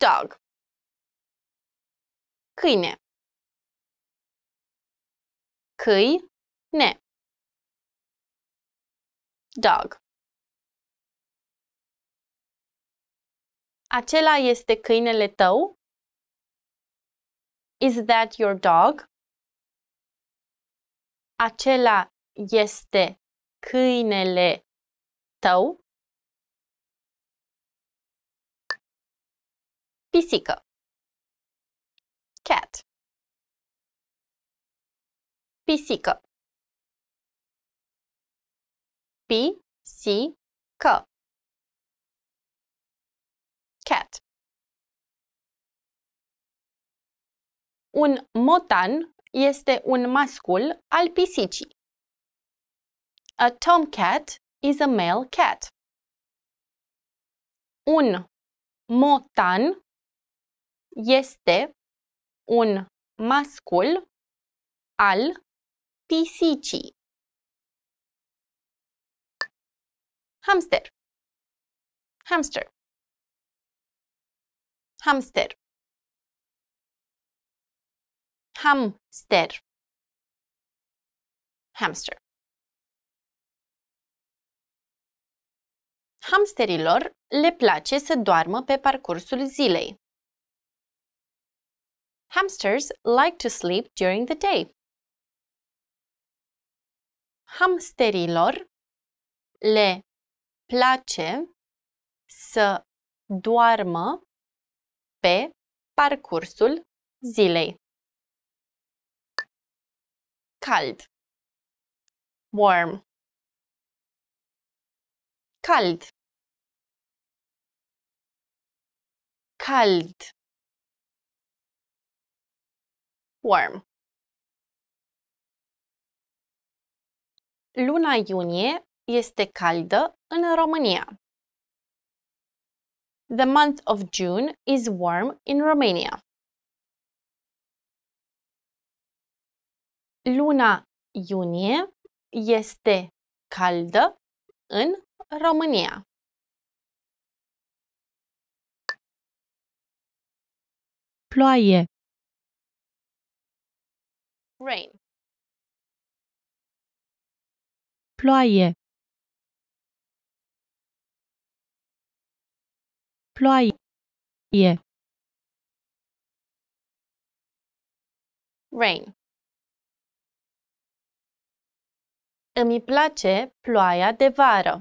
dog. Câine. Câine. ne. Dog. Acela este câinele tău? Is that your dog? Acela este câinele tău? Pisică. Cat. Pisică. Pisică. Cat. Un motan este un mascul al pisicii. A tomcat is a male cat. Un motan este un mascul al pisicii. Hamster. Hamster. Hamster. Hamster. Hamster. Hamsterilor le place să doarmă pe parcursul zilei. Hamsters like to sleep during the day. Hamsterilor le place să doarmă pe parcursul zilei. Cald Warm Cald Cald warm. Luna iunie este caldă în România. The month of June is warm in Romania. Luna iunie este caldă în România. Ploaie rain ploaie ploaie rain Îmi place ploaia de vară.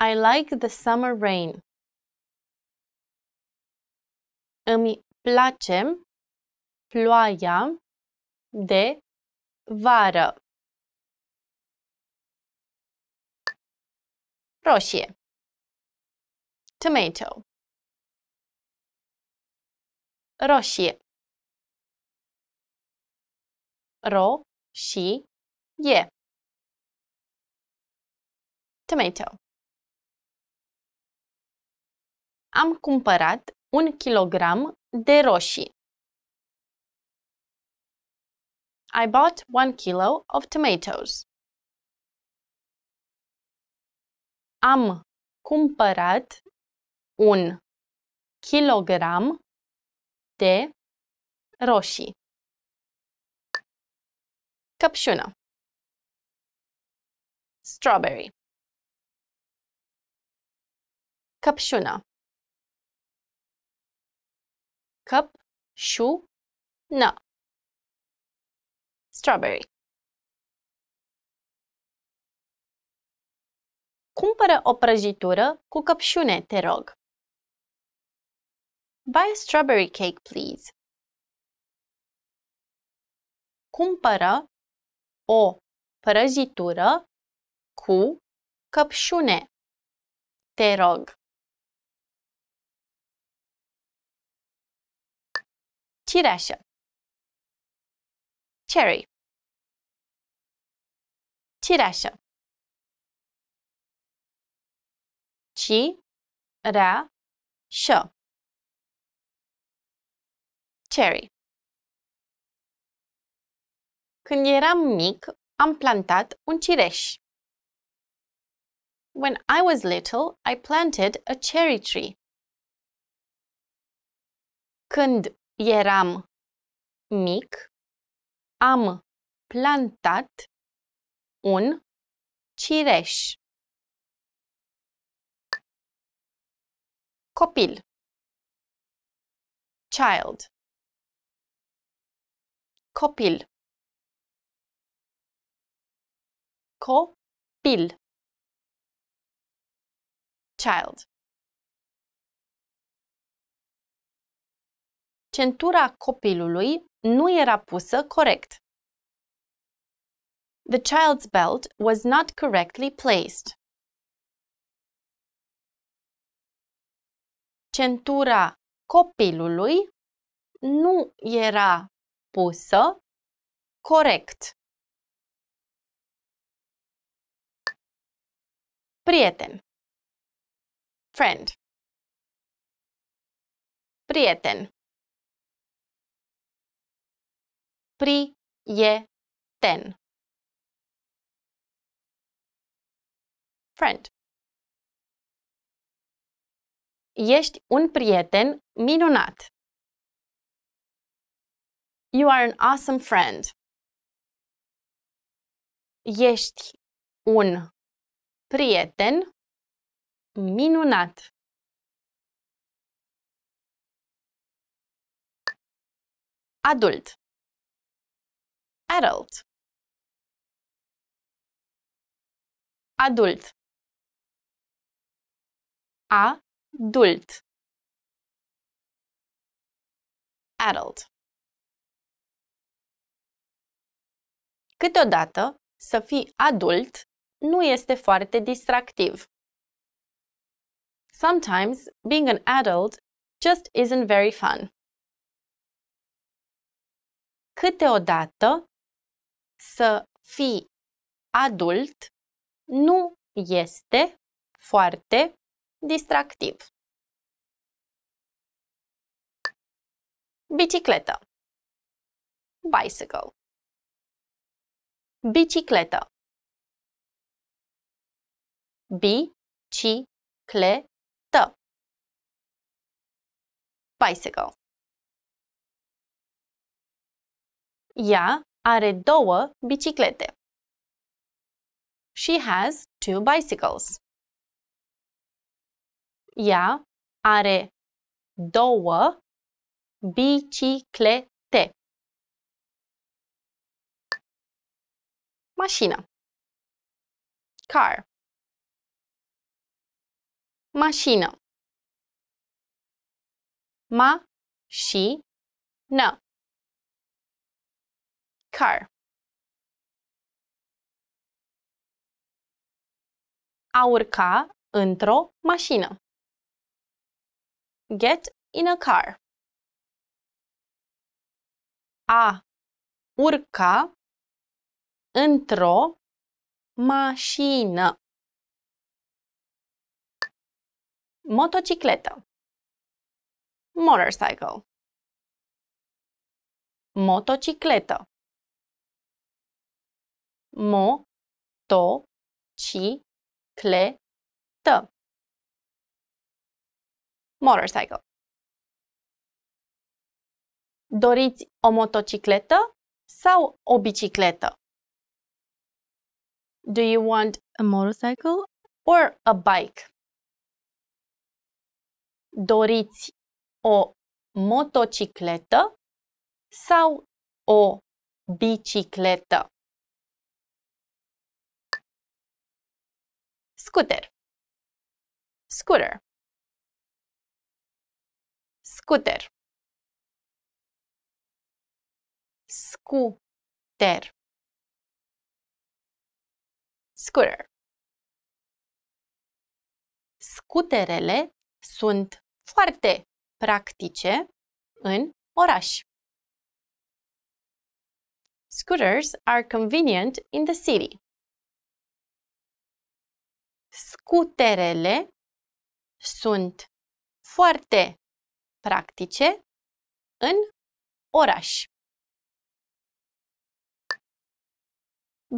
I like the summer rain. Îmi place ploaia de vară. Roșie. Tomato. Roșie. Ro și e. Tomato. Am cumpărat un kilogram de roșii. I bought 1 kilo of tomatoes. Am cumpărat un kilogram de roșii. Căpșună Strawberry Căpșună Căpșună Strawberry. Cumpără o prăjitură cu căpșune, te rog. Buy a strawberry cake, please. Cumpără o prăjitură cu căpșune, te rog. Cireașă cherry. Cireașă. Ci, ra, șă. Cherry. Când eram mic, am plantat un cireș. When I was little, I planted a cherry tree. Când eram mic, am plantat un cireș. Copil. Child. Copil. Copil. Child. centura copilului nu era pusă corect. The child's belt was not correctly placed. Centura copilului nu era pusă corect. Prieten. Friend. Prieten. Prieten. Friend. Ești un prieten minunat. You are an awesome friend. Ești un prieten minunat. Adult adult. Adult. Adult. Adult. Câteodată, să fii adult nu este foarte distractiv. Sometimes, being an adult just isn't very fun. Câteodată, să fii adult nu este foarte distractiv. Bicicletă. Bicycle. Bicicletă. Bicicletă. Bicycle. Ea are două biciclete. She has two bicycles. Ea are două biciclete. Mașină. Car. Mașină. Ma și nă. Car. A urca într-o mașină. Get in a car. A urca într-o mașină. Motocicletă. Motorcycle. Motocicletă mo, to, ci, cle, tă. Motorcycle. Doriți o motocicletă sau o bicicletă? Do you want a motorcycle or a bike? Doriți o motocicletă sau o bicicletă? Scooter. Scooter. Scooter. Scooter. Scooter. Scooterele sunt foarte practice în oraș. Scooters are convenient in the city scuterele sunt foarte practice în oraș.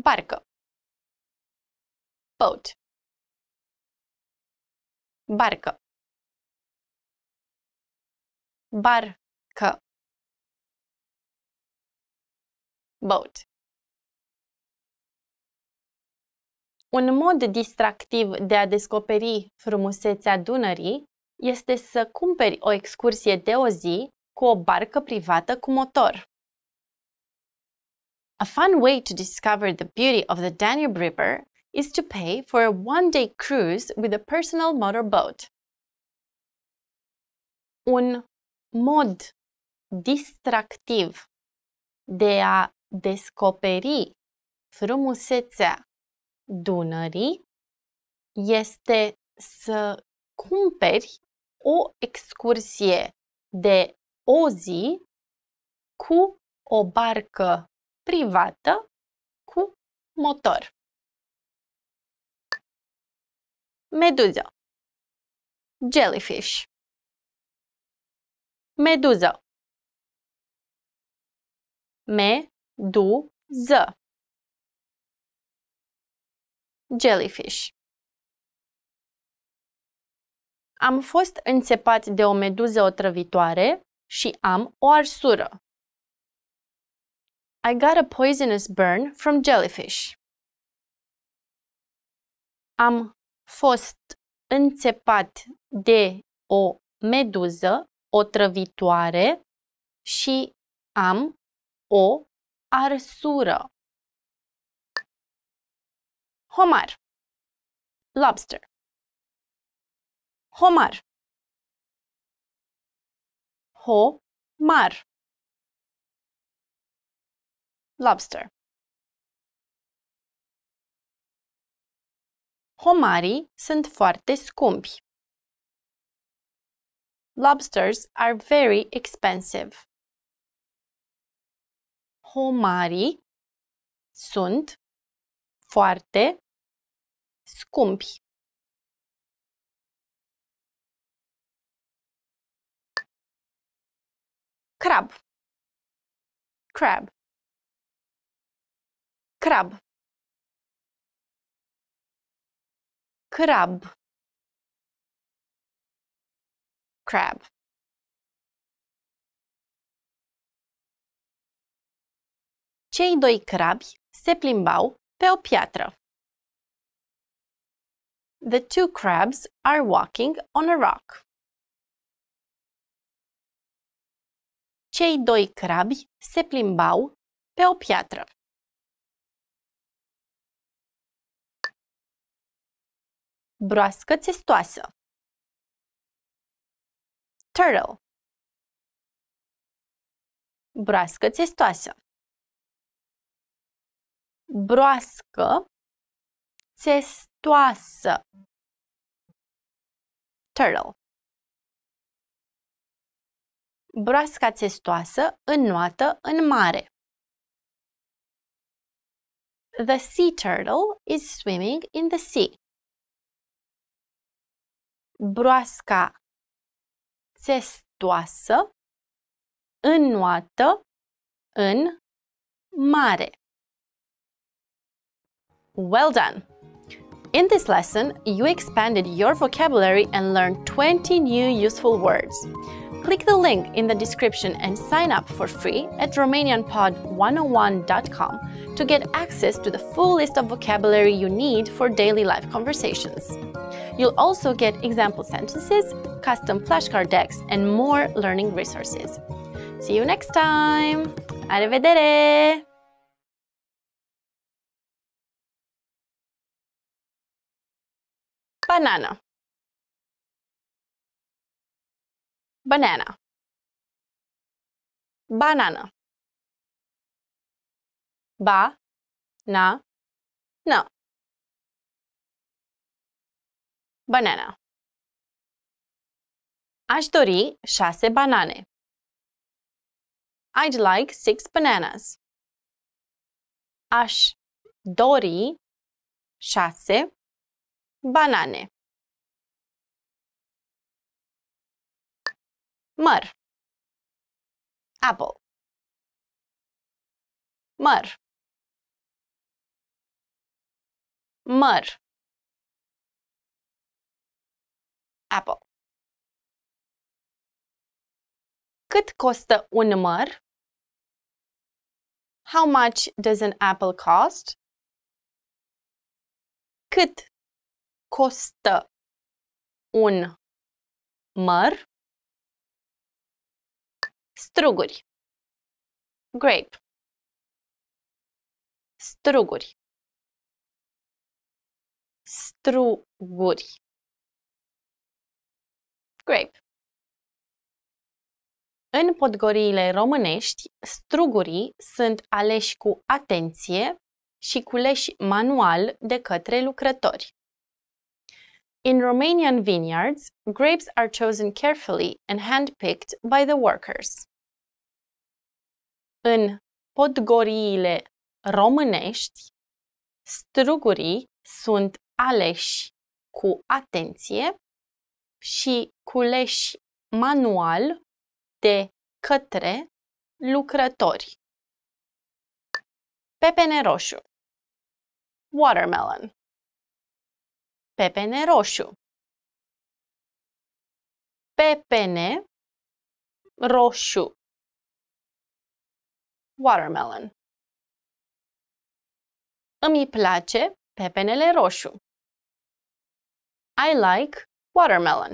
Barcă Boat Barcă Barcă Boat Un mod distractiv de a descoperi frumusețea Dunării este să cumperi o excursie de o zi cu o barcă privată cu motor. A fun way to discover the beauty of the Danube River is to pay for a one-day cruise with a personal motorboat. Un mod distractiv de a descoperi frumusețea Dunării este să cumperi o excursie de o zi cu o barcă privată cu motor. Meduză Jellyfish Meduză Meduză Jellyfish Am fost înțepat de o meduză otrăvitoare și am o arsură. I got a poisonous burn from jellyfish. Am fost înțepat de o meduză otrăvitoare și am o arsură. Homar. Lobster. Homar. Ho-mar. Lobster. Homarii sunt foarte scumpi. Lobsters are very expensive. Homarii sunt foarte scumpi crab crab crab crab crab Cei doi crabi se plimbau pe o piatră. The two crabs are walking on a rock. Cei doi crabi se plimbau pe o piatră. Broască testoasă Turtle Broască testoasă Broască țest twice. Turtle. Broasca țestoasă înnoată în mare. The sea turtle is swimming in the sea. Broasca țestoasă înnoată în mare. Well done! In this lesson, you expanded your vocabulary and learned 20 new useful words. Click the link in the description and sign up for free at RomanianPod101.com to get access to the full list of vocabulary you need for daily life conversations. You'll also get example sentences, custom flashcard decks, and more learning resources. See you next time! Arrivedere! banana banana banana ba na na banana Aș dori șase banane. I'd like six bananas. Aș dori șase banane măr apple măr măr apple Cât costă un măr? How much does an apple cost? Cât costă un măr? Struguri. Grape. Struguri. Struguri. Grape. În podgoriile românești, strugurii sunt aleși cu atenție și culeși manual de către lucrători. In Romanian vineyards, grapes are chosen carefully and handpicked by the workers. În podgoriile românești, strugurii sunt aleși cu atenție și culeși manual de către lucrători. Pepene roșu Watermelon pepene roșu. Pepene roșu. Watermelon. Îmi place pepenele roșu. I like watermelon.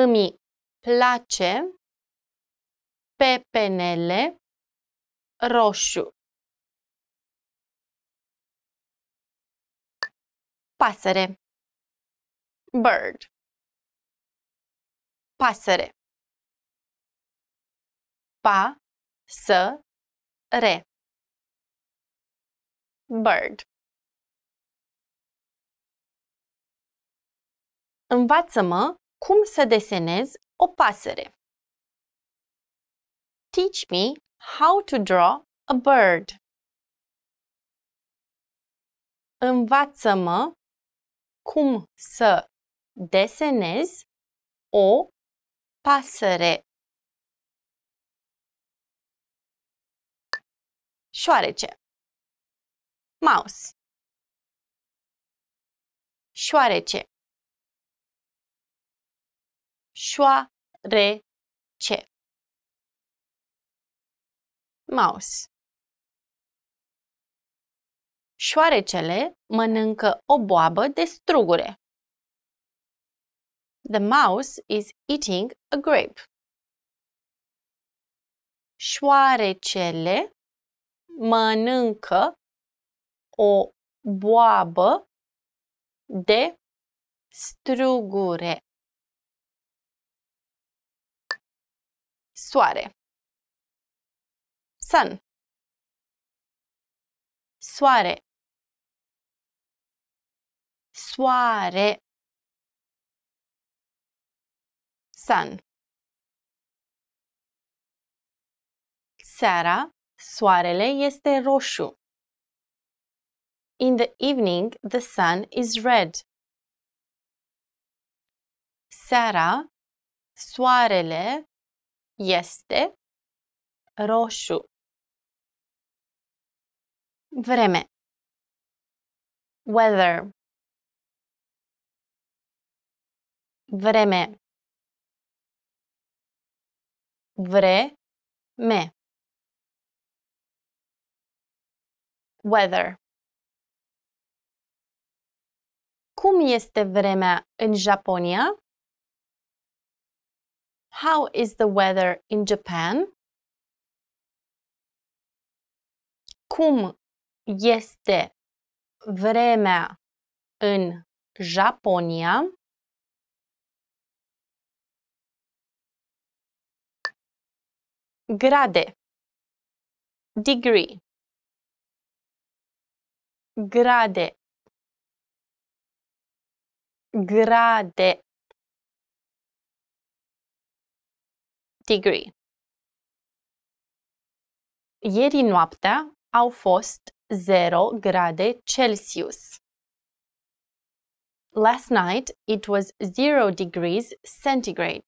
Îmi place pepenele roșu. Pasăre. Bird. Pasăre. Pa, să, re. Bird. Învață-mă cum să desenez o pasăre. Teach me how to draw a bird. Învață-mă cum să desenezi o pasăre. Șoarece. Mouse. Șoarece. Șoarece. Mouse. Șoarecele mănâncă o boabă de strugure. The mouse is eating a grape. Șoarecele mănâncă o boabă de strugure. Soare. Sun. Soare Soare. Sun. Seara, soarele este roșu. In the evening, the sun is red. Seara, soarele este roșu. Vreme. Weather. vreme vreme weather Cum este vremea în Japonia? How is the weather in Japan? Cum este vremea în Japonia? grade degree grade grade degree Ieri noaptea au fost 0 grade Celsius. Last night it was 0 degrees centigrade.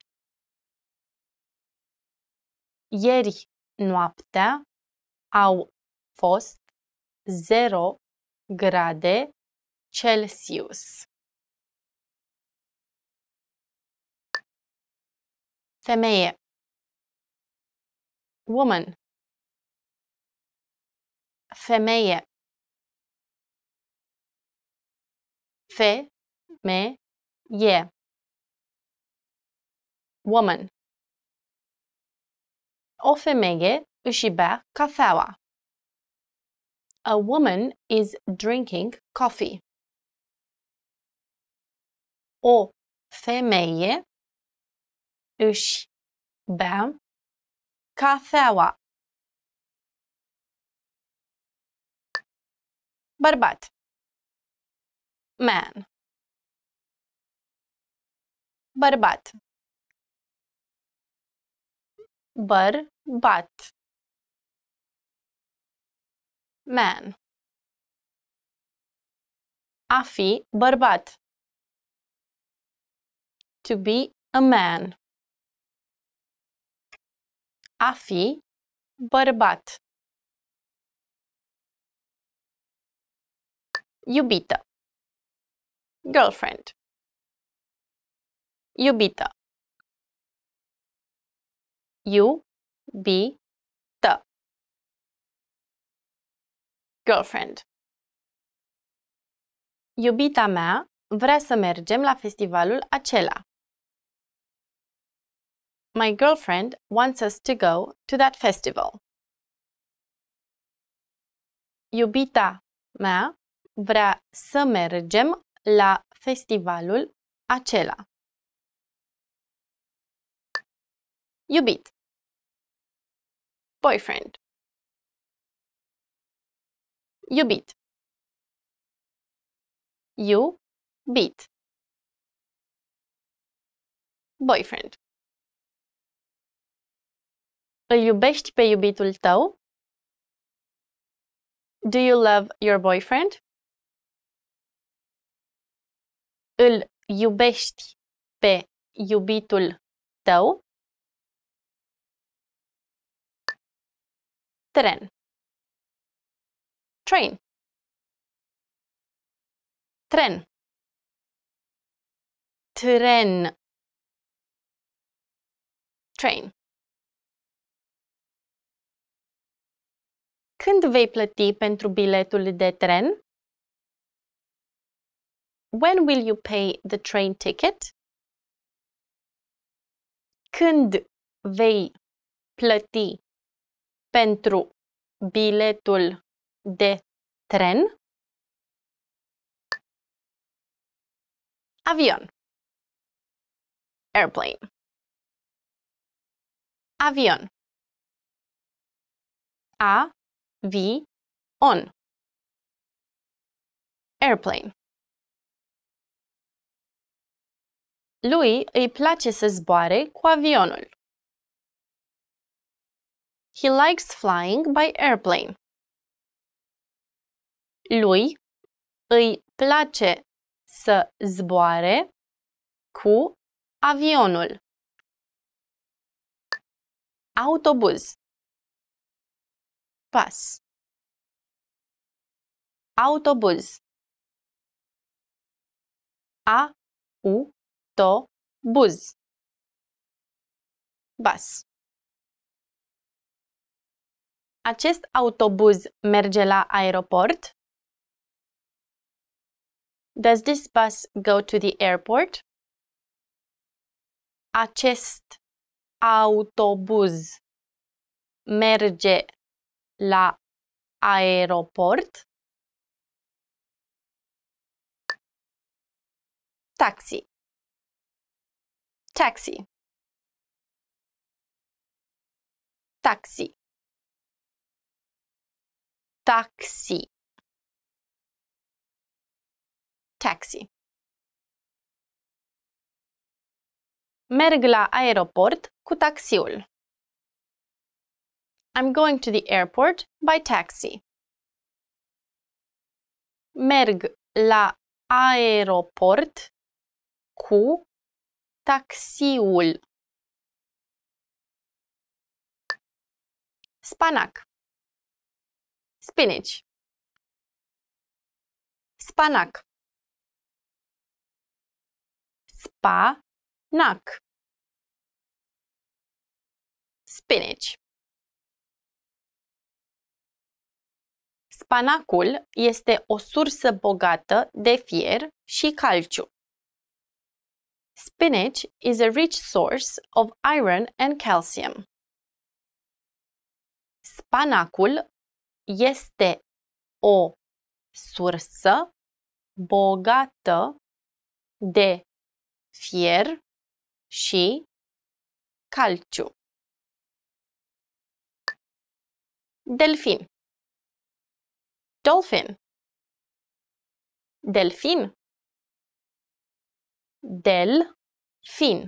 Ieri noaptea au fost 0 grade Celsius. Femeie Woman Femeie Fe, me, Woman o femeie își A woman is drinking coffee. O femeie își kafewa. Bărbat Man Bărbat bărbat man a fi bărbat to be a man a fi bărbat iubită girlfriend iubită iubită. Girlfriend Iubita mea vrea să mergem la festivalul acela. My girlfriend wants us to go to that festival. Iubita mea vrea să mergem la festivalul acela. Iubit boyfriend. Iubit. You beat. Boyfriend. Îl iubești pe iubitul tău? Do you love your boyfriend? Îl iubești pe iubitul tău? tren train tren tren train Când vei plăti pentru biletul de tren? When will you pay the train ticket? Când vei plăti pentru biletul de tren, avion, airplane, avion, a, v on, airplane. Lui îi place să zboare cu avionul. He likes flying by airplane. Lui îi place să zboare cu avionul. Autobuz. Pas. Autobuz. A U to buz. Bas. Acest autobuz merge la aeroport? Does this bus go to the airport? Acest autobuz merge la aeroport? Taxi. Taxi. Taxi taxi taxi Merg la aeroport cu taxiul. I'm going to the airport by taxi. Merg la aeroport cu taxiul. Spanac Spinach Spanac Spanac. Spinach Spanacul este o sursă bogată de fier și calciu. Spinach is a rich source of iron and calcium. Spanacul este o sursă bogată de fier și calciu. Delfin Dolphin Delfin Delfin.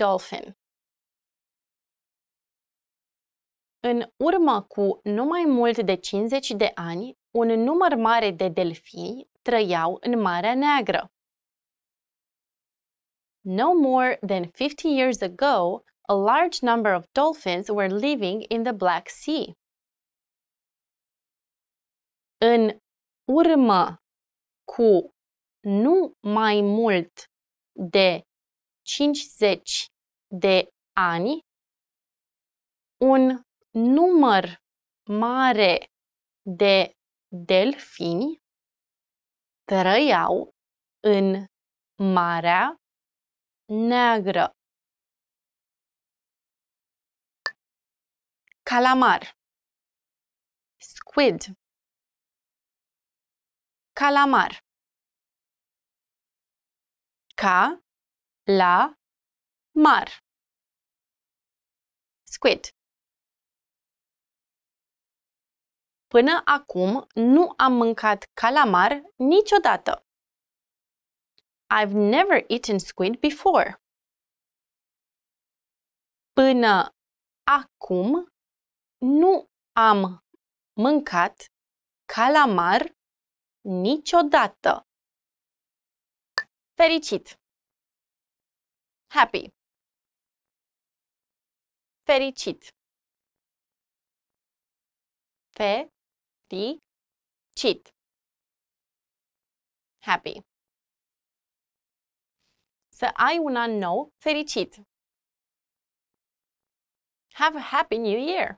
Dolphin În urmă cu nu mai mult de 50 de ani, un număr mare de delfini trăiau în Marea Neagră. No more than 50 years ago, a large number of dolphins were living in the Black Sea. În urmă cu nu mai mult de 50 de ani, un număr mare de delfini trăiau în Marea Neagră. Calamar Squid Calamar Ca la mar Squid Până acum nu am mâncat calamar niciodată. I've never eaten squid before. Până acum nu am mâncat calamar niciodată. Fericit. Happy. Fericit. Fe Happy. Cheat. Happy. Să ai un an nou fericit. Have a happy new year.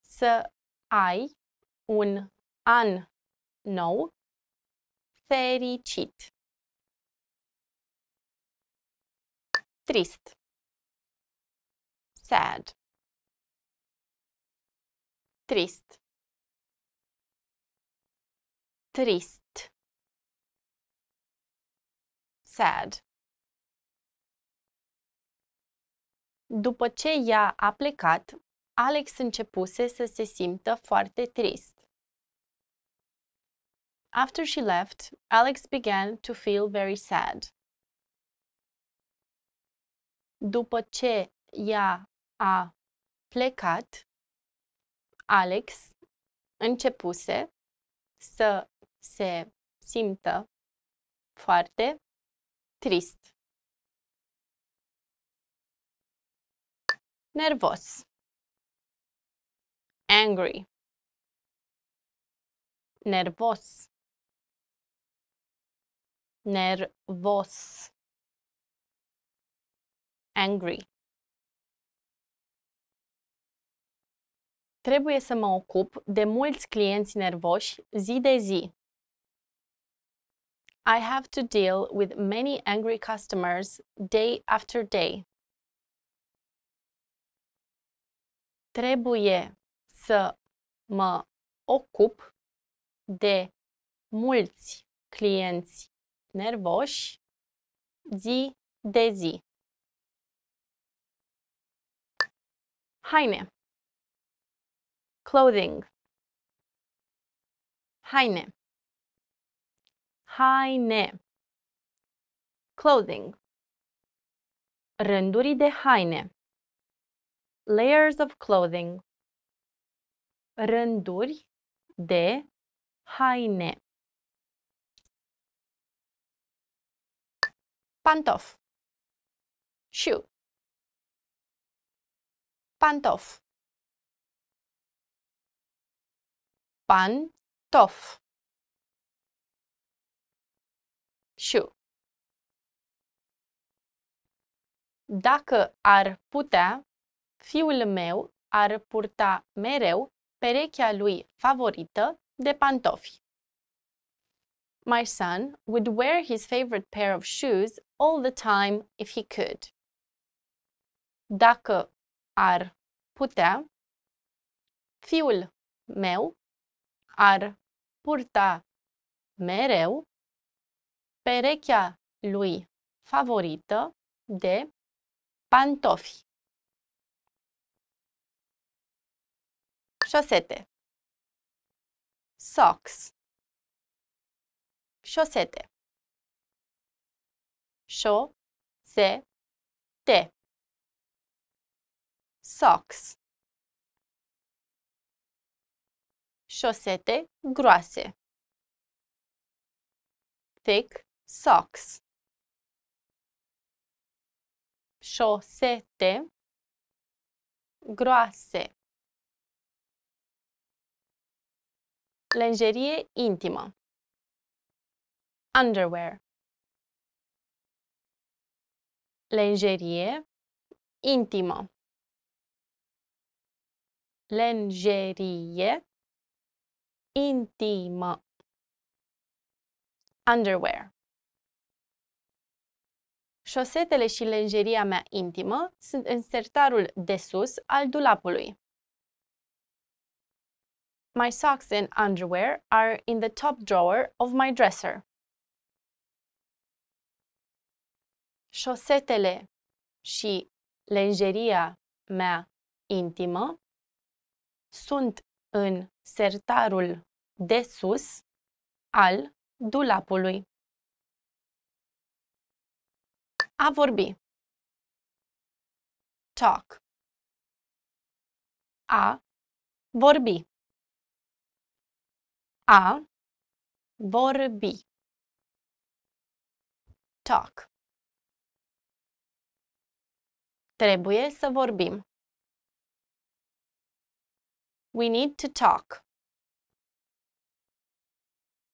Să ai un an nou fericit. Trist. Sad trist trist sad După ce ea a plecat, Alex începuse să se simtă foarte trist. After she left, Alex began to feel very sad. După ce ea a plecat, Alex începuse să se simtă foarte trist. Nervos. Angry. Nervos. Nervos. Angry. Trebuie să mă ocup de mulți clienți nervoși zi de zi. I have to deal with many angry customers day after day. Trebuie să mă ocup de mulți clienți nervoși zi de zi. Haine clothing. Haine. Haine. Clothing. Rânduri de haine. Layers of clothing. Rânduri de haine. Pantof. Shoe. Pantof. pantof shoe Dacă ar putea, fiul meu ar purta mereu perechea lui favorită de pantofi. My son would wear his favorite pair of shoes all the time if he could. Dacă ar putea, fiul meu ar purta mereu perechea lui favorită de pantofi. Șosete Socks Șosete Șo-se-te Socks șosete groase. Thick socks. Șosete groase. Lenjerie intimă. Underwear. Lenjerie intimă. Lenjerie intimă. Underwear. Șosetele și lenjeria mea intimă sunt în sertarul de sus al dulapului. My socks and underwear are in the top drawer of my dresser. Șosetele și lenjeria mea intimă sunt în sertarul de sus al dulapului. A vorbi. Talk. A vorbi. A vorbi. Talk. Trebuie să vorbim. We need to talk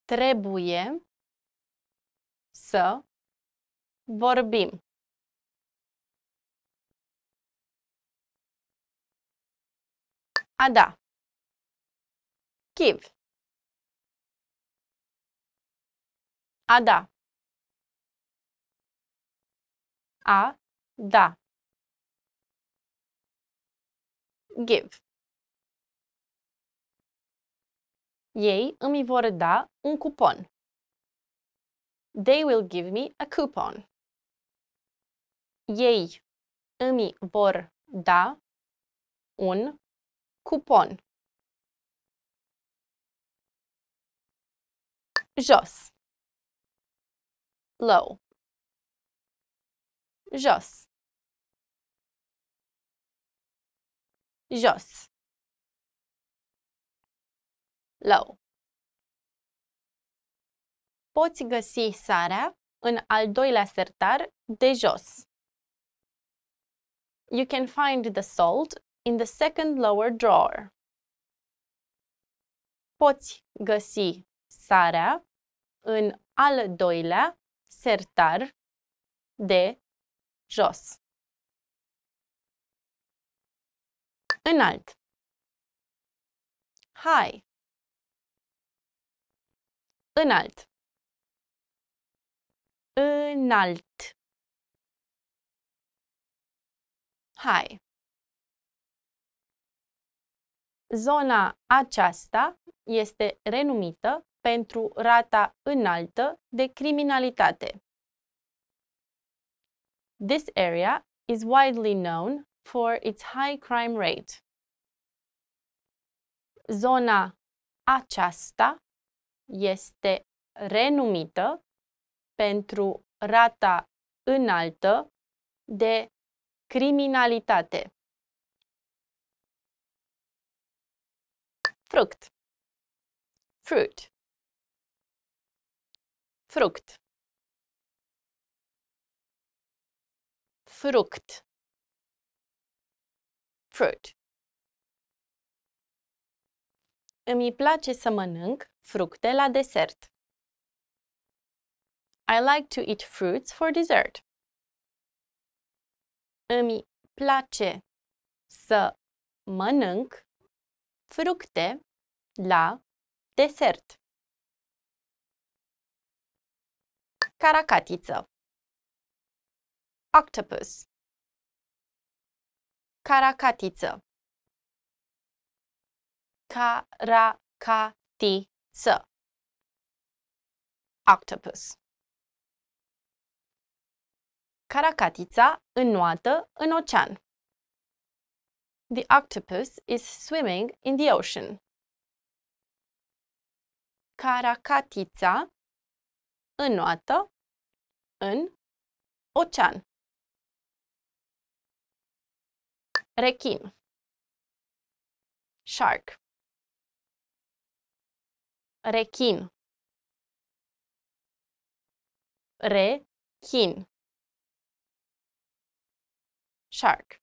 trebuie să vorbim. A da. Give. A da. A da. Give. Ei îmi vor da un cupon. They will give me a coupon. Ei îmi vor da un cupon. Jos. Low. Jos. Jos low. Poți găsi sarea în al doilea sertar de jos. You can find the salt in the second lower drawer. Poți găsi sarea în al doilea sertar de jos. Înalt. High. Înalt. Înalt. Hai. Zona aceasta este renumită pentru rata înaltă de criminalitate. This area is widely known for its high crime rate. Zona aceasta este renumită pentru rata înaltă de criminalitate. Fruct. Fruit. Fruct. Fruct. Fruit. Îmi place să mănânc Fructe la desert. I like to eat fruits for dessert. Îmi place să mănânc fructe la desert. Caracatiță Octopus Caracatiță Caracatiță să. Octopus. Caracatița înnoată în ocean. The octopus is swimming in the ocean. Caracatița înnoată în ocean. Rechin. Shark. Rechin. Rechin. Shark.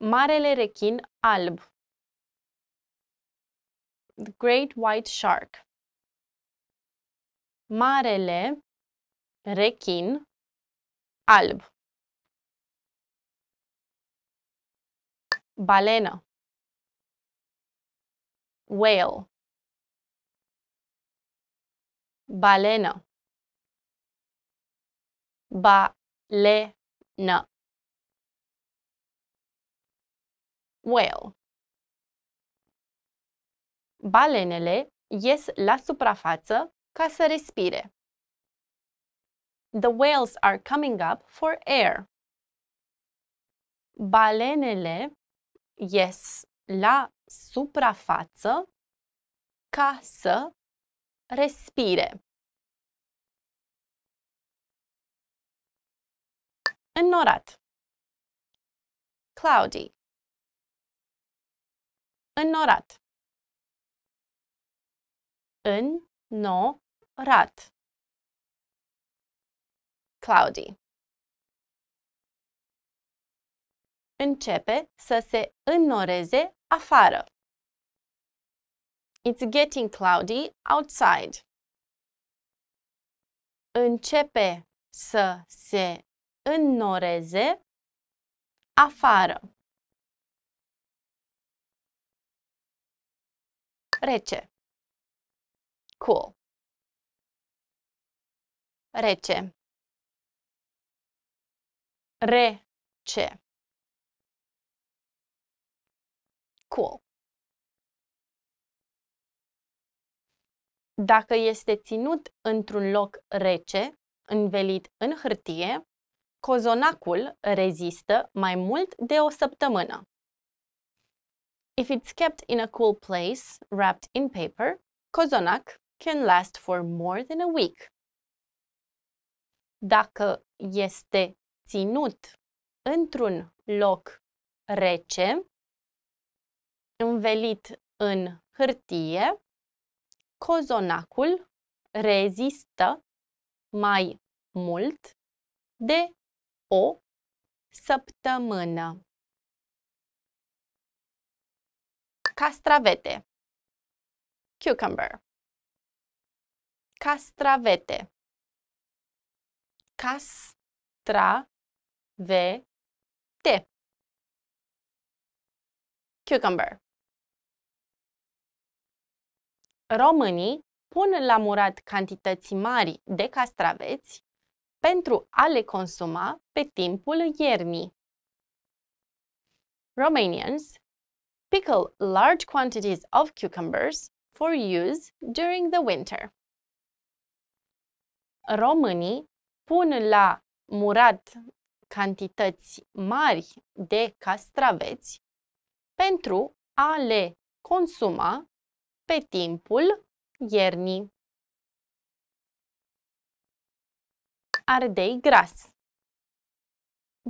Marele rechin alb. The Great White Shark. Marele rechin alb. Balena. Whale balenă balenă whale Balenele ies la suprafață ca să respire. The whales are coming up for air. Balenele ies la suprafață ca să respire. Înnorat. Cloudy. Înnorat. Înnorat. Cloudy. Începe să se înnoreze afară. It's getting cloudy outside. Începe să se înnoreze afară. Rece. Cool. Rece. Rece. Cool. Dacă este ținut într-un loc rece, învelit în hârtie, cozonacul rezistă mai mult de o săptămână. If it's kept in a cool place, wrapped in paper, cozonac can last for more than a week. Dacă este ținut într-un loc rece, învelit în hârtie, cozonacul rezistă mai mult de o săptămână. Castravete Cucumber Castravete Castravete Cucumber românii pun la murat cantități mari de castraveți pentru a le consuma pe timpul iernii. Romanians pickle large quantities of cucumbers for use during the winter. Românii pun la murat cantități mari de castraveți pentru a le consuma pe timpul iernii. Ardei gras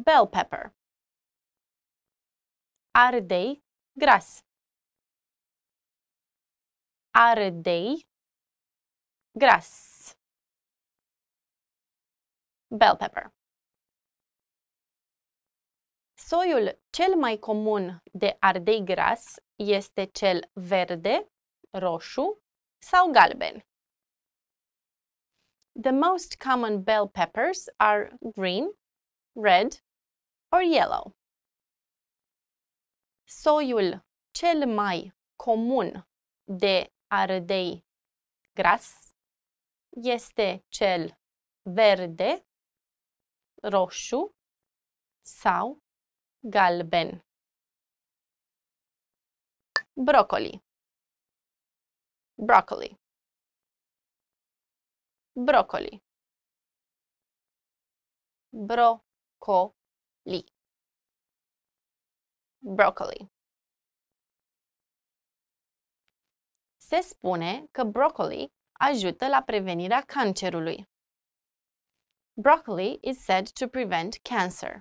Bell pepper Ardei gras Ardei gras Bell pepper Soiul cel mai comun de ardei gras este cel verde roșu sau galben. The most common bell peppers are green, red or yellow. Soiul cel mai comun de ardei gras este cel verde, roșu sau galben. Broccoli broccoli broccoli broccoli broccoli Se spune că broccoli ajută la prevenirea cancerului. Broccoli is said to prevent cancer.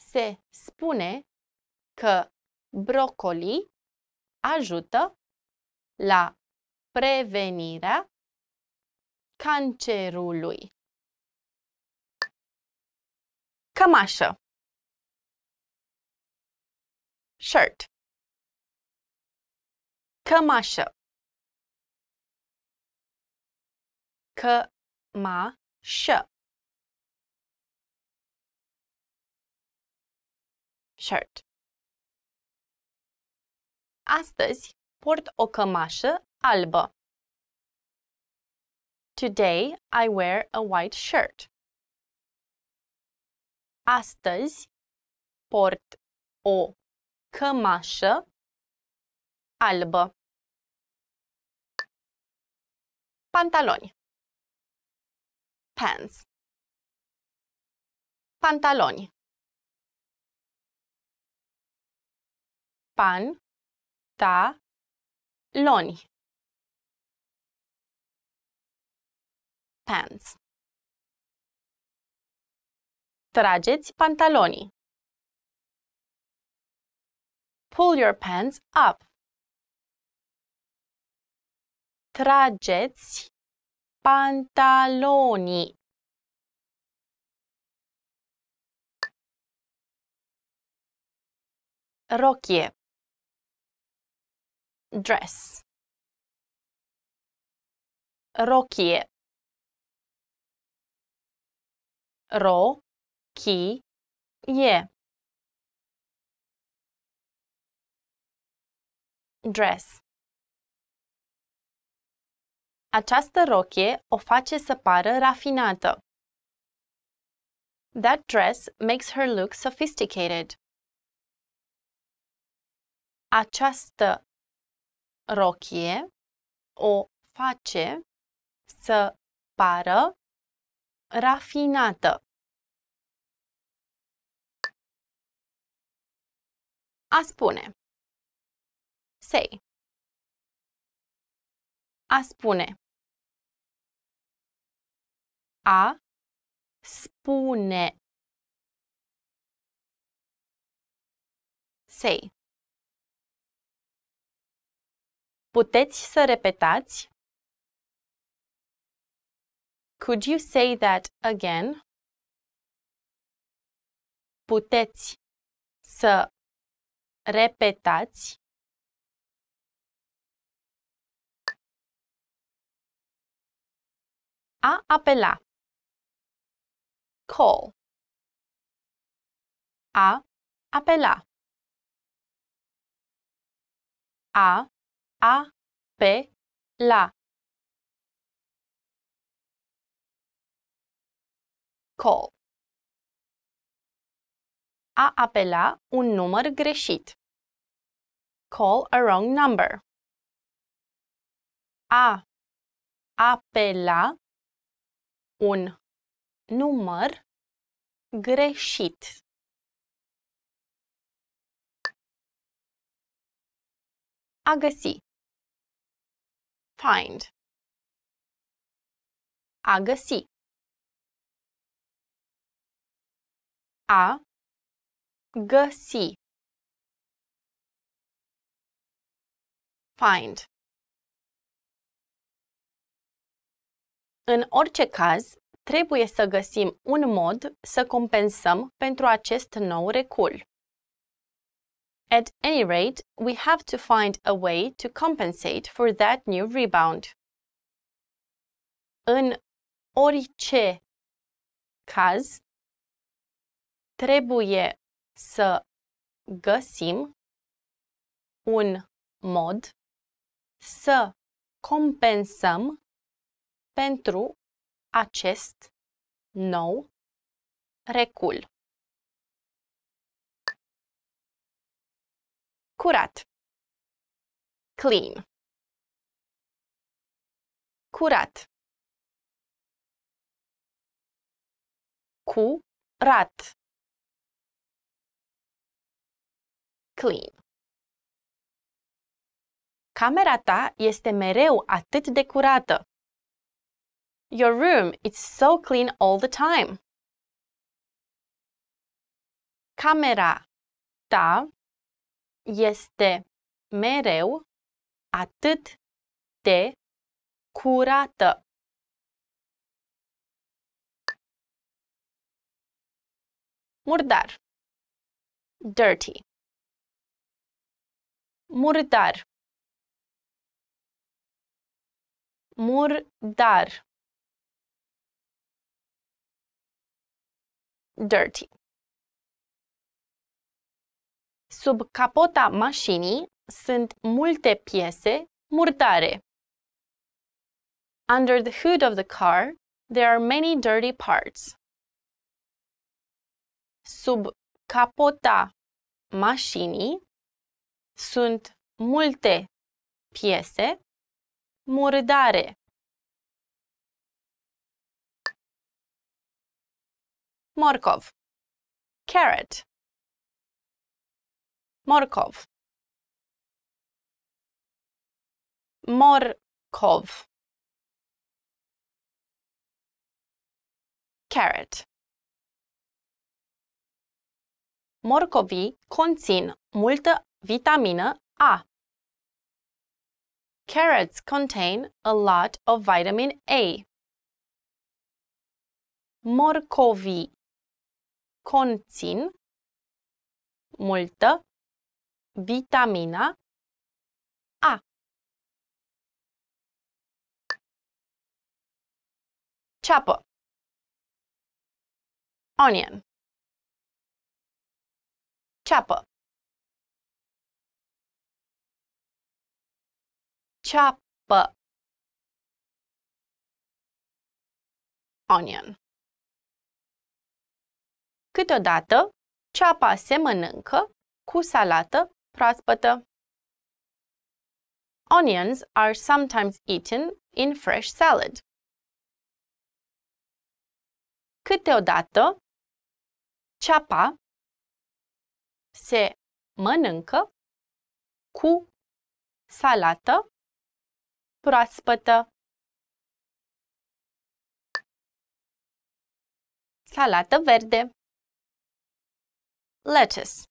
Se spune că broccoli ajută la prevenirea cancerului. Cămașă Shirt Cămașă Cămașă Shirt Astăzi port o cămașă albă. Today I wear a white shirt. Astăzi port o cămașă albă. Pantaloni. Pants. Pantaloni. Pan ta loni. Pants. Trageți pantalonii. Pull your pants up. Trageți pantalonii. Rochie dress rochie ro chi e dress Această rochie o face să pară rafinată. That dress makes her look sophisticated. Această rochie o face să pară rafinată. A spune Say A spune A spune Say Puteți să repetați? Could you say that again? Puteți să repetați? A apela. Call. A apela. A a pe la call. A apela un număr greșit. Call a wrong number. A apela un număr greșit. A găsi Find. A găsi. A găsi. Find. În orice caz, trebuie să găsim un mod să compensăm pentru acest nou recul. At any rate, we have to find a way to compensate for that new rebound. În orice caz, trebuie să găsim un mod să compensăm pentru acest nou recul. curat clean curat cu rat clean Camera ta este mereu atât de curată. Your room is so clean all the time. Camera ta este mereu atât de curată. Murdar. Dirty. Murdar. Murdar. Dirty. Sub capota mașinii sunt multe piese murdare. Under the hood of the car, there are many dirty parts. Sub capota mașinii sunt multe piese murdare. Morcov. Carrot. Morcov. Morcov. Carrot. Morcovii conțin multă vitamină A. Carrots contain a lot of vitamin A. Morcovii conțin multă vitamina A. Ceapă. Onion. Ceapă. Ceapă. Onion. Câteodată, ceapa se mănâncă cu salată proaspătă. Onions are sometimes eaten in fresh salad. Câteodată, ceapa se mănâncă cu salată proaspătă. Salată verde. Lettuce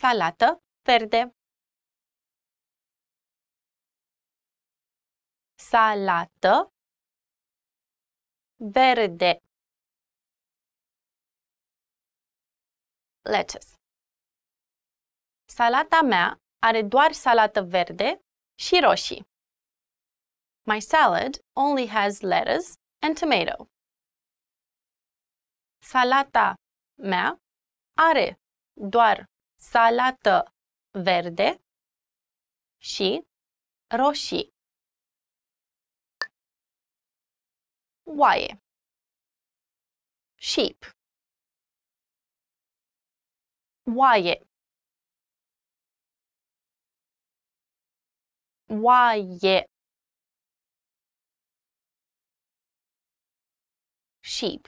salată verde. Salată verde. Lettuce. Salata mea are doar salată verde și roșii. My salad only has lettuce and tomato. Salata mea are doar salată verde și roșii. Oaie Sheep Oaie Oaie Sheep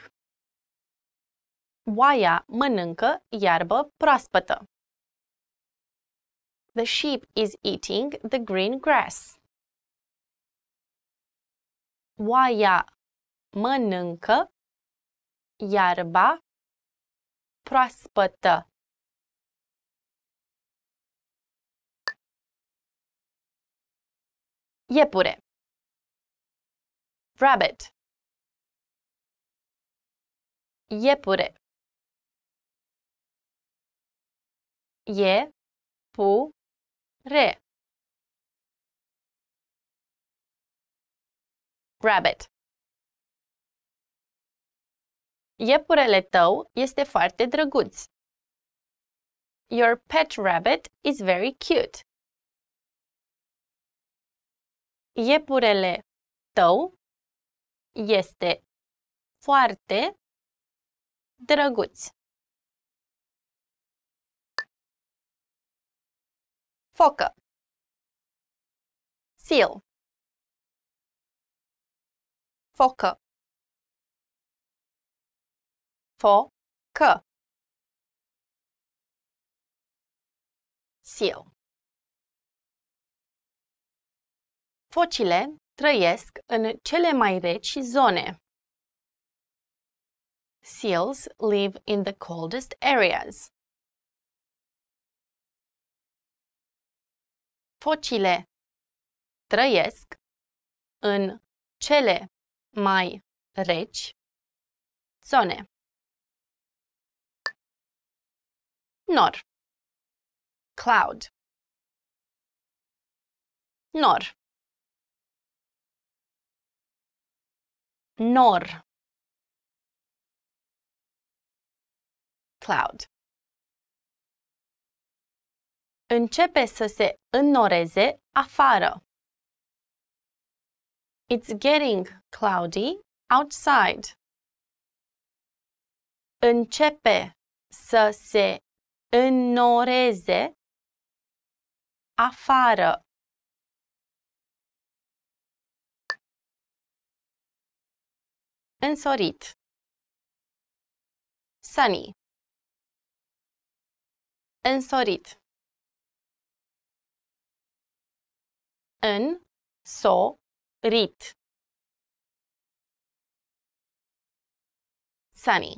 Oaia mănâncă iarbă proaspătă. The sheep is eating the green grass. Oaia mănâncă iarba proaspătă. Iepure Rabbit Iepure E Re. Rabbit. Iepurele tău este foarte drăguț. Your pet rabbit is very cute. Iepurele tău este foarte drăguț. Focă. Seal. Focă. Focă. Seal. Focile trăiesc în cele mai reci zone. Seals live in the coldest areas. focile trăiesc în cele mai reci zone. Nor. Cloud. Nor. Nor. Cloud. Începe să se înnoreze afară. It's getting cloudy outside. Începe să se înnoreze afară. Însorit. Sunny. Însorit. în so rit. Sunny.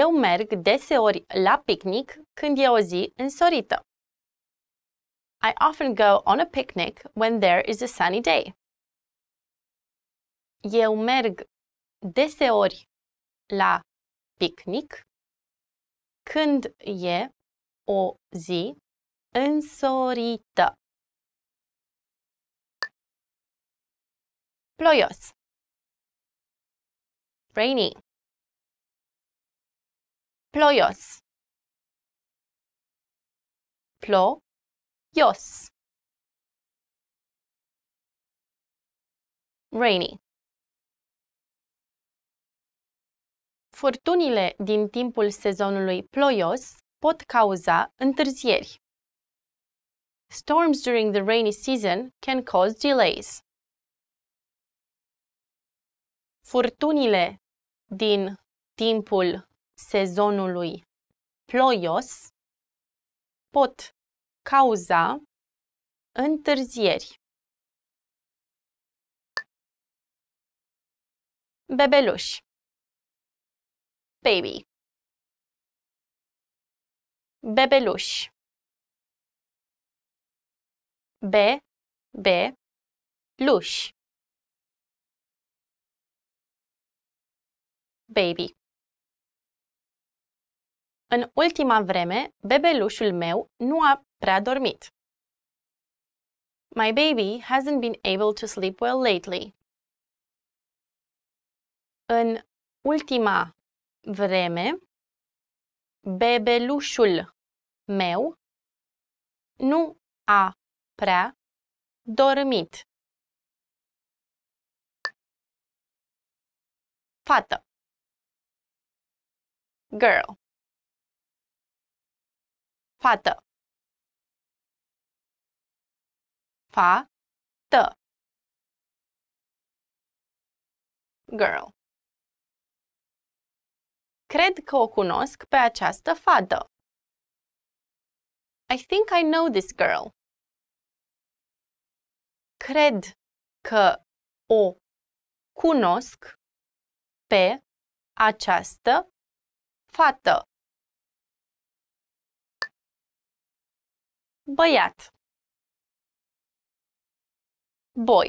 Eu merg deseori la picnic când e o zi însorită. I often go on a picnic when there is a sunny day. Eu merg deseori la picnic când e o zi însorită. Ploios. Rainy. Ploios. plo Rainy. Furtunile din timpul sezonului ploios pot cauza întârzieri. Storms during the rainy season can cause delays. Furtunile din timpul sezonului ploios pot cauza întârzieri. Bebeluș Baby Bebeluș B, B, Luș. Baby. În ultima vreme, bebelușul meu nu a prea dormit. My baby hasn't been able to sleep well lately. În ultima vreme, bebelușul meu nu a prea dormit. Fată. Girl. Fată. Fa-tă. Girl. Cred că o cunosc pe această fată. I think I know this girl cred că o cunosc pe această fată. Băiat. Boi.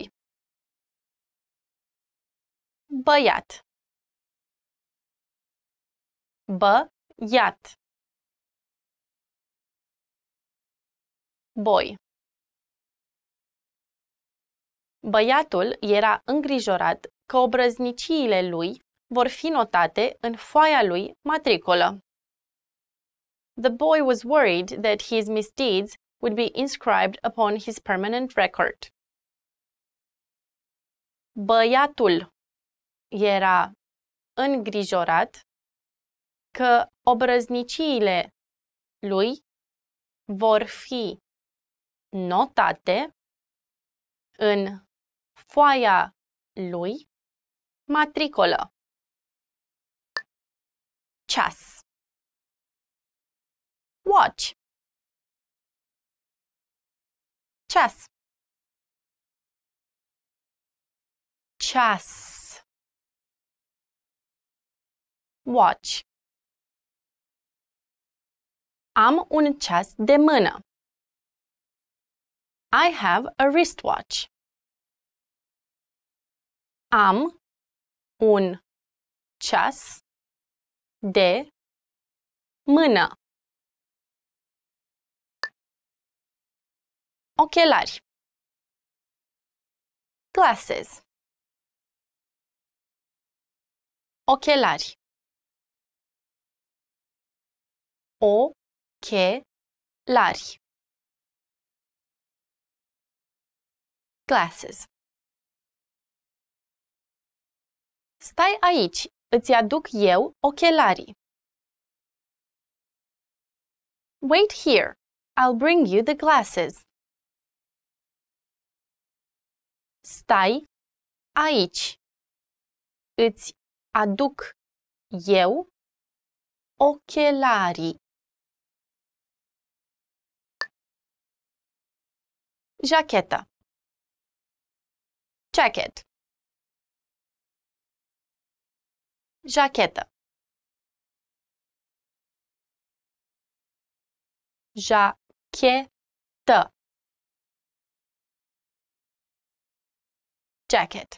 Băiat. Băiat. Boi. Băiatul era îngrijorat că obrăzniciile lui vor fi notate în foaia lui matricolă. The boy was worried that his misdeeds would be inscribed upon his permanent record. Băiatul era îngrijorat că obrăzniciile lui vor fi notate în foaia lui, matricolă, ceas, watch, ceas, ceas, watch. Am un ceas de mână. I have a wristwatch am un ceas de mână. Ochelari. Glasses. Ochelari. Ochelari. Glasses. Stai aici, îți aduc eu ochelarii. Wait here, I'll bring you the glasses. Stai aici, îți aduc eu ochelarii. Jachetă Jacket jachetă. Jachetă. Jacket.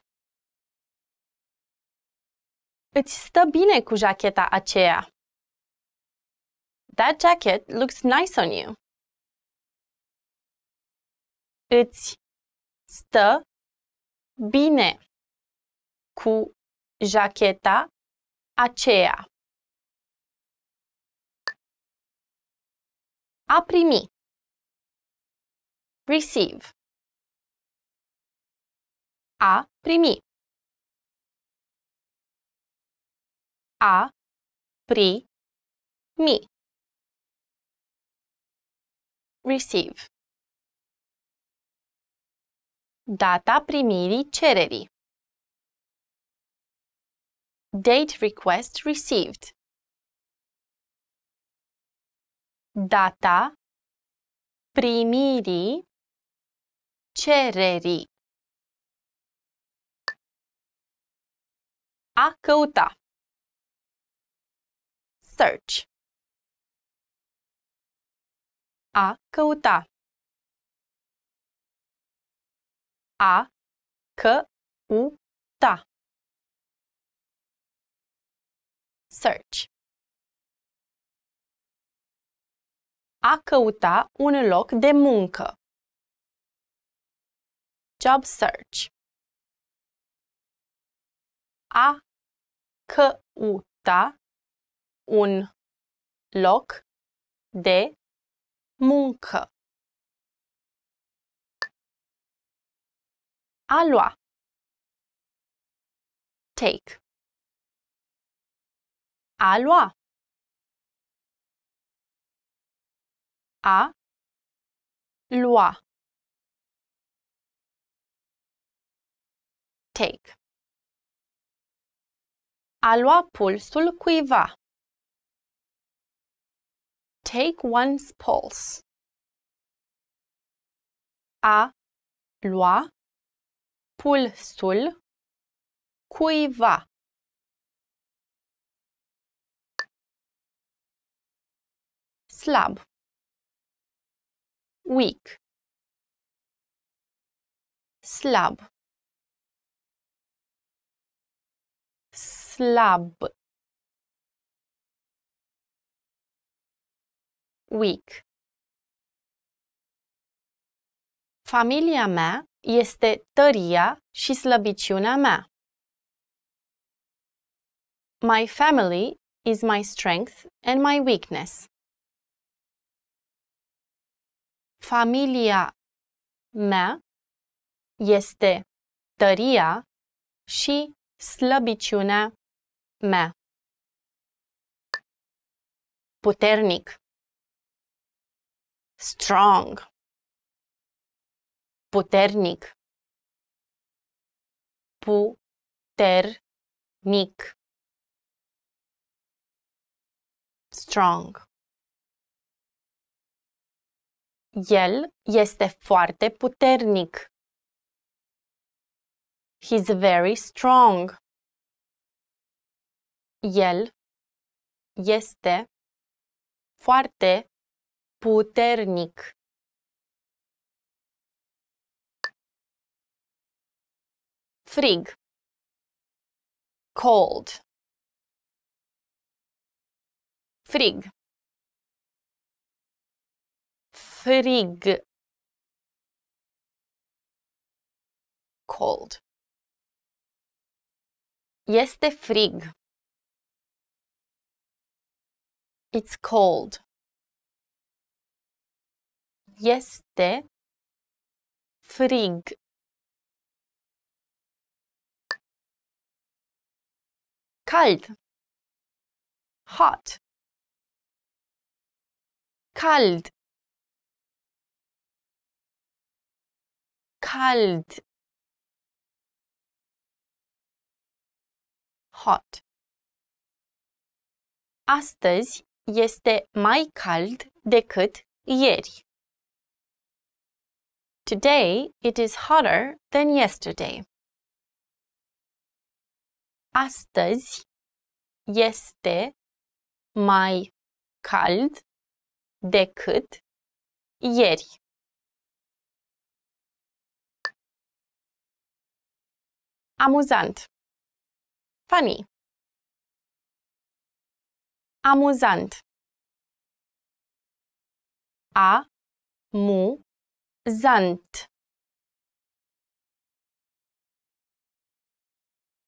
Îți stă bine cu jacheta aceea. That jacket looks nice on you. Îți stă bine cu jacheta aceea. A primi. Receive. A primi. A pri mi. Receive. Data primirii cererii. Date request received. Data Primiri. Cereri. A căuta. Search. A căuta. A căuta. search. A căuta un loc de muncă. Job search. A căuta un loc de muncă. A lua. Take. à loi. À loi. Take. A lua pulsul cuiva. Take one's pulse. A lua pulsul cuiva. slab weak slab slab weak Familia mea este tăria și slăbiciunea mea. My family is my strength and my weakness. familia mea este tăria și slăbiciunea mea. Puternic. Strong. Puternic. Puternic. Strong. El este foarte puternic. He's very strong. El este foarte puternic. Frig. Cold. Frig. frigg cold este frig it's cold este frig kalt hot kalt kalt hot Astăzi este mai cald decât ieri. Today it is hotter than yesterday. Astăzi este mai cald decât ieri. Amuzant. Funny. Amuzant. A mu zant.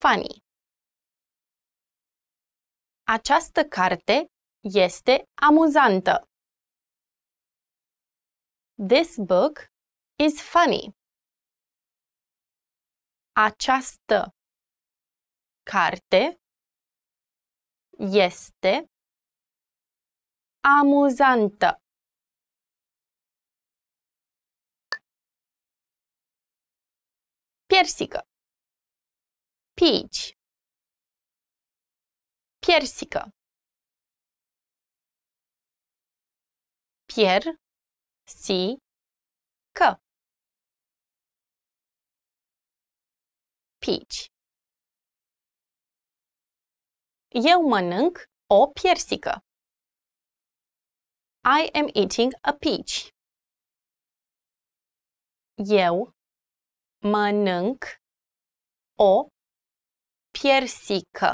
Funny. Această carte este amuzantă. This book is funny această carte este amuzantă. Piersică. Peach. Piersică. Pier. Si. Că. peach. Eu mănânc o piersică. I am eating a peach. Eu mănânc o piersică.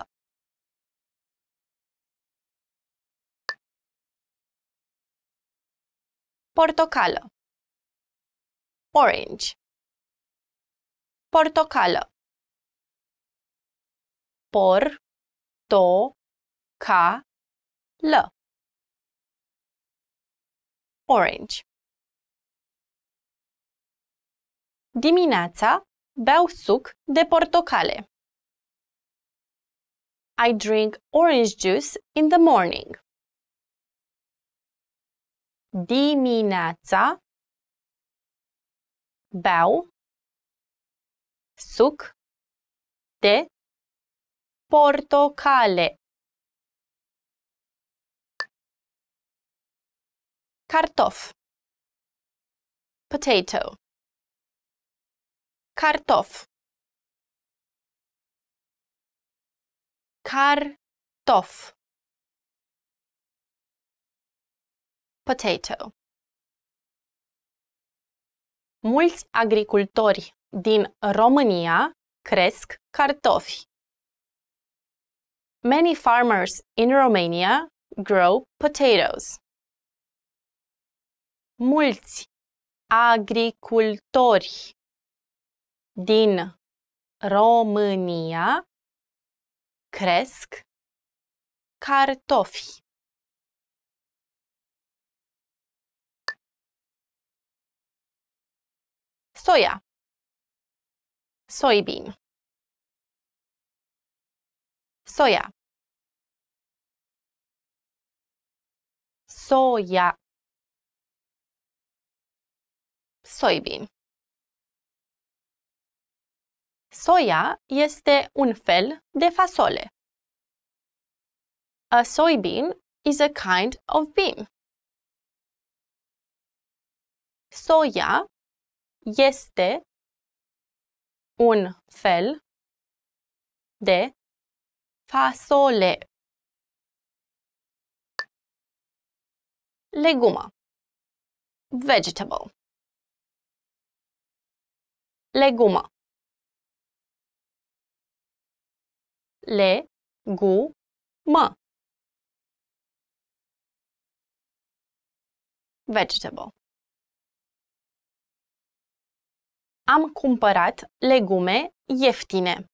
Portocală. Orange. Portocală por, to, ca, l. Orange. Dimineața beau suc de portocale. I drink orange juice in the morning. Dimineața beau suc de portocale cartof potato cartof cartof potato Mulți agricultori din România cresc cartofi. Many farmers in Romania grow potatoes. Mulți agricultori din România cresc cartofi. Soia. Soybean soia soia soybean Soia este un fel de fasole. A soybean is a kind of bean. Soia este un fel de Fasole. Legumă. Vegetable. Legumă. Le, gu, mă. Vegetable. Am cumpărat legume ieftine.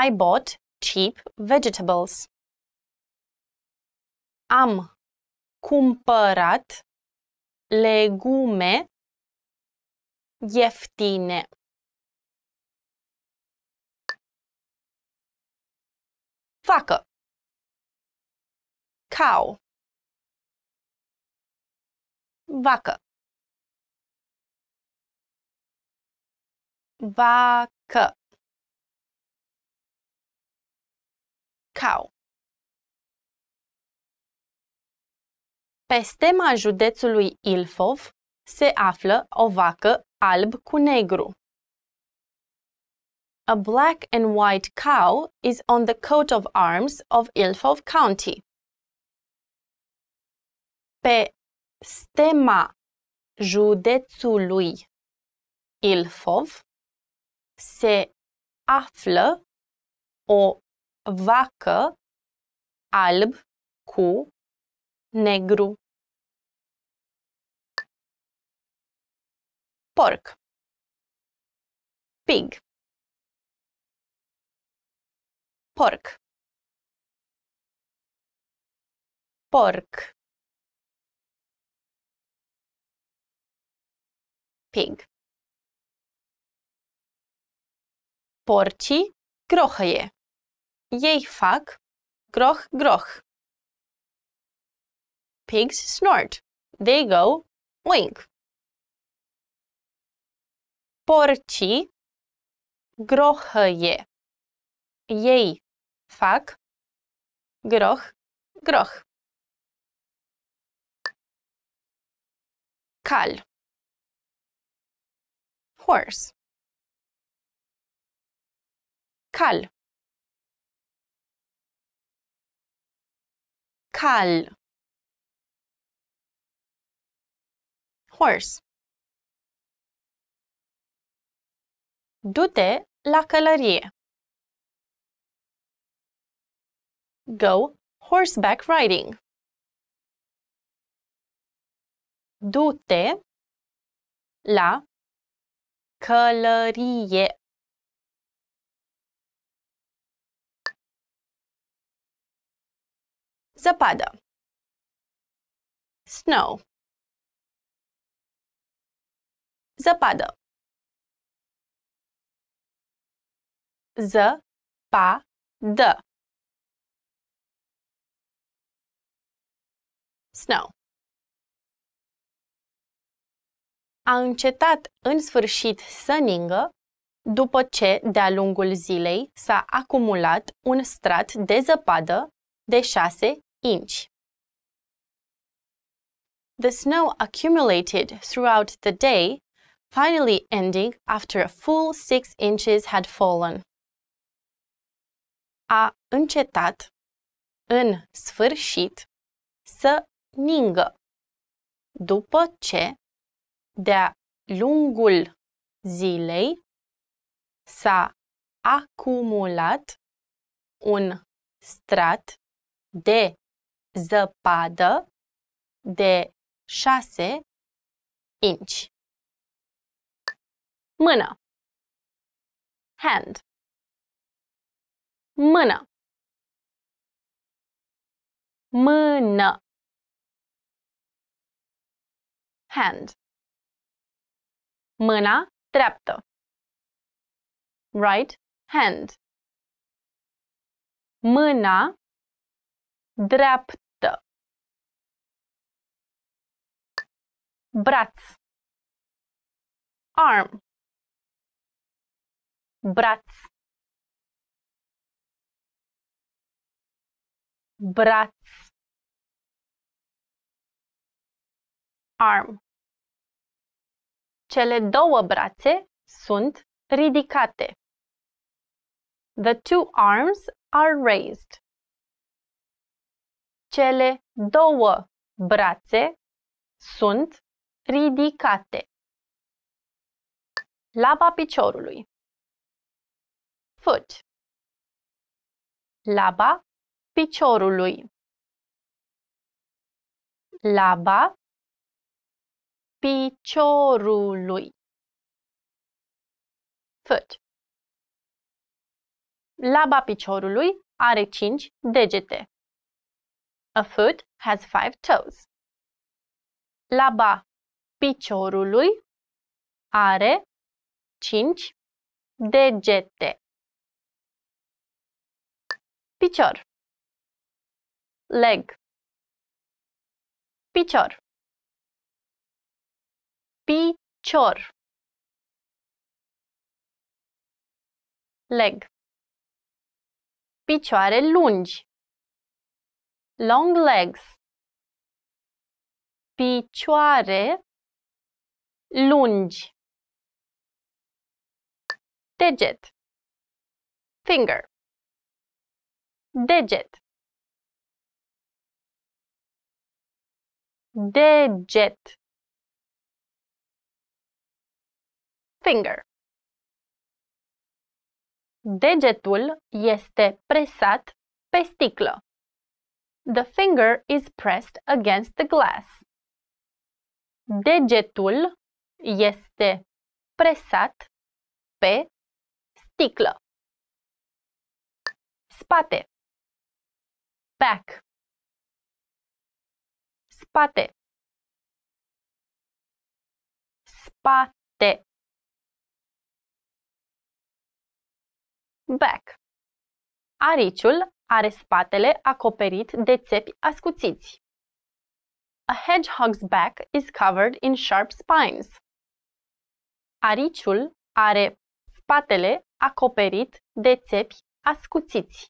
I bought cheap vegetables. Am cumpărat legume ieftine. Facă. Cow. Vacă. Vacă. Cau. Pe stema județului Ilfov se află o vacă alb cu negru. A black and white cow is on the coat of arms of Ilfov County. Pe stema județului Ilfov se află o vacă, alb cu negru. Porc. Pig. Porc. Porc. Pig. Porci grochje. Jej fuck, Groch, groch. Pigs snort. They go oink. Porcii grohăie. Ei fuck, groch groch. Cal. Horse. Cal. cal horse Du-te la călărie Go horseback riding Du-te la călărie Zăpadă. Snow. Zăpadă. Z pa, d. Snow. A încetat în sfârșit să ningă după ce de-a lungul zilei s-a acumulat un strat de zăpadă de 6 inch. The snow accumulated throughout the day, finally ending after a full six inches had fallen. A încetat, în sfârșit, să ningă, după ce, de-a lungul zilei, s-a acumulat un strat de zăpadă de 6 inci. Mână. Hand. Mână. Mână. Hand. Mâna dreaptă. Right hand. Mâna dreaptă braț arm braț braț arm Cele două brațe sunt ridicate. The two arms are raised cele două brațe sunt ridicate. Laba piciorului. Foot. Laba piciorului. Laba piciorului. Foot. Laba piciorului are 5 degete. A foot has five toes. Laba piciorului are cinci degete. Picior Leg Picior Picior Leg Picioare lungi long legs, picioare lungi, digit, finger, digit, digit, finger. Degetul este presat pe sticlă. The finger is pressed against the glass. Degetul este presat pe sticlă. Spate. Back. Spate. Spate. Back. Ariciul are spatele acoperit de țepi ascuțiți. A hedgehog's back is covered in sharp spines. Ariciul are spatele acoperit de țepi ascuțiți.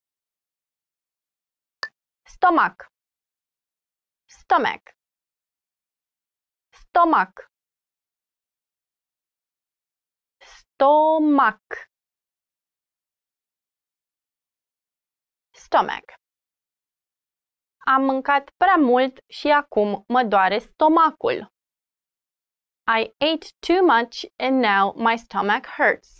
Stomac Stomach Stomach. Stomac stomach. Am mâncat prea mult și acum mă doare stomacul. I ate too much and now my stomach hurts.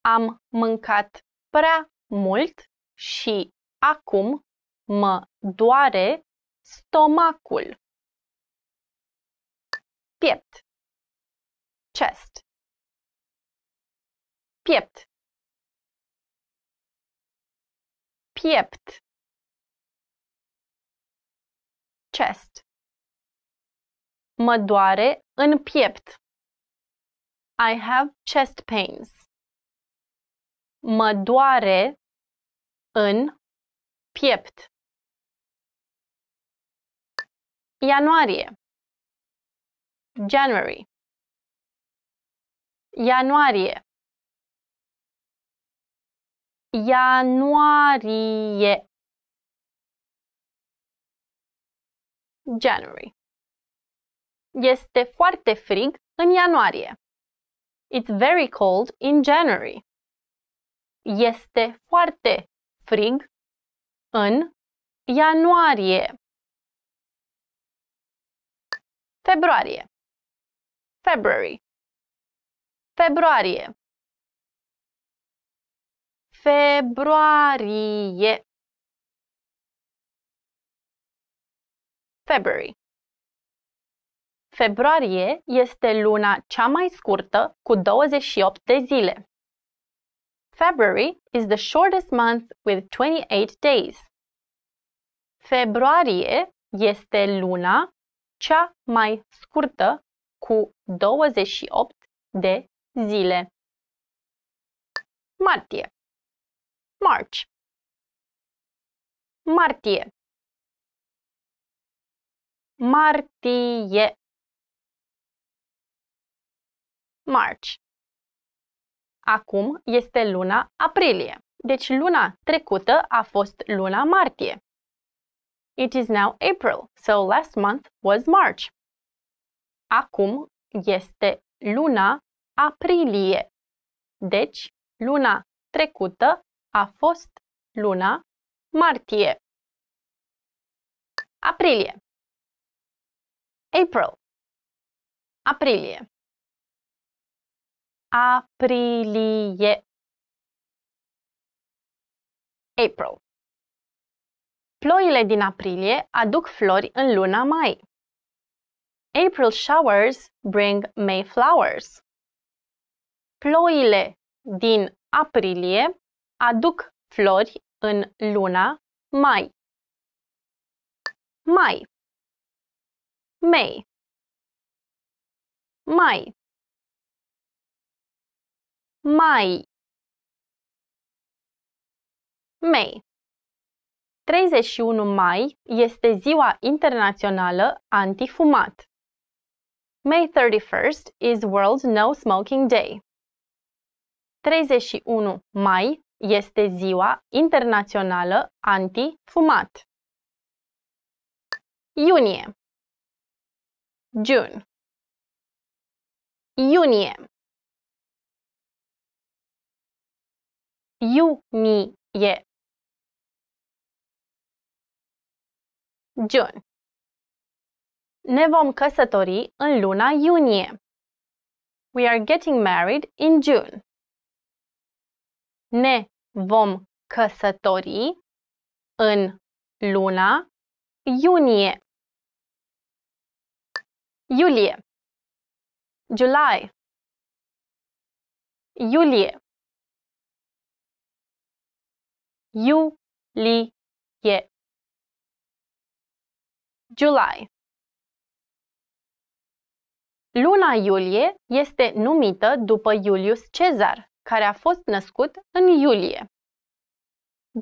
Am mâncat prea mult și acum mă doare stomacul. Piept. Chest. Piept. piept chest Mă doare în piept I have chest pains Mă doare în piept Ianuarie January Ianuarie ianuarie January Este foarte frig în ianuarie. It's very cold in January. Este foarte frig în ianuarie. Februarie February Februarie februarie February Februarie este luna cea mai scurtă cu 28 de zile. February is the shortest month with 28 days. Februarie este luna cea mai scurtă cu 28 de zile. Martie March. Martie. Martie. March. Acum este luna aprilie. Deci luna trecută a fost luna martie. It is now April, so last month was March. Acum este luna aprilie. Deci luna trecută a fost luna martie. Aprilie. April. Aprilie. Aprilie. April. Ploile din aprilie aduc flori în luna mai. April showers bring May flowers. Ploile din aprilie aduc flori în luna mai. Mai. May. Mai. Mai. May. 31 mai este ziua internațională antifumat. May 31st is World No Smoking Day. 31 mai este Ziua Internațională Anti-Fumat. Iunie June Iunie Iunie June Ne vom căsători în luna iunie. We are getting married in June ne vom căsători în luna iunie. Iulie. July. Iulie. Iulie. July. Luna iulie este numită după Iulius Cezar, care a fost născut în iulie.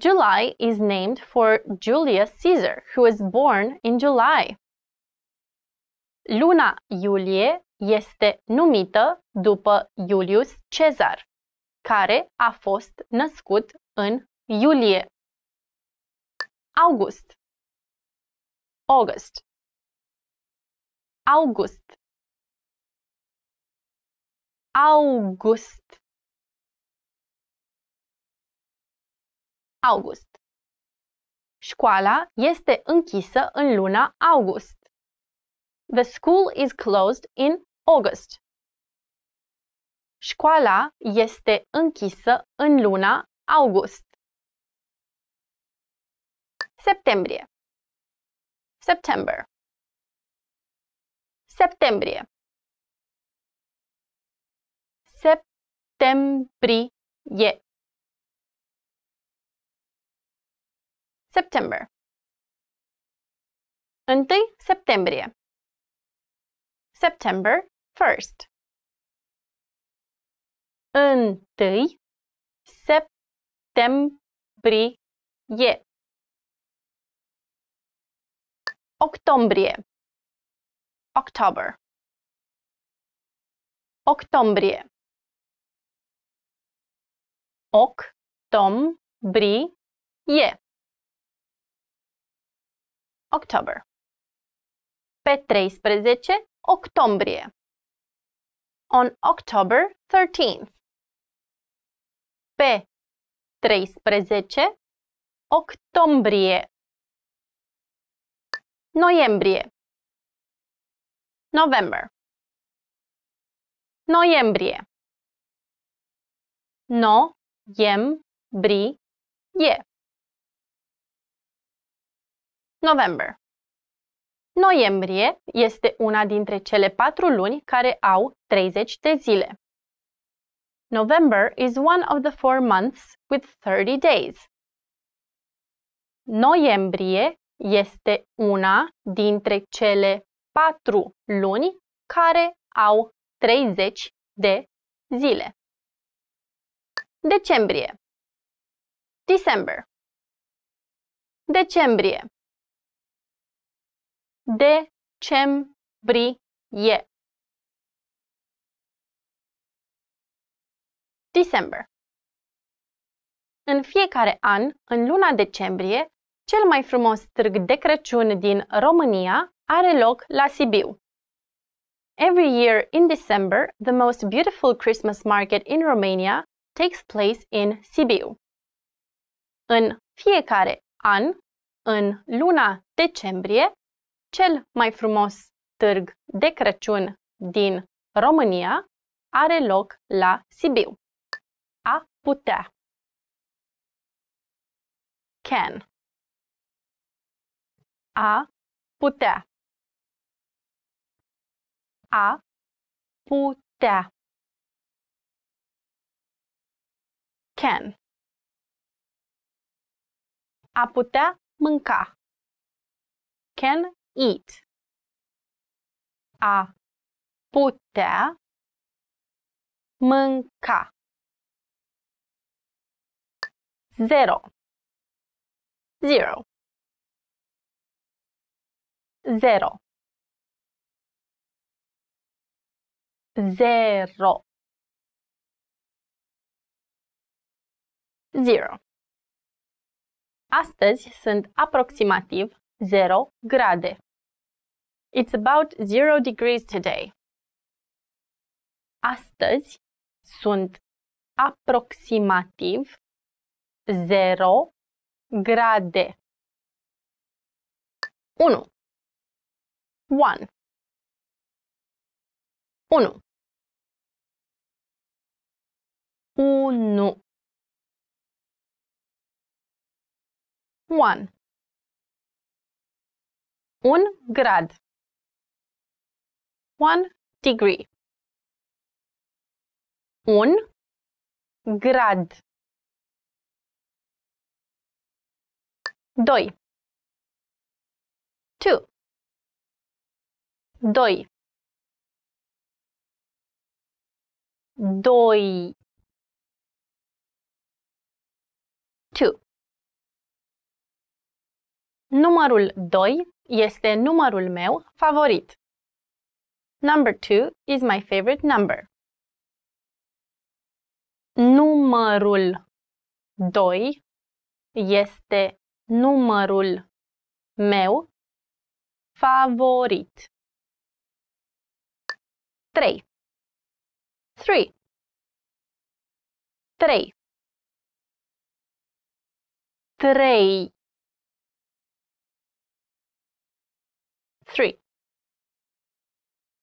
July is named for Julius Caesar, who was born in July. Luna iulie este numită după Julius Caesar, care a fost născut în iulie. August August August August august. Școala este închisă în luna august. The school is closed in August. Școala este închisă în luna august. Septembrie. September. Septembrie. Septembrie. September 1 septembrie September 1st 1 septembrie Octombrie October Octombrie Octombrie October. Pe 13, octombrie. On October 13th. Pe 13, octombrie. Noiembrie. November. Noiembrie. No, jem, bri, je. November Noiembrie este una dintre cele patru luni care au 30 de zile. November is one of the four months with 30 days. Noiembrie este una dintre cele patru luni care au 30 de zile. Decembrie December Decembrie decembrie December În fiecare an, în luna decembrie, cel mai frumos târg de Crăciun din România are loc la Sibiu. Every year in December, the most beautiful Christmas market in Romania takes place in Sibiu. În fiecare an, în luna decembrie, cel mai frumos târg de Crăciun din România are loc la Sibiu. A putea. Can. A putea. A putea. Can. A putea mânca. Can eat. A putea mânca. 0 0 0 zero. Zero. Astăzi sunt aproximativ 0 grade. It's about 0 degrees today. Astăzi sunt aproximativ 0 grade. 1 1 1 1 1 1 grad one degree. Un grad. doi, two, doi, doi, two. Numărul doi este numărul meu favorit. Number 2 is my favorite number. Numărul doi este numărul meu favorit. 3 3 3 3 3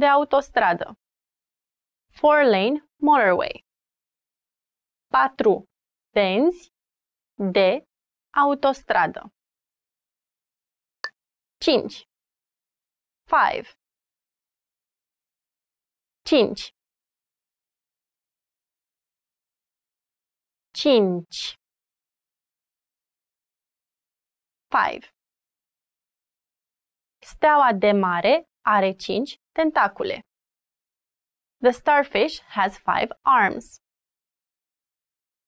de autostradă. Four lane motorway. 4 benzi de autostradă. Cinci. 5 5 5 5 Steaua de mare are 5 tentacule. The starfish has five arms.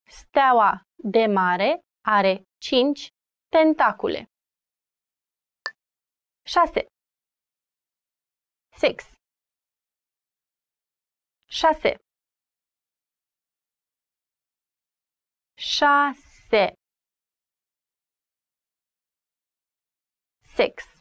Steaua de mare are cinci tentacule. 6. 6. 6. 6. 6.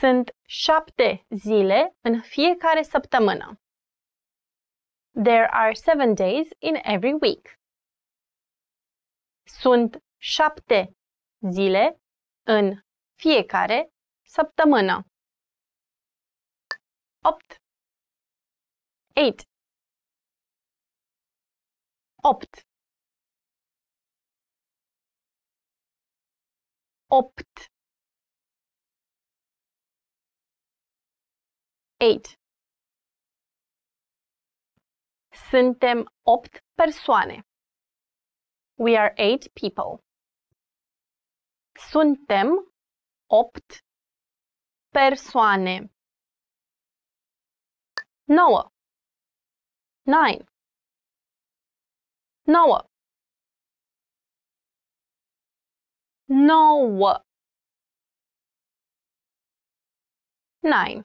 sunt șapte zile în fiecare săptămână. There are seven days in every week. Sunt șapte zile în fiecare săptămână. 8 8 8 8 8. Suntem 8 persoane. We are 8 people. Suntem 8 persoane. 9. 9. 9. 9. 9.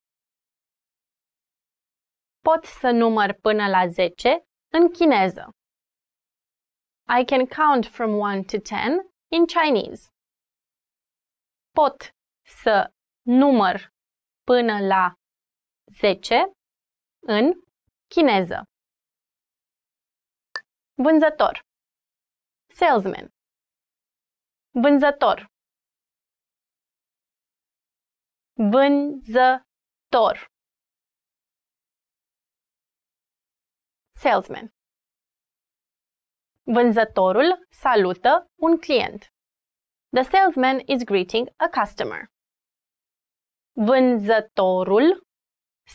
pot să număr până la 10 în chineză. I can count from 1 to 10 in Chinese. Pot să număr până la 10 în chineză. Vânzător Salesman Vânzător Vânzător salesman. Vânzătorul salută un client. The salesman is greeting a customer. Vânzătorul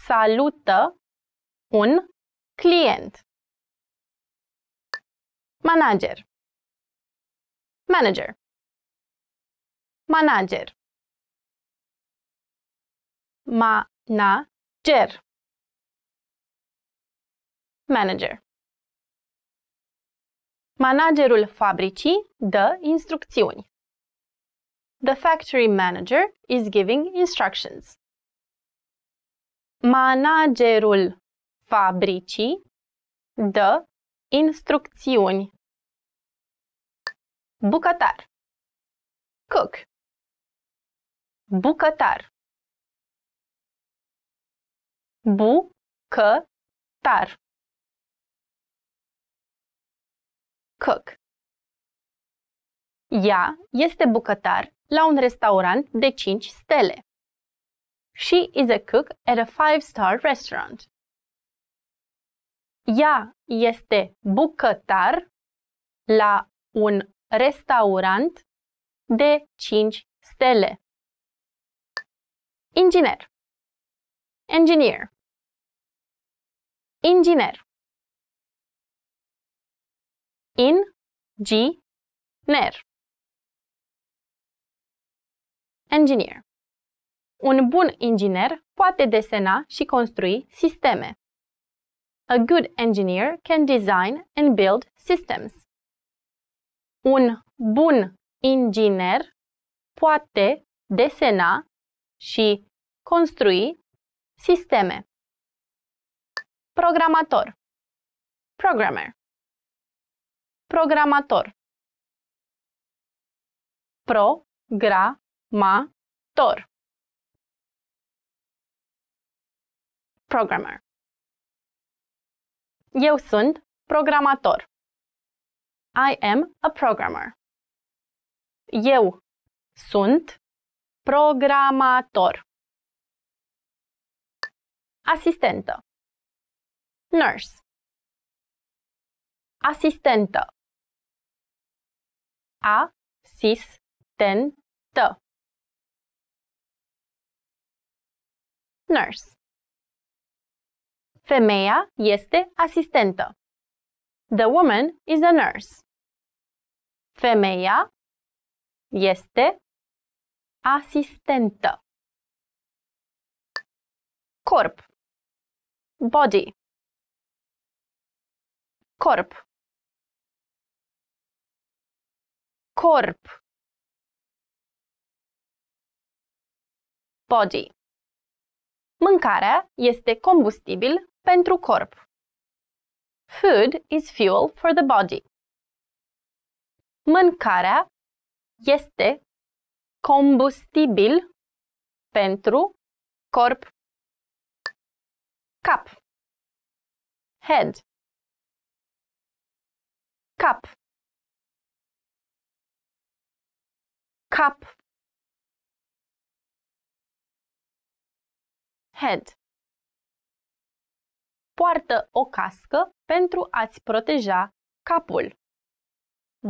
salută un client. Manager. Manager. Manager. Manager. Manager. Managerul fabricii dă instrucțiuni. The factory manager is giving instructions. Managerul fabricii dă instrucțiuni. Bucătar. Cook. Bucătar. Bu-că-tar. cook. Ea este bucătar la un restaurant de 5 stele. She is a cook at a five-star restaurant. Ea este bucătar la un restaurant de 5 stele. Inginer. Engineer. Inginer in g, ner Engineer. Un bun inginer poate desena și construi sisteme. A good engineer can design and build systems. Un bun inginer poate desena și construi sisteme. Programator Programmer Programator. Pro-gra-ma-tor. Programmer. Eu sunt programator. I am a programmer. Eu sunt programator. Asistentă. Nurse. Asistentă a ten Nurse. Femeia este asistentă. The woman is a nurse. Femeia este asistentă. Corp. Body. Corp. corp body Mâncarea este combustibil pentru corp. Food is fuel for the body. Mâncarea este combustibil pentru corp. Cap. Head. Cap. cup head Poartă o cască pentru a-ți proteja capul.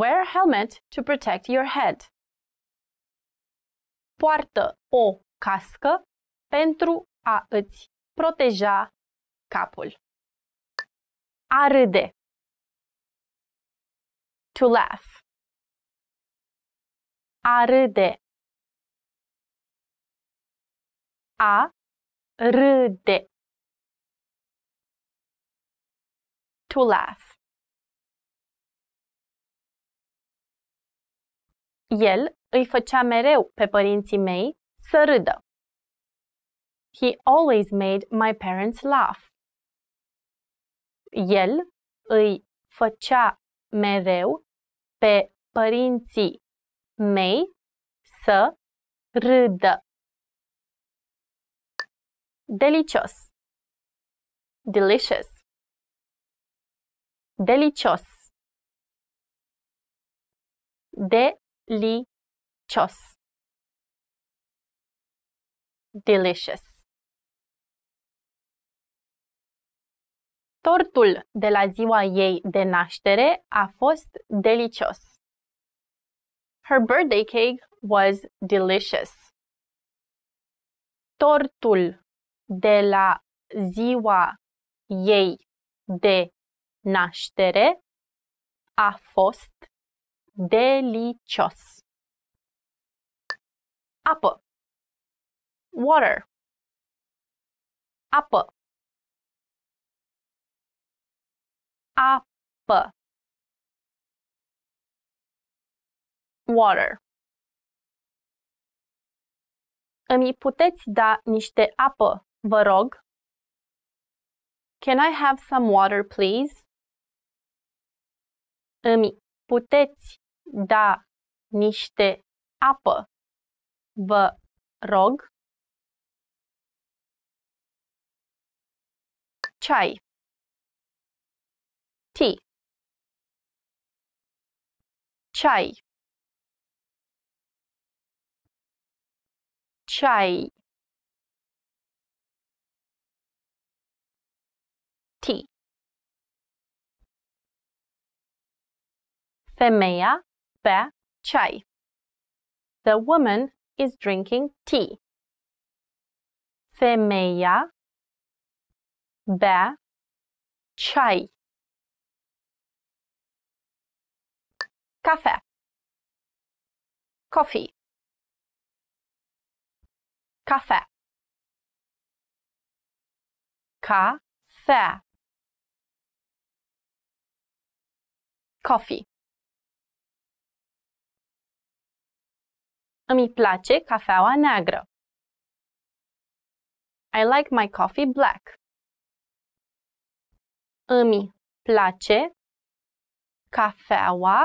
Wear a helmet to protect your head. Poartă o cască pentru a îți proteja capul. A râde. To laugh. A râde. A râde. To laugh. El îi făcea mereu pe părinții mei să râdă. He always made my parents laugh. El îi făcea mereu pe părinții mei să râdă. Delicios. Delicious. Delicios. Delicios. Delicious. Tortul de la ziua ei de naștere a fost delicios. Her birthday cake was delicious. Tortul de la ziua ei de naștere a fost delicios. Apă water apă apă water. Îmi puteți da niște apă, vă rog? Can I have some water, please? Îmi puteți da niște apă, vă rog? Chai. Tea Chai. chai T Femeia be chai The woman is drinking tea. Femeia be chai Café coffee cafea. Cafea. Coffee. Îmi place cafeaua neagră. I like my coffee black. Îmi place cafeaua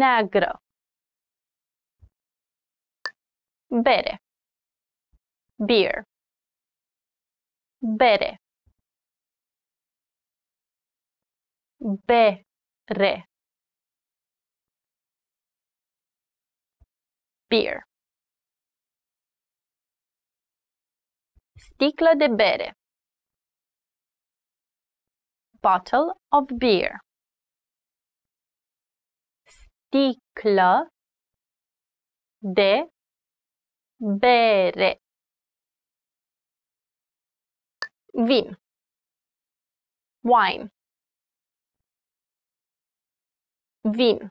neagră. Bere. beer bere bere beer sticlă de bere bottle of beer sticlă de bere vin wine vin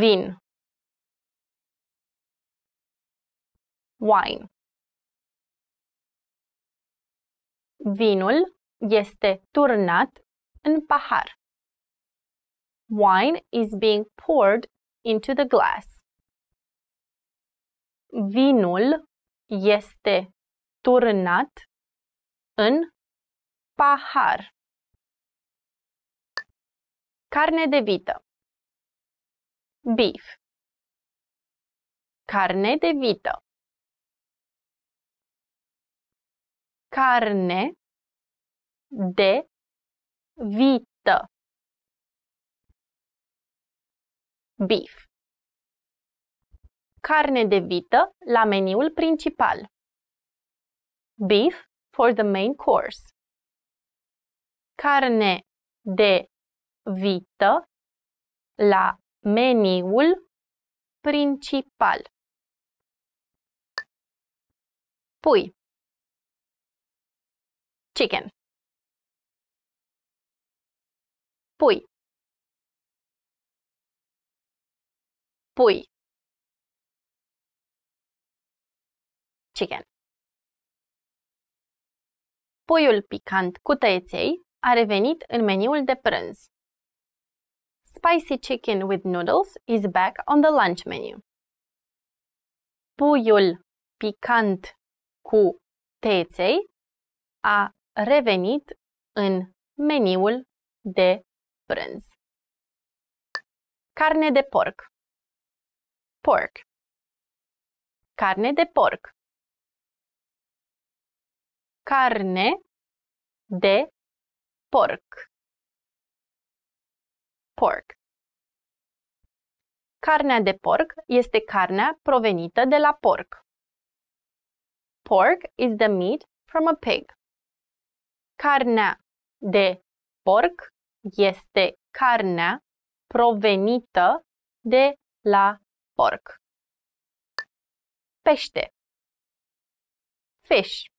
vin wine Vinul este turnat în pahar. Wine is being poured into the glass. Vinul este turnat în pahar. Carne de vită. Beef. Carne de vită. Carne de vită. Beef carne de vită la meniul principal. Beef for the main course. Carne de vită la meniul principal. Pui. Chicken. Pui. Pui. chicken. Puiul picant cu tăieței a revenit în meniul de prânz. Spicy chicken with noodles is back on the lunch menu. Puiul picant cu tăieței a revenit în meniul de prânz. Carne de porc Pork Carne de porc carne de porc. Pork. Carnea de porc este carnea provenită de la porc. Pork is the meat from a pig. Carnea de porc este carnea provenită de la porc. Pește. Fish.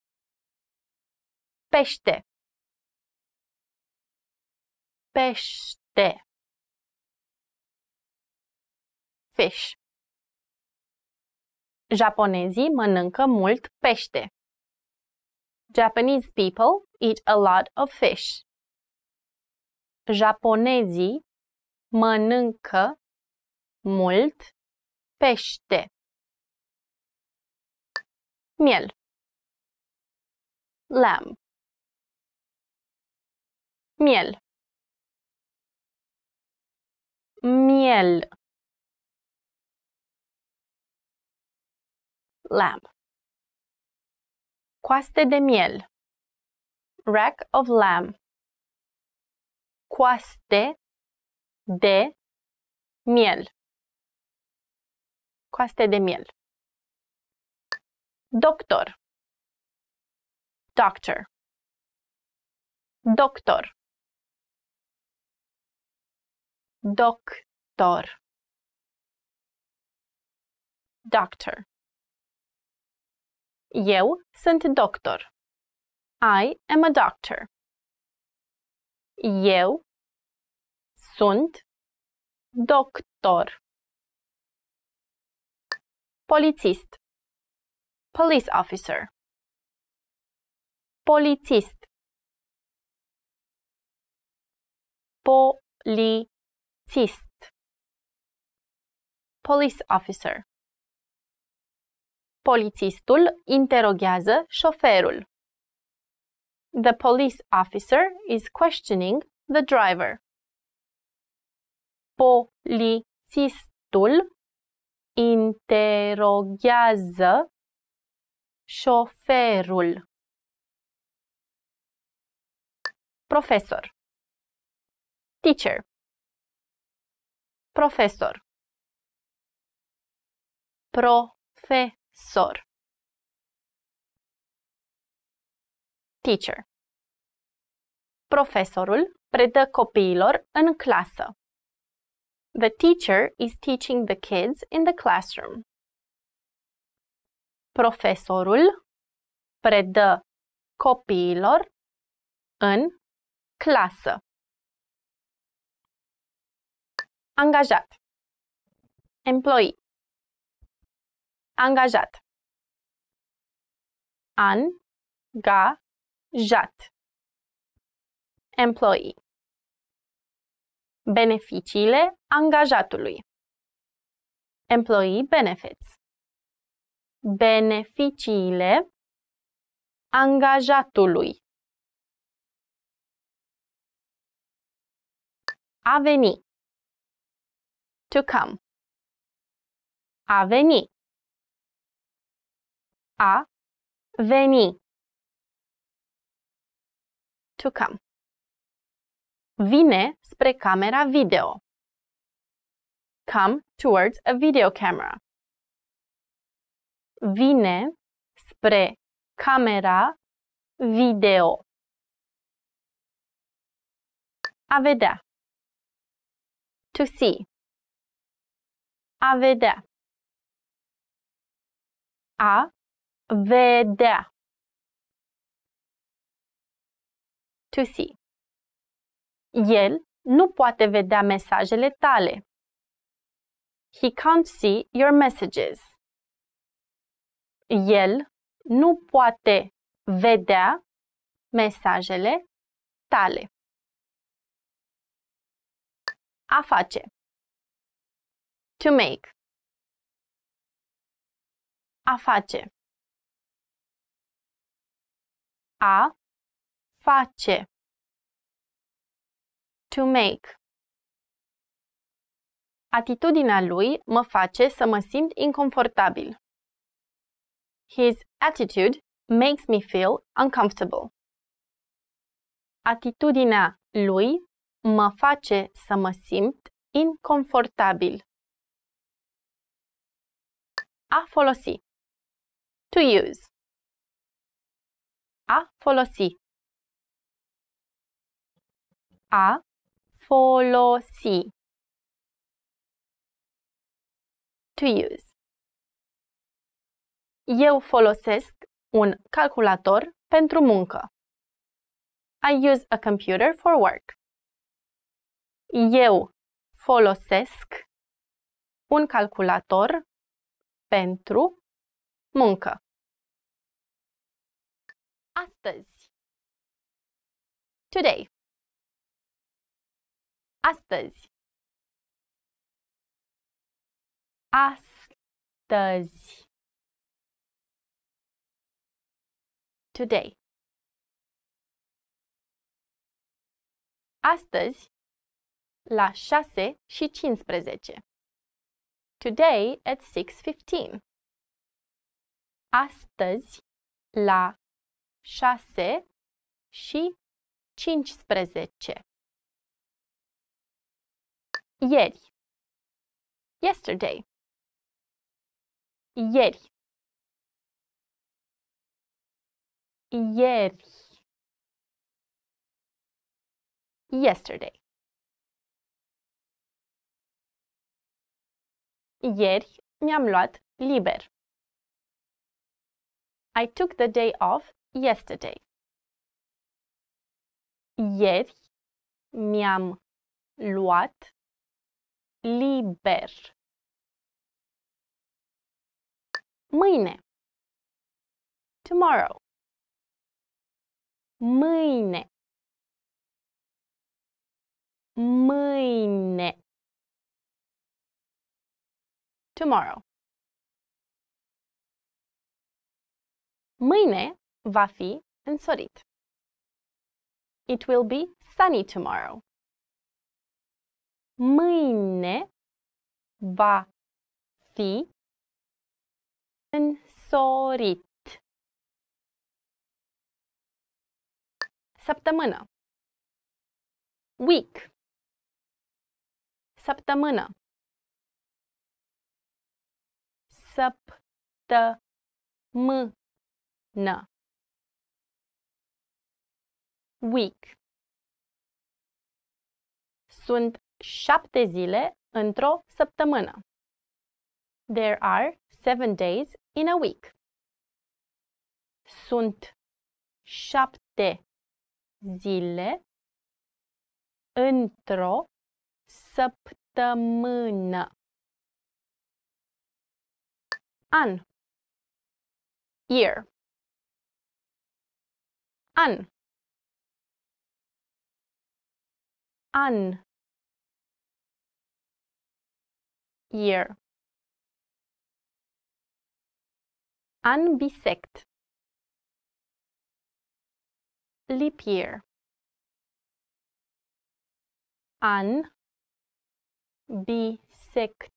Pește. Pește. Fish. Japonezii mănâncă mult pește. Japanese people eat a lot of fish. Japonezii mănâncă mult pește. Miel. Lamb miel miel lamb coaste de miel rack of lamb coaste de miel coaste de miel doctor doctor doctor Doctor. Doctor. Eu sunt doctor. I am a doctor. Eu sunt doctor. Polițist. Police officer. Polițist. Polițist. Police officer Polițistul interoghează șoferul. The police officer is questioning the driver. Polițistul interoghează șoferul. Profesor Teacher Profesor. Profesor. Teacher. Profesorul predă copiilor în clasă. The teacher is teaching the kids in the classroom. Profesorul predă copiilor în clasă. Angajat. Employee. Angajat. An. Ga. Jat. Employee. Beneficiile angajatului. Employee benefits. Beneficiile angajatului. A venit. to come. A veni. A veni. To come. Vine spre camera video. Come towards a video camera. Vine spre camera video. A vedea. To see. A vedea. A vedea. To see. El nu poate vedea mesajele tale. He can't see your messages. El nu poate vedea mesajele tale. A face. To make. A face. A face. To make. Atitudinea lui mă face să mă simt inconfortabil. His attitude makes me feel uncomfortable. Atitudinea lui mă face să mă simt inconfortabil. A folosi. To use. A folosi. A folosi. To use. Eu folosesc un calculator pentru muncă. I use a computer for work. Eu folosesc un calculator pentru muncă. Astăzi. Today. Astăzi. Astăzi. Today. Astăzi, la 6 și 15 today at 6.15. Astăzi la 6 și 15. Ieri. Yesterday. Ieri. Ieri. Yesterday. Ieri mi-am luat liber. I took the day off yesterday. Ieri mi-am luat liber. Mâine. Tomorrow. Mâine. Mâine. tomorrow. Mâine va fi însorit. It will be sunny tomorrow. Mâine va fi însorit. Săptămână. Week. Săptămână. Săptămână. Week. Sunt șapte zile într-o săptămână. There are seven days in a week. Sunt șapte zile într-o săptămână. an ear. an an ear. An bisect. leap year an bisect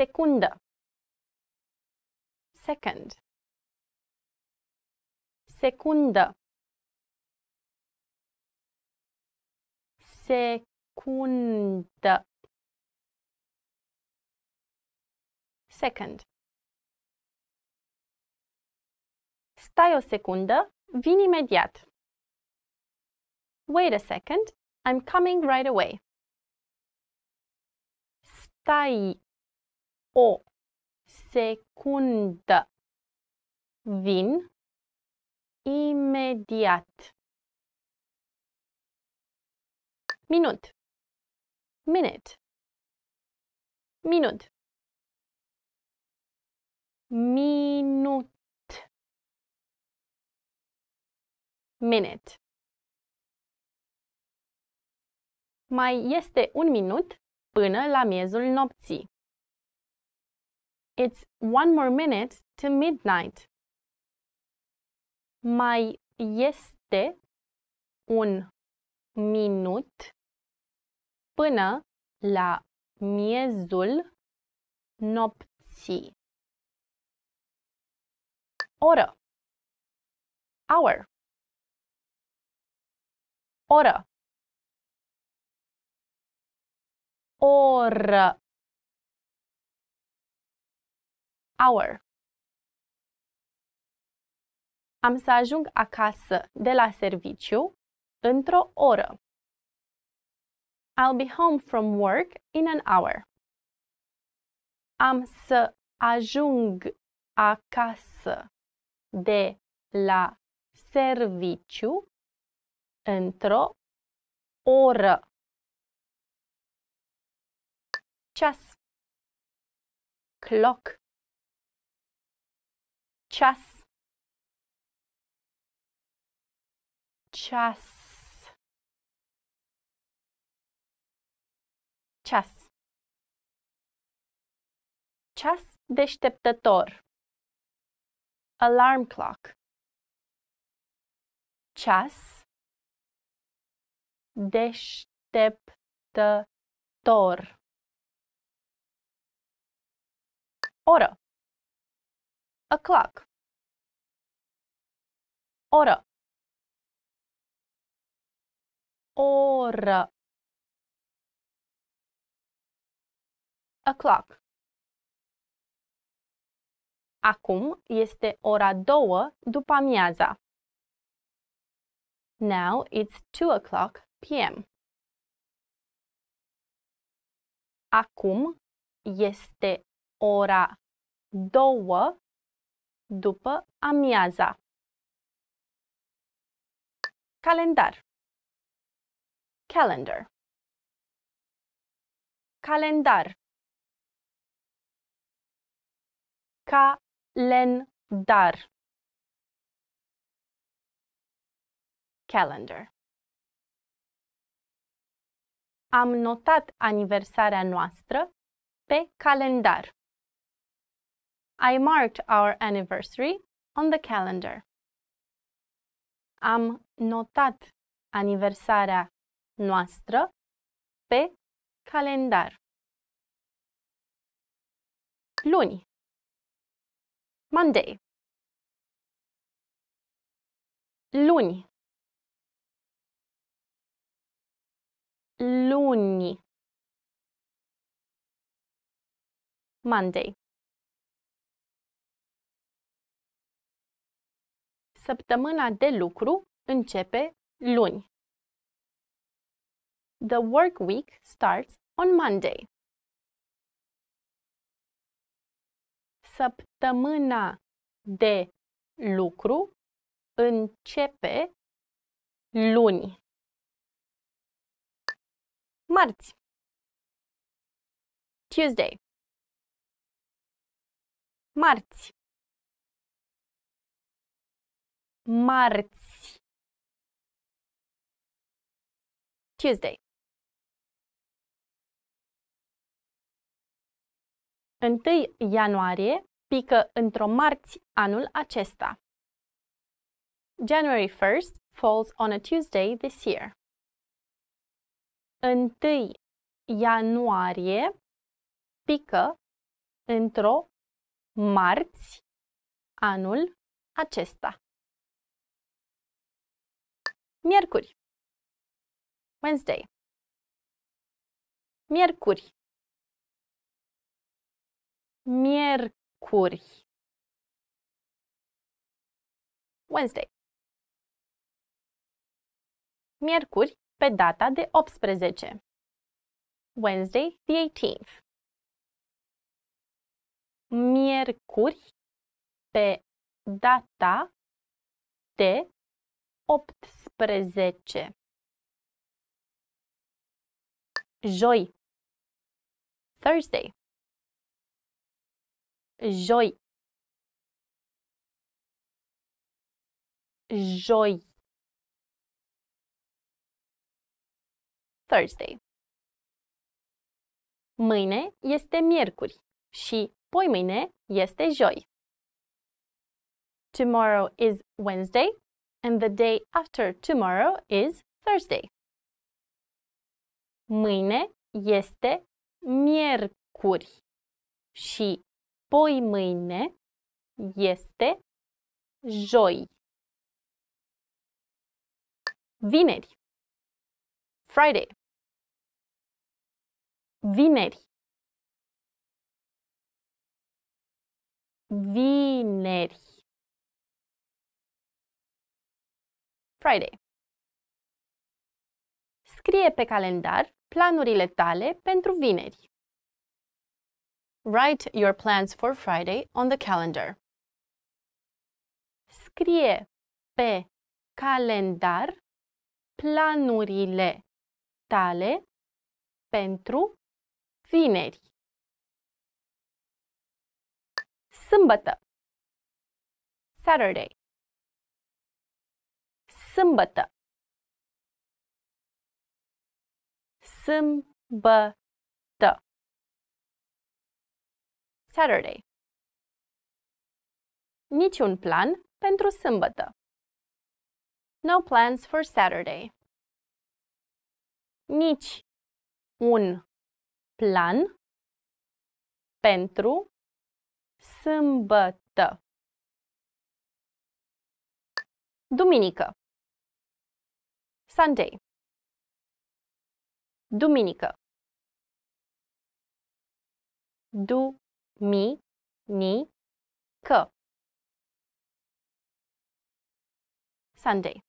Secunda. Second. Secunda. Secunda. Second. Stai o secundă, vin imediat. Wait a second, I'm coming right away. Stai o secundă. Vin imediat. Minut. Minute. Minut. Minut. Minute. Mai este un minut până la miezul nopții. It's one more minute to midnight. Mai este un minut până la miezul nopții. Oră. Hour. Oră. Oră. hour. Am să ajung acasă de la serviciu într-o oră. I'll be home from work in an hour. Am să ajung acasă de la serviciu într-o oră. Ceas. Clock ceas ceas ceas ceas deșteptător alarm clock ceas deșteptător oră a clock. Ora. Ora. A clock. Acum este ora două după amiaza. Now it's 2 o'clock p.m. Acum este ora două după amiaza. Calendar Calendar Calendar Calendar Calendar Am notat aniversarea noastră pe calendar. I marked our anniversary on the calendar. Am notat aniversarea noastră pe calendar. Luni Monday Luni Luni Monday Săptămâna de lucru începe luni. The work week starts on Monday. Săptămâna de lucru începe luni. Marți. Tuesday. Marți. marți. Tuesday. Întâi ianuarie pică într-o marți anul acesta. January 1st falls on a Tuesday this year. Întâi ianuarie pică într-o marți anul acesta. Miercuri. Wednesday. Miercuri. Miercuri. Wednesday. Miercuri, pe data de 18. Wednesday, the 18th. Miercuri, pe data de 18 Joi Thursday Joi Joi Thursday Mâine este miercuri și poi mâine este joi. Tomorrow is Wednesday and the day after tomorrow is Thursday. Mâine este miercuri și poi mâine este joi. Vineri Friday Vineri Vineri Friday. Scrie pe calendar planurile tale pentru vineri. Write your plans for Friday on the calendar. Scrie pe calendar planurile tale pentru vineri. Sâmbătă Saturday sâmbătă sâmbătă Saturday Niciun plan pentru sâmbătă No plans for Saturday Nici un plan pentru sâmbătă. Duminică. Sunday. Duminică. Du, mi, ni, că. Sunday.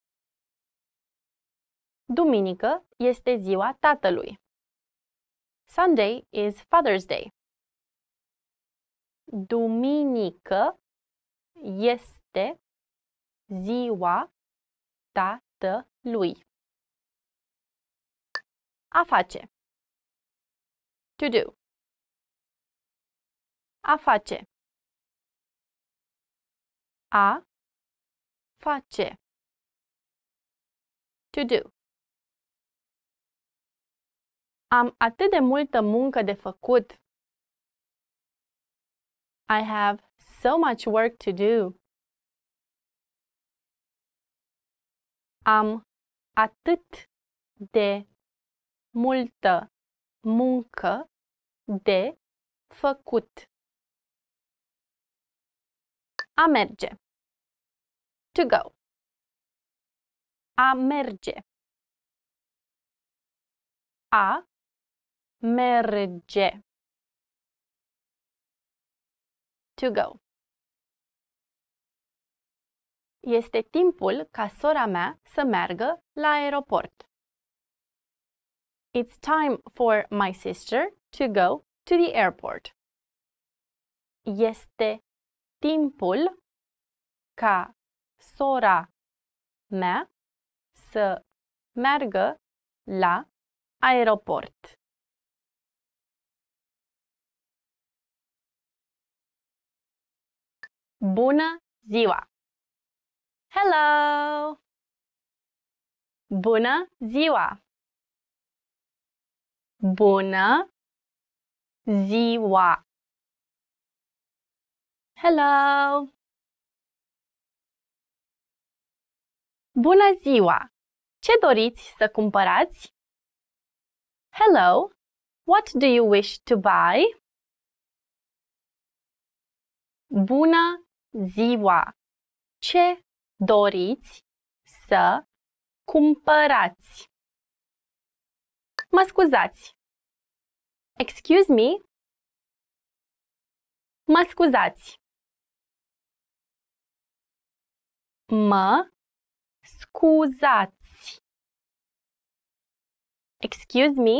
Duminică este ziua tatălui. Sunday is Father's Day. Duminică este ziua tatălui. A face. To do. A face. A face. To do. Am atât de multă muncă de făcut. I have so much work to do. Am atât de multă muncă de făcut. A merge. To go. A merge. A merge. To go. Este timpul ca sora mea să meargă la aeroport. It's time for my sister to go to the airport. Este timpul ca sora mea să meargă la aeroport. Bună ziua! Hello! Bună ziua! Bună ziua! Hello! Bună ziua! Ce doriți să cumpărați? Hello! What do you wish to buy? Bună ziua! Ce doriți să cumpărați? Mă scuzați. Excuse me. Mă scuzați. Mă scuzați. Excuse me.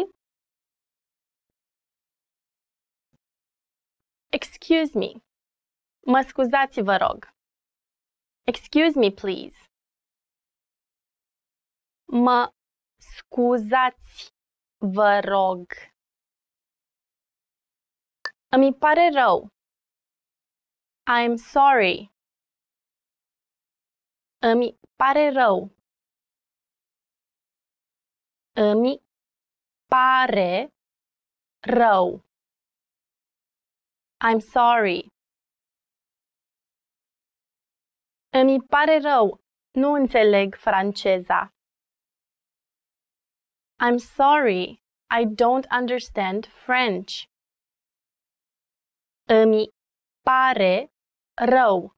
Excuse me. Mă scuzați, vă rog. Excuse me, please. Mă scuzați. Vă rog. Îmi pare rău. I'm sorry. Îmi pare rău. Îmi pare rău. I'm sorry. Îmi pare rău. Nu înțeleg franceza. I'm sorry, I don't understand French. Îmi pare rău.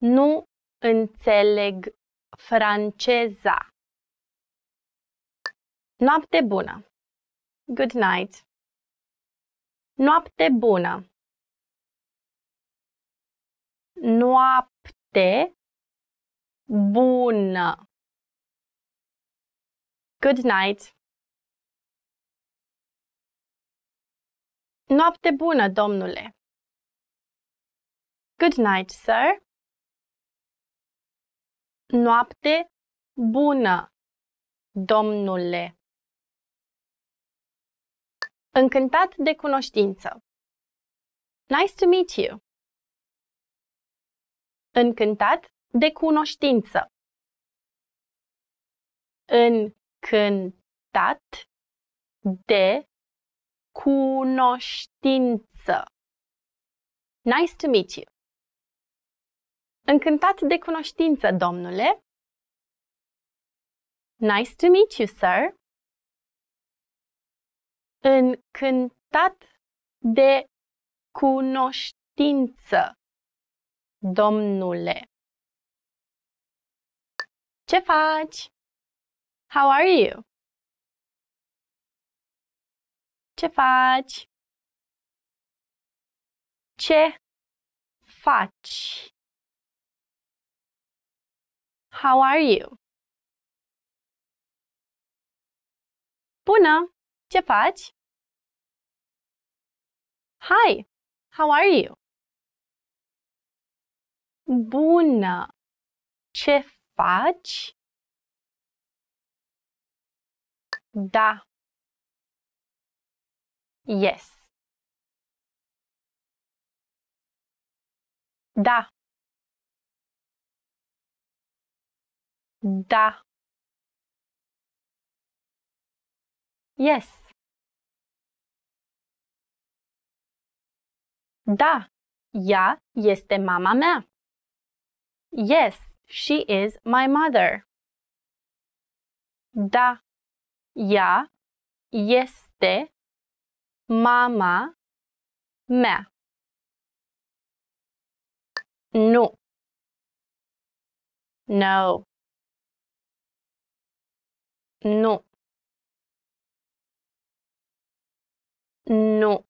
Nu înțeleg franceza. Noapte bună. Good night. Noapte bună. Noapte bună. Good night. Noapte bună, domnule. Good night, sir. Noapte bună, domnule. Încântat de cunoștință. Nice to meet you. Încântat de cunoștință. În cântat de cunoștință. Nice to meet you! Încântat de cunoștință, domnule! Nice to meet you, sir! Încântat de cunoștință, domnule! Ce faci? How are you? Ce faci? Ce faci? How are you? Bună! Ce faci? Hi! How are you? Bună! Ce faci? Da. Yes. Da. Da. Yes. Da. Ea este mama mea. Yes, she is my mother. Da. Ea este mama mea. Nu. No. Nu. Nu.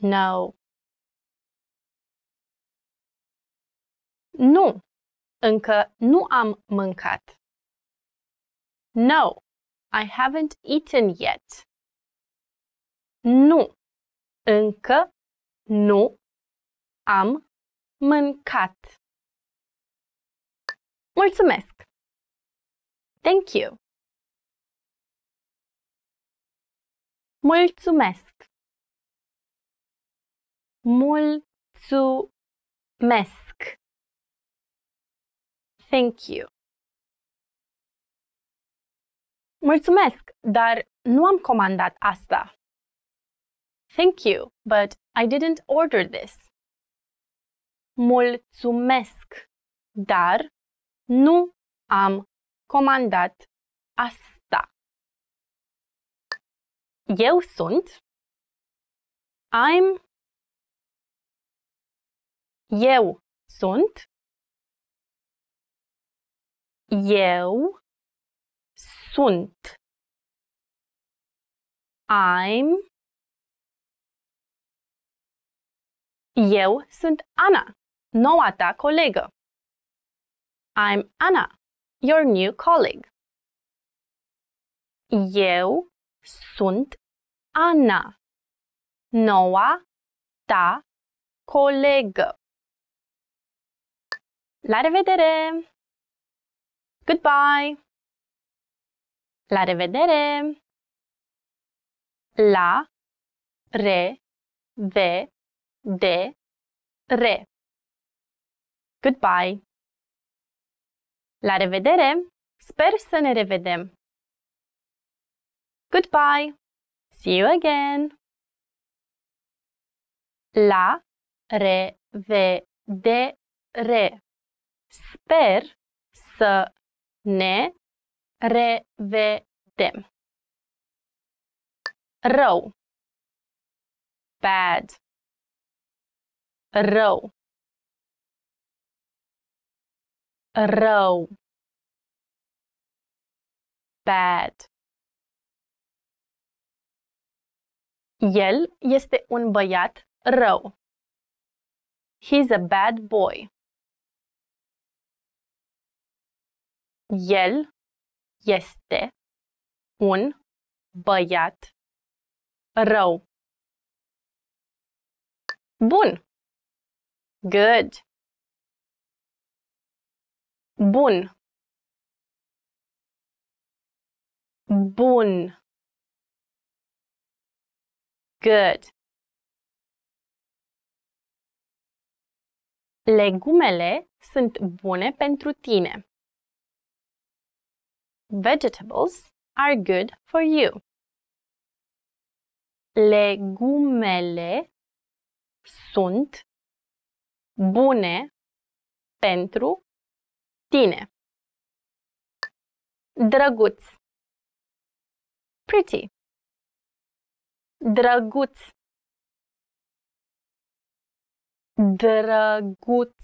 No. Nu. Încă nu am mâncat. No, I haven't eaten yet. Nu, încă nu am mâncat. Mulțumesc! Thank you! Mulțumesc! Mulțumesc! Thank you! Mulțumesc, dar nu am comandat asta. Thank you, but I didn't order this. Mulțumesc, dar nu am comandat asta. Eu sunt. I'm. Eu sunt. Eu sunt. I'm. Eu sunt Anna, noua ta colegă. I'm Anna, your new colleague. Eu sunt Anna, noua ta colegă. La revedere! Goodbye! La revedere! La, re, ve, de, re. Goodbye! La revedere! Sper să ne revedem! Goodbye! See you again! La, re, ve, de, re. Sper să ne revedem. Rău. Bad. Rău. Rău. Bad. El este un băiat rău. He's a bad boy. El este un băiat rău. Bun. Good. Bun. Bun. Good. Legumele sunt bune pentru tine. Vegetables are good for you. Legumele sunt bune pentru tine. Drăguț Pretty Drăguț Drăguț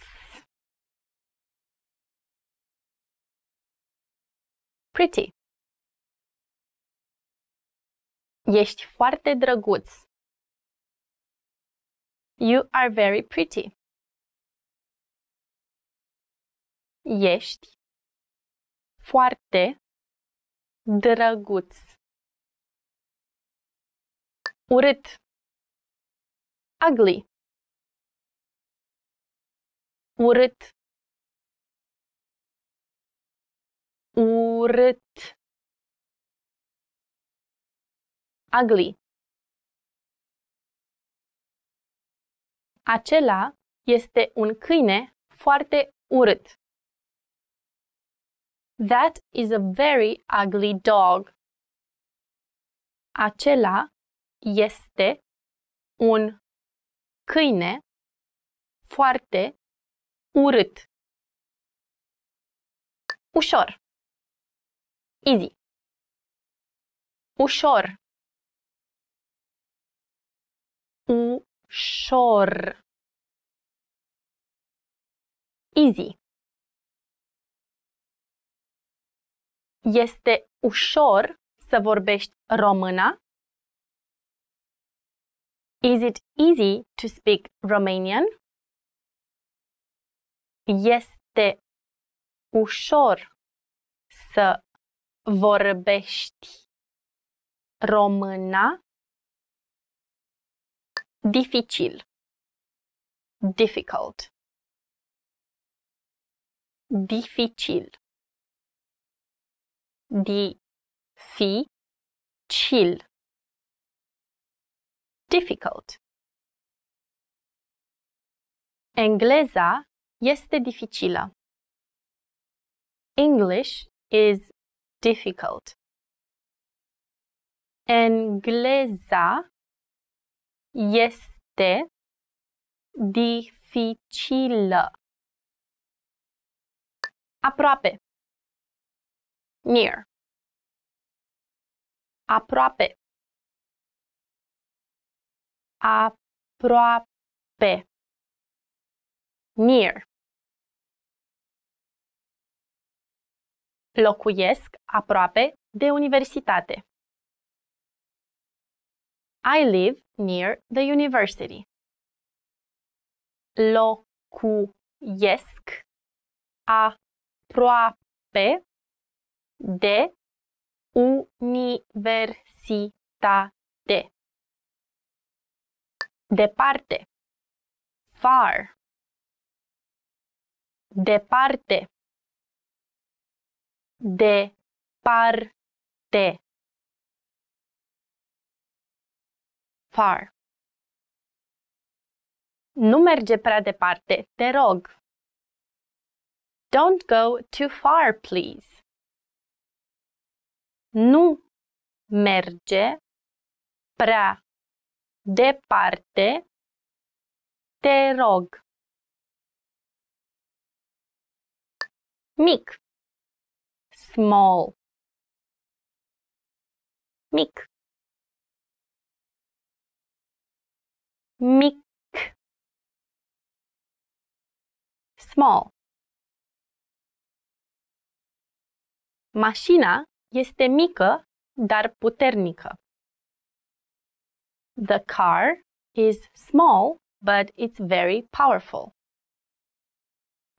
pretty. Ești foarte drăguț. You are very pretty. Ești foarte drăguț. Urât. Ugly. Urât. urât ugly Acela este un câine foarte urât. That is a very ugly dog. Acela este un câine foarte urât. Ușor. Easy. Ușor. Ușor. Easy. Este ușor să vorbești româna? Is it easy to speak Romanian? Este ușor să Vorbești româna dificil difficult dificil di fi difficult Engleza este dificilă English is difficult. Engleza este dificilă. Aproape. Near. Aproape. Aproape. Near. Locuiesc aproape de universitate. I live near the university. Locuiesc aproape de universitate. Departe. Far. Departe de parte far Nu merge prea departe, te rog. Don't go too far, please. Nu merge prea departe, te rog. Mic small. Mick. Mick. Small. Mașina este mică, dar puternică. The car is small, but it's very powerful.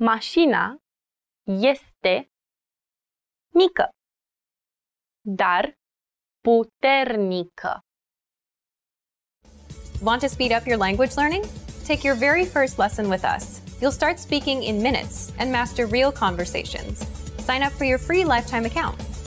Mașina este mică, dar puternică. Want to speed up your language learning? Take your very first lesson with us. You'll start speaking in minutes and master real conversations. Sign up for your free lifetime account